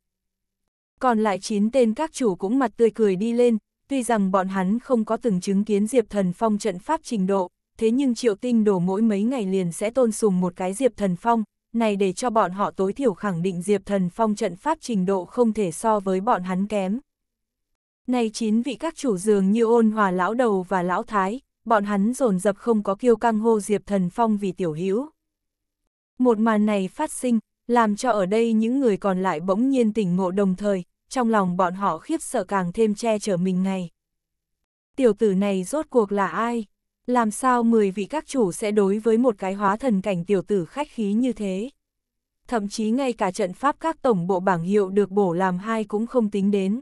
Còn lại chín tên các chủ cũng mặt tươi cười đi lên, tuy rằng bọn hắn không có từng chứng kiến Diệp Thần Phong trận pháp trình độ, thế nhưng triệu tinh đổ mỗi mấy ngày liền sẽ tôn sùng một cái Diệp Thần Phong, này để cho bọn họ tối thiểu khẳng định Diệp Thần Phong trận pháp trình độ không thể so với bọn hắn kém. Này chín vị các chủ dường như ôn hòa lão đầu và lão thái, bọn hắn dồn dập không có kiêu căng hô Diệp Thần Phong vì tiểu hữu. Một màn này phát sinh, làm cho ở đây những người còn lại bỗng nhiên tỉnh ngộ đồng thời, trong lòng bọn họ khiếp sợ càng thêm che chở mình ngày. Tiểu tử này rốt cuộc là ai? làm sao 10 vị các chủ sẽ đối với một cái hóa thần cảnh tiểu tử khách khí như thế. Thậm chí ngay cả trận pháp các tổng bộ bảng hiệu được bổ làm hai cũng không tính đến.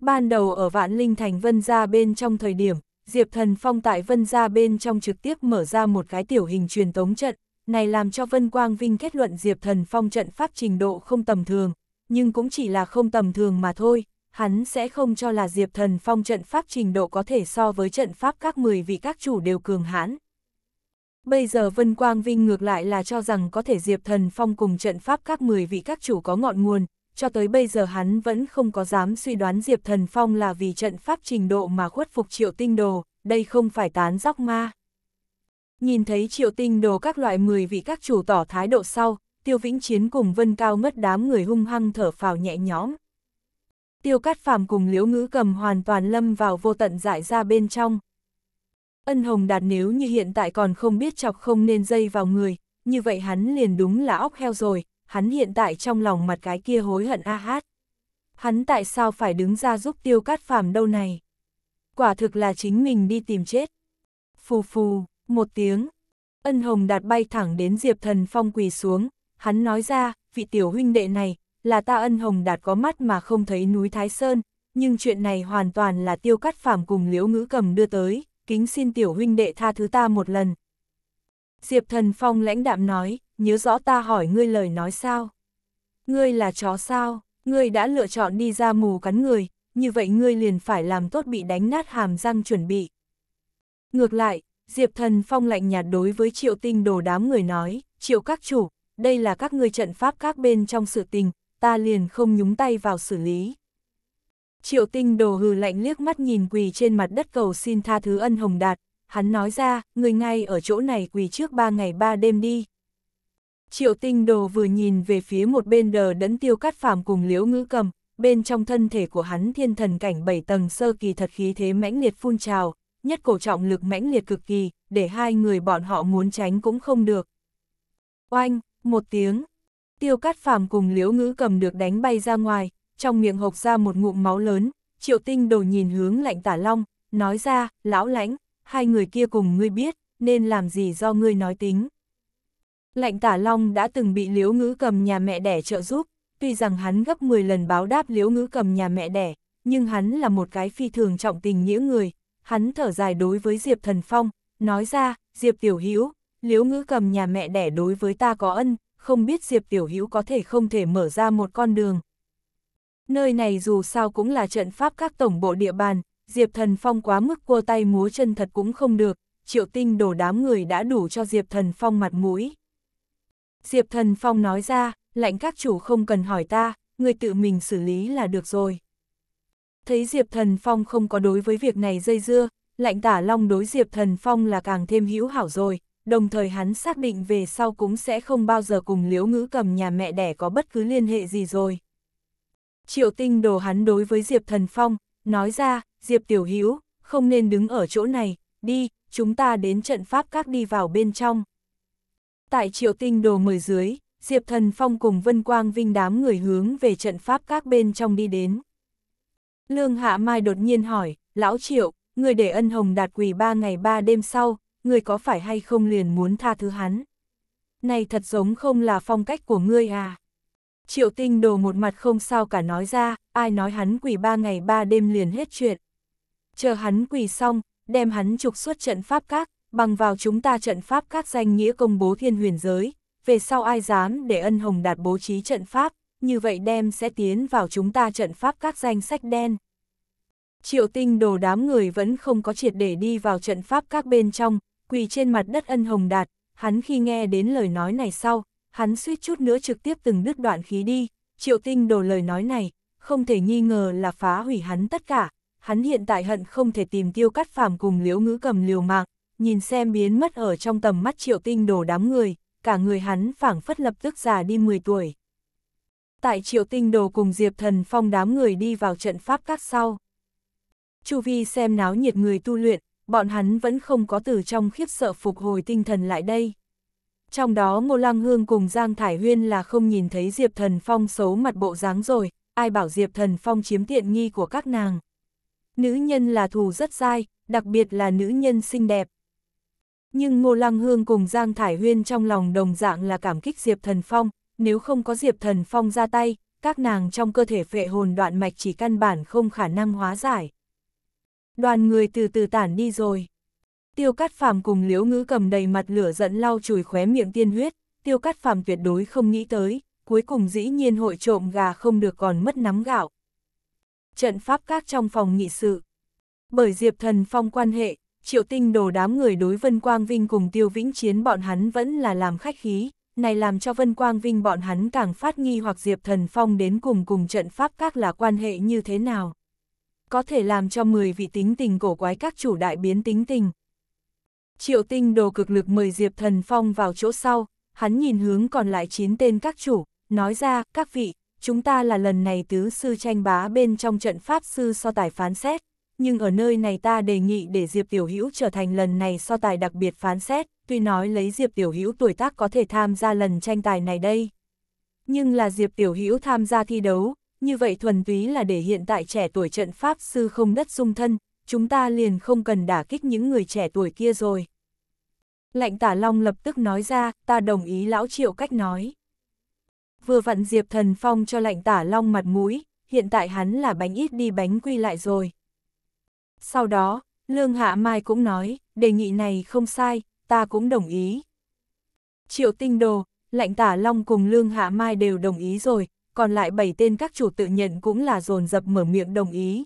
Ban đầu ở Vạn Linh Thành Vân Gia bên trong thời điểm, Diệp Thần Phong tại Vân Gia bên trong trực tiếp mở ra một cái tiểu hình truyền tống trận, này làm cho Vân Quang Vinh kết luận Diệp Thần Phong trận pháp trình độ không tầm thường, nhưng cũng chỉ là không tầm thường mà thôi, hắn sẽ không cho là Diệp Thần Phong trận pháp trình độ có thể so với trận pháp các 10 vị các chủ đều cường hãn. Bây giờ Vân Quang Vinh ngược lại là cho rằng có thể Diệp Thần Phong cùng trận pháp các 10 vị các chủ có ngọn nguồn, cho tới bây giờ hắn vẫn không có dám suy đoán Diệp Thần Phong là vì trận pháp trình độ mà khuất phục triệu tinh đồ, đây không phải tán dóc ma. Nhìn thấy triệu tinh đồ các loại 10 vị các chủ tỏ thái độ sau, tiêu vĩnh chiến cùng Vân Cao ngất đám người hung hăng thở phào nhẹ nhõm tiêu cát phàm cùng liễu ngữ cầm hoàn toàn lâm vào vô tận giải ra bên trong. Ân hồng đạt nếu như hiện tại còn không biết chọc không nên dây vào người, như vậy hắn liền đúng là óc heo rồi, hắn hiện tại trong lòng mặt cái kia hối hận a hát. Hắn tại sao phải đứng ra giúp tiêu cát phàm đâu này? Quả thực là chính mình đi tìm chết. Phù phù, một tiếng, ân hồng đạt bay thẳng đến Diệp Thần Phong quỳ xuống, hắn nói ra, vị tiểu huynh đệ này, là ta ân hồng đạt có mắt mà không thấy núi Thái Sơn, nhưng chuyện này hoàn toàn là tiêu cắt phàm cùng liễu ngữ cầm đưa tới, kính xin tiểu huynh đệ tha thứ ta một lần. Diệp thần phong lãnh đạm nói, nhớ rõ ta hỏi ngươi lời nói sao? Ngươi là chó sao? Ngươi đã lựa chọn đi ra mù cắn người, như vậy ngươi liền phải làm tốt bị đánh nát hàm răng chuẩn bị. Ngược lại, Diệp thần phong lạnh nhạt đối với triệu tinh đồ đám người nói, triệu các chủ, đây là các ngươi trận pháp các bên trong sự tình, ta liền không nhúng tay vào xử lý. Triệu tinh đồ hừ lạnh liếc mắt nhìn quỳ trên mặt đất cầu xin tha thứ ân hồng đạt, hắn nói ra, người ngay ở chỗ này quỳ trước ba ngày ba đêm đi. Triệu tinh đồ vừa nhìn về phía một bên đờ đẫn tiêu cắt phàm cùng liễu ngữ cầm, bên trong thân thể của hắn thiên thần cảnh bảy tầng sơ kỳ thật khí thế mãnh liệt phun trào, nhất cổ trọng lực mãnh liệt cực kỳ, để hai người bọn họ muốn tránh cũng không được. Oanh, một tiếng, Tiêu Cát Phàm cùng Liễu Ngữ cầm được đánh bay ra ngoài, trong miệng hộc ra một ngụm máu lớn, Triệu Tinh đầu nhìn hướng lạnh tả long, nói ra, lão lãnh, hai người kia cùng ngươi biết, nên làm gì do ngươi nói tính. Lạnh tả long đã từng bị Liễu Ngữ cầm nhà mẹ đẻ trợ giúp, tuy rằng hắn gấp 10 lần báo đáp Liễu Ngữ cầm nhà mẹ đẻ, nhưng hắn là một cái phi thường trọng tình nghĩa người, hắn thở dài đối với Diệp Thần Phong, nói ra, Diệp Tiểu Hữu Liễu Ngữ cầm nhà mẹ đẻ đối với ta có ân, không biết Diệp Tiểu Hữu có thể không thể mở ra một con đường. Nơi này dù sao cũng là trận pháp các tổng bộ địa bàn, Diệp Thần Phong quá mức cua tay múa chân thật cũng không được, triệu tinh đổ đám người đã đủ cho Diệp Thần Phong mặt mũi. Diệp Thần Phong nói ra, Lãnh các chủ không cần hỏi ta, người tự mình xử lý là được rồi. Thấy Diệp Thần Phong không có đối với việc này dây dưa, Lãnh tả long đối Diệp Thần Phong là càng thêm hữu hảo rồi, đồng thời hắn xác định về sau cũng sẽ không bao giờ cùng liễu ngữ cầm nhà mẹ đẻ có bất cứ liên hệ gì rồi. Triệu tinh đồ hắn đối với Diệp Thần Phong, nói ra, Diệp Tiểu Hữu không nên đứng ở chỗ này, đi, chúng ta đến trận pháp các đi vào bên trong. Tại triệu tinh đồ mời dưới, Diệp Thần Phong cùng Vân Quang Vinh đám người hướng về trận pháp các bên trong đi đến. Lương Hạ Mai đột nhiên hỏi, lão triệu, người để ân hồng đạt quỳ ba ngày ba đêm sau, ngươi có phải hay không liền muốn tha thứ hắn? Này thật giống không là phong cách của ngươi à? Triệu tinh đồ một mặt không sao cả nói ra, ai nói hắn quỷ ba ngày ba đêm liền hết chuyện. Chờ hắn quỷ xong, đem hắn trục xuất trận pháp các, bằng vào chúng ta trận pháp các danh nghĩa công bố thiên huyền giới, về sau ai dám để ân hồng đạt bố trí trận pháp, như vậy đem sẽ tiến vào chúng ta trận pháp các danh sách đen. Triệu tinh đồ đám người vẫn không có triệt để đi vào trận pháp các bên trong, quỳ trên mặt đất ân hồng đạt, hắn khi nghe đến lời nói này sau, hắn suýt chút nữa trực tiếp từng đứt đoạn khí đi, triệu tinh đồ lời nói này, không thể nghi ngờ là phá hủy hắn tất cả, hắn hiện tại hận không thể tìm tiêu cắt phàm cùng liễu ngữ cầm liều mạng, nhìn xem biến mất ở trong tầm mắt triệu tinh đồ đám người, cả người hắn phảng phất lập tức già đi 10 tuổi. Tại triệu tinh đồ cùng Diệp Thần Phong đám người đi vào trận pháp các sau. Chu vi xem náo nhiệt người tu luyện, bọn hắn vẫn không có từ trong khiếp sợ phục hồi tinh thần lại đây. Trong đó Ngô Lăng Hương cùng Giang Thải Huyên là không nhìn thấy Diệp Thần Phong xấu mặt bộ dáng rồi, ai bảo Diệp Thần Phong chiếm tiện nghi của các nàng. Nữ nhân là thù rất dai, đặc biệt là nữ nhân xinh đẹp. Nhưng Ngô Lăng Hương cùng Giang Thải Huyên trong lòng đồng dạng là cảm kích Diệp Thần Phong, nếu không có Diệp Thần Phong ra tay, các nàng trong cơ thể phệ hồn đoạn mạch chỉ căn bản không khả năng hóa giải đoàn người từ từ tản đi rồi. Tiêu Cát Phàm cùng Liễu Ngữ cầm đầy mặt lửa giận lau chùi khóe miệng tiên huyết, Tiêu Cát Phàm tuyệt đối không nghĩ tới, cuối cùng dĩ nhiên hội trộm gà không được còn mất nắm gạo. Trận pháp các trong phòng nghị sự. Bởi Diệp Thần Phong quan hệ, Triệu Tinh đồ đám người đối Vân Quang Vinh cùng Tiêu Vĩnh Chiến bọn hắn vẫn là làm khách khí, này làm cho Vân Quang Vinh bọn hắn càng phát nghi hoặc Diệp Thần Phong đến cùng cùng trận pháp các là quan hệ như thế nào có thể làm cho 10 vị tính tình cổ quái các chủ đại biến tính tình. Triệu tinh đồ cực lực mời Diệp Thần Phong vào chỗ sau, hắn nhìn hướng còn lại 9 tên các chủ, nói ra, các vị, chúng ta là lần này tứ sư tranh bá bên trong trận pháp sư so tài phán xét, nhưng ở nơi này ta đề nghị để Diệp Tiểu Hữu trở thành lần này so tài đặc biệt phán xét, tuy nói lấy Diệp Tiểu Hữu tuổi tác có thể tham gia lần tranh tài này đây. Nhưng là Diệp Tiểu Hữu tham gia thi đấu, như vậy thuần túy là để hiện tại trẻ tuổi trận Pháp sư không đất dung thân, chúng ta liền không cần đả kích những người trẻ tuổi kia rồi. Lạnh tả long lập tức nói ra, ta đồng ý lão triệu cách nói. Vừa vặn Diệp Thần Phong cho lạnh tả long mặt mũi, hiện tại hắn là bánh ít đi bánh quy lại rồi. Sau đó, Lương Hạ Mai cũng nói, đề nghị này không sai, ta cũng đồng ý. Triệu tinh đồ, lạnh tả long cùng Lương Hạ Mai đều đồng ý rồi, còn lại bảy tên các chủ tự nhận cũng là dồn dập mở miệng đồng ý.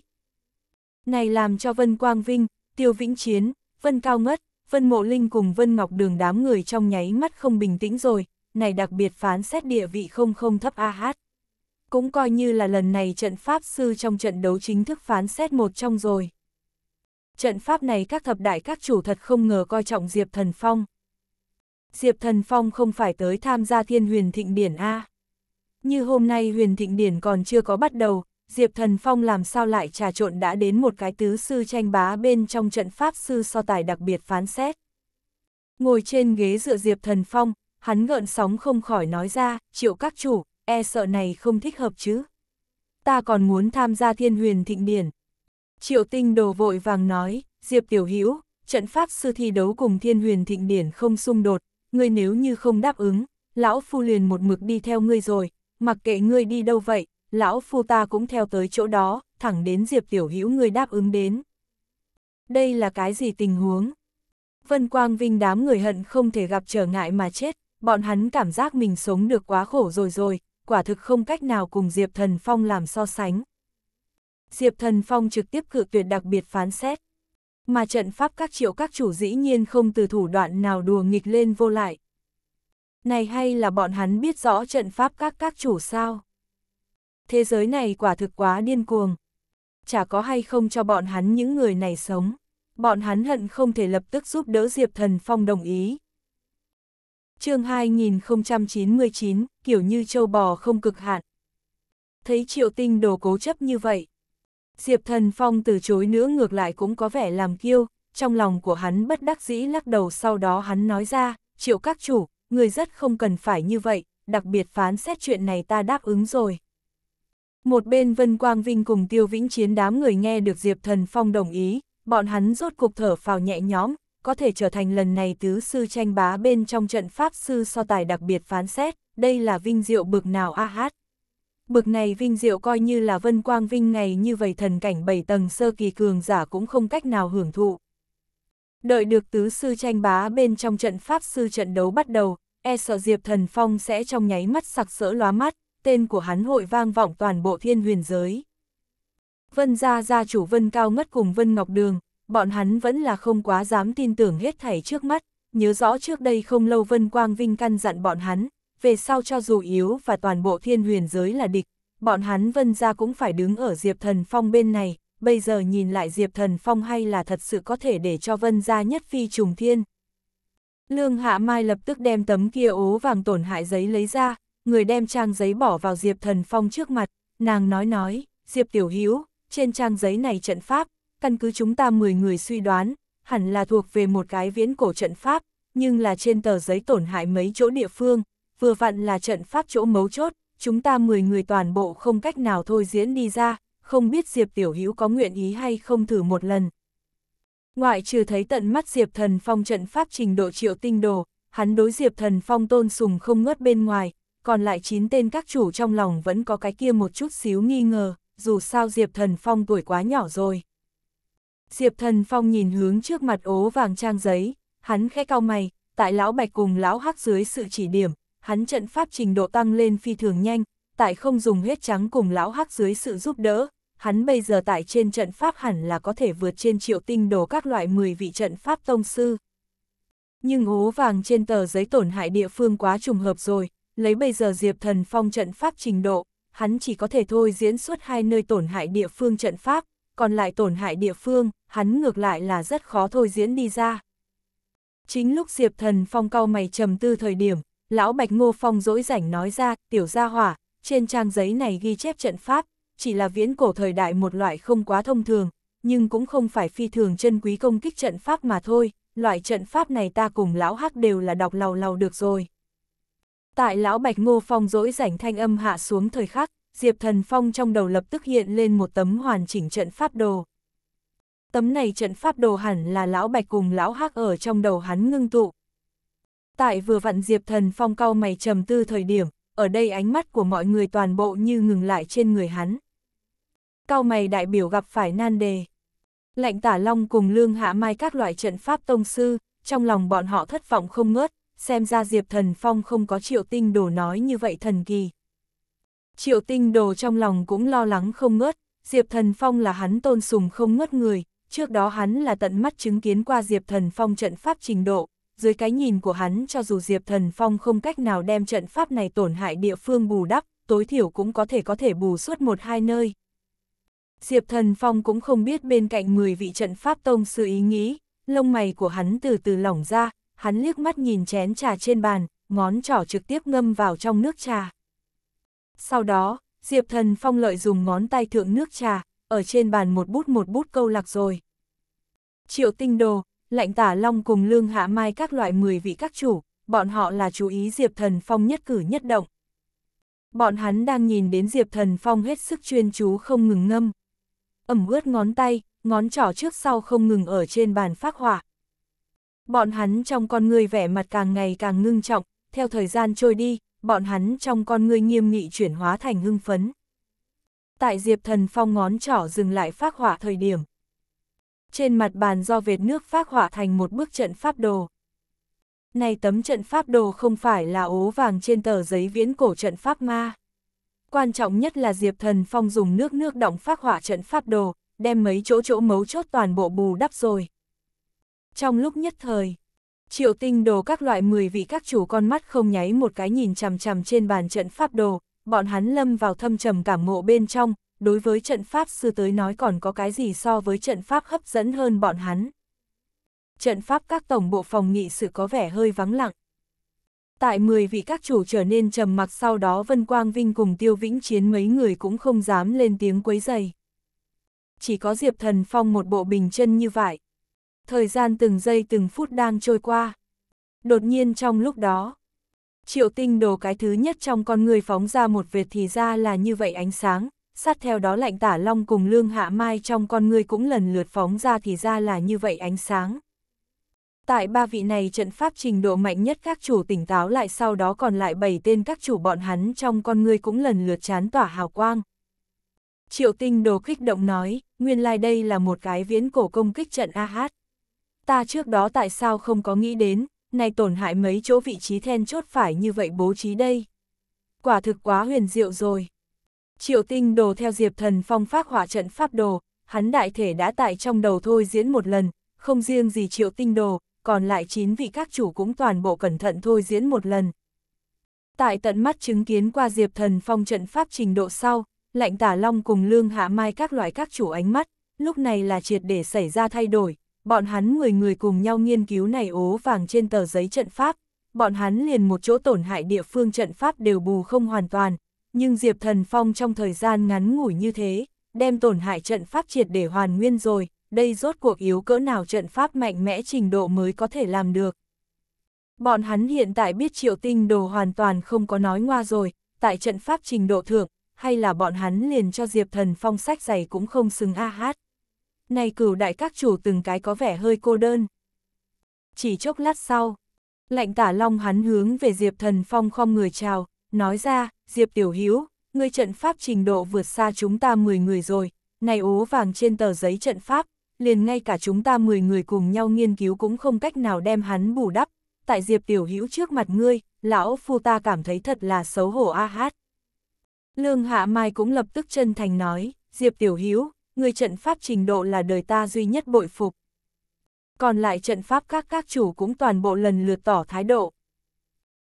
Này làm cho Vân Quang Vinh, Tiêu Vĩnh Chiến, Vân Cao Ngất, Vân Mộ Linh cùng Vân Ngọc Đường đám người trong nháy mắt không bình tĩnh rồi, này đặc biệt phán xét địa vị không không thấp AH. Cũng coi như là lần này trận Pháp Sư trong trận đấu chính thức phán xét một trong rồi. Trận Pháp này các thập đại các chủ thật không ngờ coi trọng Diệp Thần Phong. Diệp Thần Phong không phải tới tham gia thiên huyền thịnh điển A. Như hôm nay huyền thịnh điển còn chưa có bắt đầu, Diệp Thần Phong làm sao lại trà trộn đã đến một cái tứ sư tranh bá bên trong trận pháp sư so tài đặc biệt phán xét. Ngồi trên ghế dựa Diệp Thần Phong, hắn gợn sóng không khỏi nói ra, triệu các chủ, e sợ này không thích hợp chứ. Ta còn muốn tham gia thiên huyền thịnh điển. Triệu tinh đồ vội vàng nói, Diệp Tiểu Hữu trận pháp sư thi đấu cùng thiên huyền thịnh điển không xung đột, ngươi nếu như không đáp ứng, lão phu liền một mực đi theo ngươi rồi, mặc kệ ngươi đi đâu vậy, lão phu ta cũng theo tới chỗ đó, thẳng đến Diệp Tiểu Hữu ngươi đáp ứng đến. Đây là cái gì tình huống? Vân Quang Vinh đám người hận không thể gặp trở ngại mà chết, bọn hắn cảm giác mình sống được quá khổ rồi rồi, quả thực không cách nào cùng Diệp Thần Phong làm so sánh. Diệp Thần Phong trực tiếp cự tuyệt đặc biệt phán xét. Mà trận pháp các triệu các chủ dĩ nhiên không từ thủ đoạn nào đùa nghịch lên vô lại, này hay là bọn hắn biết rõ trận pháp các các chủ sao? Thế giới này quả thực quá điên cuồng. Chả có hay không cho bọn hắn những người này sống. Bọn hắn hận không thể lập tức giúp đỡ Diệp Thần Phong đồng ý. chương 2099, kiểu như châu bò không cực hạn. Thấy triệu tinh đồ cố chấp như vậy. Diệp Thần Phong từ chối nữa ngược lại cũng có vẻ làm kiêu, trong lòng của hắn bất đắc dĩ lắc đầu sau đó hắn nói ra, triệu các chủ, người rất không cần phải như vậy, đặc biệt phán xét chuyện này ta đáp ứng rồi. Một bên Vân Quang Vinh cùng Tiêu Vĩnh Chiến đám người nghe được Diệp Thần Phong đồng ý, bọn hắn rốt cuộc thở phào nhẹ nhõm, có thể trở thành lần này tứ sư tranh bá bên trong trận Pháp sư so tài đặc biệt phán xét, đây là vinh diệu bực nào a hát. Bực này vinh diệu coi như là Vân Quang Vinh ngày như vậy thần cảnh bảy tầng sơ kỳ cường giả cũng không cách nào hưởng thụ. Đợi được tứ sư tranh bá bên trong trận Pháp sư trận đấu bắt đầu, e sợ Diệp Thần Phong sẽ trong nháy mắt sặc sỡ lóa mắt, tên của hắn hội vang vọng toàn bộ thiên huyền giới. Vân gia gia chủ Vân Cao Ngất cùng Vân Ngọc Đường, bọn hắn vẫn là không quá dám tin tưởng hết thảy trước mắt, nhớ rõ trước đây không lâu Vân Quang Vinh căn dặn bọn hắn, về sau cho dù yếu và toàn bộ thiên huyền giới là địch, bọn hắn Vân gia cũng phải đứng ở Diệp Thần Phong bên này, bây giờ nhìn lại Diệp Thần Phong hay là thật sự có thể để cho Vân gia nhất phi trùng thiên. Lương Hạ Mai lập tức đem tấm kia ố vàng tổn hại giấy lấy ra, người đem trang giấy bỏ vào Diệp Thần Phong trước mặt, nàng nói nói, Diệp Tiểu Hữu trên trang giấy này trận pháp, căn cứ chúng ta 10 người suy đoán, hẳn là thuộc về một cái viễn cổ trận pháp, nhưng là trên tờ giấy tổn hại mấy chỗ địa phương, vừa vặn là trận pháp chỗ mấu chốt, chúng ta 10 người toàn bộ không cách nào thôi diễn đi ra, không biết Diệp Tiểu Hữu có nguyện ý hay không thử một lần, Ngoại trừ thấy tận mắt Diệp Thần Phong trận pháp trình độ triệu tinh đồ, hắn đối Diệp Thần Phong tôn sùng không ngớt bên ngoài, còn lại 9 tên các chủ trong lòng vẫn có cái kia một chút xíu nghi ngờ, dù sao Diệp Thần Phong tuổi quá nhỏ rồi. Diệp Thần Phong nhìn hướng trước mặt ố vàng trang giấy, hắn khẽ cau mày, tại lão Bạch cùng lão Hắc dưới sự chỉ điểm, hắn trận pháp trình độ tăng lên phi thường nhanh, tại không dùng hết trắng cùng lão Hắc dưới sự giúp đỡ, hắn bây giờ tại trên trận pháp hẳn là có thể vượt trên triệu tinh đồ các loại 10 vị trận pháp tông sư. Nhưng ố vàng trên tờ giấy tổn hại địa phương quá trùng hợp rồi, lấy bây giờ Diệp Thần Phong trận pháp trình độ, hắn chỉ có thể thôi diễn suốt hai nơi tổn hại địa phương trận pháp, còn lại tổn hại địa phương, hắn ngược lại là rất khó thôi diễn đi ra. Chính lúc Diệp Thần Phong cao mày trầm tư thời điểm, lão Bạch Ngô Phong dỗi rảnh nói ra, tiểu gia hỏa, trên trang giấy này ghi chép trận pháp, chỉ là viễn cổ thời đại một loại không quá thông thường, nhưng cũng không phải phi thường chân quý công kích trận pháp mà thôi, loại trận pháp này ta cùng lão hắc đều là đọc lầu lầu được rồi. Tại lão Bạch Ngô Phong dỗi rảnh thanh âm hạ xuống thời khắc, Diệp Thần Phong trong đầu lập tức hiện lên một tấm hoàn chỉnh trận pháp đồ. Tấm này trận pháp đồ hẳn là lão Bạch cùng lão Hắc ở trong đầu hắn ngưng tụ. Tại vừa vặn Diệp Thần Phong cau mày trầm tư thời điểm, ở đây ánh mắt của mọi người toàn bộ như ngừng lại trên người hắn cao mày đại biểu gặp phải nan đề. Lệnh tả long cùng lương hạ mai các loại trận pháp tông sư, trong lòng bọn họ thất vọng không ngớt, xem ra Diệp Thần Phong không có triệu tinh đồ nói như vậy thần kỳ. Triệu tinh đồ trong lòng cũng lo lắng không ngớt, Diệp Thần Phong là hắn tôn sùng không ngớt người, trước đó hắn là tận mắt chứng kiến qua Diệp Thần Phong trận pháp trình độ, dưới cái nhìn của hắn cho dù Diệp Thần Phong không cách nào đem trận pháp này tổn hại địa phương bù đắp, tối thiểu cũng có thể có thể bù suốt một hai nơi, Diệp Thần Phong cũng không biết bên cạnh 10 vị trận pháp tông sư ý nghĩ, lông mày của hắn từ từ lỏng ra, hắn liếc mắt nhìn chén trà trên bàn, ngón trỏ trực tiếp ngâm vào trong nước trà. Sau đó, Diệp Thần Phong lợi dùng ngón tay thượng nước trà, ở trên bàn một bút một bút câu lạc rồi. Triệu tinh đồ, lạnh tả long cùng lương hạ mai các loại 10 vị các chủ, bọn họ là chú ý Diệp Thần Phong nhất cử nhất động. Bọn hắn đang nhìn đến Diệp Thần Phong hết sức chuyên chú không ngừng ngâm ẩm ướt ngón tay, ngón trỏ trước sau không ngừng ở trên bàn phát hỏa. Bọn hắn trong con người vẻ mặt càng ngày càng ngưng trọng, theo thời gian trôi đi, bọn hắn trong con người nghiêm nghị chuyển hóa thành hưng phấn. Tại Diệp Thần Phong ngón trỏ dừng lại phát hỏa thời điểm. Trên mặt bàn do vệt nước phát hỏa thành một bức trận pháp đồ. Này tấm trận pháp đồ không phải là ố vàng trên tờ giấy viễn cổ trận pháp ma quan trọng nhất là Diệp Thần Phong dùng nước nước động phát hỏa trận pháp đồ, đem mấy chỗ chỗ mấu chốt toàn bộ bù đắp rồi. Trong lúc nhất thời, triệu tinh đồ các loại 10 vị các chủ con mắt không nháy một cái nhìn chằm chằm trên bàn trận pháp đồ, bọn hắn lâm vào thâm trầm cảm ngộ bên trong, đối với trận pháp sư tới nói còn có cái gì so với trận pháp hấp dẫn hơn bọn hắn. Trận pháp các tổng bộ phòng nghị sự có vẻ hơi vắng lặng tại 10 vị các chủ trở nên trầm mặc sau đó Vân Quang Vinh cùng Tiêu Vĩnh Chiến mấy người cũng không dám lên tiếng quấy dày. Chỉ có Diệp Thần Phong một bộ bình chân như vậy. Thời gian từng giây từng phút đang trôi qua. Đột nhiên trong lúc đó, triệu tinh đồ cái thứ nhất trong con người phóng ra một vệt thì ra là như vậy ánh sáng, sát theo đó lạnh tả long cùng lương hạ mai trong con người cũng lần lượt phóng ra thì ra là như vậy ánh sáng. Tại ba vị này trận pháp trình độ mạnh nhất các chủ tỉnh táo lại sau đó còn lại bảy tên các chủ bọn hắn trong con người cũng lần lượt chán tỏa hào quang. Triệu tinh đồ kích động nói, nguyên lai like đây là một cái viễn cổ công kích trận AH. Ta trước đó tại sao không có nghĩ đến, này tổn hại mấy chỗ vị trí then chốt phải như vậy bố trí đây. Quả thực quá huyền diệu rồi. Triệu tinh đồ theo diệp thần phong phát hỏa trận pháp đồ, hắn đại thể đã tại trong đầu thôi diễn một lần, không riêng gì triệu tinh đồ, còn lại 9 vị các chủ cũng toàn bộ cẩn thận thôi diễn một lần. Tại tận mắt chứng kiến qua Diệp Thần Phong trận pháp trình độ sau, lạnh tả long cùng lương hạ mai các loại các chủ ánh mắt, lúc này là triệt để xảy ra thay đổi, bọn hắn 10 người cùng nhau nghiên cứu này ố vàng trên tờ giấy trận pháp, bọn hắn liền một chỗ tổn hại địa phương trận pháp đều bù không hoàn toàn, nhưng Diệp Thần Phong trong thời gian ngắn ngủi như thế, đem tổn hại trận pháp triệt để hoàn nguyên rồi, đây rốt cuộc yếu cỡ nào trận pháp mạnh mẽ trình độ mới có thể làm được. Bọn hắn hiện tại biết triệu tinh đồ hoàn toàn không có nói ngoa rồi, tại trận pháp trình độ thượng, hay là bọn hắn liền cho Diệp Thần Phong sách giày cũng không xứng a hát. Này cửu đại các chủ từng cái có vẻ hơi cô đơn. Chỉ chốc lát sau, lạnh tả long hắn hướng về Diệp Thần Phong không người chào, nói ra, Diệp Tiểu Hiếu, ngươi trận pháp trình độ vượt xa chúng ta 10 người rồi, này ố vàng trên tờ giấy trận pháp, liền ngay cả chúng ta 10 người cùng nhau nghiên cứu cũng không cách nào đem hắn bù đắp, tại Diệp Tiểu Hữu trước mặt ngươi, lão phu ta cảm thấy thật là xấu hổ a hát. Lương Hạ Mai cũng lập tức chân thành nói, Diệp Tiểu Hữu, người trận pháp trình độ là đời ta duy nhất bội phục. Còn lại trận pháp các các chủ cũng toàn bộ lần lượt tỏ thái độ.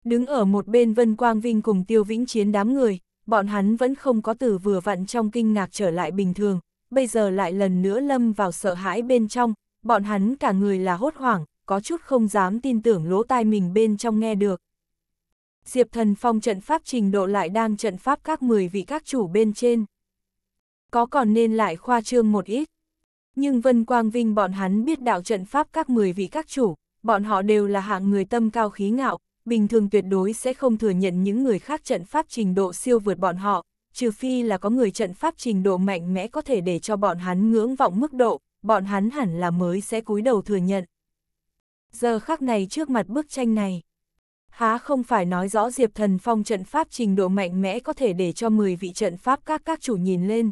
Đứng ở một bên Vân Quang Vinh cùng Tiêu Vĩnh Chiến đám người, bọn hắn vẫn không có từ vừa vặn trong kinh ngạc trở lại bình thường, bây giờ lại lần nữa lâm vào sợ hãi bên trong, bọn hắn cả người là hốt hoảng, có chút không dám tin tưởng lỗ tai mình bên trong nghe được. Diệp Thần Phong trận pháp trình độ lại đang trận pháp các 10 vị các chủ bên trên. Có còn nên lại khoa trương một ít. Nhưng Vân Quang Vinh bọn hắn biết đạo trận pháp các 10 vị các chủ, bọn họ đều là hạng người tâm cao khí ngạo, bình thường tuyệt đối sẽ không thừa nhận những người khác trận pháp trình độ siêu vượt bọn họ, trừ phi là có người trận pháp trình độ mạnh mẽ có thể để cho bọn hắn ngưỡng vọng mức độ, bọn hắn hẳn là mới sẽ cúi đầu thừa nhận. Giờ khắc này trước mặt bức tranh này, há không phải nói rõ Diệp Thần Phong trận pháp trình độ mạnh mẽ có thể để cho 10 vị trận pháp các các chủ nhìn lên.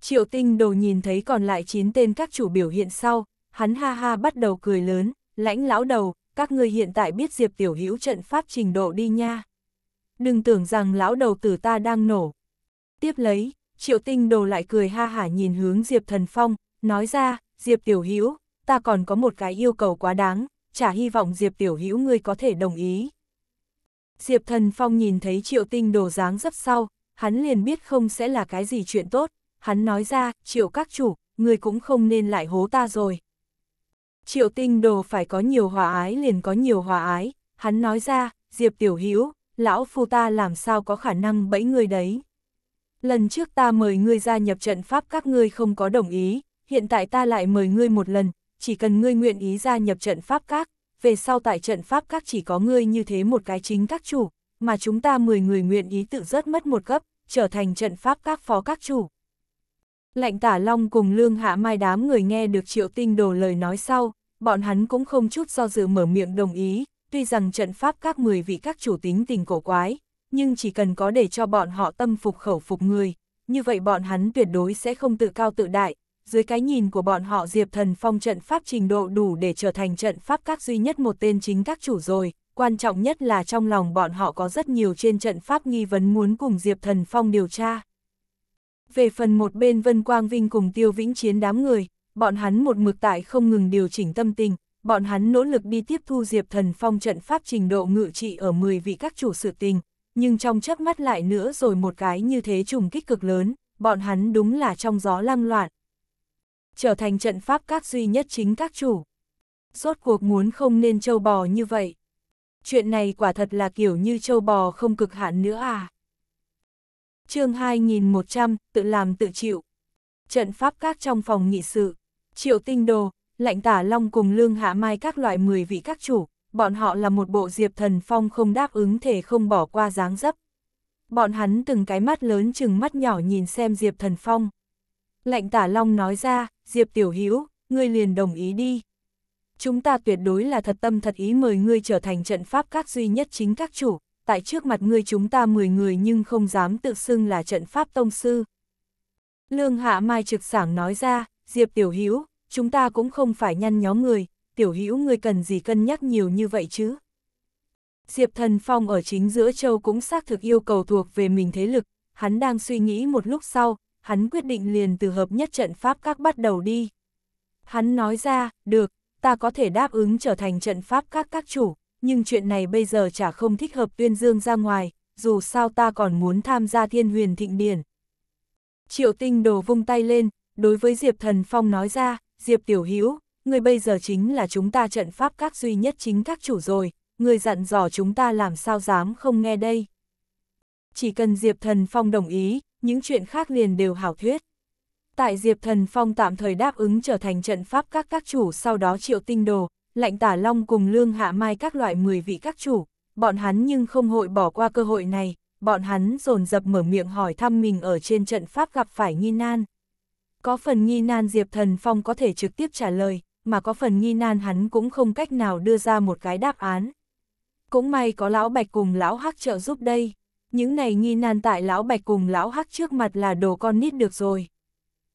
Triệu tinh đồ nhìn thấy còn lại 9 tên các chủ biểu hiện sau, hắn ha ha bắt đầu cười lớn, lãnh lão đầu, các ngươi hiện tại biết Diệp Tiểu Hữu trận pháp trình độ đi nha đừng tưởng rằng lão đầu tử ta đang nổ. Tiếp lấy, triệu tinh đồ lại cười ha hả nhìn hướng Diệp Thần Phong, nói ra, Diệp Tiểu Hữu ta còn có một cái yêu cầu quá đáng, chả hy vọng Diệp Tiểu Hữu ngươi có thể đồng ý. Diệp Thần Phong nhìn thấy triệu tinh đồ dáng dấp sau, hắn liền biết không sẽ là cái gì chuyện tốt, hắn nói ra, triệu các chủ, ngươi cũng không nên lại hố ta rồi. Triệu tinh đồ phải có nhiều hòa ái liền có nhiều hòa ái, hắn nói ra, Diệp Tiểu Hữu lão phu ta làm sao có khả năng bẫy người đấy. Lần trước ta mời ngươi gia nhập trận pháp các ngươi không có đồng ý, hiện tại ta lại mời ngươi một lần, chỉ cần ngươi nguyện ý gia nhập trận pháp các, về sau tại trận pháp các chỉ có ngươi như thế một cái chính các chủ, mà chúng ta 10 người nguyện ý tự rớt mất một cấp, trở thành trận pháp các phó các chủ. Lạnh tả long cùng lương hạ mai đám người nghe được triệu tinh đồ lời nói sau, bọn hắn cũng không chút do dự mở miệng đồng ý, tuy rằng trận pháp các 10 vị các chủ tính tình cổ quái, nhưng chỉ cần có để cho bọn họ tâm phục khẩu phục người, như vậy bọn hắn tuyệt đối sẽ không tự cao tự đại. Dưới cái nhìn của bọn họ Diệp Thần Phong trận pháp trình độ đủ để trở thành trận pháp các duy nhất một tên chính các chủ rồi, quan trọng nhất là trong lòng bọn họ có rất nhiều trên trận pháp nghi vấn muốn cùng Diệp Thần Phong điều tra. Về phần một bên Vân Quang Vinh cùng Tiêu Vĩnh Chiến đám người, bọn hắn một mực tại không ngừng điều chỉnh tâm tình, bọn hắn nỗ lực đi tiếp thu Diệp Thần Phong trận pháp trình độ ngự trị ở 10 vị các chủ sự tình, nhưng trong chớp mắt lại nữa rồi một cái như thế trùng kích cực lớn, bọn hắn đúng là trong gió lăng loạn. Trở thành trận pháp các duy nhất chính các chủ. Rốt cuộc muốn không nên châu bò như vậy. Chuyện này quả thật là kiểu như châu bò không cực hạn nữa à. chương 2100, tự làm tự chịu. Trận pháp các trong phòng nghị sự. Triệu tinh đồ, lạnh tả long cùng lương hạ mai các loại 10 vị các chủ, bọn họ là một bộ diệp thần phong không đáp ứng thể không bỏ qua dáng dấp. Bọn hắn từng cái mắt lớn chừng mắt nhỏ nhìn xem diệp thần phong. Lạnh tả long nói ra, diệp tiểu hữu ngươi liền đồng ý đi. Chúng ta tuyệt đối là thật tâm thật ý mời ngươi trở thành trận pháp các duy nhất chính các chủ, tại trước mặt ngươi chúng ta 10 người nhưng không dám tự xưng là trận pháp tông sư. Lương Hạ Mai trực sảng nói ra, Diệp Tiểu Hữu chúng ta cũng không phải nhăn nhó người, tiểu hữu người cần gì cân nhắc nhiều như vậy chứ. Diệp Thần Phong ở chính giữa châu cũng xác thực yêu cầu thuộc về mình thế lực, hắn đang suy nghĩ một lúc sau, hắn quyết định liền từ hợp nhất trận pháp các bắt đầu đi. Hắn nói ra, được, ta có thể đáp ứng trở thành trận pháp các các chủ, nhưng chuyện này bây giờ chả không thích hợp tuyên dương ra ngoài, dù sao ta còn muốn tham gia thiên huyền thịnh điển. Triệu tinh đồ vung tay lên, đối với Diệp Thần Phong nói ra, Diệp Tiểu Hữu người bây giờ chính là chúng ta trận pháp các duy nhất chính các chủ rồi, người dặn dò chúng ta làm sao dám không nghe đây. Chỉ cần Diệp Thần Phong đồng ý, những chuyện khác liền đều hảo thuyết. Tại Diệp Thần Phong tạm thời đáp ứng trở thành trận pháp các các chủ sau đó triệu tinh đồ, lạnh tả long cùng lương hạ mai các loại 10 vị các chủ, bọn hắn nhưng không hội bỏ qua cơ hội này, bọn hắn dồn dập mở miệng hỏi thăm mình ở trên trận pháp gặp phải nghi nan. Có phần nghi nan Diệp Thần Phong có thể trực tiếp trả lời, mà có phần nghi nan hắn cũng không cách nào đưa ra một cái đáp án. Cũng may có Lão Bạch cùng Lão Hắc trợ giúp đây, những này nghi nan tại Lão Bạch cùng Lão Hắc trước mặt là đồ con nít được rồi.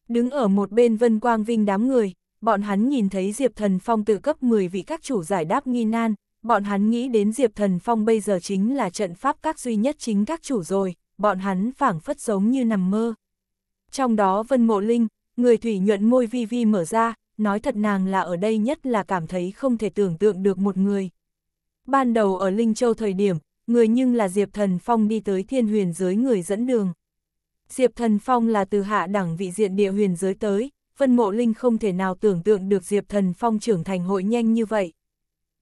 Đứng ở một bên Vân Quang Vinh đám người, bọn hắn nhìn thấy Diệp Thần Phong tự cấp 10 vị các chủ giải đáp nghi nan, bọn hắn nghĩ đến Diệp Thần Phong bây giờ chính là trận pháp các duy nhất chính các chủ rồi, bọn hắn phảng phất giống như nằm mơ. Trong đó Vân Mộ Linh, Người thủy nhuận môi vi vi mở ra, nói thật nàng là ở đây nhất là cảm thấy không thể tưởng tượng được một người. Ban đầu ở Linh Châu thời điểm, người nhưng là Diệp Thần Phong đi tới thiên huyền giới người dẫn đường. Diệp Thần Phong là từ hạ đẳng vị diện địa huyền giới tới, Vân Mộ Linh không thể nào tưởng tượng được Diệp Thần Phong trưởng thành hội nhanh như vậy.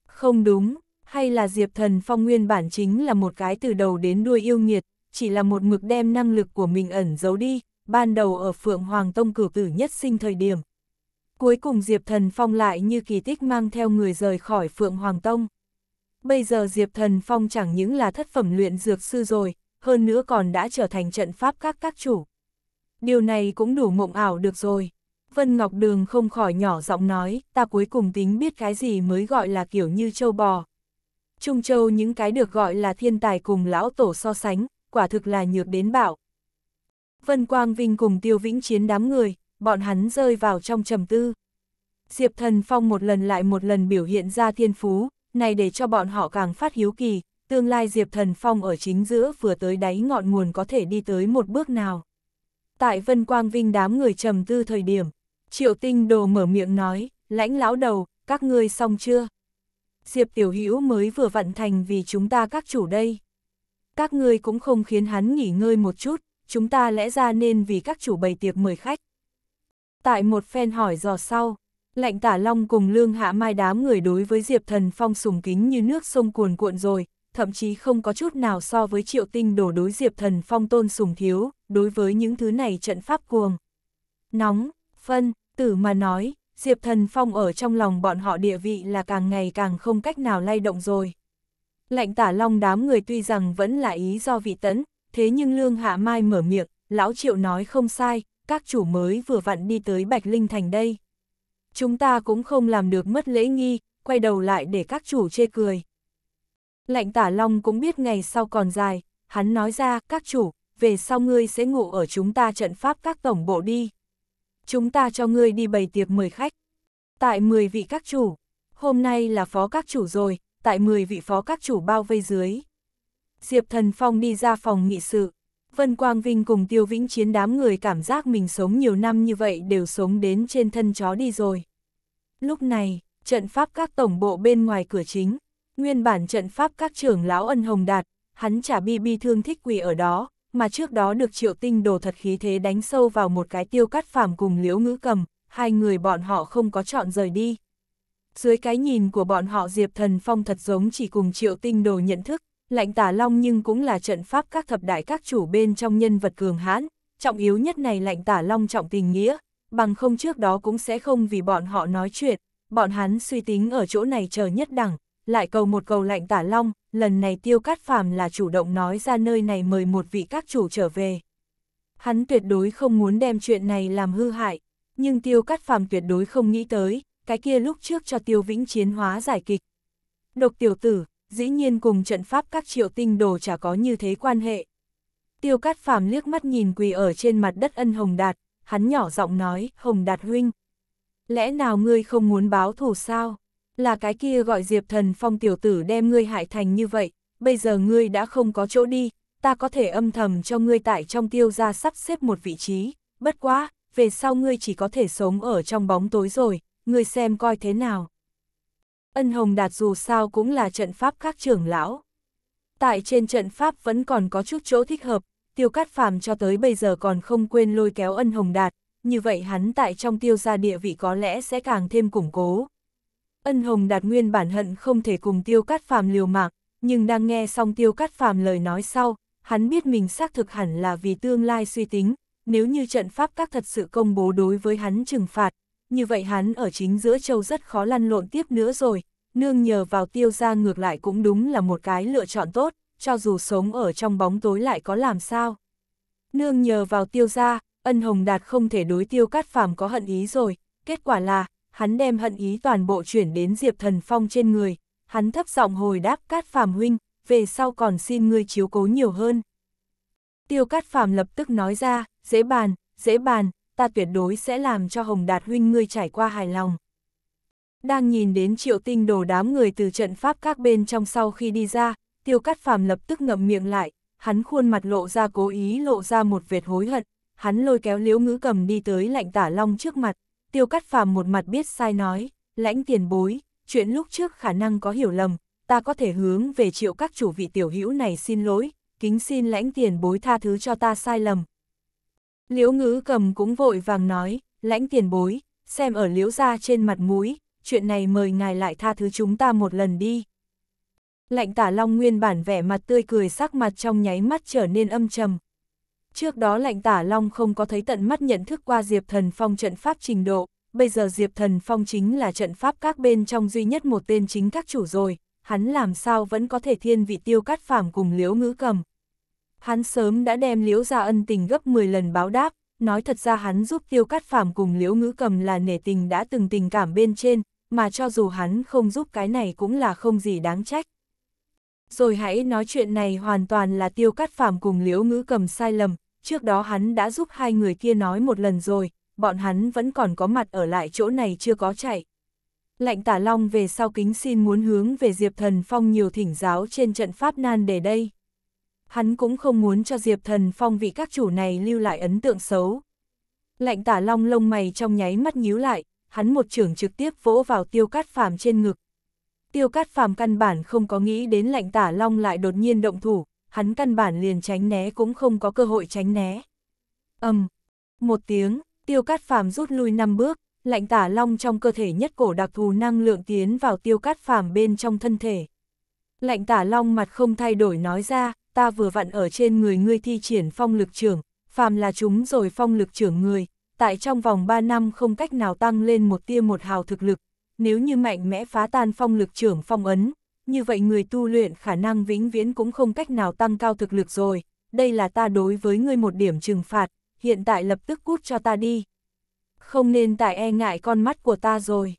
Không đúng, hay là Diệp Thần Phong nguyên bản chính là một cái từ đầu đến đuôi yêu nghiệt, chỉ là một mực đem năng lực của mình ẩn giấu đi, ban đầu ở Phượng Hoàng Tông cử tử nhất sinh thời điểm. Cuối cùng Diệp Thần Phong lại như kỳ tích mang theo người rời khỏi Phượng Hoàng Tông. Bây giờ Diệp Thần Phong chẳng những là thất phẩm luyện dược sư rồi, hơn nữa còn đã trở thành trận pháp các các chủ. Điều này cũng đủ mộng ảo được rồi. Vân Ngọc Đường không khỏi nhỏ giọng nói, ta cuối cùng tính biết cái gì mới gọi là kiểu như châu bò. Trung châu những cái được gọi là thiên tài cùng lão tổ so sánh, quả thực là nhược đến bạo. Vân Quang Vinh cùng Tiêu Vĩnh Chiến đám người, bọn hắn rơi vào trong trầm tư. Diệp Thần Phong một lần lại một lần biểu hiện ra thiên phú, này để cho bọn họ càng phát hiếu kỳ, tương lai Diệp Thần Phong ở chính giữa vừa tới đáy ngọn nguồn có thể đi tới một bước nào. Tại Vân Quang Vinh đám người trầm tư thời điểm, Triệu Tinh Đồ mở miệng nói, lãnh lão đầu, các ngươi xong chưa? Diệp Tiểu Hữu mới vừa vận thành vì chúng ta các chủ đây. Các ngươi cũng không khiến hắn nghỉ ngơi một chút chúng ta lẽ ra nên vì các chủ bày tiệc mời khách. Tại một phen hỏi dò sau, lạnh tả long cùng lương hạ mai đám người đối với Diệp Thần Phong sùng kính như nước sông cuồn cuộn rồi, thậm chí không có chút nào so với triệu tinh đổ đối Diệp Thần Phong tôn sùng thiếu, đối với những thứ này trận pháp cuồng. Nóng, phân, tử mà nói, Diệp Thần Phong ở trong lòng bọn họ địa vị là càng ngày càng không cách nào lay động rồi. Lạnh tả long đám người tuy rằng vẫn là ý do vị tấn. Thế nhưng Lương Hạ Mai mở miệng, Lão Triệu nói không sai, các chủ mới vừa vặn đi tới Bạch Linh Thành đây. Chúng ta cũng không làm được mất lễ nghi, quay đầu lại để các chủ chê cười. Lạnh tả Long cũng biết ngày sau còn dài, hắn nói ra, các chủ, về sau ngươi sẽ ngủ ở chúng ta trận pháp các tổng bộ đi. Chúng ta cho ngươi đi bày tiệc mời khách. Tại 10 vị các chủ, hôm nay là phó các chủ rồi, tại 10 vị phó các chủ bao vây dưới, Diệp Thần Phong đi ra phòng nghị sự. Vân Quang Vinh cùng Tiêu Vĩnh Chiến đám người cảm giác mình sống nhiều năm như vậy đều sống đến trên thân chó đi rồi. Lúc này, trận pháp các tổng bộ bên ngoài cửa chính, nguyên bản trận pháp các trưởng lão ân hồng đạt, hắn trả bi bi thương thích quỷ ở đó, mà trước đó được triệu tinh đồ thật khí thế đánh sâu vào một cái tiêu cắt phàm cùng liễu ngữ cầm, hai người bọn họ không có chọn rời đi. Dưới cái nhìn của bọn họ Diệp Thần Phong thật giống chỉ cùng triệu tinh đồ nhận thức, Lạnh tả long nhưng cũng là trận pháp các thập đại các chủ bên trong nhân vật cường hãn, trọng yếu nhất này lạnh tả long trọng tình nghĩa, bằng không trước đó cũng sẽ không vì bọn họ nói chuyện, bọn hắn suy tính ở chỗ này chờ nhất đẳng, lại cầu một cầu lạnh tả long, lần này tiêu cát phàm là chủ động nói ra nơi này mời một vị các chủ trở về. Hắn tuyệt đối không muốn đem chuyện này làm hư hại, nhưng tiêu cát phàm tuyệt đối không nghĩ tới, cái kia lúc trước cho tiêu vĩnh chiến hóa giải kịch. Độc tiểu tử, dĩ nhiên cùng trận pháp các triệu tinh đồ chả có như thế quan hệ. Tiêu Cát Phàm liếc mắt nhìn quỳ ở trên mặt đất ân Hồng Đạt, hắn nhỏ giọng nói, Hồng Đạt huynh. Lẽ nào ngươi không muốn báo thù sao? Là cái kia gọi Diệp Thần Phong tiểu tử đem ngươi hại thành như vậy, bây giờ ngươi đã không có chỗ đi, ta có thể âm thầm cho ngươi tại trong tiêu gia sắp xếp một vị trí, bất quá, về sau ngươi chỉ có thể sống ở trong bóng tối rồi, ngươi xem coi thế nào ân hồng đạt dù sao cũng là trận pháp các trưởng lão. Tại trên trận pháp vẫn còn có chút chỗ thích hợp, tiêu cát phàm cho tới bây giờ còn không quên lôi kéo ân hồng đạt, như vậy hắn tại trong tiêu gia địa vị có lẽ sẽ càng thêm củng cố. Ân hồng đạt nguyên bản hận không thể cùng tiêu cát phàm liều mạng, nhưng đang nghe xong tiêu cát phàm lời nói sau, hắn biết mình xác thực hẳn là vì tương lai suy tính, nếu như trận pháp các thật sự công bố đối với hắn trừng phạt, như vậy hắn ở chính giữa châu rất khó lăn lộn tiếp nữa rồi, nương nhờ vào tiêu gia ngược lại cũng đúng là một cái lựa chọn tốt, cho dù sống ở trong bóng tối lại có làm sao. Nương nhờ vào tiêu gia ân hồng đạt không thể đối tiêu cát phàm có hận ý rồi, kết quả là, hắn đem hận ý toàn bộ chuyển đến Diệp Thần Phong trên người, hắn thấp giọng hồi đáp cát phàm huynh, về sau còn xin ngươi chiếu cố nhiều hơn. Tiêu cát phàm lập tức nói ra, dễ bàn, dễ bàn, ta tuyệt đối sẽ làm cho Hồng Đạt huynh ngươi trải qua hài lòng. Đang nhìn đến triệu tinh đồ đám người từ trận pháp các bên trong sau khi đi ra, tiêu cắt phàm lập tức ngậm miệng lại, hắn khuôn mặt lộ ra cố ý lộ ra một vệt hối hận, hắn lôi kéo liễu ngữ cầm đi tới lạnh tả long trước mặt, tiêu cắt phàm một mặt biết sai nói, lãnh tiền bối, chuyện lúc trước khả năng có hiểu lầm, ta có thể hướng về triệu các chủ vị tiểu hữu này xin lỗi, kính xin lãnh tiền bối tha thứ cho ta sai lầm, Liễu ngữ cầm cũng vội vàng nói, lãnh tiền bối, xem ở liễu ra trên mặt mũi, chuyện này mời ngài lại tha thứ chúng ta một lần đi. Lạnh tả long nguyên bản vẻ mặt tươi cười sắc mặt trong nháy mắt trở nên âm trầm. Trước đó lạnh tả long không có thấy tận mắt nhận thức qua Diệp Thần Phong trận pháp trình độ, bây giờ Diệp Thần Phong chính là trận pháp các bên trong duy nhất một tên chính các chủ rồi, hắn làm sao vẫn có thể thiên vị tiêu cắt phàm cùng liễu ngữ cầm, Hắn sớm đã đem Liễu Gia Ân tình gấp 10 lần báo đáp, nói thật ra hắn giúp Tiêu Cát Phàm cùng Liễu Ngữ Cầm là nể tình đã từng tình cảm bên trên, mà cho dù hắn không giúp cái này cũng là không gì đáng trách. Rồi hãy nói chuyện này hoàn toàn là Tiêu Cát Phàm cùng Liễu Ngữ Cầm sai lầm, trước đó hắn đã giúp hai người kia nói một lần rồi, bọn hắn vẫn còn có mặt ở lại chỗ này chưa có chạy. Lạnh tả long về sau kính xin muốn hướng về Diệp Thần Phong nhiều thỉnh giáo trên trận Pháp Nan để đây hắn cũng không muốn cho Diệp Thần Phong vị các chủ này lưu lại ấn tượng xấu. Lạnh tả long lông mày trong nháy mắt nhíu lại, hắn một trưởng trực tiếp vỗ vào tiêu cát phàm trên ngực. Tiêu cát phàm căn bản không có nghĩ đến lạnh tả long lại đột nhiên động thủ, hắn căn bản liền tránh né cũng không có cơ hội tránh né. ầm um, một tiếng, tiêu cát phàm rút lui năm bước, lạnh tả long trong cơ thể nhất cổ đặc thù năng lượng tiến vào tiêu cát phàm bên trong thân thể. Lạnh tả long mặt không thay đổi nói ra, ta vừa vặn ở trên người ngươi thi triển phong lực trưởng, phàm là chúng rồi phong lực trưởng người, tại trong vòng 3 năm không cách nào tăng lên một tia một hào thực lực, nếu như mạnh mẽ phá tan phong lực trưởng phong ấn, như vậy người tu luyện khả năng vĩnh viễn cũng không cách nào tăng cao thực lực rồi, đây là ta đối với ngươi một điểm trừng phạt, hiện tại lập tức cút cho ta đi. Không nên tại e ngại con mắt của ta rồi.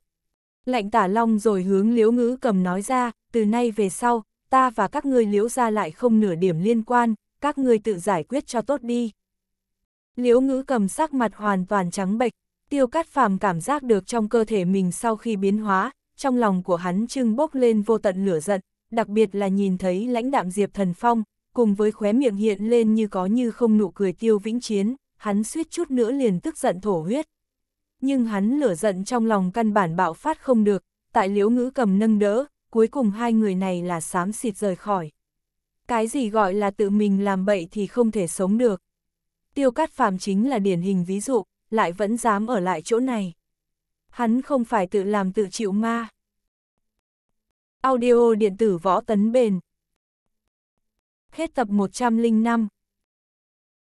Lạnh tả long rồi hướng liếu ngữ cầm nói ra, từ nay về sau, ta và các ngươi liễu ra lại không nửa điểm liên quan, các ngươi tự giải quyết cho tốt đi. Liễu ngữ cầm sắc mặt hoàn toàn trắng bệch, tiêu cát phàm cảm giác được trong cơ thể mình sau khi biến hóa, trong lòng của hắn trưng bốc lên vô tận lửa giận, đặc biệt là nhìn thấy lãnh đạm Diệp Thần Phong, cùng với khóe miệng hiện lên như có như không nụ cười tiêu vĩnh chiến, hắn suýt chút nữa liền tức giận thổ huyết. Nhưng hắn lửa giận trong lòng căn bản bạo phát không được, tại liễu ngữ cầm nâng đỡ, cuối cùng hai người này là xám xịt rời khỏi. Cái gì gọi là tự mình làm bậy thì không thể sống được. Tiêu Cát Phàm chính là điển hình ví dụ, lại vẫn dám ở lại chỗ này. Hắn không phải tự làm tự chịu ma. Audio điện tử võ tấn bền. Hết tập 105